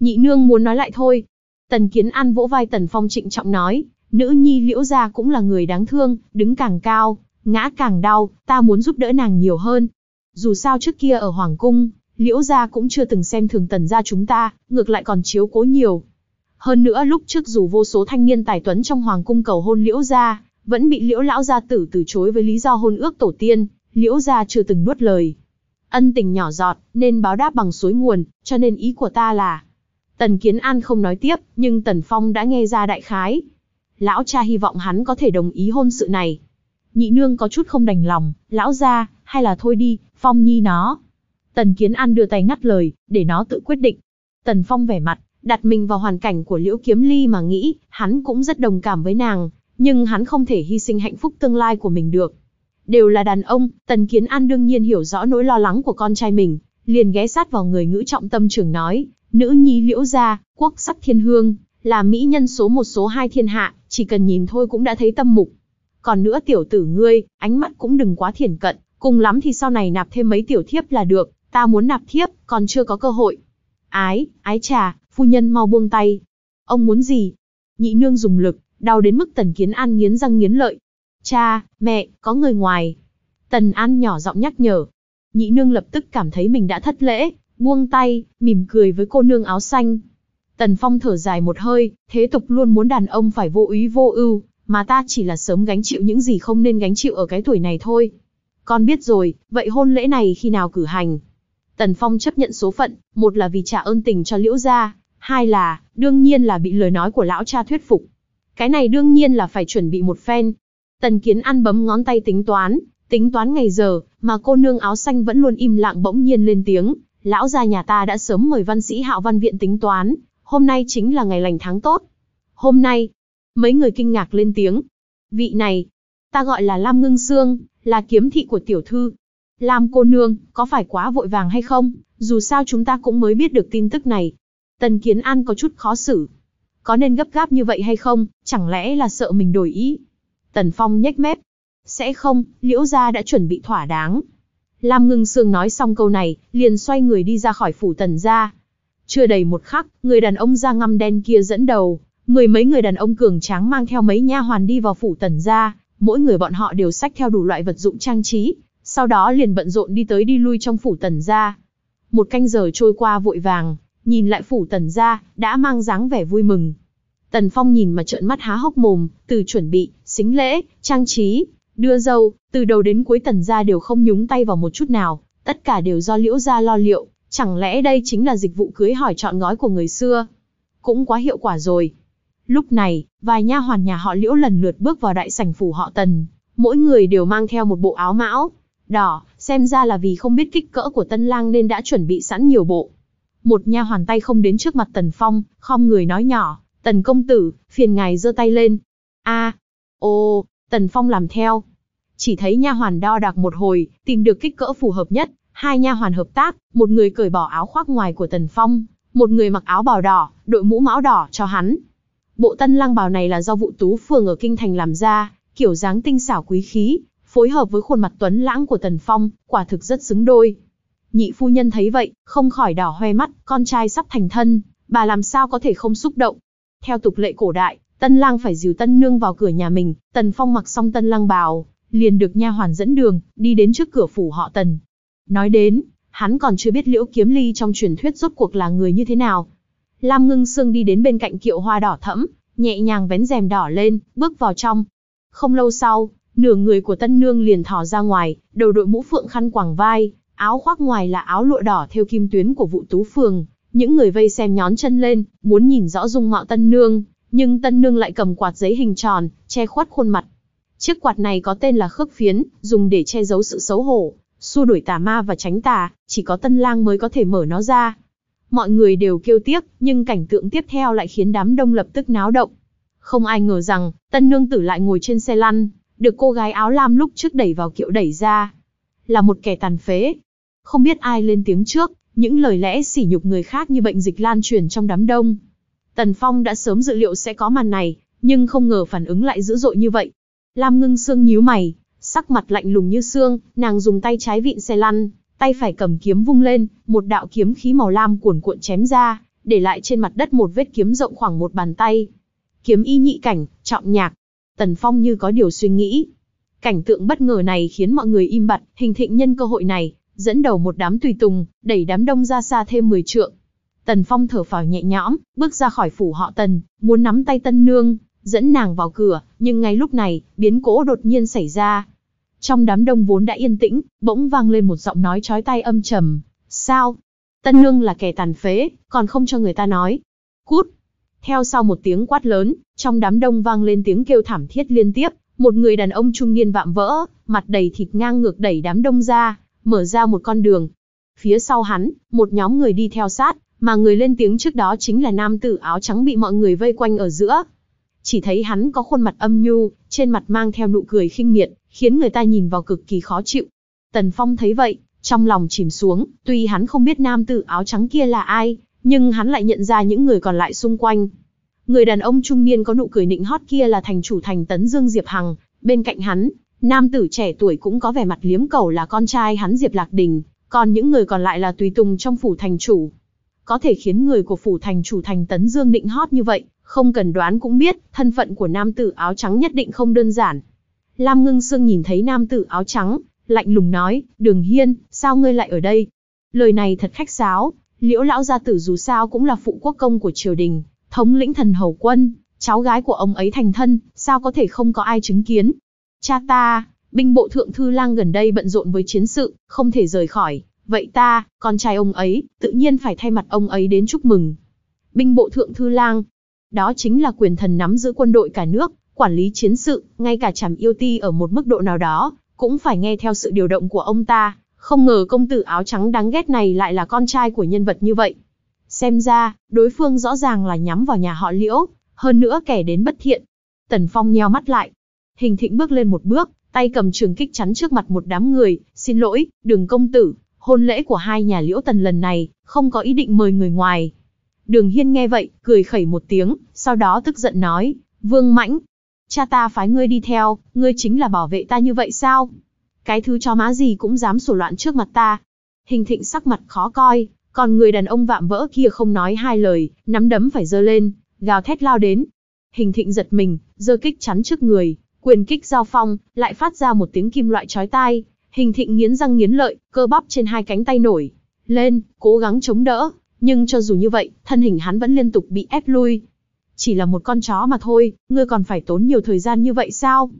Speaker 1: Nhị nương muốn nói lại thôi. Tần Kiến An vỗ vai Tần Phong trịnh trọng nói, nữ nhi liễu gia cũng là người đáng thương, đứng càng cao, ngã càng đau, ta muốn giúp đỡ nàng nhiều hơn. Dù sao trước kia ở Hoàng Cung, Liễu gia cũng chưa từng xem thường tần gia chúng ta, ngược lại còn chiếu cố nhiều. Hơn nữa lúc trước dù vô số thanh niên tài tuấn trong hoàng cung cầu hôn Liễu gia, vẫn bị Liễu lão gia tử từ chối với lý do hôn ước tổ tiên, Liễu gia chưa từng nuốt lời. Ân tình nhỏ giọt, nên báo đáp bằng suối nguồn, cho nên ý của ta là Tần Kiến An không nói tiếp, nhưng Tần Phong đã nghe ra đại khái. Lão cha hy vọng hắn có thể đồng ý hôn sự này. Nhị nương có chút không đành lòng, lão ra, hay là thôi đi, Phong Nhi nó. Tần Kiến An đưa tay ngắt lời, để nó tự quyết định. Tần Phong vẻ mặt, đặt mình vào hoàn cảnh của Liễu Kiếm Ly mà nghĩ, hắn cũng rất đồng cảm với nàng, nhưng hắn không thể hy sinh hạnh phúc tương lai của mình được. Đều là đàn ông, Tần Kiến An đương nhiên hiểu rõ nỗi lo lắng của con trai mình, liền ghé sát vào người ngữ trọng tâm trưởng nói, nữ nhi liễu gia, quốc sắc thiên hương, là mỹ nhân số một số hai thiên hạ, chỉ cần nhìn thôi cũng đã thấy tâm mục. Còn nữa tiểu tử ngươi, ánh mắt cũng đừng quá thiển cận, cùng lắm thì sau này nạp thêm mấy tiểu thiếp là được, ta muốn nạp thiếp, còn chưa có cơ hội. Ái, ái trà, phu nhân mau buông tay. Ông muốn gì? Nhị nương dùng lực, đau đến mức tần kiến an nghiến răng nghiến lợi. Cha, mẹ, có người ngoài. Tần an nhỏ giọng nhắc nhở. Nhị nương lập tức cảm thấy mình đã thất lễ, buông tay, mỉm cười với cô nương áo xanh. Tần phong thở dài một hơi, thế tục luôn muốn đàn ông phải vô ý vô ưu, mà ta chỉ là sớm gánh chịu những gì không nên gánh chịu ở cái tuổi này thôi. Con biết rồi, vậy hôn lễ này khi nào cử hành? Tần Phong chấp nhận số phận, một là vì trả ơn tình cho Liễu gia, hai là, đương nhiên là bị lời nói của lão cha thuyết phục. Cái này đương nhiên là phải chuẩn bị một phen. Tần Kiến ăn bấm ngón tay tính toán, tính toán ngày giờ, mà cô nương áo xanh vẫn luôn im lặng bỗng nhiên lên tiếng, lão gia nhà ta đã sớm mời văn sĩ Hạo Văn viện tính toán, hôm nay chính là ngày lành tháng tốt. Hôm nay, mấy người kinh ngạc lên tiếng. Vị này, ta gọi là Lam Ngưng Dương, là kiếm thị của tiểu thư, Lam cô nương, có phải quá vội vàng hay không? Dù sao chúng ta cũng mới biết được tin tức này. Tần Kiến An có chút khó xử. Có nên gấp gáp như vậy hay không? Chẳng lẽ là sợ mình đổi ý? Tần Phong nhếch mép. Sẽ không, liễu gia đã chuẩn bị thỏa đáng. Lam ngưng sương nói xong câu này, liền xoay người đi ra khỏi phủ tần gia. Chưa đầy một khắc, người đàn ông da ngăm đen kia dẫn đầu, mười mấy người đàn ông cường tráng mang theo mấy nha hoàn đi vào phủ tần gia, mỗi người bọn họ đều xách theo đủ loại vật dụng trang trí, sau đó liền bận rộn đi tới đi lui trong phủ tần gia. Một canh giờ trôi qua vội vàng, nhìn lại phủ tần gia, đã mang dáng vẻ vui mừng. Tần Phong nhìn mà trợn mắt há hốc mồm, từ chuẩn bị, xính lễ, trang trí, đưa dâu, từ đầu đến cuối tần gia đều không nhúng tay vào một chút nào, tất cả đều do liễu gia lo liệu, chẳng lẽ đây chính là dịch vụ cưới hỏi chọn gói của người xưa? Cũng quá hiệu quả rồi. Lúc này, vài nha hoàn nhà họ liễu lần lượt bước vào đại sảnh phủ họ tần, mỗi người đều mang theo một bộ áo mão, đỏ, xem ra là vì không biết kích cỡ của tân lang nên đã chuẩn bị sẵn nhiều bộ. Một nha hoàn tay không đến trước mặt Tần Phong, khom người nói nhỏ, Tần công tử, phiền ngài giơ tay lên. A, ô, Tần Phong làm theo. Chỉ thấy nha hoàn đo đạc một hồi, tìm được kích cỡ phù hợp nhất, hai nha hoàn hợp tác, một người cởi bỏ áo khoác ngoài của Tần Phong, một người mặc áo bào đỏ, đội mũ mão đỏ cho hắn. Bộ tân lang bào này là do vụ tú phường ở kinh thành làm ra, kiểu dáng tinh xảo quý khí, phối hợp với khuôn mặt tuấn lãng của Tần Phong, quả thực rất xứng đôi. Nhị phu nhân thấy vậy, không khỏi đỏ hoe mắt, con trai sắp thành thân, bà làm sao có thể không xúc động. Theo tục lệ cổ đại, tân lang phải dìu tân nương vào cửa nhà mình, Tần Phong mặc xong tân lang bào, liền được nha hoàn dẫn đường, đi đến trước cửa phủ họ Tần. Nói đến, hắn còn chưa biết Liễu Kiếm Ly trong truyền thuyết rốt cuộc là người như thế nào. Lam Ngưng Sương đi đến bên cạnh kiệu hoa đỏ thẫm, nhẹ nhàng vén rèm đỏ lên, bước vào trong. Không lâu sau, Nửa người của tân nương liền thò ra ngoài, đầu đội mũ phượng khăn quàng vai, áo khoác ngoài là áo lụa đỏ theo kim tuyến của vụ tú phường. Những người vây xem nhón chân lên, muốn nhìn rõ dung mạo tân nương, nhưng tân nương lại cầm quạt giấy hình tròn, che khuất khuôn mặt. Chiếc quạt này có tên là khước phiến, dùng để che giấu sự xấu hổ, xua đuổi tà ma và tránh tà, chỉ có tân lang mới có thể mở nó ra. Mọi người đều kêu tiếc, nhưng cảnh tượng tiếp theo lại khiến đám đông lập tức náo động. Không ai ngờ rằng, tân nương tử lại ngồi trên xe lăn, được cô gái áo lam lúc trước đẩy vào kiệu đẩy ra. Là một kẻ tàn phế. Không biết ai lên tiếng trước, những lời lẽ sỉ nhục người khác như bệnh dịch lan truyền trong đám đông. Tần Phong đã sớm dự liệu sẽ có màn này, nhưng không ngờ phản ứng lại dữ dội như vậy. Lam ngưng xương nhíu mày, sắc mặt lạnh lùng như xương, nàng dùng tay trái vịn xe lăn, tay phải cầm kiếm vung lên, một đạo kiếm khí màu lam cuồn cuộn chém ra, để lại trên mặt đất một vết kiếm rộng khoảng một bàn tay. Kiếm y nhị cảnh, trọng nhạc, Tần Phong như có điều suy nghĩ. Cảnh tượng bất ngờ này khiến mọi người im bặt, hình thịnh nhân cơ hội này, dẫn đầu một đám tùy tùng, đẩy đám đông ra xa thêm 10 trượng. Tần Phong thở phào nhẹ nhõm, bước ra khỏi phủ họ Tần, muốn nắm tay Tân Nương, dẫn nàng vào cửa, nhưng ngay lúc này, biến cố đột nhiên xảy ra. Trong đám đông vốn đã yên tĩnh, bỗng vang lên một giọng nói chói tai âm trầm. Sao? Tân Nương là kẻ tàn phế, còn không cho người ta nói. Cút! Theo sau một tiếng quát lớn, trong đám đông vang lên tiếng kêu thảm thiết liên tiếp, một người đàn ông trung niên vạm vỡ, mặt đầy thịt ngang ngược đẩy đám đông ra, mở ra một con đường. Phía sau hắn, một nhóm người đi theo sát, mà người lên tiếng trước đó chính là nam tử áo trắng bị mọi người vây quanh ở giữa. Chỉ thấy hắn có khuôn mặt âm nhu, trên mặt mang theo nụ cười khinh miệt, khiến người ta nhìn vào cực kỳ khó chịu. Tần Phong thấy vậy, trong lòng chìm xuống, tuy hắn không biết nam tử áo trắng kia là ai, nhưng hắn lại nhận ra những người còn lại xung quanh. Người đàn ông trung niên có nụ cười nịnh hót kia là thành chủ thành tấn Dương Diệp Hằng, bên cạnh hắn, nam tử trẻ tuổi cũng có vẻ mặt liếm cầu là con trai hắn Diệp Lạc Đình, còn những người còn lại là tùy tùng trong phủ thành chủ. Có thể khiến người của phủ thành chủ thành tấn Dương nịnh hót như vậy, không cần đoán cũng biết, thân phận của nam tử áo trắng nhất định không đơn giản. Lam Ngưng Sương nhìn thấy nam tử áo trắng, lạnh lùng nói, Đường Hiên, sao ngươi lại ở đây? Lời này thật khách sáo, Liễu lão gia tử dù sao cũng là phụ quốc công của triều đình, thống lĩnh thần hầu quân, cháu gái của ông ấy thành thân, sao có thể không có ai chứng kiến. Cha ta, binh bộ thượng thư lang gần đây bận rộn với chiến sự, không thể rời khỏi, vậy ta, con trai ông ấy, tự nhiên phải thay mặt ông ấy đến chúc mừng. Binh bộ thượng thư lang, đó chính là quyền thần nắm giữ quân đội cả nước, quản lý chiến sự, ngay cả chảm yêu ti ở một mức độ nào đó, cũng phải nghe theo sự điều động của ông ta, không ngờ công tử áo trắng đáng ghét này lại là con trai của nhân vật như vậy. Xem ra, đối phương rõ ràng là nhắm vào nhà họ liễu, hơn nữa kẻ đến bất thiện. Tần Phong nheo mắt lại. Hình thịnh bước lên một bước, tay cầm trường kích chắn trước mặt một đám người. Xin lỗi, đường công tử, hôn lễ của hai nhà liễu tần lần này, không có ý định mời người ngoài. Đường Hiên nghe vậy, cười khẩy một tiếng, sau đó tức giận nói, Vương Mãnh, cha ta phái ngươi đi theo, ngươi chính là bảo vệ ta như vậy sao? Cái thứ chó má gì cũng dám sổ loạn trước mặt ta. Hình thịnh sắc mặt khó coi, còn người đàn ông vạm vỡ kia không nói hai lời, nắm đấm phải giơ lên, gào thét lao đến. Hình thịnh giật mình, giơ kích chắn trước người, quyền kích giao phong, lại phát ra một tiếng kim loại chói tai. Hình thịnh nghiến răng nghiến lợi, cơ bắp trên hai cánh tay nổi. Lên, cố gắng chống đỡ, nhưng cho dù như vậy, thân hình hắn vẫn liên tục bị ép lui. Chỉ là một con chó mà thôi, ngươi còn phải tốn nhiều thời gian như vậy sao?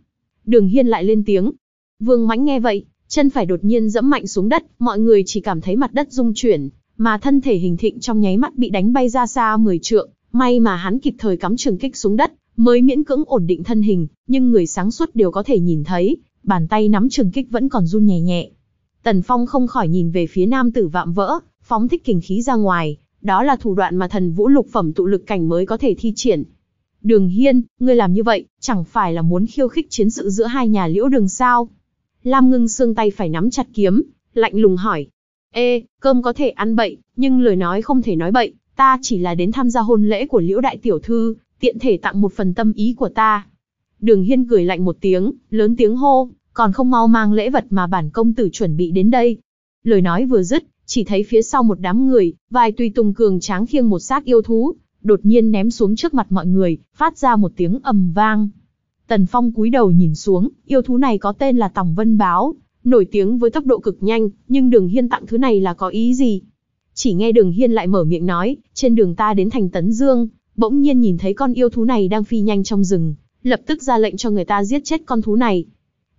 Speaker 1: Đường Hiên lại lên tiếng, Vương Mãnh nghe vậy, chân phải đột nhiên dẫm mạnh xuống đất, mọi người chỉ cảm thấy mặt đất rung chuyển, mà thân thể hình thịnh trong nháy mắt bị đánh bay ra xa 10 trượng, may mà hắn kịp thời cắm trường kích xuống đất, mới miễn cưỡng ổn định thân hình, nhưng người sáng suốt đều có thể nhìn thấy, bàn tay nắm trường kích vẫn còn run nhẹ nhẹ. Tần Phong không khỏi nhìn về phía nam tử vạm vỡ, phóng thích kình khí ra ngoài, đó là thủ đoạn mà thần vũ lục phẩm tụ lực cảnh mới có thể thi triển. Đường Hiên, ngươi làm như vậy, chẳng phải là muốn khiêu khích chiến sự giữa hai nhà liễu đường sao? Lam ngưng xương tay phải nắm chặt kiếm, lạnh lùng hỏi. Ê, cơm có thể ăn bậy, nhưng lời nói không thể nói bậy, ta chỉ là đến tham gia hôn lễ của liễu đại tiểu thư, tiện thể tặng một phần tâm ý của ta. Đường Hiên cười lạnh một tiếng, lớn tiếng hô, còn không mau mang lễ vật mà bản công tử chuẩn bị đến đây. Lời nói vừa dứt, chỉ thấy phía sau một đám người, vài tùy tùng cường tráng khiêng một xác yêu thú, đột nhiên ném xuống trước mặt mọi người, phát ra một tiếng ầm vang. Tần Phong cúi đầu nhìn xuống, yêu thú này có tên là Tòng Vân Báo, nổi tiếng với tốc độ cực nhanh, nhưng Đường Hiên tặng thứ này là có ý gì? Chỉ nghe Đường Hiên lại mở miệng nói, trên đường ta đến thành Tấn Dương, bỗng nhiên nhìn thấy con yêu thú này đang phi nhanh trong rừng, lập tức ra lệnh cho người ta giết chết con thú này.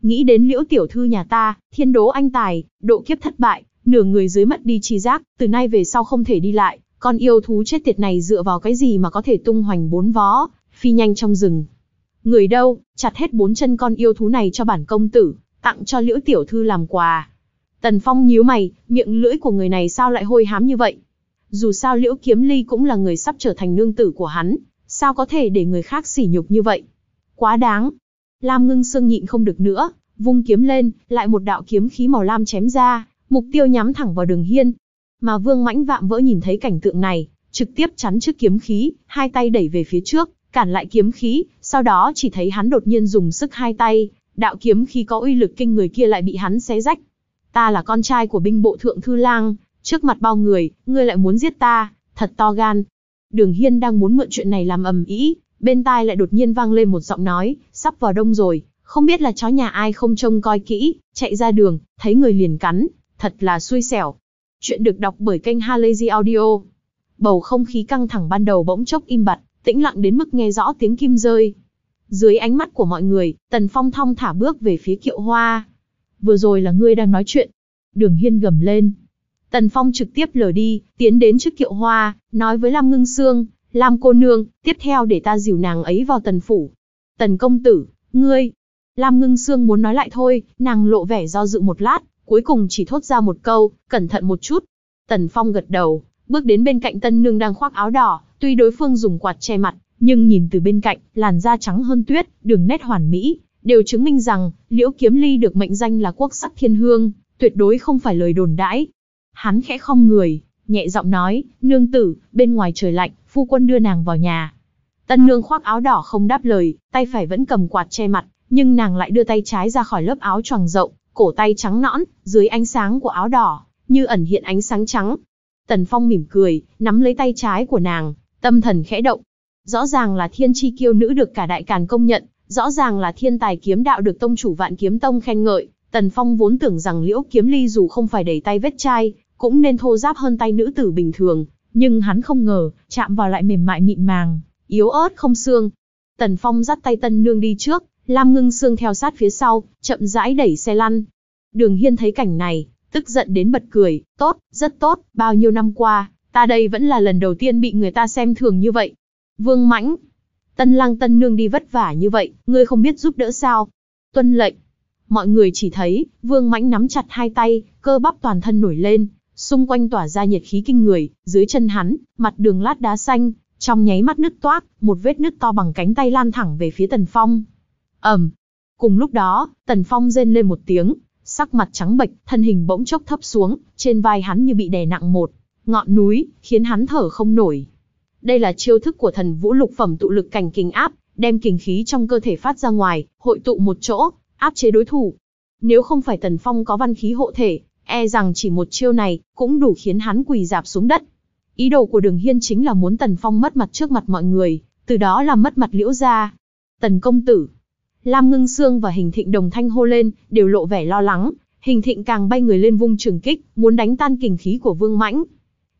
Speaker 1: Nghĩ đến liễu tiểu thư nhà ta, thiên đố anh tài, độ kiếp thất bại, nửa người dưới mất đi chi giác, từ nay về sau không thể đi lại, con yêu thú chết tiệt này dựa vào cái gì mà có thể tung hoành bốn vó, phi nhanh trong rừng, Người đâu, chặt hết bốn chân con yêu thú này cho bản công tử, tặng cho liễu tiểu thư làm quà. Tần Phong nhíu mày, miệng lưỡi của người này sao lại hôi hám như vậy? Dù sao liễu kiếm ly cũng là người sắp trở thành nương tử của hắn, sao có thể để người khác sỉ nhục như vậy? Quá đáng. Lam ngưng sương nhịn không được nữa, vung kiếm lên, lại một đạo kiếm khí màu lam chém ra, mục tiêu nhắm thẳng vào đường hiên. Mà vương mãnh vạm vỡ nhìn thấy cảnh tượng này, trực tiếp chắn trước kiếm khí, hai tay đẩy về phía trước, cản lại kiếm khí, sau đó chỉ thấy hắn đột nhiên dùng sức hai tay, đạo kiếm khí có uy lực kinh người kia lại bị hắn xé rách. Ta là con trai của binh bộ thượng thư lang, trước mặt bao người, ngươi lại muốn giết ta, thật to gan. Đường Hiên đang muốn mượn chuyện này làm ầm ĩ, bên tai lại đột nhiên vang lên một giọng nói, sắp vào đông rồi, không biết là chó nhà ai không trông coi kỹ, chạy ra đường, thấy người liền cắn, thật là xui xẻo. Chuyện được đọc bởi kênh Halazy Audio. Bầu không khí căng thẳng ban đầu bỗng chốc im bặt, tĩnh lặng đến mức nghe rõ tiếng kim rơi. Dưới ánh mắt của mọi người, Tần Phong thong thả bước về phía kiệu hoa. Vừa rồi là ngươi đang nói chuyện. Đường Hiên gầm lên. Tần Phong trực tiếp lờ đi, tiến đến trước kiệu hoa, nói với Lam Ngưng Sương, Lam cô nương, tiếp theo để ta dìu nàng ấy vào tần phủ. Tần công tử, ngươi. Lam Ngưng Sương muốn nói lại thôi, nàng lộ vẻ do dự một lát, cuối cùng chỉ thốt ra một câu, cẩn thận một chút. Tần Phong gật đầu, bước đến bên cạnh tân nương đang khoác áo đỏ, tuy đối phương dùng quạt che mặt, nhưng nhìn từ bên cạnh, làn da trắng hơn tuyết, đường nét hoàn mỹ, đều chứng minh rằng, Liễu Kiếm Ly được mệnh danh là quốc sắc thiên hương, tuyệt đối không phải lời đồn đãi. Hắn khẽ không người, nhẹ giọng nói, nương tử, bên ngoài trời lạnh, phu quân đưa nàng vào nhà. Tân nương khoác áo đỏ không đáp lời, tay phải vẫn cầm quạt che mặt, nhưng nàng lại đưa tay trái ra khỏi lớp áo choàng rộng, cổ tay trắng nõn, dưới ánh sáng của áo đỏ, như ẩn hiện ánh sáng trắng, Tần Phong mỉm cười, nắm lấy tay trái của nàng, tâm thần khẽ động. Rõ ràng là thiên chi kiêu nữ được cả đại càn công nhận, rõ ràng là thiên tài kiếm đạo được tông chủ vạn kiếm tông khen ngợi. Tần Phong vốn tưởng rằng liễu kiếm ly dù không phải đầy tay vết chai, cũng nên thô giáp hơn tay nữ tử bình thường, nhưng hắn không ngờ, chạm vào lại mềm mại mịn màng, yếu ớt không xương. Tần Phong dắt tay tân nương đi trước, Lam ngưng xương theo sát phía sau, chậm rãi đẩy xe lăn. Đường Hiên thấy cảnh này, tức giận đến bật cười, tốt, rất tốt, bao nhiêu năm qua, ta đây vẫn là lần đầu tiên bị người ta xem thường như vậy. Vương Mãnh, tân lang tân nương đi vất vả như vậy, ngươi không biết giúp đỡ sao? Tuân lệnh, mọi người chỉ thấy, Vương Mãnh nắm chặt hai tay, cơ bắp toàn thân nổi lên, xung quanh tỏa ra nhiệt khí kinh người, dưới chân hắn, mặt đường lát đá xanh, trong nháy mắt nứt toác, một vết nứt to bằng cánh tay lan thẳng về phía Tần Phong. Ầm. Cùng lúc đó, Tần Phong rên lên một tiếng, sắc mặt trắng bệch, thân hình bỗng chốc thấp xuống, trên vai hắn như bị đè nặng một ngọn núi, khiến hắn thở không nổi. Đây là chiêu thức của thần vũ lục phẩm tụ lực cảnh kình áp, đem kình khí trong cơ thể phát ra ngoài, hội tụ một chỗ, áp chế đối thủ. Nếu không phải Tần Phong có văn khí hộ thể, e rằng chỉ một chiêu này cũng đủ khiến hắn quỳ dạp xuống đất. Ý đồ của Đường Hiên chính là muốn Tần Phong mất mặt trước mặt mọi người, từ đó làm mất mặt Liễu gia. Tần công tử, Lam Ngưng Sương và Hình Thịnh đồng thanh hô lên, đều lộ vẻ lo lắng, Hình Thịnh càng bay người lên vung trường kích, muốn đánh tan kình khí của Vương Mãnh.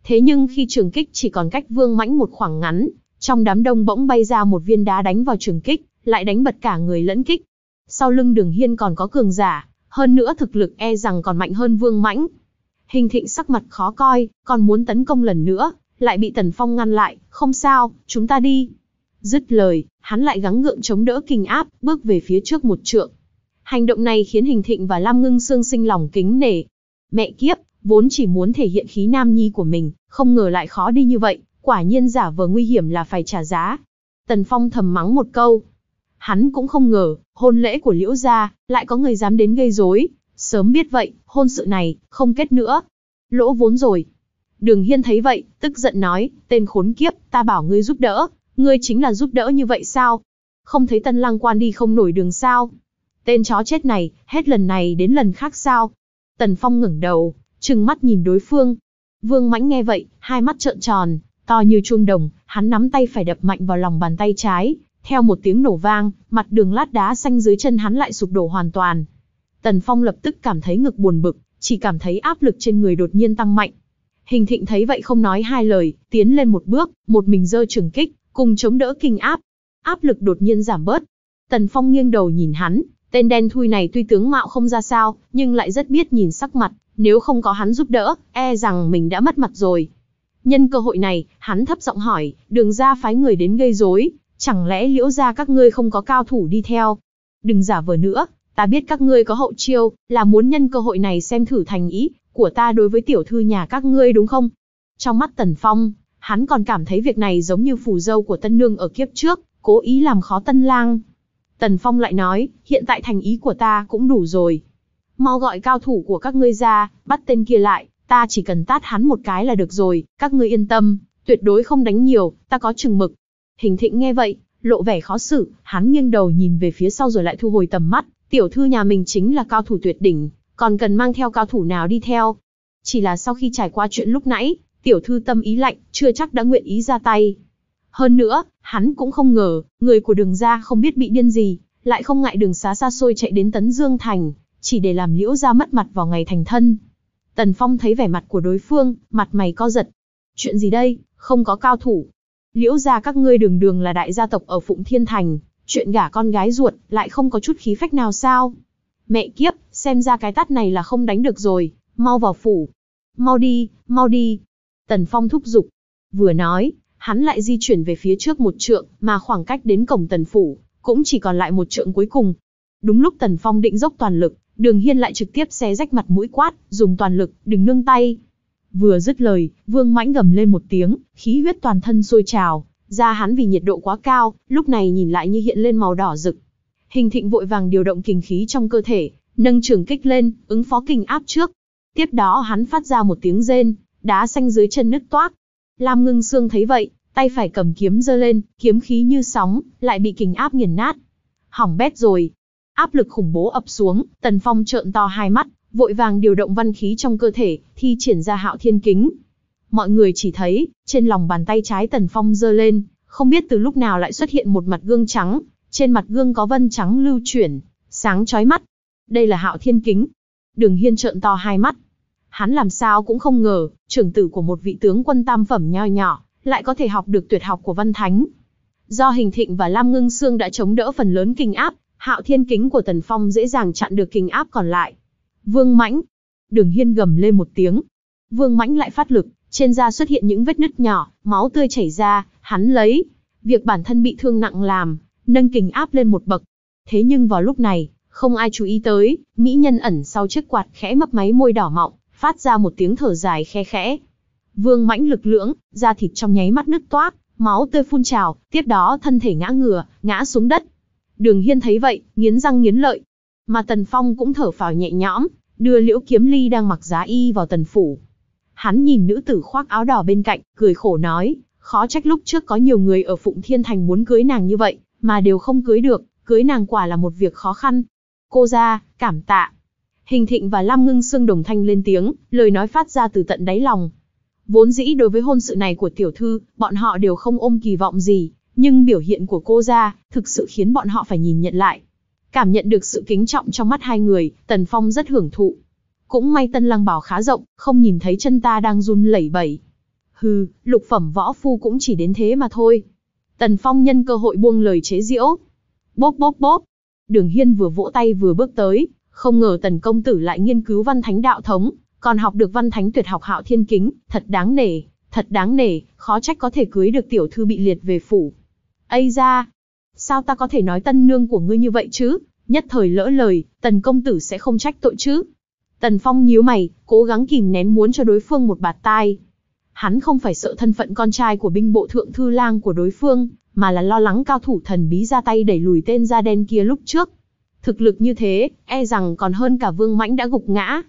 Speaker 1: Thế nhưng khi trường kích chỉ còn cách Vương Mãnh một khoảng ngắn, trong đám đông bỗng bay ra một viên đá đánh vào trường kích, lại đánh bật cả người lẫn kích. Sau lưng Đường Hiên còn có cường giả, hơn nữa thực lực e rằng còn mạnh hơn Vương Mãnh. Hình Thịnh sắc mặt khó coi, còn muốn tấn công lần nữa, lại bị Tần Phong ngăn lại, "Không sao, chúng ta đi." Dứt lời, hắn lại gắng gượng chống đỡ kình áp, bước về phía trước một trượng. Hành động này khiến Hình Thịnh và Lam Ngưng Sương sinh lòng kính nể. Mẹ kiếp, vốn chỉ muốn thể hiện khí nam nhi của mình, không ngờ lại khó đi như vậy, quả nhiên giả vờ nguy hiểm là phải trả giá. Tần Phong thầm mắng một câu. Hắn cũng không ngờ, hôn lễ của Liễu gia, lại có người dám đến gây rối. Sớm biết vậy, hôn sự này, không kết nữa. Lỗ vốn rồi. Đường Hiên thấy vậy, tức giận nói, tên khốn kiếp, ta bảo ngươi giúp đỡ, Ngươi chính là giúp đỡ như vậy sao? Không thấy tân lang quan đi không nổi đường sao? Tên chó chết này, hết lần này đến lần khác sao? Tần Phong ngẩng đầu, trừng mắt nhìn đối phương. Vương Mãnh nghe vậy, hai mắt trợn tròn, to như chuông đồng, hắn nắm tay phải đập mạnh vào lòng bàn tay trái, theo một tiếng nổ vang, mặt đường lát đá xanh dưới chân hắn lại sụp đổ hoàn toàn. Tần Phong lập tức cảm thấy ngực buồn bực, chỉ cảm thấy áp lực trên người đột nhiên tăng mạnh. Hình Thịnh thấy vậy không nói hai lời, tiến lên một bước, một mình giơ trường kích, cùng chống đỡ kinh áp. Áp lực đột nhiên giảm bớt. Tần Phong nghiêng đầu nhìn hắn, tên đen thui này tuy tướng mạo không ra sao, nhưng lại rất biết nhìn sắc mặt, nếu không có hắn giúp đỡ, e rằng mình đã mất mặt rồi. Nhân cơ hội này, hắn thấp giọng hỏi, đường ra phái người đến gây rối, chẳng lẽ liễu ra các ngươi không có cao thủ đi theo? Đừng giả vờ nữa, ta biết các ngươi có hậu chiêu, là muốn nhân cơ hội này xem thử thành ý của ta đối với tiểu thư nhà các ngươi đúng không? Trong mắt Tần Phong, hắn còn cảm thấy việc này giống như phù dâu của tân nương ở kiếp trước, cố ý làm khó tân lang. Tần Phong lại nói, hiện tại thành ý của ta cũng đủ rồi. Mau gọi cao thủ của các ngươi ra, bắt tên kia lại, ta chỉ cần tát hắn một cái là được rồi, các ngươi yên tâm, tuyệt đối không đánh nhiều, ta có chừng mực. Hình thịnh nghe vậy, lộ vẻ khó xử, hắn nghiêng đầu nhìn về phía sau rồi lại thu hồi tầm mắt, tiểu thư nhà mình chính là cao thủ tuyệt đỉnh, còn cần mang theo cao thủ nào đi theo. Chỉ là sau khi trải qua chuyện lúc nãy, tiểu thư tâm ý lạnh, chưa chắc đã nguyện ý ra tay. Hơn nữa, hắn cũng không ngờ, người của đường gia không biết bị điên gì, lại không ngại đường xá xa xôi chạy đến Tấn Dương Thành, chỉ để làm liễu ra mất mặt vào ngày thành thân. Tần Phong thấy vẻ mặt của đối phương, mặt mày co giật. Chuyện gì đây, không có cao thủ. Liễu ra các ngươi đường đường là đại gia tộc ở Phụng Thiên Thành, chuyện gả con gái ruột lại không có chút khí phách nào sao. Mẹ kiếp, xem ra cái tát này là không đánh được rồi, mau vào phủ. Mau đi, mau đi, Tần Phong thúc giục. Vừa nói, hắn lại di chuyển về phía trước một trượng, mà khoảng cách đến cổng Tần Phủ, cũng chỉ còn lại một trượng cuối cùng. Đúng lúc Tần Phong định dốc toàn lực, Đường Hiên lại trực tiếp xé rách mặt mũi quát, dùng toàn lực, đừng nương tay. Vừa dứt lời, Vương Mãnh gầm lên một tiếng, khí huyết toàn thân sôi trào, da hắn vì nhiệt độ quá cao, lúc này nhìn lại như hiện lên màu đỏ rực. Hình Thịnh vội vàng điều động kinh khí trong cơ thể, nâng trường kích lên, ứng phó kinh áp trước. Tiếp đó hắn phát ra một tiếng rên, đá xanh dưới chân nứt toác. Lam Ngưng xương thấy vậy, tay phải cầm kiếm giơ lên, kiếm khí như sóng, lại bị kình áp nghiền nát. Hỏng bét rồi. Áp lực khủng bố ập xuống, Tần Phong trợn to hai mắt, vội vàng điều động văn khí trong cơ thể, thi triển ra Hạo Thiên Kính. Mọi người chỉ thấy, trên lòng bàn tay trái Tần Phong giơ lên, không biết từ lúc nào lại xuất hiện một mặt gương trắng, trên mặt gương có vân trắng lưu chuyển, sáng chói mắt. Đây là Hạo Thiên Kính. Đường Hiên trợn to hai mắt, Hắn làm sao cũng không ngờ, trưởng tử của một vị tướng quân tam phẩm nho nhỏ, lại có thể học được tuyệt học của Văn Thánh. Do Hình Thịnh và Lam Ngưng Sương đã chống đỡ phần lớn kinh áp, Hạo Thiên Kính của Tần Phong dễ dàng chặn được kinh áp còn lại. Vương Mãnh, Đường Hiên gầm lên một tiếng. Vương Mãnh lại phát lực, trên da xuất hiện những vết nứt nhỏ, máu tươi chảy ra, hắn lấy việc bản thân bị thương nặng làm, nâng kinh áp lên một bậc. Thế nhưng vào lúc này, không ai chú ý tới, mỹ nhân ẩn sau chiếc quạt khẽ mấp máy môi đỏ mọng, phát ra một tiếng thở dài khe khẽ. Vương mãnh lực lưỡng, da thịt trong nháy mắt nứt toác, máu tươi phun trào, tiếp đó thân thể ngã ngửa, ngã xuống đất. Đường Hiên thấy vậy, nghiến răng nghiến lợi. Mà Tần Phong cũng thở phào nhẹ nhõm, đưa liễu kiếm ly đang mặc giá y vào tần phủ. Hắn nhìn nữ tử khoác áo đỏ bên cạnh, cười khổ nói, khó trách lúc trước có nhiều người ở Phụng Thiên Thành muốn cưới nàng như vậy, mà đều không cưới được, cưới nàng quả là một việc khó khăn. Cô ra, cảm tạ. Hình Thịnh và Lam Ngưng Sương đồng thanh lên tiếng, lời nói phát ra từ tận đáy lòng. Vốn dĩ đối với hôn sự này của tiểu thư, bọn họ đều không ôm kỳ vọng gì, nhưng biểu hiện của cô ra, thực sự khiến bọn họ phải nhìn nhận lại. Cảm nhận được sự kính trọng trong mắt hai người, Tần Phong rất hưởng thụ. Cũng may Tân Lăng Bảo khá rộng, không nhìn thấy chân ta đang run lẩy bẩy. Hừ, lục phẩm võ phu cũng chỉ đến thế mà thôi. Tần Phong nhân cơ hội buông lời chế giễu. Bốp bốp bốp. Đường Hiên vừa vỗ tay vừa bước tới, không ngờ tần công tử lại nghiên cứu văn thánh đạo thống, còn học được văn thánh tuyệt học hạo thiên kính, thật đáng nể, thật đáng nể, khó trách có thể cưới được tiểu thư bị liệt về phủ. Ây ra, sao ta có thể nói tân nương của ngươi như vậy chứ, nhất thời lỡ lời, tần công tử sẽ không trách tội chứ. Tần Phong nhíu mày, cố gắng kìm nén muốn cho đối phương một bạt tai. Hắn không phải sợ thân phận con trai của binh bộ thượng thư lang của đối phương, mà là lo lắng cao thủ thần bí ra tay đẩy lùi tên da đen kia lúc trước. Thực lực như thế, e rằng còn hơn cả Vương Mãnh đã gục ngã.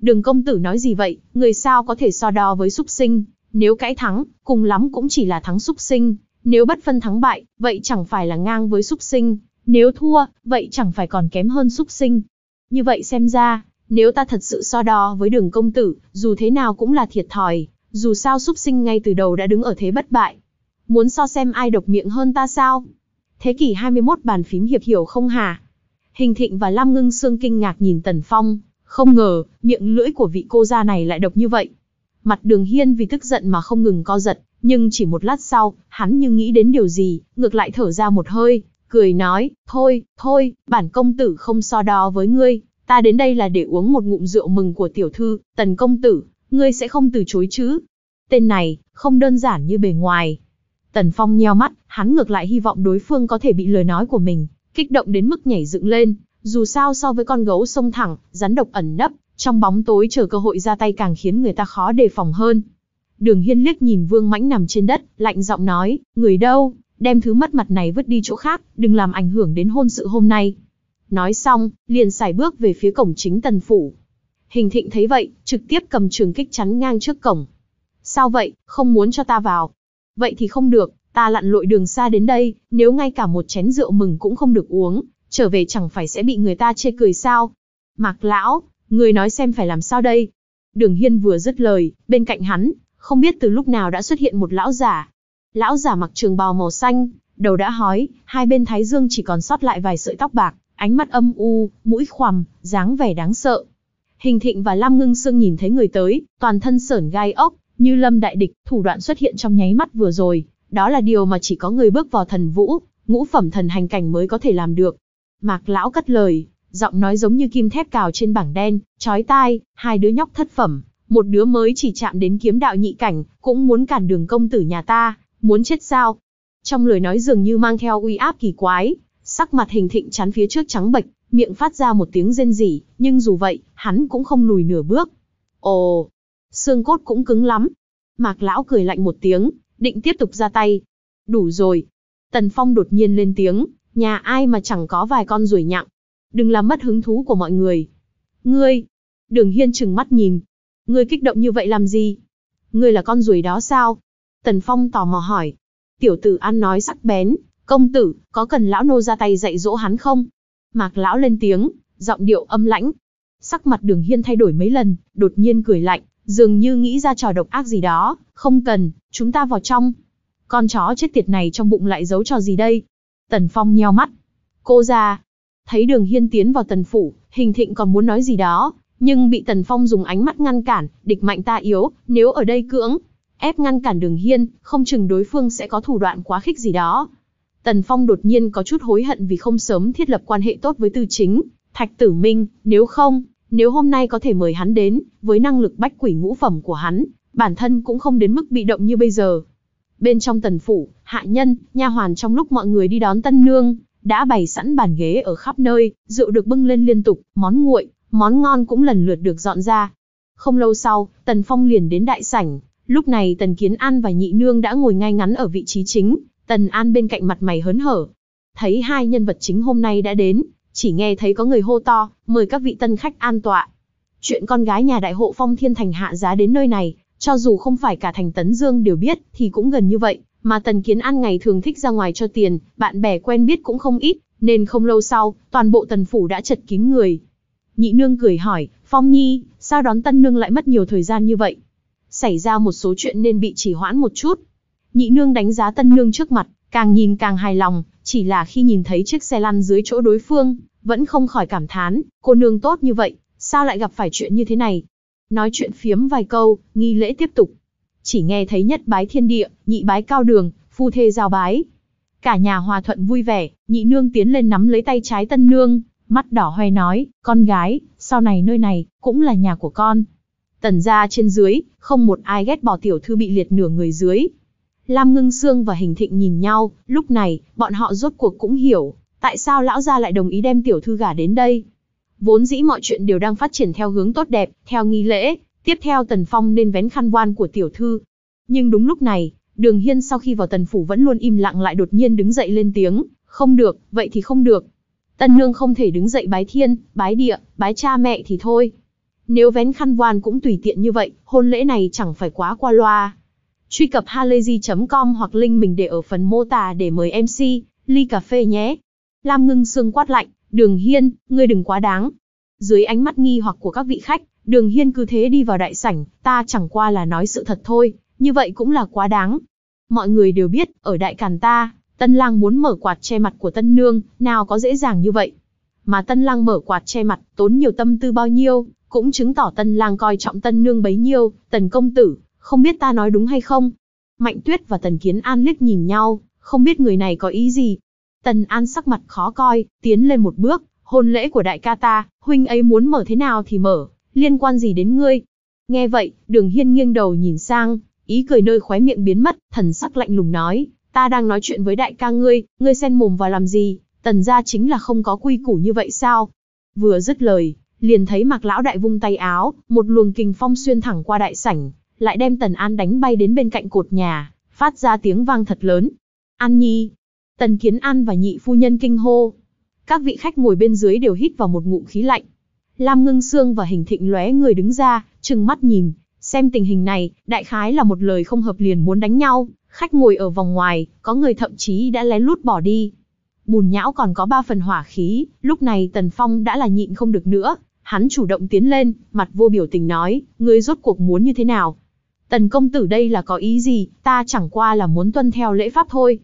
Speaker 1: Đường công tử nói gì vậy, người sao có thể so đo với súc sinh, nếu cãi thắng, cùng lắm cũng chỉ là thắng súc sinh, nếu bất phân thắng bại, vậy chẳng phải là ngang với súc sinh, nếu thua, vậy chẳng phải còn kém hơn súc sinh. Như vậy xem ra, nếu ta thật sự so đo với đường công tử, dù thế nào cũng là thiệt thòi, dù sao súc sinh ngay từ đầu đã đứng ở thế bất bại. Muốn so xem ai độc miệng hơn ta sao? Thế kỷ 21 bàn phím hiệp hiểu không hả? Hình Thịnh và Lam Ngưng Sương kinh ngạc nhìn Tần Phong, không ngờ, miệng lưỡi của vị cô gia này lại độc như vậy. Mặt Đường Hiên vì tức giận mà không ngừng co giật, nhưng chỉ một lát sau, hắn như nghĩ đến điều gì, ngược lại thở ra một hơi, cười nói, thôi, thôi, bản công tử không so đo với ngươi, ta đến đây là để uống một ngụm rượu mừng của tiểu thư, tần công tử, ngươi sẽ không từ chối chứ. Tên này, không đơn giản như bề ngoài. Tần Phong nheo mắt, hắn ngược lại hy vọng đối phương có thể bị lời nói của mình, kích động đến mức nhảy dựng lên, dù sao so với con gấu sông thẳng, rắn độc ẩn nấp, trong bóng tối chờ cơ hội ra tay càng khiến người ta khó đề phòng hơn. Đường Hiên liếc nhìn Vương Mãnh nằm trên đất, lạnh giọng nói, người đâu, đem thứ mất mặt này vứt đi chỗ khác, đừng làm ảnh hưởng đến hôn sự hôm nay. Nói xong, liền xài bước về phía cổng chính tần phủ. Hình thịnh thấy vậy, trực tiếp cầm trường kích chắn ngang trước cổng. Sao vậy, không muốn cho ta vào? Vậy thì không được, Ta lặn lội đường xa đến đây, nếu ngay cả một chén rượu mừng cũng không được uống, trở về chẳng phải sẽ bị người ta chê cười sao? Mạc lão, người nói xem phải làm sao đây? Đường Hiên vừa dứt lời, bên cạnh hắn, không biết từ lúc nào đã xuất hiện một lão giả. Lão giả mặc trường bào màu xanh, đầu đã hói, hai bên thái dương chỉ còn sót lại vài sợi tóc bạc, ánh mắt âm u, mũi khoằm, dáng vẻ đáng sợ. Hình Thịnh và Lam Ngưng Sương nhìn thấy người tới, toàn thân sởn gai ốc, như lâm đại địch, thủ đoạn xuất hiện trong nháy mắt vừa rồi, đó là điều mà chỉ có người bước vào thần vũ, ngũ phẩm thần hành cảnh mới có thể làm được. Mạc lão cất lời, giọng nói giống như kim thép cào trên bảng đen, chói tai, hai đứa nhóc thất phẩm, một đứa mới chỉ chạm đến kiếm đạo nhị cảnh, cũng muốn cản đường công tử nhà ta, muốn chết sao? Trong lời nói dường như mang theo uy áp kỳ quái, sắc mặt hình thịnh chắn phía trước trắng bệch, miệng phát ra một tiếng rên rỉ, nhưng dù vậy, hắn cũng không lùi nửa bước. Ồ, xương cốt cũng cứng lắm. Mạc lão cười lạnh một tiếng, định tiếp tục ra tay. Đủ rồi. Tần Phong đột nhiên lên tiếng, nhà ai mà chẳng có vài con ruồi nhặng. Đừng làm mất hứng thú của mọi người. Ngươi! Đường Hiên trừng mắt nhìn. Ngươi kích động như vậy làm gì? Ngươi là con ruồi đó sao? Tần Phong tò mò hỏi. Tiểu tử ăn nói sắc bén, công tử, có cần lão nô ra tay dạy dỗ hắn không? Mạc lão lên tiếng, giọng điệu âm lãnh. Sắc mặt đường hiên thay đổi mấy lần, đột nhiên cười lạnh, dường như nghĩ ra trò độc ác gì đó, không cần, chúng ta vào trong. Con chó chết tiệt này trong bụng lại giấu trò gì đây? Tần Phong nheo mắt. Cô ra. Thấy đường hiên tiến vào tần phủ, hình thịnh còn muốn nói gì đó, nhưng bị tần Phong dùng ánh mắt ngăn cản, địch mạnh ta yếu, nếu ở đây cưỡng, ép ngăn cản đường hiên, không chừng đối phương sẽ có thủ đoạn quá khích gì đó. Tần Phong đột nhiên có chút hối hận vì không sớm thiết lập quan hệ tốt với Tư Chính, Thạch Tử Minh, nếu không, nếu hôm nay có thể mời hắn đến, với năng lực bách quỷ ngũ phẩm của hắn, bản thân cũng không đến mức bị động như bây giờ. Bên trong tần phủ, hạ nhân, nha hoàn trong lúc mọi người đi đón tân nương, đã bày sẵn bàn ghế ở khắp nơi, rượu được bưng lên liên tục, món nguội, món ngon cũng lần lượt được dọn ra. Không lâu sau, Tần Phong liền đến đại sảnh, lúc này Tần Kiến An và Nhị Nương đã ngồi ngay ngắn ở vị trí chính, Tần An bên cạnh mặt mày hớn hở. Thấy hai nhân vật chính hôm nay đã đến, chỉ nghe thấy có người hô to, mời các vị tân khách an tọa. Chuyện con gái nhà đại hộ phong thiên thành hạ giá đến nơi này, cho dù không phải cả thành Tấn Dương đều biết, thì cũng gần như vậy, mà Tần Kiến An ngày thường thích ra ngoài cho tiền, bạn bè quen biết cũng không ít, nên không lâu sau, toàn bộ tần phủ đã chật kín người. Nhị nương cười hỏi, Phong Nhi, sao đón tân nương lại mất nhiều thời gian như vậy? Xảy ra một số chuyện nên bị chỉ hoãn một chút. Nhị nương đánh giá tân nương trước mặt, càng nhìn càng hài lòng, chỉ là khi nhìn thấy chiếc xe lăn dưới chỗ đối phương, vẫn không khỏi cảm thán, cô nương tốt như vậy, sao lại gặp phải chuyện như thế này. Nói chuyện phiếm vài câu, nghi lễ tiếp tục. Chỉ nghe thấy nhất bái thiên địa, nhị bái cao đường, phu thê giao bái. Cả nhà hòa thuận vui vẻ, nhị nương tiến lên nắm lấy tay trái tân nương, mắt đỏ hoe nói, con gái, sau này nơi này, cũng là nhà của con. Tần ra trên dưới, không một ai ghét bỏ tiểu thư bị liệt nửa người dưới, Lam Ngưng Sương và Hình Thịnh nhìn nhau, lúc này, bọn họ rốt cuộc cũng hiểu, tại sao lão gia lại đồng ý đem tiểu thư gả đến đây. Vốn dĩ mọi chuyện đều đang phát triển theo hướng tốt đẹp, theo nghi lễ, tiếp theo Tần Phong nên vén khăn voan của tiểu thư. Nhưng đúng lúc này, Đường Hiên sau khi vào Tần Phủ vẫn luôn im lặng lại đột nhiên đứng dậy lên tiếng, không được, vậy thì không được. Tần Nương không thể đứng dậy bái thiên, bái địa, bái cha mẹ thì thôi. Nếu vén khăn voan cũng tùy tiện như vậy, hôn lễ này chẳng phải quá qua loa. Truy cập halayzi.com hoặc link mình để ở phần mô tả để mời MC, ly cà phê nhé. Lam ngưng xương quát lạnh, đường hiên, ngươi đừng quá đáng. Dưới ánh mắt nghi hoặc của các vị khách, đường hiên cứ thế đi vào đại sảnh, ta chẳng qua là nói sự thật thôi, như vậy cũng là quá đáng. Mọi người đều biết, ở đại càn ta, tân lang muốn mở quạt che mặt của tân nương, nào có dễ dàng như vậy. Mà tân lang mở quạt che mặt, tốn nhiều tâm tư bao nhiêu, cũng chứng tỏ tân lang coi trọng tân nương bấy nhiêu, tần công tử, không biết ta nói đúng hay không? Mạnh Tuyết và Tần Kiến An liếc nhìn nhau, không biết người này có ý gì. Tần An sắc mặt khó coi, tiến lên một bước, hôn lễ của đại ca ta, huynh ấy muốn mở thế nào thì mở, liên quan gì đến ngươi? Nghe vậy, đường hiên nghiêng đầu nhìn sang, ý cười nơi khóe miệng biến mất, thần sắc lạnh lùng nói, ta đang nói chuyện với đại ca ngươi, ngươi xen mồm vào làm gì, tần gia chính là không có quy củ như vậy sao? Vừa dứt lời, liền thấy mặc lão đại vung tay áo, một luồng kình phong xuyên thẳng qua đại sảnh, lại đem Tần An đánh bay đến bên cạnh cột nhà, phát ra tiếng vang thật lớn. An Nhi, Tần Kiến An và nhị phu nhân kinh hô. Các vị khách ngồi bên dưới đều hít vào một ngụm khí lạnh. Lam Ngưng Sương và Hình Thịnh lóe người đứng ra, trừng mắt nhìn, xem tình hình này, đại khái là một lời không hợp liền muốn đánh nhau, khách ngồi ở vòng ngoài, có người thậm chí đã lén lút bỏ đi. Bùn nhão còn có ba phần hỏa khí, lúc này Tần Phong đã là nhịn không được nữa, hắn chủ động tiến lên, mặt vô biểu tình nói, ngươi rốt cuộc muốn như thế nào, Tần công tử đây là có ý gì, ta chẳng qua là muốn tuân theo lễ pháp thôi.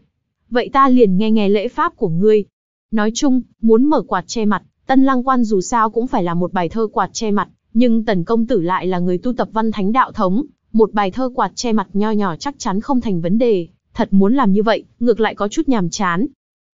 Speaker 1: Vậy ta liền nghe nghe lễ pháp của ngươi. Nói chung, muốn mở quạt che mặt, tân lang quan dù sao cũng phải là một bài thơ quạt che mặt, nhưng tần công tử lại là người tu tập văn thánh đạo thống, một bài thơ quạt che mặt nho nhỏ chắc chắn không thành vấn đề, thật muốn làm như vậy, ngược lại có chút nhàm chán.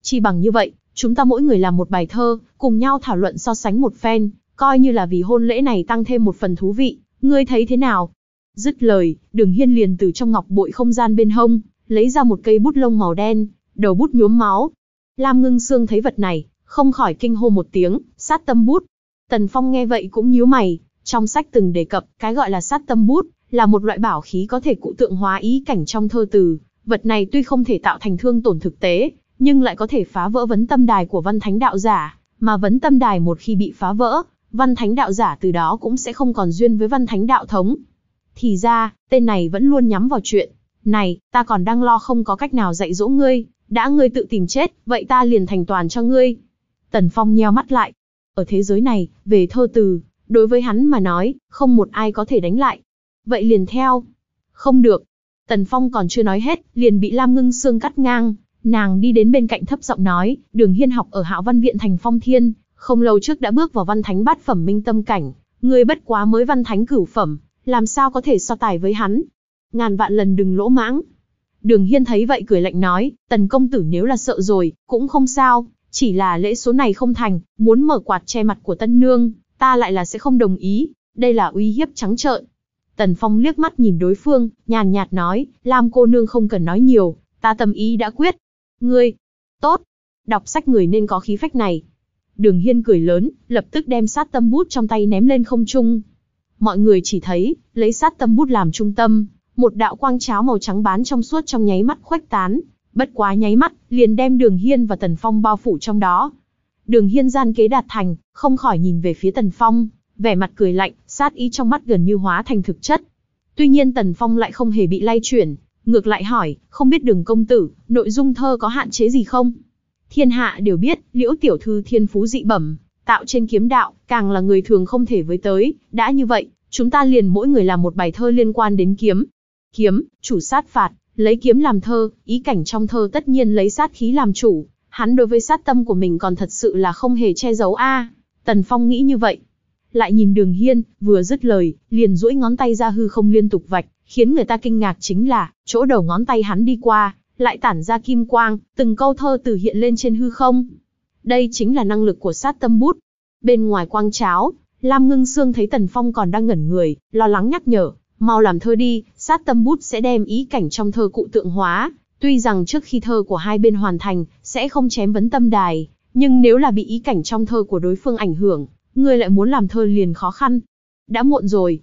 Speaker 1: Chỉ bằng như vậy, chúng ta mỗi người làm một bài thơ, cùng nhau thảo luận so sánh một phen, coi như là vì hôn lễ này tăng thêm một phần thú vị, ngươi thấy thế nào? Dứt lời, Đường Hiên liền từ trong ngọc bội không gian bên hông, lấy ra một cây bút lông màu đen, đầu bút nhuốm máu. Lam Ngưng Sương thấy vật này, không khỏi kinh hô một tiếng, sát tâm bút. Tần Phong nghe vậy cũng nhíu mày, trong sách từng đề cập, cái gọi là sát tâm bút là một loại bảo khí có thể cụ tượng hóa ý cảnh trong thơ từ, vật này tuy không thể tạo thành thương tổn thực tế, nhưng lại có thể phá vỡ vấn tâm đài của văn thánh đạo giả, mà vấn tâm đài một khi bị phá vỡ, văn thánh đạo giả từ đó cũng sẽ không còn duyên với văn thánh đạo thống, thì ra, tên này vẫn luôn nhắm vào chuyện. Này, ta còn đang lo không có cách nào dạy dỗ ngươi, đã ngươi tự tìm chết, vậy ta liền thành toàn cho ngươi. Tần Phong nheo mắt lại. Ở thế giới này, về thơ từ, đối với hắn mà nói, không một ai có thể đánh lại. Vậy liền theo. Không được. Tần Phong còn chưa nói hết, liền bị Lam Ngưng Sương cắt ngang. Nàng đi đến bên cạnh thấp giọng nói, đường hiên học ở Hạo Văn Viện thành Phong Thiên, không lâu trước đã bước vào văn thánh bát phẩm minh tâm cảnh, người bất quá mới văn thánh cửu phẩm, làm sao có thể so tài với hắn. Ngàn vạn lần đừng lỗ mãng. Đường Hiên thấy vậy cười lạnh nói, tần công tử nếu là sợ rồi, cũng không sao, chỉ là lễ số này không thành, muốn mở quạt che mặt của tân nương, ta lại là sẽ không đồng ý, đây là uy hiếp trắng trợn. Tần Phong liếc mắt nhìn đối phương, nhàn nhạt nói, làm cô nương không cần nói nhiều, ta tâm ý đã quyết. Ngươi, tốt, đọc sách người nên có khí phách này. Đường Hiên cười lớn, lập tức đem sát tâm bút trong tay ném lên không trung mọi người chỉ thấy, lấy sát tâm bút làm trung tâm, một đạo quang cháo màu trắng bán trong suốt trong nháy mắt khuếch tán, bất quá nháy mắt, liền đem Đường Hiên và Tần Phong bao phủ trong đó. Đường Hiên gian kế đạt thành, không khỏi nhìn về phía Tần Phong, vẻ mặt cười lạnh, sát ý trong mắt gần như hóa thành thực chất. Tuy nhiên Tần Phong lại không hề bị lay chuyển, ngược lại hỏi, không biết Đường công tử, nội dung thơ có hạn chế gì không? Thiên hạ đều biết, Liễu tiểu thư thiên phú dị bẩm, tạo trên kiếm đạo, càng là người thường không thể với tới, đã như vậy, chúng ta liền mỗi người làm một bài thơ liên quan đến kiếm. Kiếm, chủ sát phạt, lấy kiếm làm thơ, ý cảnh trong thơ tất nhiên lấy sát khí làm chủ, hắn đối với sát tâm của mình còn thật sự là không hề che giấu a. Tần Phong nghĩ như vậy. Lại nhìn Đường Hiên, vừa dứt lời, liền duỗi ngón tay ra hư không liên tục vạch, khiến người ta kinh ngạc chính là, chỗ đầu ngón tay hắn đi qua, lại tản ra kim quang, từng câu thơ từ hiện lên trên hư không. Đây chính là năng lực của sát tâm bút. Bên ngoài quang cháo, Lam Ngưng Sương thấy Tần Phong còn đang ngẩn người, lo lắng nhắc nhở, mau làm thơ đi, sát tâm bút sẽ đem ý cảnh trong thơ cụ tượng hóa. Tuy rằng trước khi thơ của hai bên hoàn thành, sẽ không chém vấn tâm đài, nhưng nếu là bị ý cảnh trong thơ của đối phương ảnh hưởng, người lại muốn làm thơ liền khó khăn. Đã muộn rồi.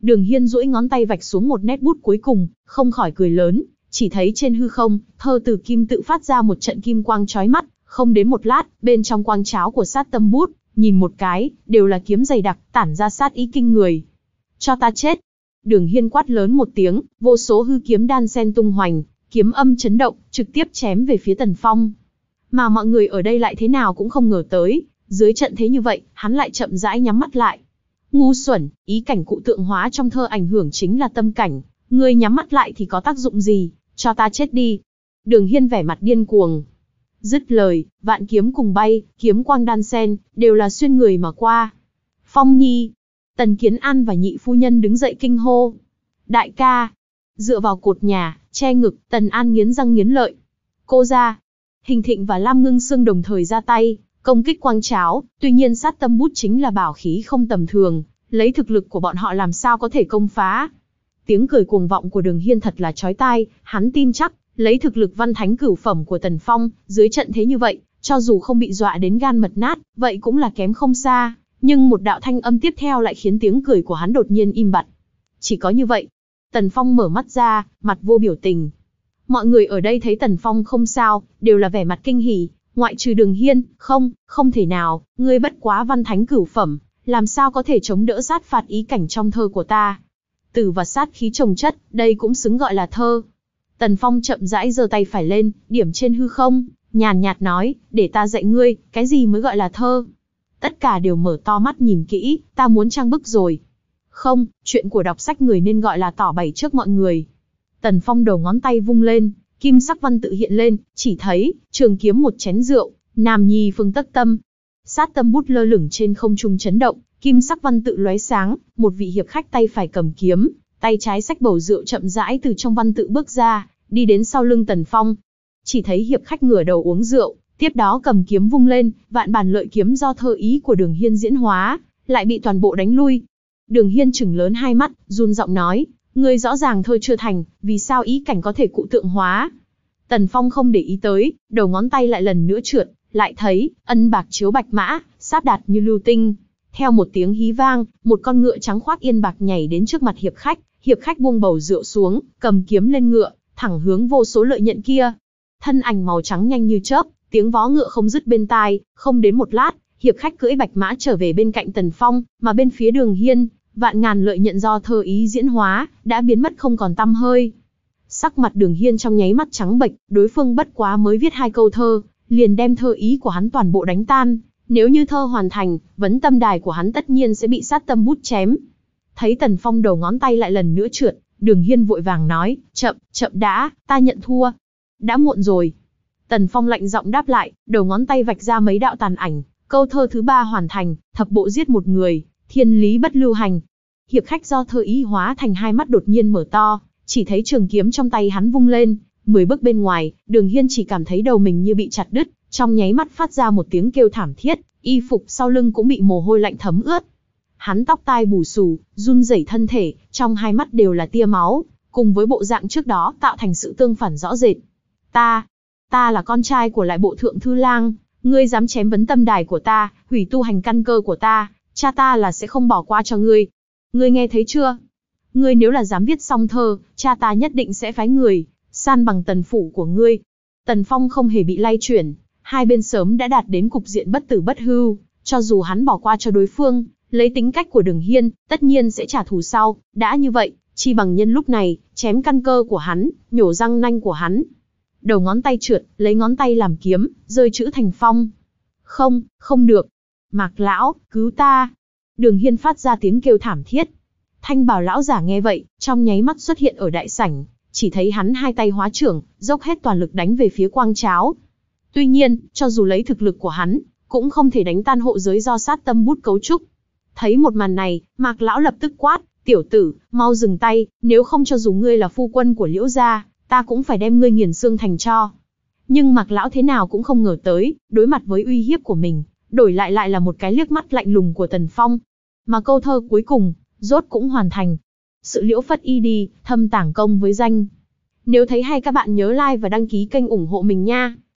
Speaker 1: Đường Hiên duỗi ngón tay vạch xuống một nét bút cuối cùng, không khỏi cười lớn, chỉ thấy trên hư không, thơ từ kim tự phát ra một trận kim quang chói mắt, không đến một lát, bên trong quang cháo của sát tâm bút, nhìn một cái, đều là kiếm dày đặc, tản ra sát ý kinh người. Cho ta chết. Đường hiên quát lớn một tiếng, vô số hư kiếm đan sen tung hoành, kiếm âm chấn động, trực tiếp chém về phía tần phong. Mà mọi người ở đây lại thế nào cũng không ngờ tới, dưới trận thế như vậy, hắn lại chậm rãi nhắm mắt lại. Ngu xuẩn, ý cảnh cụ tượng hóa trong thơ ảnh hưởng chính là tâm cảnh, ngươi nhắm mắt lại thì có tác dụng gì, cho ta chết đi. Đường hiên vẻ mặt điên cuồng, Dứt lời, vạn kiếm cùng bay, kiếm quang đan sen, đều là xuyên người mà qua. Phong Nhi, Tần Kiến An và nhị phu nhân đứng dậy kinh hô. Đại ca, dựa vào cột nhà, che ngực, Tần An nghiến răng nghiến lợi. Cô ra, Hình Thịnh và Lam Ngưng Sương đồng thời ra tay, công kích quang cháo, tuy nhiên sát tâm bút chính là bảo khí không tầm thường, lấy thực lực của bọn họ làm sao có thể công phá. Tiếng cười cuồng vọng của Đường Hiên thật là chói tai, hắn tin chắc, Lấy thực lực văn thánh cửu phẩm của Tần Phong, dưới trận thế như vậy, cho dù không bị dọa đến gan mật nát, vậy cũng là kém không xa. Nhưng một đạo thanh âm tiếp theo lại khiến tiếng cười của hắn đột nhiên im bặt. Chỉ có như vậy, Tần Phong mở mắt ra, mặt vô biểu tình. Mọi người ở đây thấy Tần Phong không sao, đều là vẻ mặt kinh hỉ, ngoại trừ đường hiên, không, không thể nào, ngươi bất quá văn thánh cửu phẩm, làm sao có thể chống đỡ sát phạt ý cảnh trong thơ của ta. Từ và sát khí trồng chất, đây cũng xứng gọi là thơ, Tần Phong chậm rãi giơ tay phải lên, điểm trên hư không, nhàn nhạt nói, để ta dạy ngươi, cái gì mới gọi là thơ. Tất cả đều mở to mắt nhìn kỹ, ta muốn trang bức rồi. Không, chuyện của đọc sách người nên gọi là tỏ bày trước mọi người. Tần Phong đầu ngón tay vung lên, kim sắc văn tự hiện lên, chỉ thấy, trường kiếm một chén rượu, nam nhi phương tất tâm. Sát tâm bút lơ lửng trên không trung chấn động, kim sắc văn tự lóe sáng, một vị hiệp khách tay phải cầm kiếm, tay trái sách bầu rượu chậm rãi từ trong văn tự bước ra, đi đến sau lưng Tần Phong. Chỉ thấy hiệp khách ngửa đầu uống rượu, tiếp đó cầm kiếm vung lên, vạn bàn lợi kiếm do thơ ý của Đường Hiên diễn hóa, lại bị toàn bộ đánh lui. Đường Hiên chừng lớn hai mắt, run giọng nói, người rõ ràng thôi chưa thành, vì sao ý cảnh có thể cụ tượng hóa? Tần Phong không để ý tới, đầu ngón tay lại lần nữa trượt, lại thấy, ân bạc chiếu bạch mã, sáp đạt như lưu tinh. Theo một tiếng hí vang, một con ngựa trắng khoác yên bạc nhảy đến trước mặt hiệp khách, hiệp khách buông bầu rượu xuống, cầm kiếm lên ngựa, thẳng hướng vô số lợi nhận kia. Thân ảnh màu trắng nhanh như chớp, tiếng vó ngựa không dứt bên tai, không đến một lát, hiệp khách cưỡi bạch mã trở về bên cạnh Tần Phong, mà bên phía đường hiên, vạn ngàn lợi nhận do thơ ý diễn hóa, đã biến mất không còn tăm hơi. Sắc mặt đường hiên trong nháy mắt trắng bệch, đối phương bất quá mới viết hai câu thơ, liền đem thơ ý của hắn toàn bộ đánh tan. Nếu như thơ hoàn thành, vấn tâm đài của hắn tất nhiên sẽ bị sát tâm bút chém. Thấy Tần Phong đầu ngón tay lại lần nữa trượt, Đường Hiên vội vàng nói, chậm, chậm đã, ta nhận thua. Đã muộn rồi. Tần Phong lạnh giọng đáp lại, đầu ngón tay vạch ra mấy đạo tàn ảnh, câu thơ thứ ba hoàn thành, thập bộ giết một người, thiên lý bất lưu hành. Hiệp khách do thơ ý hóa thành hai mắt đột nhiên mở to, chỉ thấy trường kiếm trong tay hắn vung lên, mười bước bên ngoài, đường hiên chỉ cảm thấy đầu mình như bị chặt đứt, trong nháy mắt phát ra một tiếng kêu thảm thiết, y phục sau lưng cũng bị mồ hôi lạnh thấm ướt, Hắn tóc tai bù xù, run rẩy thân thể, trong hai mắt đều là tia máu, cùng với bộ dạng trước đó tạo thành sự tương phản rõ rệt. Ta, ta là con trai của lại bộ thượng thư lang, ngươi dám chém vấn tâm đài của ta, hủy tu hành căn cơ của ta, cha ta là sẽ không bỏ qua cho ngươi. Ngươi nghe thấy chưa? Ngươi nếu là dám viết xong thơ, cha ta nhất định sẽ phái người, san bằng tần phủ của ngươi. Tần Phong không hề bị lay chuyển, hai bên sớm đã đạt đến cục diện bất tử bất hưu, cho dù hắn bỏ qua cho đối phương, Lấy tính cách của Đường Hiên, tất nhiên sẽ trả thù sau, đã như vậy, chi bằng nhân lúc này, chém căn cơ của hắn, nhổ răng nanh của hắn. Đầu ngón tay trượt, lấy ngón tay làm kiếm, rơi chữ thành phong. Không, không được. Mạc lão, cứu ta. Đường Hiên phát ra tiếng kêu thảm thiết. Thanh bảo lão giả nghe vậy, trong nháy mắt xuất hiện ở đại sảnh, chỉ thấy hắn hai tay hóa trưởng, dốc hết toàn lực đánh về phía quang cháo. Tuy nhiên, cho dù lấy thực lực của hắn, cũng không thể đánh tan hộ giới do sát tâm bút cấu trúc, Thấy một màn này, Mạc Lão lập tức quát, tiểu tử, mau dừng tay, nếu không cho dù ngươi là phu quân của Liễu Gia, ta cũng phải đem ngươi nghiền xương thành cho. Nhưng Mạc Lão thế nào cũng không ngờ tới, đối mặt với uy hiếp của mình, đổi lại lại là một cái liếc mắt lạnh lùng của Tần Phong. Mà câu thơ cuối cùng, rốt cũng hoàn thành. Sự liễu phất y đi, thâm tảng công với danh. Nếu thấy hay các bạn nhớ like và đăng ký kênh ủng hộ mình nha.